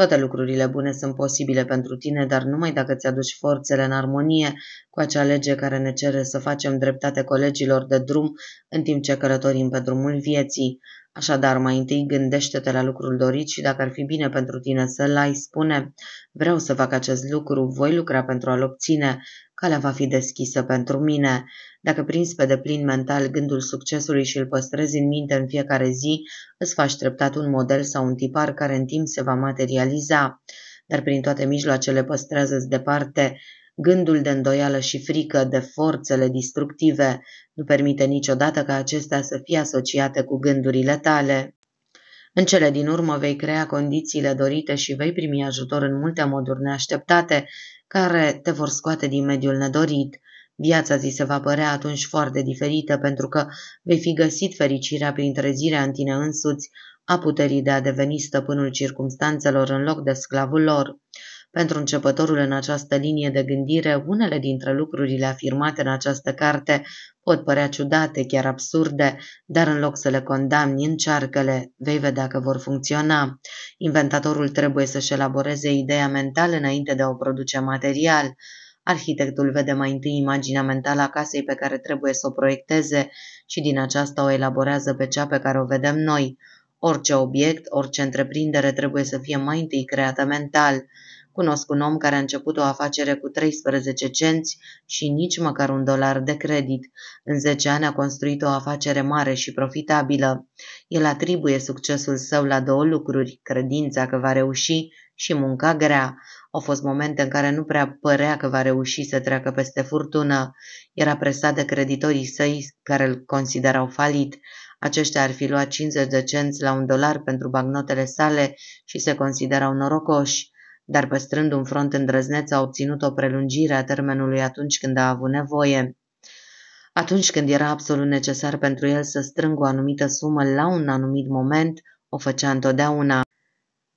Toate lucrurile bune sunt posibile pentru tine, dar numai dacă ți-aduci forțele în armonie cu acea lege care ne cere să facem dreptate colegilor de drum în timp ce călătorim pe drumul vieții. Așadar, mai întâi gândește-te la lucrul dorit și dacă ar fi bine pentru tine să-l ai, spune Vreau să fac acest lucru, voi lucra pentru a-l obține, calea va fi deschisă pentru mine. Dacă prinzi pe deplin mental gândul succesului și îl păstrezi în minte în fiecare zi, îți faci treptat un model sau un tipar care în timp se va materializa. Dar prin toate mijloacele păstrează-ți departe gândul de îndoială și frică de forțele distructive, nu permite niciodată ca acestea să fie asociate cu gândurile tale. În cele din urmă vei crea condițiile dorite și vei primi ajutor în multe moduri neașteptate, care te vor scoate din mediul nedorit. Viața ți se va părea atunci foarte diferită pentru că vei fi găsit fericirea prin trezirea în tine însuți a puterii de a deveni stăpânul circumstanțelor în loc de sclavul lor. Pentru începătorul în această linie de gândire, unele dintre lucrurile afirmate în această carte pot părea ciudate, chiar absurde, dar în loc să le condamni, încearcă-le, vei vedea că vor funcționa. Inventatorul trebuie să-și elaboreze ideea mentală înainte de a o produce material. Arhitectul vede mai întâi imaginea mentală a casei pe care trebuie să o proiecteze și din aceasta o elaborează pe cea pe care o vedem noi. Orice obiect, orice întreprindere trebuie să fie mai întâi creată mental. Cunosc un om care a început o afacere cu 13 cenți și nici măcar un dolar de credit. În 10 ani a construit o afacere mare și profitabilă. El atribuie succesul său la două lucruri, credința că va reuși și munca grea. Au fost momente în care nu prea părea că va reuși să treacă peste furtună. Era presat de creditorii săi care îl considerau falit. Aceștia ar fi luat 50 de cenți la un dolar pentru bagnotele sale și se considerau norocoși dar păstrând un front îndrăzneț a obținut o prelungire a termenului atunci când a avut nevoie. Atunci când era absolut necesar pentru el să strângă o anumită sumă la un anumit moment, o făcea întotdeauna.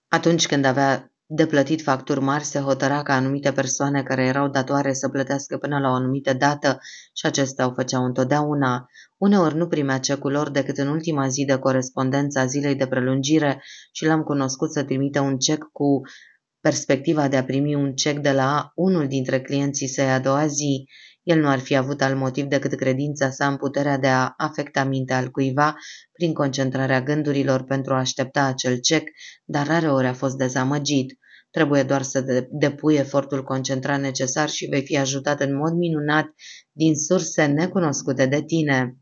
Atunci când avea de plătit facturi mari, se hotăra ca anumite persoane care erau datoare să plătească până la o anumită dată și acestea o făceau întotdeauna. Uneori nu primea cecul lor decât în ultima zi de corespondență a zilei de prelungire și l-am cunoscut să trimite un cec cu Perspectiva de a primi un cec de la unul dintre clienții săi a doua zi, el nu ar fi avut alt motiv decât credința sa în puterea de a afecta mintea al cuiva prin concentrarea gândurilor pentru a aștepta acel cec, dar rareori a fost dezamăgit. Trebuie doar să depui efortul concentrat necesar și vei fi ajutat în mod minunat din surse necunoscute de tine.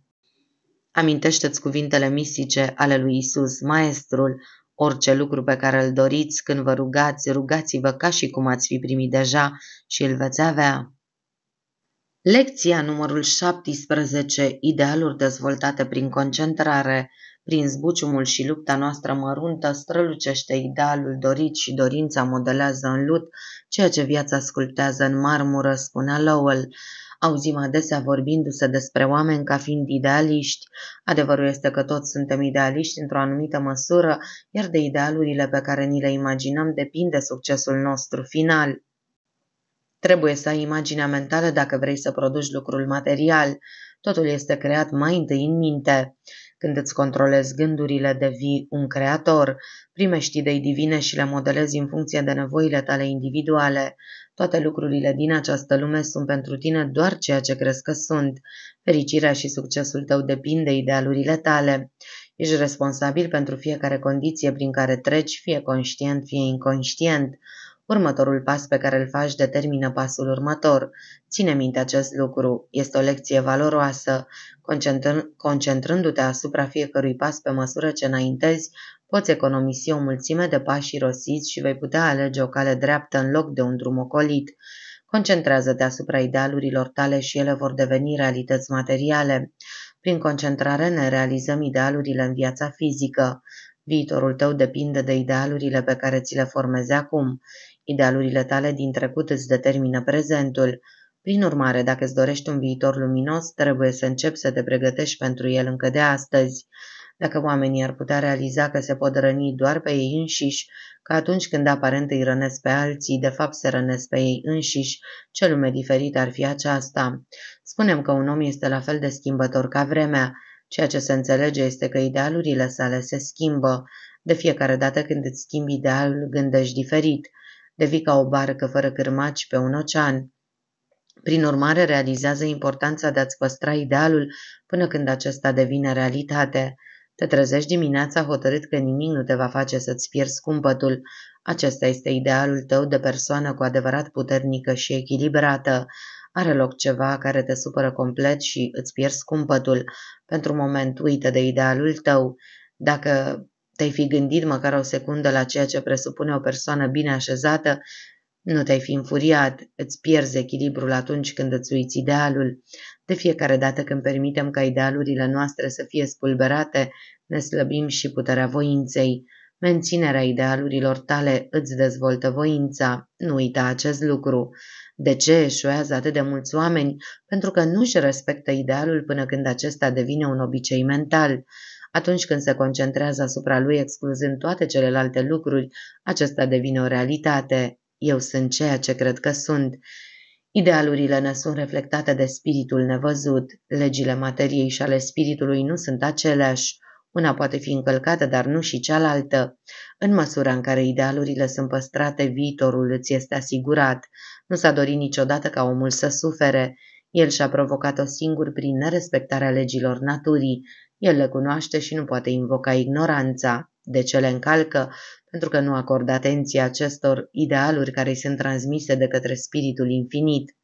Amintește-ți cuvintele mistice ale lui Isus, maestrul, Orice lucru pe care îl doriți când vă rugați, rugați-vă ca și cum ați fi primit deja și îl veți avea. Lecția numărul 17. Idealuri dezvoltate prin concentrare, prin zbuciumul și lupta noastră măruntă, strălucește idealul dorit și dorința modelează în lut ceea ce viața sculptează în marmură, spunea Lowell. Auzim adesea vorbindu-se despre oameni ca fiind idealiști. Adevărul este că toți suntem idealiști într-o anumită măsură, iar de idealurile pe care ni le imaginăm depinde succesul nostru final. Trebuie să ai imaginea mentală dacă vrei să produci lucrul material. Totul este creat mai întâi în minte. Când îți controlezi gândurile, devii un creator, primești idei divine și le modelezi în funcție de nevoile tale individuale. Toate lucrurile din această lume sunt pentru tine doar ceea ce crezi că sunt. Fericirea și succesul tău depind de idealurile tale. Ești responsabil pentru fiecare condiție prin care treci, fie conștient, fie inconștient. Următorul pas pe care îl faci determină pasul următor. Ține minte acest lucru. Este o lecție valoroasă. Concentrându-te asupra fiecărui pas pe măsură ce înaintezi, Poți economisi o mulțime de pași rosiți și vei putea alege o cale dreaptă în loc de un drum ocolit. Concentrează-te asupra idealurilor tale și ele vor deveni realități materiale. Prin concentrare ne realizăm idealurile în viața fizică. Viitorul tău depinde de idealurile pe care ți le formezi acum. Idealurile tale din trecut îți determină prezentul. Prin urmare, dacă îți dorești un viitor luminos, trebuie să începi să te pregătești pentru el încă de astăzi. Dacă oamenii ar putea realiza că se pot răni doar pe ei înșiși, că atunci când aparent îi rănesc pe alții, de fapt se rănesc pe ei înșiși, ce lume diferită ar fi aceasta? Spunem că un om este la fel de schimbător ca vremea. Ceea ce se înțelege este că idealurile sale se schimbă. De fiecare dată când îți schimbi ideal, gândești diferit. Devii ca o barcă fără cârmaci pe un ocean. Prin urmare, realizează importanța de a-ți păstra idealul până când acesta devine realitate. Te trezești dimineața hotărât că nimic nu te va face să-ți pierzi cumpătul. Acesta este idealul tău de persoană cu adevărat puternică și echilibrată. Are loc ceva care te supără complet și îți pierzi cumpătul. Pentru moment uită de idealul tău. Dacă te-ai fi gândit măcar o secundă la ceea ce presupune o persoană bine așezată, nu te-ai fi înfuriat, îți pierzi echilibrul atunci când îți uiți idealul. De fiecare dată când permitem ca idealurile noastre să fie spulberate, ne slăbim și puterea voinței. Menținerea idealurilor tale îți dezvoltă voința. Nu uita acest lucru. De ce eșuează atât de mulți oameni? Pentru că nu își respectă idealul până când acesta devine un obicei mental. Atunci când se concentrează asupra lui excluzând toate celelalte lucruri, acesta devine o realitate. Eu sunt ceea ce cred că sunt. Idealurile ne sunt reflectate de spiritul nevăzut, legile materiei și ale spiritului nu sunt aceleași, una poate fi încălcată, dar nu și cealaltă. În măsura în care idealurile sunt păstrate, viitorul îți este asigurat. Nu s-a dorit niciodată ca omul să sufere. El și-a provocat-o singur prin nerespectarea legilor naturii. El le cunoaște și nu poate invoca ignoranța. De ce le încalcă? pentru că nu acordă atenție acestor idealuri care îi sunt transmise de către spiritul infinit.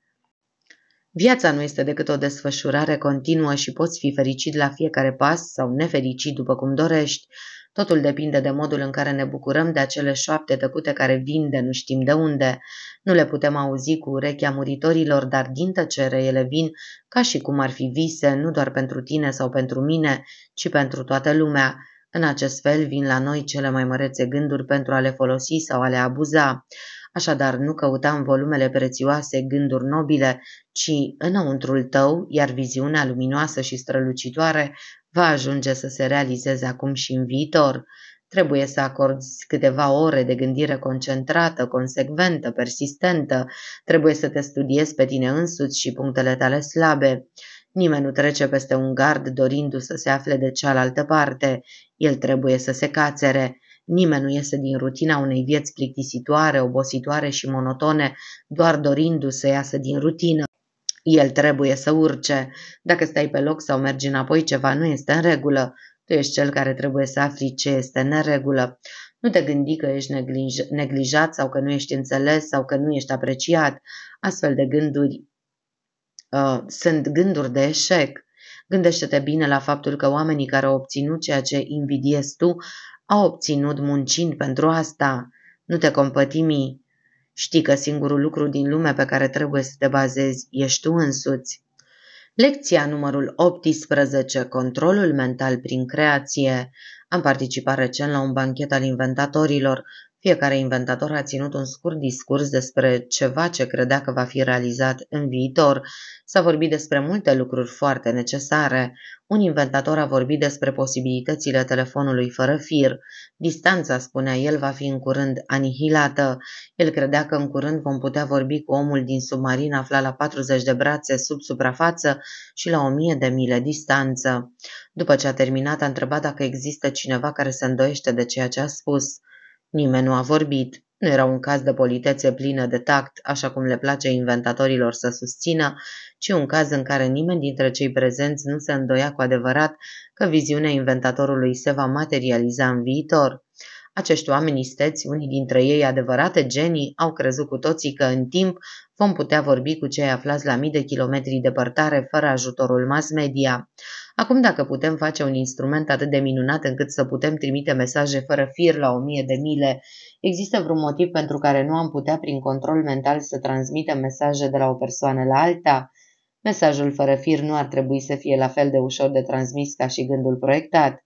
Viața nu este decât o desfășurare continuă și poți fi fericit la fiecare pas sau nefericit după cum dorești. Totul depinde de modul în care ne bucurăm de acele șapte tăcute care vin de nu știm de unde. Nu le putem auzi cu urechea muritorilor, dar din tăcere ele vin ca și cum ar fi vise, nu doar pentru tine sau pentru mine, ci pentru toată lumea. În acest fel vin la noi cele mai mărețe gânduri pentru a le folosi sau a le abuza. Așadar, nu căuta în volumele prețioase gânduri nobile, ci înăuntrul tău, iar viziunea luminoasă și strălucitoare va ajunge să se realizeze acum și în viitor. Trebuie să acorzi câteva ore de gândire concentrată, consecventă, persistentă. Trebuie să te studiezi pe tine însuți și punctele tale slabe. Nimeni nu trece peste un gard dorindu să se afle de cealaltă parte. El trebuie să se cațere. Nimeni nu iese din rutina unei vieți plictisitoare, obositoare și monotone, doar dorindu să iasă din rutină. El trebuie să urce. Dacă stai pe loc sau mergi înapoi, ceva nu este în regulă. Tu ești cel care trebuie să afli ce este în regulă. Nu te gândi că ești neglijat sau că nu ești înțeles sau că nu ești apreciat. Astfel de gânduri Uh, sunt gânduri de eșec. Gândește-te bine la faptul că oamenii care au obținut ceea ce invidiezi tu au obținut muncind pentru asta. Nu te compătimi. Știi că singurul lucru din lume pe care trebuie să te bazezi ești tu însuți. Lecția numărul 18, controlul mental prin creație. Am participat recent la un banchet al inventatorilor, fiecare inventator a ținut un scurt discurs despre ceva ce credea că va fi realizat în viitor. S-a vorbit despre multe lucruri foarte necesare. Un inventator a vorbit despre posibilitățile telefonului fără fir. Distanța, spunea el, va fi în curând anihilată. El credea că în curând vom putea vorbi cu omul din submarin aflat la 40 de brațe sub suprafață și la 1000 de mile distanță. După ce a terminat, a întrebat dacă există cineva care se îndoiește de ceea ce a spus – Nimeni nu a vorbit, nu era un caz de politețe plină de tact, așa cum le place inventatorilor să susțină, ci un caz în care nimeni dintre cei prezenți nu se îndoia cu adevărat că viziunea inventatorului se va materializa în viitor. Acești oameni isteți, unii dintre ei adevărate genii, au crezut cu toții că în timp vom putea vorbi cu cei aflați la mii de kilometri departare fără ajutorul mass media. Acum dacă putem face un instrument atât de minunat încât să putem trimite mesaje fără fir la o mie de mile, există vreun motiv pentru care nu am putea prin control mental să transmitem mesaje de la o persoană la alta? Mesajul fără fir nu ar trebui să fie la fel de ușor de transmis ca și gândul proiectat.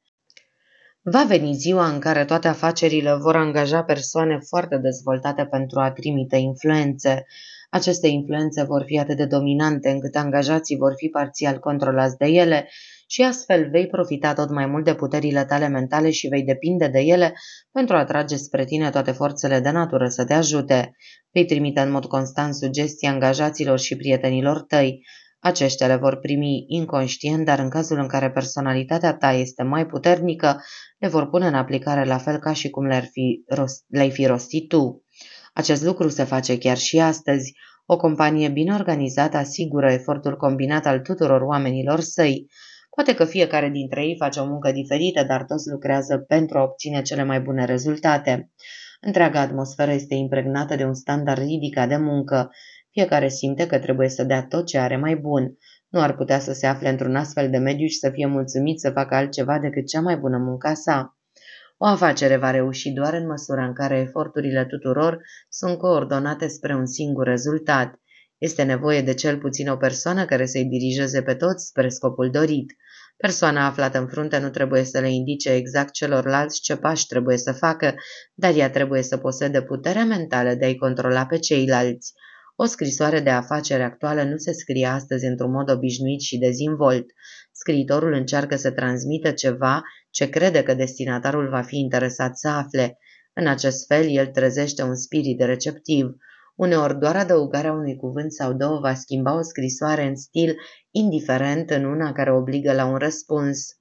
Va veni ziua în care toate afacerile vor angaja persoane foarte dezvoltate pentru a trimite influențe. Aceste influențe vor fi atât de dominante încât angajații vor fi parțial controlați de ele și astfel vei profita tot mai mult de puterile tale mentale și vei depinde de ele pentru a atrage spre tine toate forțele de natură să te ajute. Vei trimite în mod constant sugestii angajaților și prietenilor tăi. Aceștia le vor primi inconștient, dar în cazul în care personalitatea ta este mai puternică, le vor pune în aplicare la fel ca și cum le-ai fi, rost, le fi rostit tu. Acest lucru se face chiar și astăzi. O companie bine organizată asigură efortul combinat al tuturor oamenilor săi. Poate că fiecare dintre ei face o muncă diferită, dar toți lucrează pentru a obține cele mai bune rezultate. Întreaga atmosferă este impregnată de un standard ridicat de muncă. Fiecare simte că trebuie să dea tot ce are mai bun. Nu ar putea să se afle într-un astfel de mediu și să fie mulțumit să facă altceva decât cea mai bună munca sa. O afacere va reuși doar în măsura în care eforturile tuturor sunt coordonate spre un singur rezultat. Este nevoie de cel puțin o persoană care să-i dirigeze pe toți spre scopul dorit. Persoana aflată în frunte nu trebuie să le indice exact celorlalți ce pași trebuie să facă, dar ea trebuie să posede puterea mentală de a-i controla pe ceilalți. O scrisoare de afacere actuală nu se scrie astăzi într-un mod obișnuit și dezvolt. Scriitorul încearcă să transmită ceva ce crede că destinatarul va fi interesat să afle. În acest fel, el trezește un spirit receptiv. Uneori doar adăugarea unui cuvânt sau două va schimba o scrisoare în stil indiferent în una care obligă la un răspuns.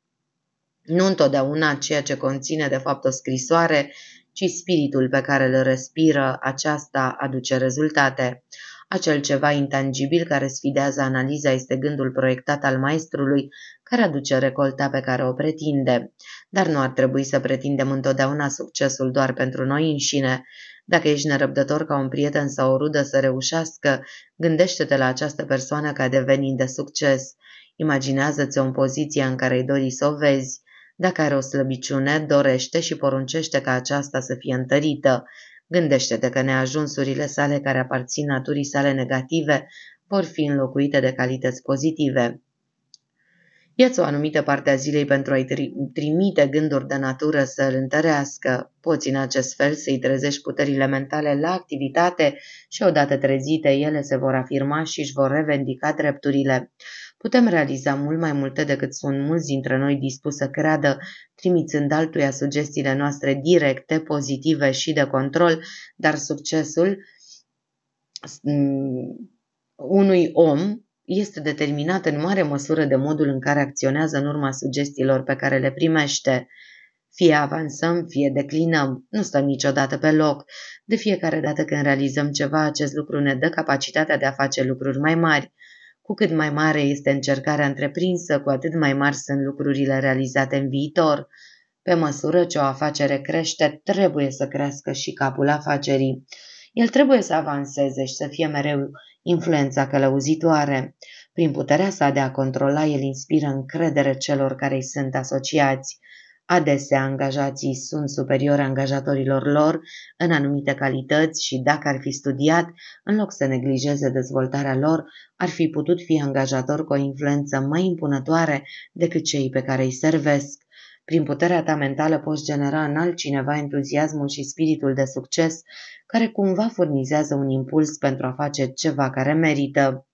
Nu întotdeauna ceea ce conține de fapt o scrisoare, ci spiritul pe care îl respiră, aceasta aduce rezultate. Acel ceva intangibil care sfidează analiza este gândul proiectat al maestrului care aduce recolta pe care o pretinde. Dar nu ar trebui să pretindem întotdeauna succesul doar pentru noi înșine. Dacă ești nerăbdător ca un prieten sau o rudă să reușească, gândește-te la această persoană ca devenind de succes. Imaginează-ți o poziție în care îi dori să o vezi. Dacă are o slăbiciune, dorește și poruncește ca aceasta să fie întărită. Gândește-te că neajunsurile sale care aparțin naturii sale negative vor fi înlocuite de calități pozitive. Ia-ți o anumită parte a zilei pentru a-i trimite gânduri de natură să îl întărească. Poți în acest fel să-i trezești puterile mentale la activitate și odată trezite ele se vor afirma și își vor revendica drepturile. Putem realiza mult mai multe decât sunt mulți dintre noi dispuși să creadă, trimițând altuia sugestiile noastre directe, pozitive și de control, dar succesul mm, unui om este determinat în mare măsură de modul în care acționează în urma sugestiilor pe care le primește. Fie avansăm, fie declinăm, nu stăm niciodată pe loc. De fiecare dată când realizăm ceva, acest lucru ne dă capacitatea de a face lucruri mai mari. Cu cât mai mare este încercarea întreprinsă, cu atât mai mari sunt lucrurile realizate în viitor. Pe măsură ce o afacere crește, trebuie să crească și capul afacerii. El trebuie să avanseze și să fie mereu influența călăuzitoare. Prin puterea sa de a controla, el inspiră încredere celor care îi sunt asociați. Adesea, angajații sunt superiori angajatorilor lor în anumite calități și dacă ar fi studiat, în loc să neglijeze dezvoltarea lor, ar fi putut fi angajator cu o influență mai impunătoare decât cei pe care îi servesc. Prin puterea ta mentală poți genera în altcineva entuziasmul și spiritul de succes care cumva furnizează un impuls pentru a face ceva care merită.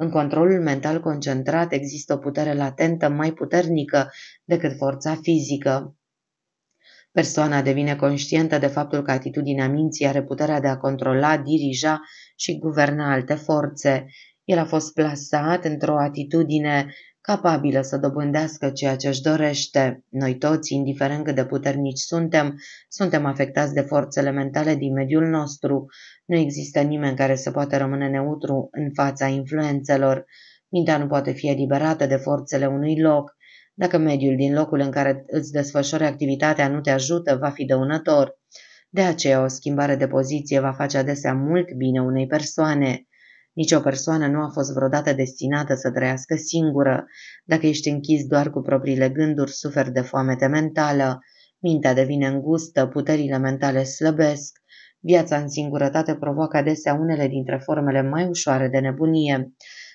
În controlul mental concentrat există o putere latentă mai puternică decât forța fizică. Persoana devine conștientă de faptul că atitudinea minții are puterea de a controla, dirija și guverna alte forțe. El a fost plasat într-o atitudine capabilă să dobândească ceea ce își dorește. Noi toți, indiferent cât de puternici suntem, suntem afectați de forțele mentale din mediul nostru. Nu există nimeni care să poată rămâne neutru în fața influențelor. Mintea nu poate fi eliberată de forțele unui loc. Dacă mediul din locul în care îți desfășori activitatea nu te ajută, va fi dăunător. De aceea, o schimbare de poziție va face adesea mult bine unei persoane. Nici o persoană nu a fost vreodată destinată să trăiască singură. Dacă ești închis doar cu propriile gânduri, suferi de foamete mentală, mintea devine îngustă, puterile mentale slăbesc, Viața în singurătate provoacă adesea unele dintre formele mai ușoare de nebunie.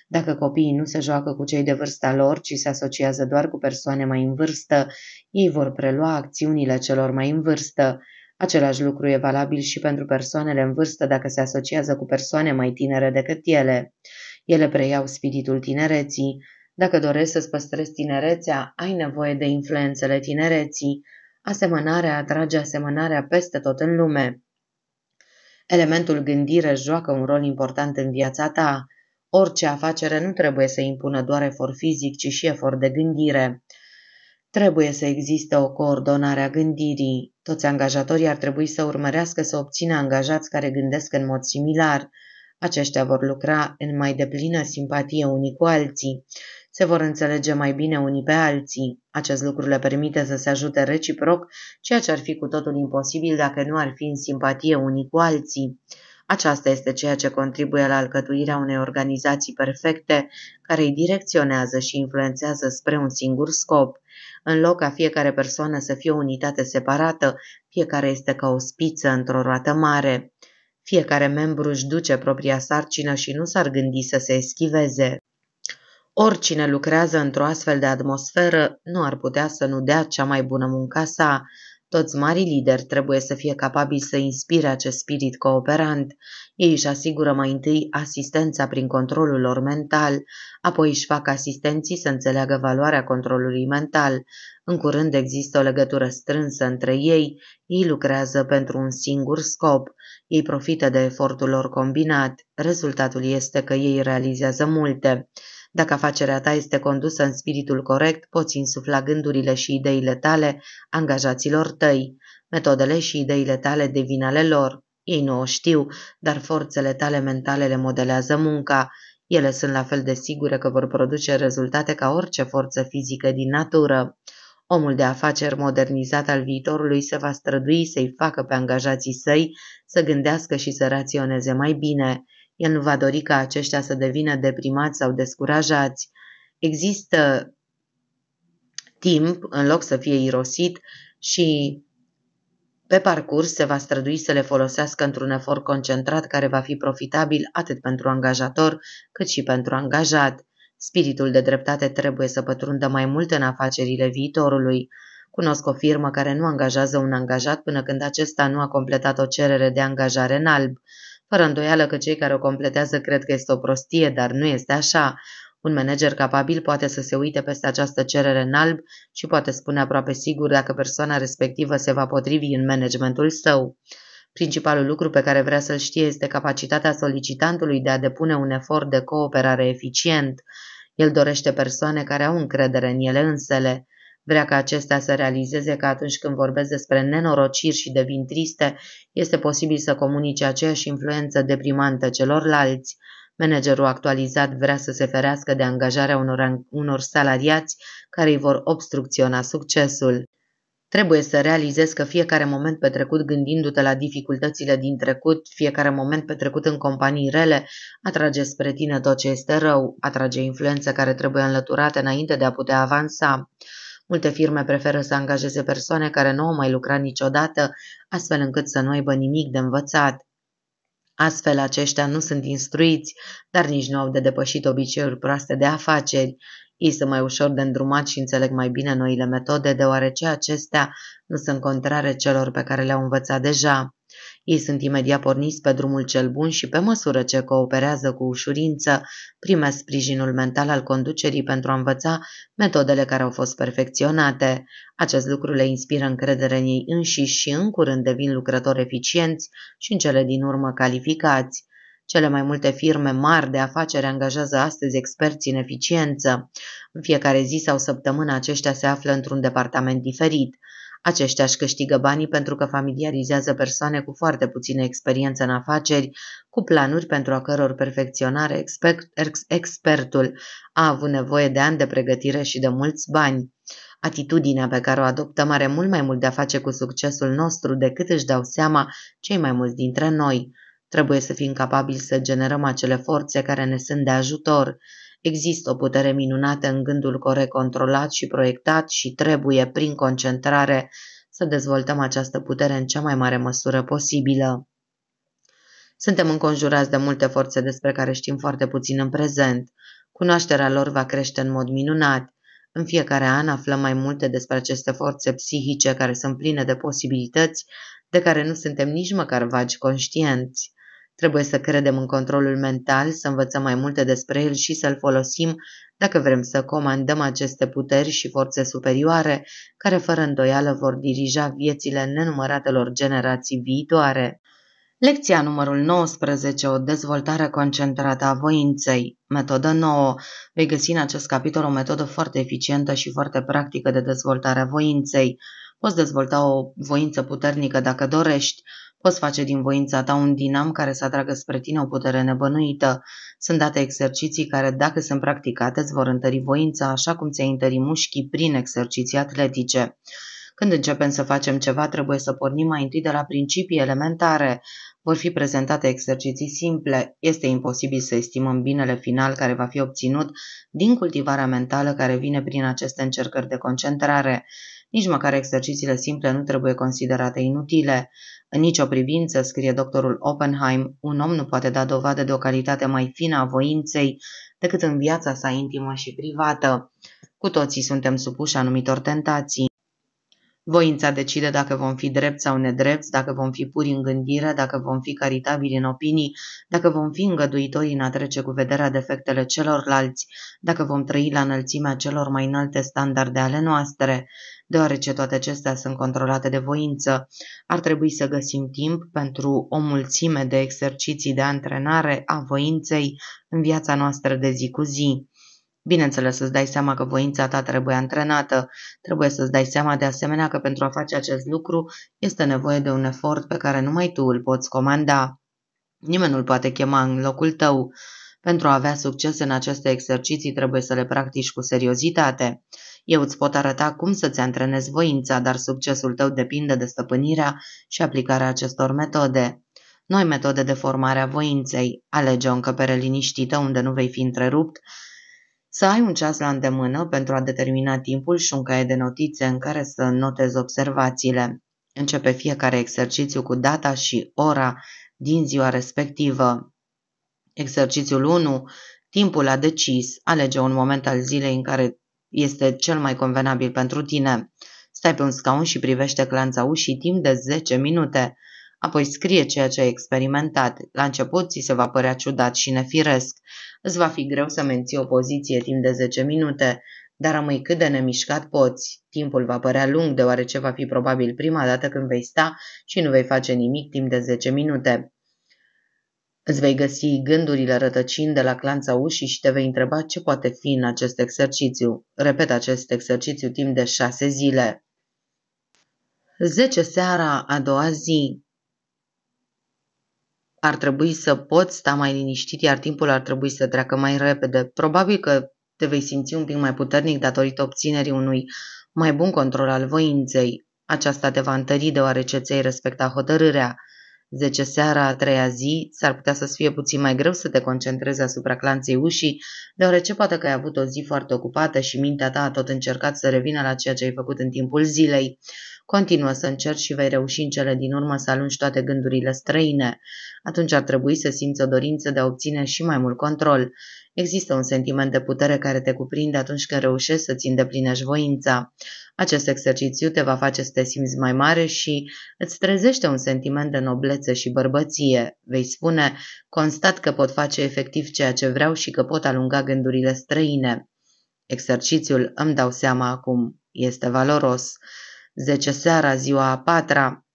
Dacă copiii nu se joacă cu cei de vârsta lor, ci se asociază doar cu persoane mai în vârstă, ei vor prelua acțiunile celor mai în vârstă. Același lucru e valabil și pentru persoanele în vârstă dacă se asociază cu persoane mai tinere decât ele. Ele preiau spiritul tinereții. Dacă dorești să-ți păstrezi tinerețea, ai nevoie de influențele tinereții. Asemănarea atrage asemănarea peste tot în lume. Elementul gândire joacă un rol important în viața ta. Orice afacere nu trebuie să impună doar efort fizic, ci și efort de gândire. Trebuie să existe o coordonare a gândirii. Toți angajatorii ar trebui să urmărească să obțină angajați care gândesc în mod similar. Aceștia vor lucra în mai deplină simpatie unii cu alții. Se vor înțelege mai bine unii pe alții. Acest lucru le permite să se ajute reciproc, ceea ce ar fi cu totul imposibil dacă nu ar fi în simpatie unii cu alții. Aceasta este ceea ce contribuie la alcătuirea unei organizații perfecte care îi direcționează și influențează spre un singur scop. În loc ca fiecare persoană să fie o unitate separată, fiecare este ca o spiță într-o roată mare. Fiecare membru își duce propria sarcină și nu s-ar gândi să se eschiveze. Oricine lucrează într-o astfel de atmosferă nu ar putea să nu dea cea mai bună munca sa, toți mari lideri trebuie să fie capabili să inspire acest spirit cooperant. Ei își asigură mai întâi asistența prin controlul lor mental, apoi își fac asistenții să înțeleagă valoarea controlului mental. În curând există o legătură strânsă între ei, ei lucrează pentru un singur scop. Ei profită de efortul lor combinat. Rezultatul este că ei realizează multe. Dacă afacerea ta este condusă în spiritul corect, poți insufla gândurile și ideile tale angajaților tăi. Metodele și ideile tale devin ale lor. Ei nu o știu, dar forțele tale mentale le modelează munca. Ele sunt la fel de sigure că vor produce rezultate ca orice forță fizică din natură. Omul de afaceri modernizat al viitorului se va strădui să-i facă pe angajații săi să gândească și să raționeze mai bine. El nu va dori ca aceștia să devină deprimați sau descurajați. Există timp, în loc să fie irosit și pe parcurs se va strădui să le folosească într-un efort concentrat care va fi profitabil atât pentru angajator cât și pentru angajat. Spiritul de dreptate trebuie să pătrundă mai mult în afacerile viitorului. Cunosc o firmă care nu angajează un angajat până când acesta nu a completat o cerere de angajare în alb. Fără îndoială că cei care o completează cred că este o prostie, dar nu este așa. Un manager capabil poate să se uite peste această cerere în alb și poate spune aproape sigur dacă persoana respectivă se va potrivi în managementul său. Principalul lucru pe care vrea să-l știe este capacitatea solicitantului de a depune un efort de cooperare eficient. El dorește persoane care au încredere în ele însele. Vrea ca acestea să realizeze că atunci când vorbesc despre nenorociri și devin triste, este posibil să comunice aceeași influență deprimantă celorlalți. Managerul actualizat vrea să se ferească de angajarea unor, unor salariați care îi vor obstrucționa succesul. Trebuie să realizezi că fiecare moment petrecut gândindu-te la dificultățile din trecut, fiecare moment petrecut în companii rele, atrage spre tine tot ce este rău, atrage influențe care trebuie înlăturate înainte de a putea avansa. Multe firme preferă să angajeze persoane care nu au mai lucrat niciodată, astfel încât să nu aibă nimic de învățat. Astfel, aceștia nu sunt instruiți, dar nici nu au de depășit obiceiuri proaste de afaceri. Ei sunt mai ușor de îndrumat și înțeleg mai bine noile metode, deoarece acestea nu sunt contrare celor pe care le-au învățat deja. Ei sunt imediat porniți pe drumul cel bun și pe măsură ce cooperează cu ușurință, primesc sprijinul mental al conducerii pentru a învăța metodele care au fost perfecționate. Acest lucru le inspiră încredere în ei înșiși și în curând devin lucrători eficienți și în cele din urmă calificați. Cele mai multe firme mari de afaceri angajează astăzi experți în eficiență. În fiecare zi sau săptămână aceștia se află într-un departament diferit. Aceștia își câștigă banii pentru că familiarizează persoane cu foarte puțină experiență în afaceri, cu planuri pentru a căror perfecționare expert, expertul a avut nevoie de ani de pregătire și de mulți bani. Atitudinea pe care o adoptăm are mult mai mult de a face cu succesul nostru decât își dau seama cei mai mulți dintre noi. Trebuie să fim capabili să generăm acele forțe care ne sunt de ajutor. Există o putere minunată în gândul corect controlat și proiectat și trebuie, prin concentrare, să dezvoltăm această putere în cea mai mare măsură posibilă. Suntem înconjurați de multe forțe despre care știm foarte puțin în prezent. Cunoașterea lor va crește în mod minunat. În fiecare an aflăm mai multe despre aceste forțe psihice care sunt pline de posibilități de care nu suntem nici măcar vagi conștienți. Trebuie să credem în controlul mental, să învățăm mai multe despre el și să-l folosim dacă vrem să comandăm aceste puteri și forțe superioare, care fără îndoială vor dirija viețile nenumăratelor generații viitoare. Lecția numărul 19, o dezvoltare concentrată a voinței. Metodă nouă. Vei găsi în acest capitol o metodă foarte eficientă și foarte practică de dezvoltare a voinței. Poți dezvolta o voință puternică dacă dorești. Poți face din voința ta un dinam care să atragă spre tine o putere nebănuită. Sunt date exerciții care, dacă sunt practicate, îți vor întări voința, așa cum ți-ai întări mușchii prin exerciții atletice. Când începem să facem ceva, trebuie să pornim mai întâi de la principii elementare. Vor fi prezentate exerciții simple. Este imposibil să estimăm binele final care va fi obținut din cultivarea mentală care vine prin aceste încercări de concentrare. Nici măcar exercițiile simple nu trebuie considerate inutile. În nicio privință, scrie doctorul Oppenheim, un om nu poate da dovadă de o calitate mai fină a voinței decât în viața sa intimă și privată. Cu toții suntem supuși anumitor tentații. Voința decide dacă vom fi drept sau nedrept, dacă vom fi puri în gândire, dacă vom fi caritabili în opinii, dacă vom fi îngăduitori în a trece cu vederea defectele celorlalți, dacă vom trăi la înălțimea celor mai înalte standarde ale noastre. Deoarece toate acestea sunt controlate de voință, ar trebui să găsim timp pentru o mulțime de exerciții de antrenare a voinței în viața noastră de zi cu zi. Bineînțeles, să-ți dai seama că voința ta trebuie antrenată. Trebuie să-ți dai seama de asemenea că pentru a face acest lucru este nevoie de un efort pe care numai tu îl poți comanda. Nimeni nu-l poate chema în locul tău. Pentru a avea succes în aceste exerciții trebuie să le practici cu seriozitate. Eu îți pot arăta cum să-ți antrenezi voința, dar succesul tău depinde de stăpânirea și aplicarea acestor metode. Noi metode de formare a voinței. Alege o încăpere liniștită unde nu vei fi întrerupt, să ai un ceas la îndemână pentru a determina timpul și un caiet de notițe în care să notezi observațiile. Începe fiecare exercițiu cu data și ora din ziua respectivă. Exercițiul 1. Timpul a decis. Alege un moment al zilei în care este cel mai convenabil pentru tine. Stai pe un scaun și privește clanța ușii timp de 10 minute. Apoi scrie ceea ce ai experimentat. La început ți se va părea ciudat și nefiresc. Îți va fi greu să menții o poziție timp de 10 minute, dar rămâi cât de nemișcat poți. Timpul va părea lung, deoarece va fi probabil prima dată când vei sta și nu vei face nimic timp de 10 minute. Îți vei găsi gândurile rătăcind de la clanța ușii și te vei întreba ce poate fi în acest exercițiu. Repet acest exercițiu timp de șase zile. 10 seara a doua zi. Ar trebui să poți sta mai liniștit, iar timpul ar trebui să treacă mai repede. Probabil că te vei simți un pic mai puternic datorită obținerii unui mai bun control al voinței. Aceasta te va întări deoarece ți-ai respecta hotărârea. 10 seara, a treia zi, s-ar putea să-ți fie puțin mai greu să te concentrezi asupra clanței ușii, deoarece poate că ai avut o zi foarte ocupată și mintea ta a tot încercat să revină la ceea ce ai făcut în timpul zilei. Continuă să încerci și vei reuși în cele din urmă să alungi toate gândurile străine. Atunci ar trebui să simți o dorință de a obține și mai mult control. Există un sentiment de putere care te cuprinde atunci când reușești să-ți îndeplinești voința. Acest exercițiu te va face să te simți mai mare și îți trezește un sentiment de noblețe și bărbăție. Vei spune, constat că pot face efectiv ceea ce vreau și că pot alunga gândurile străine. Exercițiul, îmi dau seama acum, este valoros. 10 seara, ziua a patra,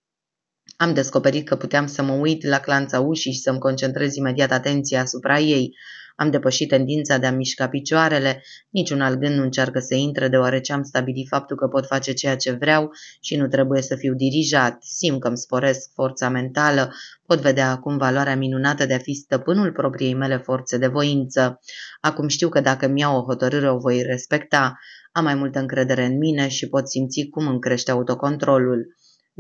am descoperit că puteam să mă uit la clanța ușii și să-mi concentrez imediat atenția asupra ei. Am depășit tendința de a mișca picioarele, niciun alt gând nu încearcă să intre deoarece am stabilit faptul că pot face ceea ce vreau și nu trebuie să fiu dirijat, simt că îmi sporesc forța mentală, pot vedea acum valoarea minunată de a fi stăpânul propriei mele forțe de voință. Acum știu că dacă mi iau o hotărâre o voi respecta, am mai multă încredere în mine și pot simți cum îmi crește autocontrolul.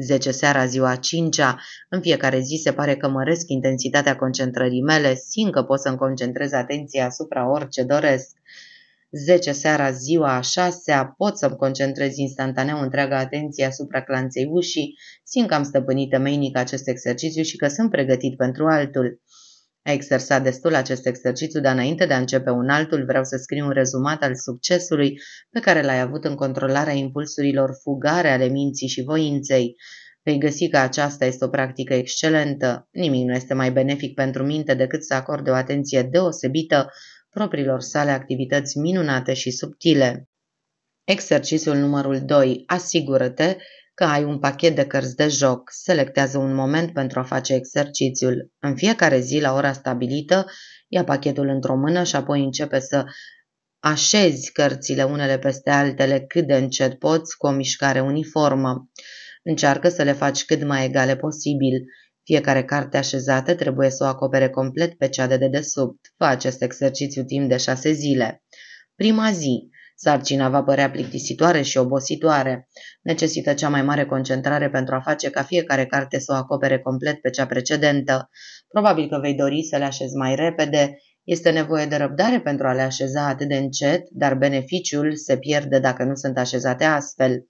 10 seara, ziua 5 -a. În fiecare zi se pare că măresc intensitatea concentrării mele, simt că pot să-mi concentrez atenția asupra orice doresc. 10 seara, ziua a 6 -a, pot să-mi concentrez instantaneu întreaga atenție asupra clanței ușii, simt că am stăpânit temeinic acest exercițiu și că sunt pregătit pentru altul. A exersat destul acest exercițiu, dar înainte de a începe un altul, vreau să scriu un rezumat al succesului pe care l-ai avut în controlarea impulsurilor fugare ale minții și voinței. Vei găsi că aceasta este o practică excelentă. Nimic nu este mai benefic pentru minte decât să acorde o atenție deosebită propriilor sale activități minunate și subtile. Exercițiul numărul 2. Asigură-te că ai un pachet de cărți de joc, selectează un moment pentru a face exercițiul. În fiecare zi, la ora stabilită, ia pachetul într-o mână și apoi începe să așezi cărțile unele peste altele cât de încet poți cu o mișcare uniformă. Încearcă să le faci cât mai egale posibil. Fiecare carte așezată trebuie să o acopere complet pe cea de dedesubt. Fă acest exercițiu timp de șase zile. Prima zi. Sarcina va părea plictisitoare și obositoare. Necesită cea mai mare concentrare pentru a face ca fiecare carte să o acopere complet pe cea precedentă. Probabil că vei dori să le așezi mai repede. Este nevoie de răbdare pentru a le așeza atât de încet, dar beneficiul se pierde dacă nu sunt așezate astfel.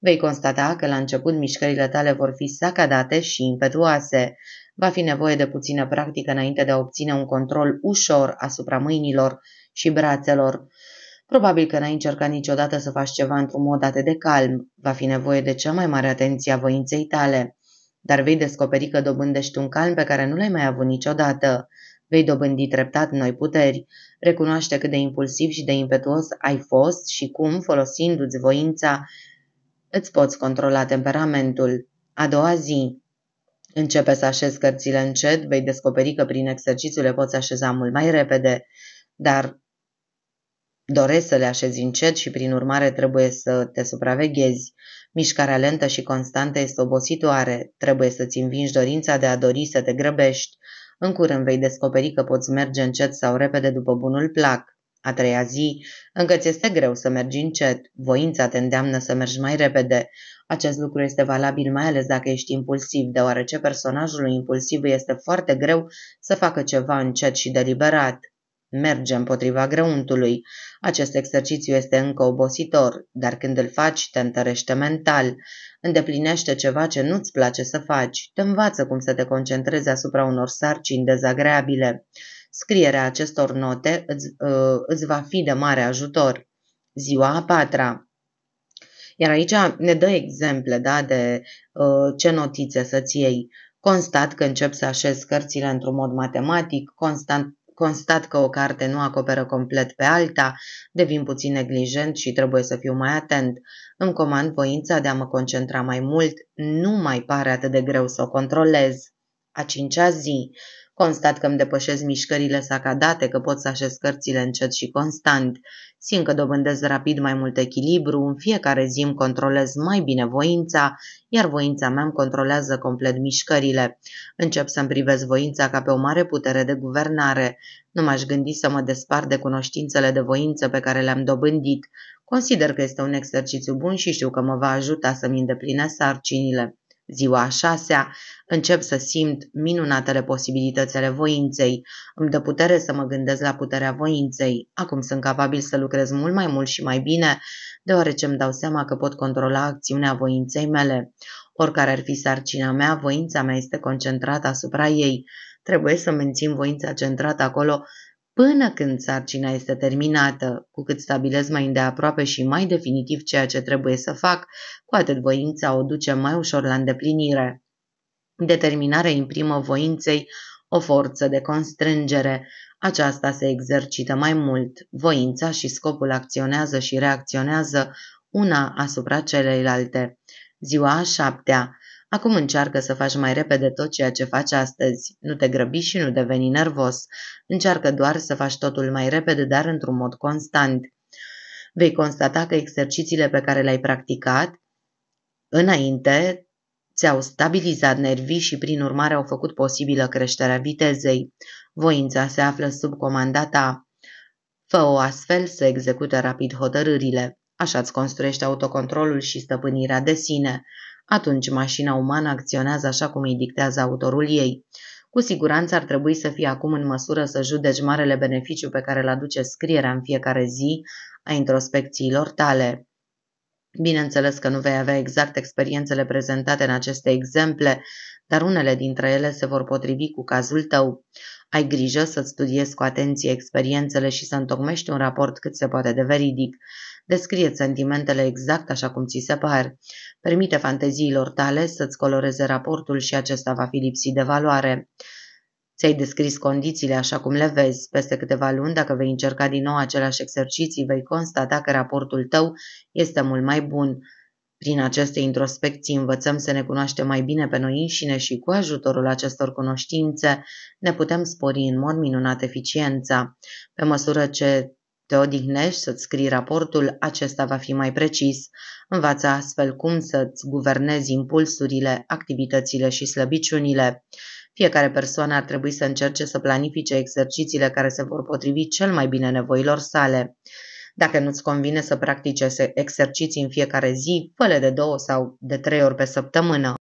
Vei constata că la început mișcările tale vor fi sacadate și impetuoase. Va fi nevoie de puțină practică înainte de a obține un control ușor asupra mâinilor și brațelor. Probabil că n-ai încercat niciodată să faci ceva într-un mod atât de calm. Va fi nevoie de cea mai mare atenție a voinței tale. Dar vei descoperi că dobândești un calm pe care nu l-ai mai avut niciodată. Vei dobândi treptat noi puteri. Recunoaște cât de impulsiv și de impetuos ai fost și cum, folosindu-ți voința, îți poți controla temperamentul. A doua zi, Începe să așezi cărțile încet, vei descoperi că prin exercițiu le poți așeza mult mai repede, dar doresc să le așezi încet și prin urmare trebuie să te supraveghezi. Mișcarea lentă și constantă este obositoare, trebuie să-ți învingi dorința de a dori să te grăbești. În curând vei descoperi că poți merge încet sau repede după bunul plac. A treia zi, încă ți este greu să mergi încet, voința te îndeamnă să mergi mai repede. Acest lucru este valabil mai ales dacă ești impulsiv, deoarece personajului impulsiv este foarte greu să facă ceva încet și deliberat. Merge împotriva grăuntului. Acest exercițiu este încă obositor, dar când îl faci, te întărește mental. Îndeplinește ceva ce nu-ți place să faci. Te învață cum să te concentrezi asupra unor sarcini dezagreabile. Scrierea acestor note îți, uh, îți va fi de mare ajutor. Ziua a patra. Iar aici ne dă exemple da, de uh, ce notițe să-ți iei. Constat că încep să așez cărțile într-un mod matematic, constant constat că o carte nu acoperă complet pe alta, devin puțin neglijent și trebuie să fiu mai atent. Îmi comand voința de a mă concentra mai mult, nu mai pare atât de greu să o controlez. A cincea zi. Constat că îmi depășesc mișcările sacadate, că pot să așez cărțile încet și constant. Simt că dobândesc rapid mai mult echilibru, în fiecare zi îmi controlez mai bine voința, iar voința mea îmi controlează complet mișcările. Încep să-mi privesc voința ca pe o mare putere de guvernare. Nu m-aș gândi să mă despar de cunoștințele de voință pe care le-am dobândit. Consider că este un exercițiu bun și știu că mă va ajuta să-mi îndeplinesc sarcinile. Ziua a șasea încep să simt minunatele posibilitățile voinței. Îmi dă putere să mă gândesc la puterea voinței. Acum sunt capabil să lucrez mult mai mult și mai bine, deoarece îmi dau seama că pot controla acțiunea voinței mele. Oricare ar fi sarcina mea, voința mea este concentrată asupra ei. Trebuie să mențin voința centrată acolo până când sarcina este terminată. Cu cât stabilesc mai îndeaproape și mai definitiv ceea ce trebuie să fac, cu atât voința o duce mai ușor la îndeplinire. Determinarea imprimă voinței o forță de constrângere. Aceasta se exercită mai mult. Voința și scopul acționează și reacționează una asupra celeilalte. Ziua a șaptea. Acum încearcă să faci mai repede tot ceea ce faci astăzi. Nu te grăbi și nu deveni nervos. Încearcă doar să faci totul mai repede, dar într-un mod constant. Vei constata că exercițiile pe care le-ai practicat înainte ți-au stabilizat nervii și prin urmare au făcut posibilă creșterea vitezei. Voința se află sub comanda ta. Fă-o astfel să execute rapid hotărârile. Așa îți construiești autocontrolul și stăpânirea de sine. Atunci mașina umană acționează așa cum îi dictează autorul ei. Cu siguranță ar trebui să fie acum în măsură să judeci marele beneficiu pe care îl aduce scrierea în fiecare zi a introspecțiilor tale. Bineînțeles că nu vei avea exact experiențele prezentate în aceste exemple, dar unele dintre ele se vor potrivi cu cazul tău. Ai grijă să studiezi cu atenție experiențele și să întocmești un raport cât se poate de veridic. Descrie sentimentele exact așa cum ți se par. Permite fanteziilor tale să-ți coloreze raportul și acesta va fi lipsit de valoare. Ți-ai descris condițiile așa cum le vezi. Peste câteva luni, dacă vei încerca din nou aceleași exerciții, vei constata că raportul tău este mult mai bun. Prin aceste introspecții învățăm să ne cunoaștem mai bine pe noi înșine și cu ajutorul acestor cunoștințe ne putem spori în mod minunat eficiența. Pe măsură ce te odihnești să-ți scrii raportul, acesta va fi mai precis. Învață astfel cum să-ți guvernezi impulsurile, activitățile și slăbiciunile. Fiecare persoană ar trebui să încerce să planifice exercițiile care se vor potrivi cel mai bine nevoilor sale. Dacă nu-ți convine să practice exerciții în fiecare zi, fă de două sau de trei ori pe săptămână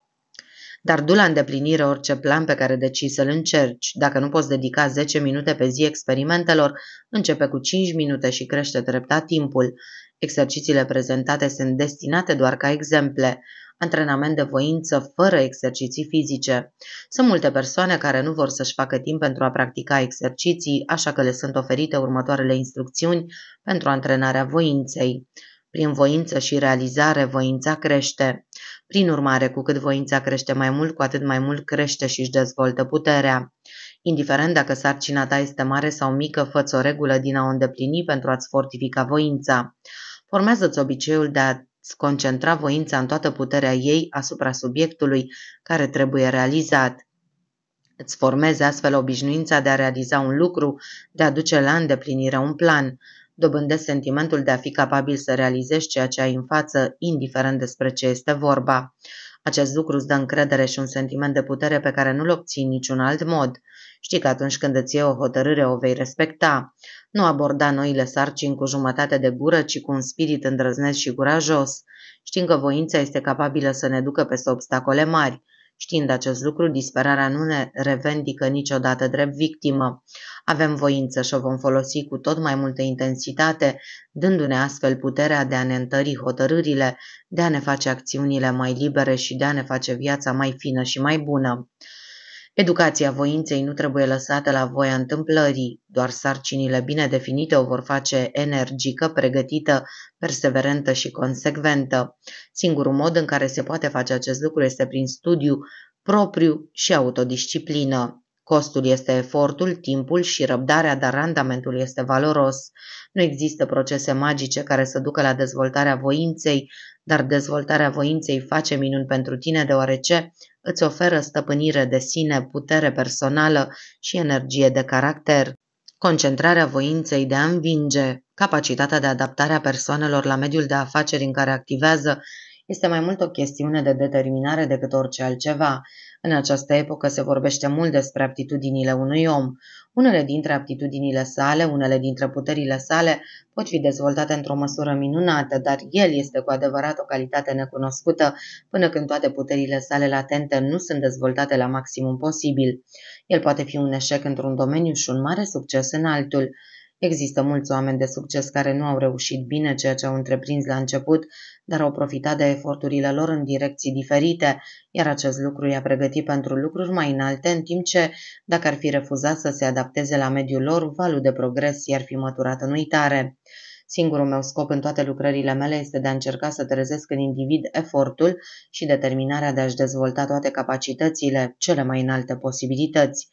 dar du la îndeplinire orice plan pe care decizi să-l încerci. Dacă nu poți dedica 10 minute pe zi experimentelor, începe cu 5 minute și crește treptat timpul. Exercițiile prezentate sunt destinate doar ca exemple antrenament de voință fără exerciții fizice. Sunt multe persoane care nu vor să-și facă timp pentru a practica exerciții, așa că le sunt oferite următoarele instrucțiuni pentru antrenarea voinței. Prin voință și realizare, voința crește. Prin urmare, cu cât voința crește mai mult, cu atât mai mult crește și își dezvoltă puterea. Indiferent dacă sarcina ta este mare sau mică, fă o regulă din a o îndeplini pentru a-ți fortifica voința. Formează-ți obiceiul de a-ți concentra voința în toată puterea ei asupra subiectului care trebuie realizat. Îți formezi astfel obișnuința de a realiza un lucru, de a duce la îndeplinire un plan dobândesc sentimentul de a fi capabil să realizezi ceea ce ai în față, indiferent despre ce este vorba. Acest lucru îți dă încredere și un sentiment de putere pe care nu-l obții niciun alt mod. Știi că atunci când îți iei o hotărâre o vei respecta. Nu aborda noile sarcini cu jumătate de gură, ci cu un spirit îndrăznesc și curajos. Știi că voința este capabilă să ne ducă peste obstacole mari, Știind acest lucru, disperarea nu ne revendică niciodată drept victimă. Avem voință și o vom folosi cu tot mai multă intensitate, dându-ne astfel puterea de a ne întări hotărârile, de a ne face acțiunile mai libere și de a ne face viața mai fină și mai bună. Educația voinței nu trebuie lăsată la voia întâmplării, doar sarcinile bine definite o vor face energică, pregătită, perseverentă și consecventă. Singurul mod în care se poate face acest lucru este prin studiu propriu și autodisciplină. Costul este efortul, timpul și răbdarea, dar randamentul este valoros. Nu există procese magice care să ducă la dezvoltarea voinței, dar dezvoltarea voinței face minuni pentru tine, deoarece îți oferă stăpânire de sine, putere personală și energie de caracter. Concentrarea voinței de a învinge, capacitatea de adaptare a persoanelor la mediul de afaceri în care activează este mai mult o chestiune de determinare decât orice altceva. În această epocă se vorbește mult despre aptitudinile unui om. Unele dintre aptitudinile sale, unele dintre puterile sale pot fi dezvoltate într-o măsură minunată, dar el este cu adevărat o calitate necunoscută până când toate puterile sale latente nu sunt dezvoltate la maximum posibil. El poate fi un eșec într-un domeniu și un mare succes în altul. Există mulți oameni de succes care nu au reușit bine ceea ce au întreprins la început, dar au profitat de eforturile lor în direcții diferite, iar acest lucru i-a pregătit pentru lucruri mai înalte, în timp ce, dacă ar fi refuzat să se adapteze la mediul lor, valul de progres i-ar fi măturat în uitare. Singurul meu scop în toate lucrările mele este de a încerca să trezesc în individ efortul și determinarea de a-și dezvolta toate capacitățile, cele mai înalte posibilități.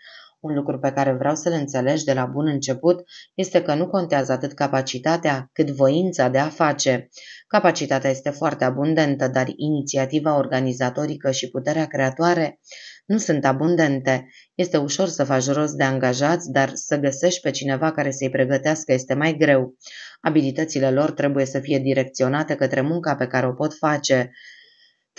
Un lucru pe care vreau să-l înțelegi de la bun început este că nu contează atât capacitatea, cât voința de a face. Capacitatea este foarte abundentă, dar inițiativa organizatorică și puterea creatoare nu sunt abundente. Este ușor să faci rost de angajați, dar să găsești pe cineva care să-i pregătească este mai greu. Abilitățile lor trebuie să fie direcționate către munca pe care o pot face.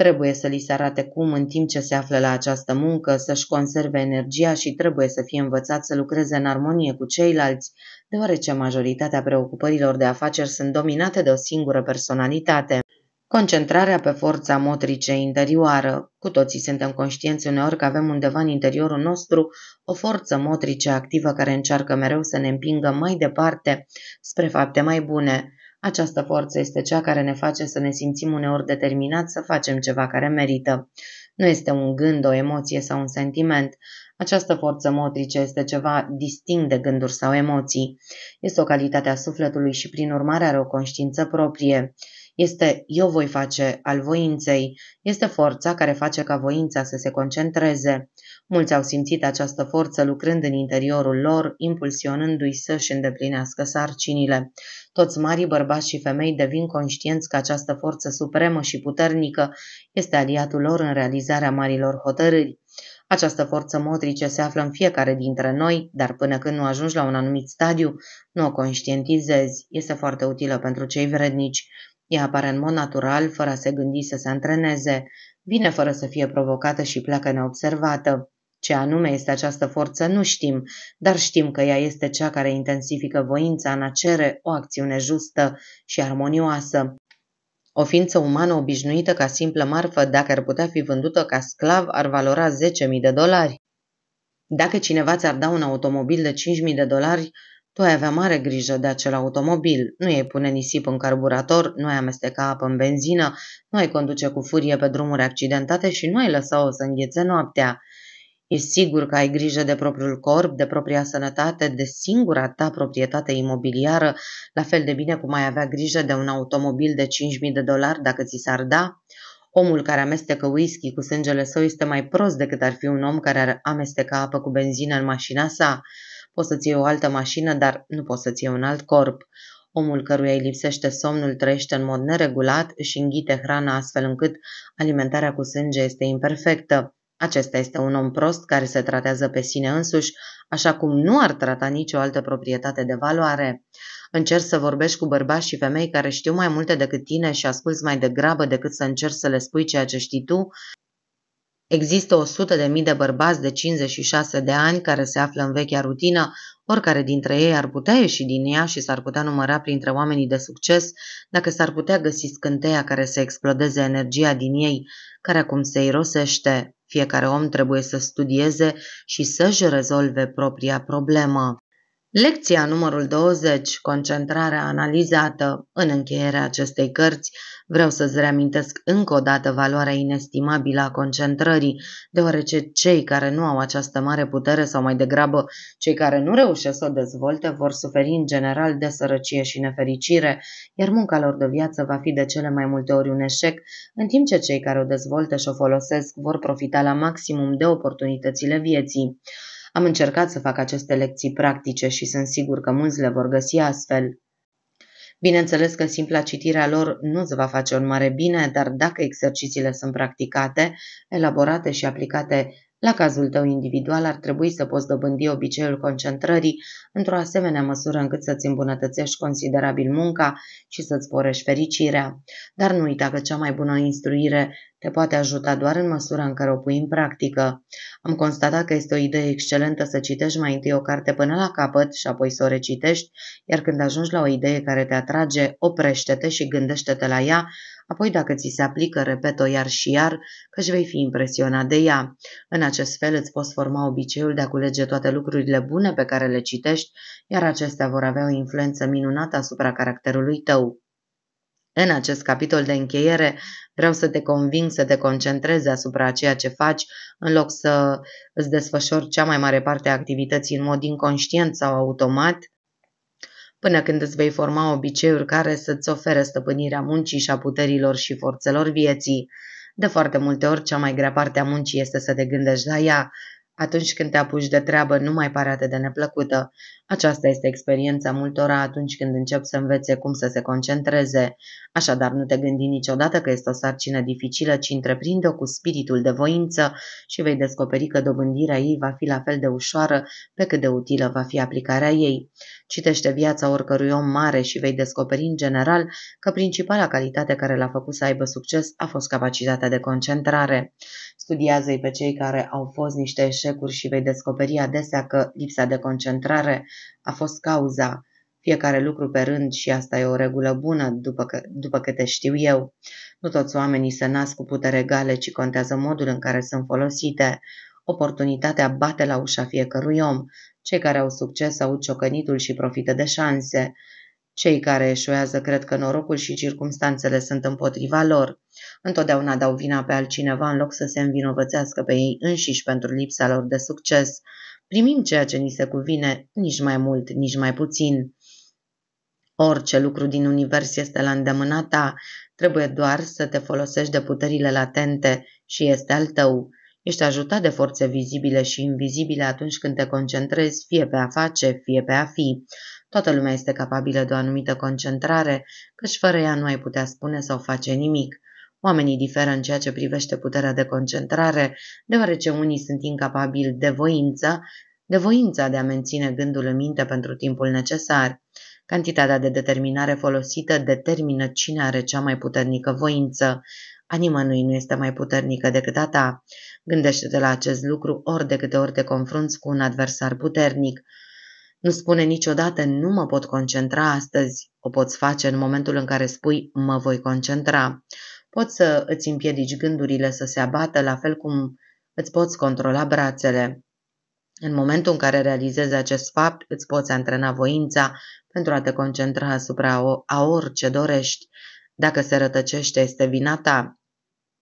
Trebuie să li se arate cum, în timp ce se află la această muncă, să-și conserve energia și trebuie să fie învățat să lucreze în armonie cu ceilalți, deoarece majoritatea preocupărilor de afaceri sunt dominate de o singură personalitate. Concentrarea pe forța motrice interioară. Cu toții suntem conștienți uneori că avem undeva în interiorul nostru o forță motrice activă care încearcă mereu să ne împingă mai departe spre fapte mai bune. Această forță este cea care ne face să ne simțim uneori determinați să facem ceva care merită. Nu este un gând, o emoție sau un sentiment. Această forță motrice este ceva distinct de gânduri sau emoții. Este o calitate a sufletului și prin urmare are o conștiință proprie. Este eu voi face al voinței. Este forța care face ca voința să se concentreze. Mulți au simțit această forță lucrând în interiorul lor, impulsionându-i să-și îndeplinească sarcinile. Toți marii bărbați și femei devin conștienți că această forță supremă și puternică este aliatul lor în realizarea marilor hotărâri. Această forță motrice se află în fiecare dintre noi, dar până când nu ajungi la un anumit stadiu, nu o conștientizezi. Este foarte utilă pentru cei vrednici. Ea apare în mod natural, fără a se gândi să se antreneze, vine fără să fie provocată și pleacă neobservată. Ce anume este această forță nu știm, dar știm că ea este cea care intensifică voința în a cere o acțiune justă și armonioasă. O ființă umană obișnuită ca simplă marfă, dacă ar putea fi vândută ca sclav, ar valora 10.000 de dolari. Dacă cineva ți-ar da un automobil de 5.000 de dolari, tu ai avea mare grijă de acel automobil, nu ai pune nisip în carburator, nu ai amesteca apă în benzină, nu ai conduce cu furie pe drumuri accidentate și nu ai lăsa-o să înghețe noaptea – E sigur că ai grijă de propriul corp, de propria sănătate, de singura ta proprietate imobiliară, la fel de bine cum ai avea grijă de un automobil de 5.000 de dolari dacă ți s-ar da? Omul care amestecă whisky cu sângele său este mai prost decât ar fi un om care ar amesteca apă cu benzină în mașina sa. Poți să-ți iei o altă mașină, dar nu poți să-ți iei un alt corp. Omul căruia îi lipsește somnul trăiește în mod neregulat și înghite hrana astfel încât alimentarea cu sânge este imperfectă. Acesta este un om prost care se tratează pe sine însuși, așa cum nu ar trata nicio altă proprietate de valoare. Încerci să vorbești cu bărbați și femei care știu mai multe decât tine și asculți mai degrabă decât să încerci să le spui ceea ce știi tu. Există 100 de mii de bărbați de 56 de ani care se află în vechea rutină, oricare dintre ei ar putea ieși din ea și s-ar putea număra printre oamenii de succes dacă s-ar putea găsi scânteia care să explodeze energia din ei, care acum se irosește. Fiecare om trebuie să studieze și să-și rezolve propria problemă. Lecția numărul 20, concentrarea analizată, în încheierea acestei cărți, vreau să-ți reamintesc încă o dată valoarea inestimabilă a concentrării, deoarece cei care nu au această mare putere sau mai degrabă cei care nu reușesc să o dezvolte vor suferi în general de sărăcie și nefericire, iar munca lor de viață va fi de cele mai multe ori un eșec, în timp ce cei care o dezvoltă și o folosesc vor profita la maximum de oportunitățile vieții. Am încercat să fac aceste lecții practice și sunt sigur că mulți le vor găsi astfel. Bineînțeles că simpla citirea lor nu îți va face un mare bine, dar dacă exercițiile sunt practicate, elaborate și aplicate la cazul tău individual ar trebui să poți dobândi obiceiul concentrării într-o asemenea măsură încât să-ți îmbunătățești considerabil munca și să-ți porești fericirea. Dar nu uita că cea mai bună instruire te poate ajuta doar în măsura în care o pui în practică. Am constatat că este o idee excelentă să citești mai întâi o carte până la capăt și apoi să o recitești, iar când ajungi la o idee care te atrage, oprește-te și gândește-te la ea apoi dacă ți se aplică, repet-o iar și iar, căci vei fi impresionat de ea. În acest fel îți poți forma obiceiul de a culege toate lucrurile bune pe care le citești, iar acestea vor avea o influență minunată asupra caracterului tău. În acest capitol de încheiere vreau să te conving să te concentrezi asupra ceea ce faci în loc să îți desfășori cea mai mare parte a activității în mod inconștient sau automat – până când îți vei forma obiceiuri care să-ți ofere stăpânirea muncii și a puterilor și forțelor vieții. De foarte multe ori, cea mai grea parte a muncii este să te gândești la ea, atunci când te apuci de treabă, nu mai pare atât de neplăcută. Aceasta este experiența multora atunci când încep să învețe cum să se concentreze. Așadar, nu te gândi niciodată că este o sarcină dificilă, ci întreprinde-o cu spiritul de voință și vei descoperi că dobândirea ei va fi la fel de ușoară pe cât de utilă va fi aplicarea ei. Citește viața oricărui om mare și vei descoperi în general că principala calitate care l-a făcut să aibă succes a fost capacitatea de concentrare studiază-i pe cei care au fost niște eșecuri și vei descoperi adesea că lipsa de concentrare a fost cauza. Fiecare lucru pe rând și asta e o regulă bună, după, că, după câte știu eu. Nu toți oamenii se nasc cu putere egale, ci contează modul în care sunt folosite. Oportunitatea bate la ușa fiecărui om. Cei care au succes au ciocănitul și profită de șanse. Cei care eșuează cred că norocul și circumstanțele sunt împotriva lor. Întotdeauna dau vina pe altcineva în loc să se învinovățească pe ei înșiși pentru lipsa lor de succes. Primim ceea ce ni se cuvine, nici mai mult, nici mai puțin. Orice lucru din univers este la îndemâna ta, trebuie doar să te folosești de puterile latente și este al tău. Ești ajutat de forțe vizibile și invizibile atunci când te concentrezi fie pe a face, fie pe a fi. Toată lumea este capabilă de o anumită concentrare, căci fără ea nu ai putea spune sau face nimic. Oamenii diferă în ceea ce privește puterea de concentrare, deoarece unii sunt incapabili de voință, de voința de a menține gândul în minte pentru timpul necesar. Cantitatea de determinare folosită determină cine are cea mai puternică voință. A nimănui nu este mai puternică decât a ta. Gândește-te la acest lucru ori de câte ori te confrunți cu un adversar puternic. Nu spune niciodată nu mă pot concentra astăzi. O poți face în momentul în care spui mă voi concentra. Poți să îți împiedici gândurile să se abată, la fel cum îți poți controla brațele. În momentul în care realizezi acest fapt, îți poți antrena voința pentru a te concentra asupra o, a orice dorești. Dacă se rătăcește, este vina ta.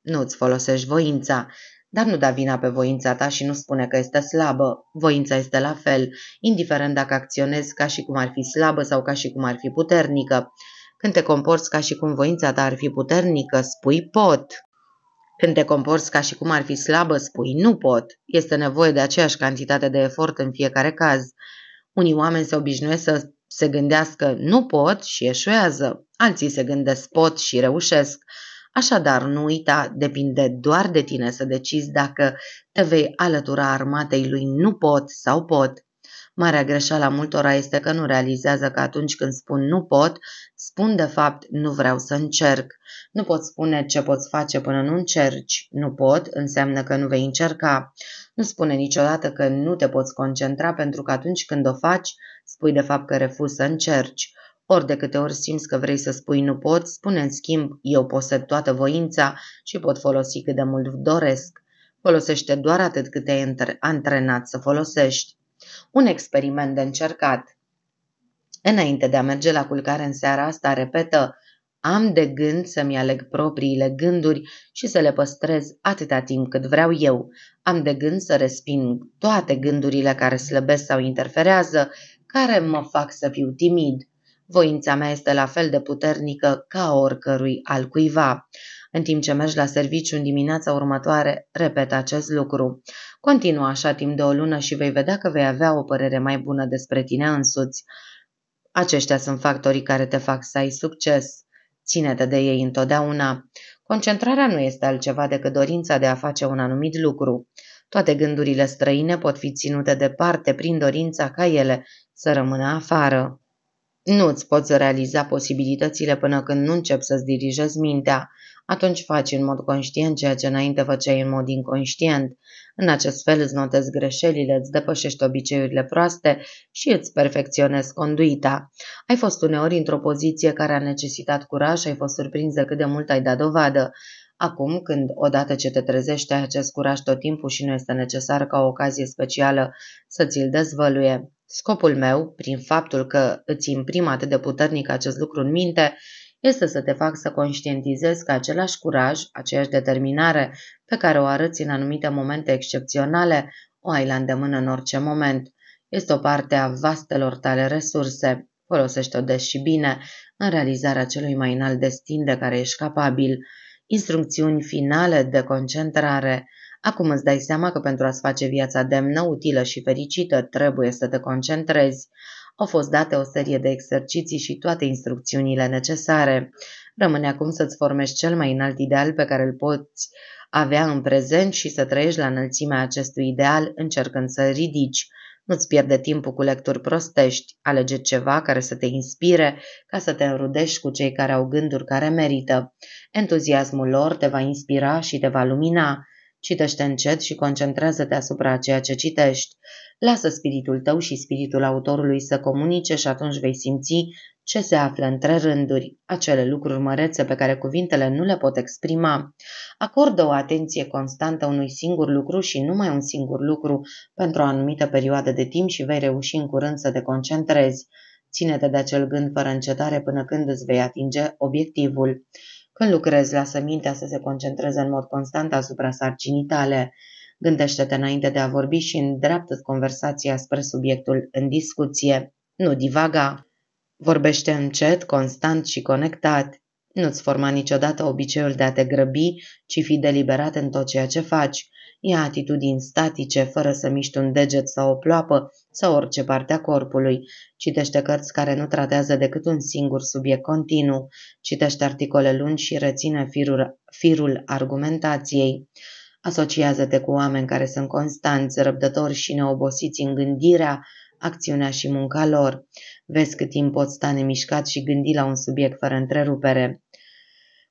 Nu îți folosești voința, dar nu da vina pe voința ta și nu spune că este slabă. Voința este la fel, indiferent dacă acționezi ca și cum ar fi slabă sau ca și cum ar fi puternică. Când te comporți ca și cum voința ta ar fi puternică, spui pot. Când te comporți ca și cum ar fi slabă, spui nu pot. Este nevoie de aceeași cantitate de efort în fiecare caz. Unii oameni se obișnuiesc să se gândească nu pot și eșuează, alții se gândesc pot și reușesc. Așadar, nu uita, depinde doar de tine să decizi dacă te vei alătura armatei lui nu pot sau pot. Marea greșeală a multora este că nu realizează că atunci când spun nu pot, spun de fapt nu vreau să încerc. Nu pot spune ce poți face până nu încerci. Nu pot înseamnă că nu vei încerca. Nu spune niciodată că nu te poți concentra pentru că atunci când o faci, spui de fapt că refuz să încerci. Ori de câte ori simți că vrei să spui nu pot, spune în schimb eu posed toată voința și pot folosi cât de mult doresc. Folosește doar atât cât te-ai antrenat să folosești. Un experiment de încercat. Înainte de a merge la culcare în seara asta, repetă, am de gând să-mi aleg propriile gânduri și să le păstrez atâta timp cât vreau eu. Am de gând să resping toate gândurile care slăbesc sau interferează, care mă fac să fiu timid. Voința mea este la fel de puternică ca oricărui altcuiva. În timp ce mergi la serviciu în dimineața următoare, repet acest lucru. Continuă așa timp de o lună și vei vedea că vei avea o părere mai bună despre tine însuți. Aceștia sunt factorii care te fac să ai succes. Ține-te de ei întotdeauna. Concentrarea nu este altceva decât dorința de a face un anumit lucru. Toate gândurile străine pot fi ținute departe prin dorința ca ele să rămână afară. Nu ți poți realiza posibilitățile până când nu începi să-ți dirijezi mintea atunci faci în mod conștient ceea ce înainte făceai în mod inconștient. În acest fel îți notezi greșelile, îți depășești obiceiurile proaste și îți perfecționezi conduita. Ai fost uneori într-o poziție care a necesitat curaj, ai fost surprins de cât de mult ai dat dovadă. Acum, când odată ce te trezești, ai acest curaj tot timpul și nu este necesar ca o ocazie specială să ți-l dezvăluie. Scopul meu, prin faptul că îți imprim atât de puternic acest lucru în minte, este să te fac să conștientizezi că același curaj, aceeași determinare pe care o arăți în anumite momente excepționale, o ai la îndemână în orice moment. Este o parte a vastelor tale resurse. Folosește-o des și bine în realizarea celui mai înalt destin de care ești capabil. Instrucțiuni finale de concentrare. Acum îți dai seama că pentru a-ți face viața demnă, utilă și fericită, trebuie să te concentrezi. Au fost date o serie de exerciții și toate instrucțiunile necesare. Rămâne acum să-ți formești cel mai înalt ideal pe care îl poți avea în prezent și să trăiești la înălțimea acestui ideal încercând să ridici. Nu-ți pierde timpul cu lecturi prostești, alege ceva care să te inspire ca să te înrudești cu cei care au gânduri care merită. Entuziasmul lor te va inspira și te va lumina. Citește încet și concentrează-te asupra ceea ce citești. Lasă spiritul tău și spiritul autorului să comunice și atunci vei simți ce se află între rânduri, acele lucruri mărețe pe care cuvintele nu le pot exprima. Acordă o atenție constantă unui singur lucru și numai un singur lucru pentru o anumită perioadă de timp și vei reuși în curând să te concentrezi. Ține-te de acel gând fără încetare până când îți vei atinge obiectivul. Când lucrezi, lasă mintea să se concentreze în mod constant asupra sarcinii tale. Gândește-te înainte de a vorbi și îndreaptă conversația spre subiectul în discuție. Nu divaga. Vorbește încet, constant și conectat. Nu-ți forma niciodată obiceiul de a te grăbi, ci fi deliberat în tot ceea ce faci. Ia atitudini statice, fără să miști un deget sau o ploapă sau orice parte a corpului. Citește cărți care nu tratează decât un singur subiect continuu. Citește articole lungi și reține firul, firul argumentației. Asociază-te cu oameni care sunt constanți, răbdători și neobosiți în gândirea, acțiunea și munca lor. Vezi cât timp poți sta nemișcat și gândi la un subiect fără întrerupere.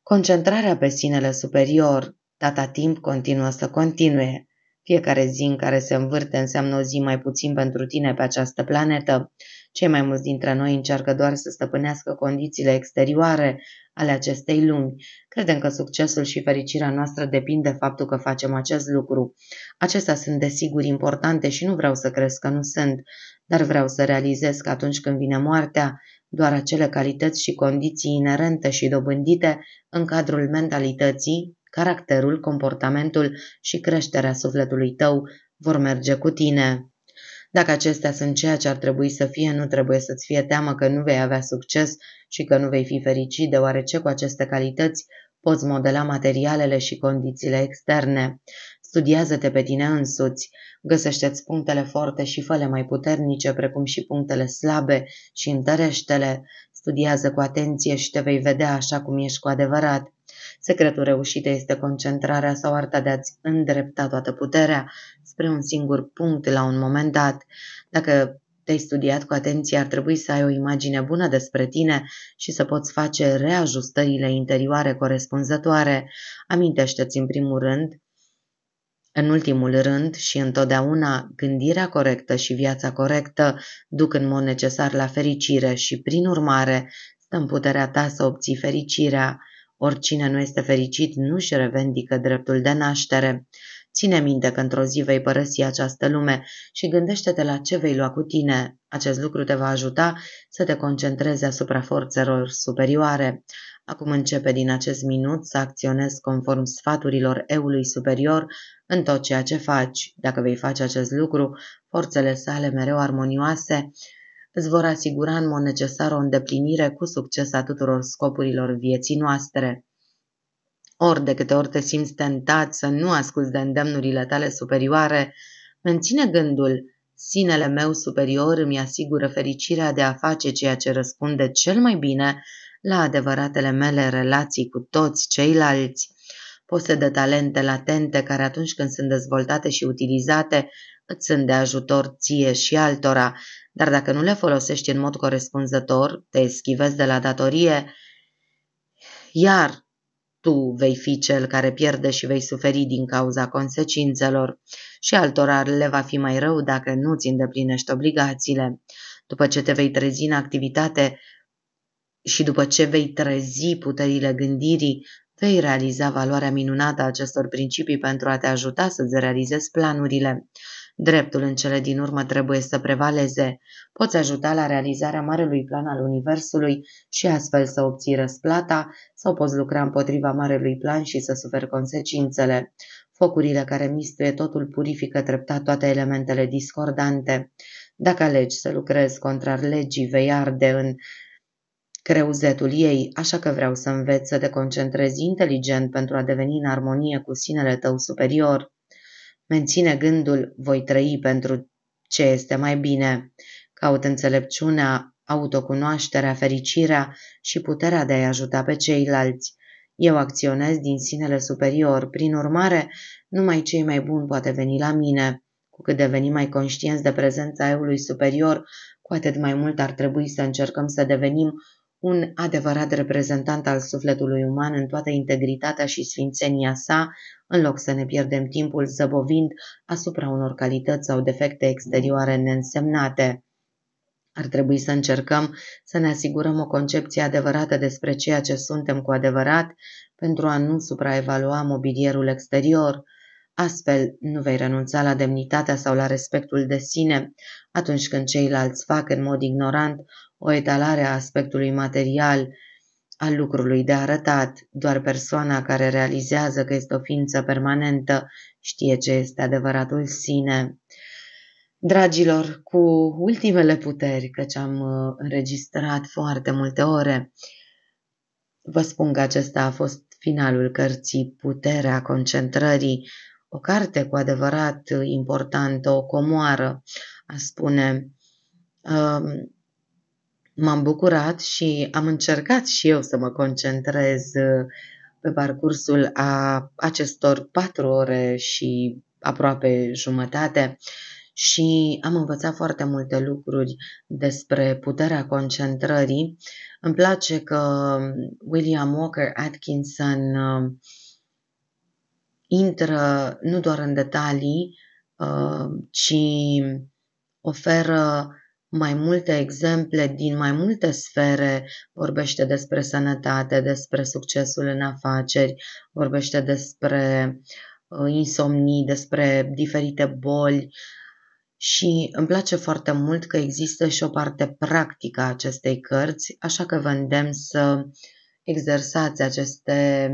Concentrarea pe sinele superior Tata timp continuă să continue. Fiecare zi în care se învârte înseamnă o zi mai puțin pentru tine pe această planetă. Cei mai mulți dintre noi încearcă doar să stăpânească condițiile exterioare ale acestei lumi. Credem că succesul și fericirea noastră depind de faptul că facem acest lucru. Acestea sunt desigur importante și nu vreau să crezi că nu sunt, dar vreau să realizez că atunci când vine moartea, doar acele calități și condiții inerente și dobândite în cadrul mentalității caracterul, comportamentul și creșterea sufletului tău vor merge cu tine. Dacă acestea sunt ceea ce ar trebui să fie, nu trebuie să-ți fie teamă că nu vei avea succes și că nu vei fi fericit, deoarece cu aceste calități poți modela materialele și condițiile externe. Studiază-te pe tine însuți, găsește-ți punctele forte și fale mai puternice, precum și punctele slabe și întărește-le. Studiază cu atenție și te vei vedea așa cum ești cu adevărat. Secretul reușitei este concentrarea sau arta de a-ți îndrepta toată puterea spre un singur punct la un moment dat. Dacă te-ai studiat cu atenție, ar trebui să ai o imagine bună despre tine și să poți face reajustările interioare corespunzătoare. Amintește-ți în primul rând, în ultimul rând și întotdeauna, gândirea corectă și viața corectă duc în mod necesar la fericire și, prin urmare, stă în puterea ta să obții fericirea. Oricine nu este fericit nu își revendică dreptul de naștere. Ține minte că într-o zi vei părăsi această lume și gândește-te la ce vei lua cu tine. Acest lucru te va ajuta să te concentrezi asupra forțelor superioare. Acum începe din acest minut să acționezi conform sfaturilor eului superior în tot ceea ce faci. Dacă vei face acest lucru, forțele sale mereu armonioase îți vor asigura în mod necesar o îndeplinire cu succes a tuturor scopurilor vieții noastre. Ori de câte ori te simți tentat să nu asculți de îndemnurile tale superioare, menține gândul, sinele meu superior îmi asigură fericirea de a face ceea ce răspunde cel mai bine la adevăratele mele relații cu toți ceilalți. Posedă talente latente care atunci când sunt dezvoltate și utilizate îți sunt de ajutor ție și altora, dar dacă nu le folosești în mod corespunzător, te schivezi de la datorie, iar tu vei fi cel care pierde și vei suferi din cauza consecințelor și altora le va fi mai rău dacă nu ți îndeplinești obligațiile. După ce te vei trezi în activitate și după ce vei trezi puterile gândirii, vei realiza valoarea minunată a acestor principii pentru a te ajuta să-ți realizezi planurile. Dreptul în cele din urmă trebuie să prevaleze. Poți ajuta la realizarea marelui plan al Universului și astfel să obții răsplata sau poți lucra împotriva marelui plan și să suferi consecințele. Focurile care mistuie totul purifică treptat toate elementele discordante. Dacă alegi să lucrezi contra legii, vei arde în creuzetul ei, așa că vreau să înveți să te concentrezi inteligent pentru a deveni în armonie cu sinele tău superior. Menține gândul, voi trăi pentru ce este mai bine. Caut înțelepciunea, autocunoașterea, fericirea și puterea de a-i ajuta pe ceilalți. Eu acționez din sinele superior, prin urmare, numai cei mai buni poate veni la mine. Cu cât devenim mai conștienți de prezența eului superior, cu atât mai mult ar trebui să încercăm să devenim un adevărat reprezentant al sufletului uman în toată integritatea și sfințenia sa, în loc să ne pierdem timpul zăbovind asupra unor calități sau defecte exterioare neînsemnate. Ar trebui să încercăm să ne asigurăm o concepție adevărată despre ceea ce suntem cu adevărat pentru a nu supraevalua mobilierul exterior. Astfel, nu vei renunța la demnitatea sau la respectul de sine atunci când ceilalți fac în mod ignorant o etalare a aspectului material al lucrului de arătat. Doar persoana care realizează că este o ființă permanentă știe ce este adevăratul sine. Dragilor, cu ultimele puteri, căci am uh, înregistrat foarte multe ore, vă spun că acesta a fost finalul cărții Puterea concentrării, o carte cu adevărat uh, importantă, o comoară, a spune. Um, m-am bucurat și am încercat și eu să mă concentrez uh, pe parcursul a acestor patru ore și aproape jumătate și am învățat foarte multe lucruri despre puterea concentrării. Îmi place că William Walker Atkinson uh, intră nu doar în detalii, uh, ci oferă mai multe exemple din mai multe sfere, vorbește despre sănătate, despre succesul în afaceri, vorbește despre uh, insomnii, despre diferite boli și îmi place foarte mult că există și o parte practică a acestei cărți, așa că vă îndemn să exersați aceste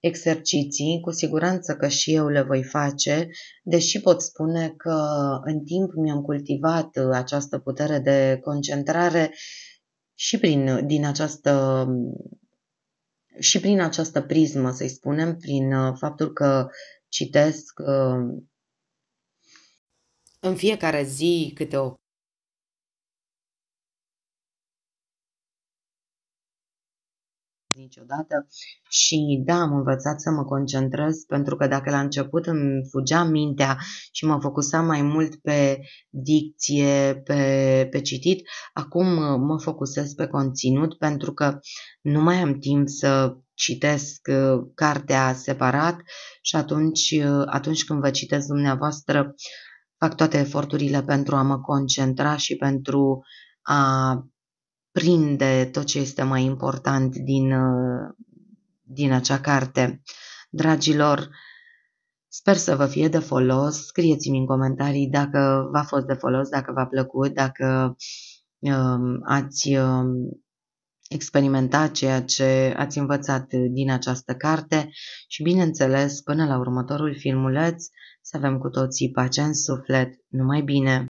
exerciții, cu siguranță că și eu le voi face, deși pot spune că în timp mi-am cultivat această putere de concentrare și prin, din această, și prin această prismă, să-i spunem, prin uh, faptul că citesc uh, în fiecare zi câte o niciodată și da, am învățat să mă concentrez pentru că dacă la început îmi fugea mintea și mă focusam mai mult pe dicție, pe, pe citit, acum mă focusez pe conținut pentru că nu mai am timp să citesc uh, cartea separat și atunci, uh, atunci când vă citesc dumneavoastră, fac toate eforturile pentru a mă concentra și pentru a prinde tot ce este mai important din, uh, din acea carte. Dragilor, sper să vă fie de folos. Scrieți-mi în comentarii dacă v-a fost de folos, dacă v-a plăcut, dacă uh, ați uh, experimentat ceea ce ați învățat din această carte și, bineînțeles, până la următorul filmuleț, să avem cu toții pace în suflet. Numai bine!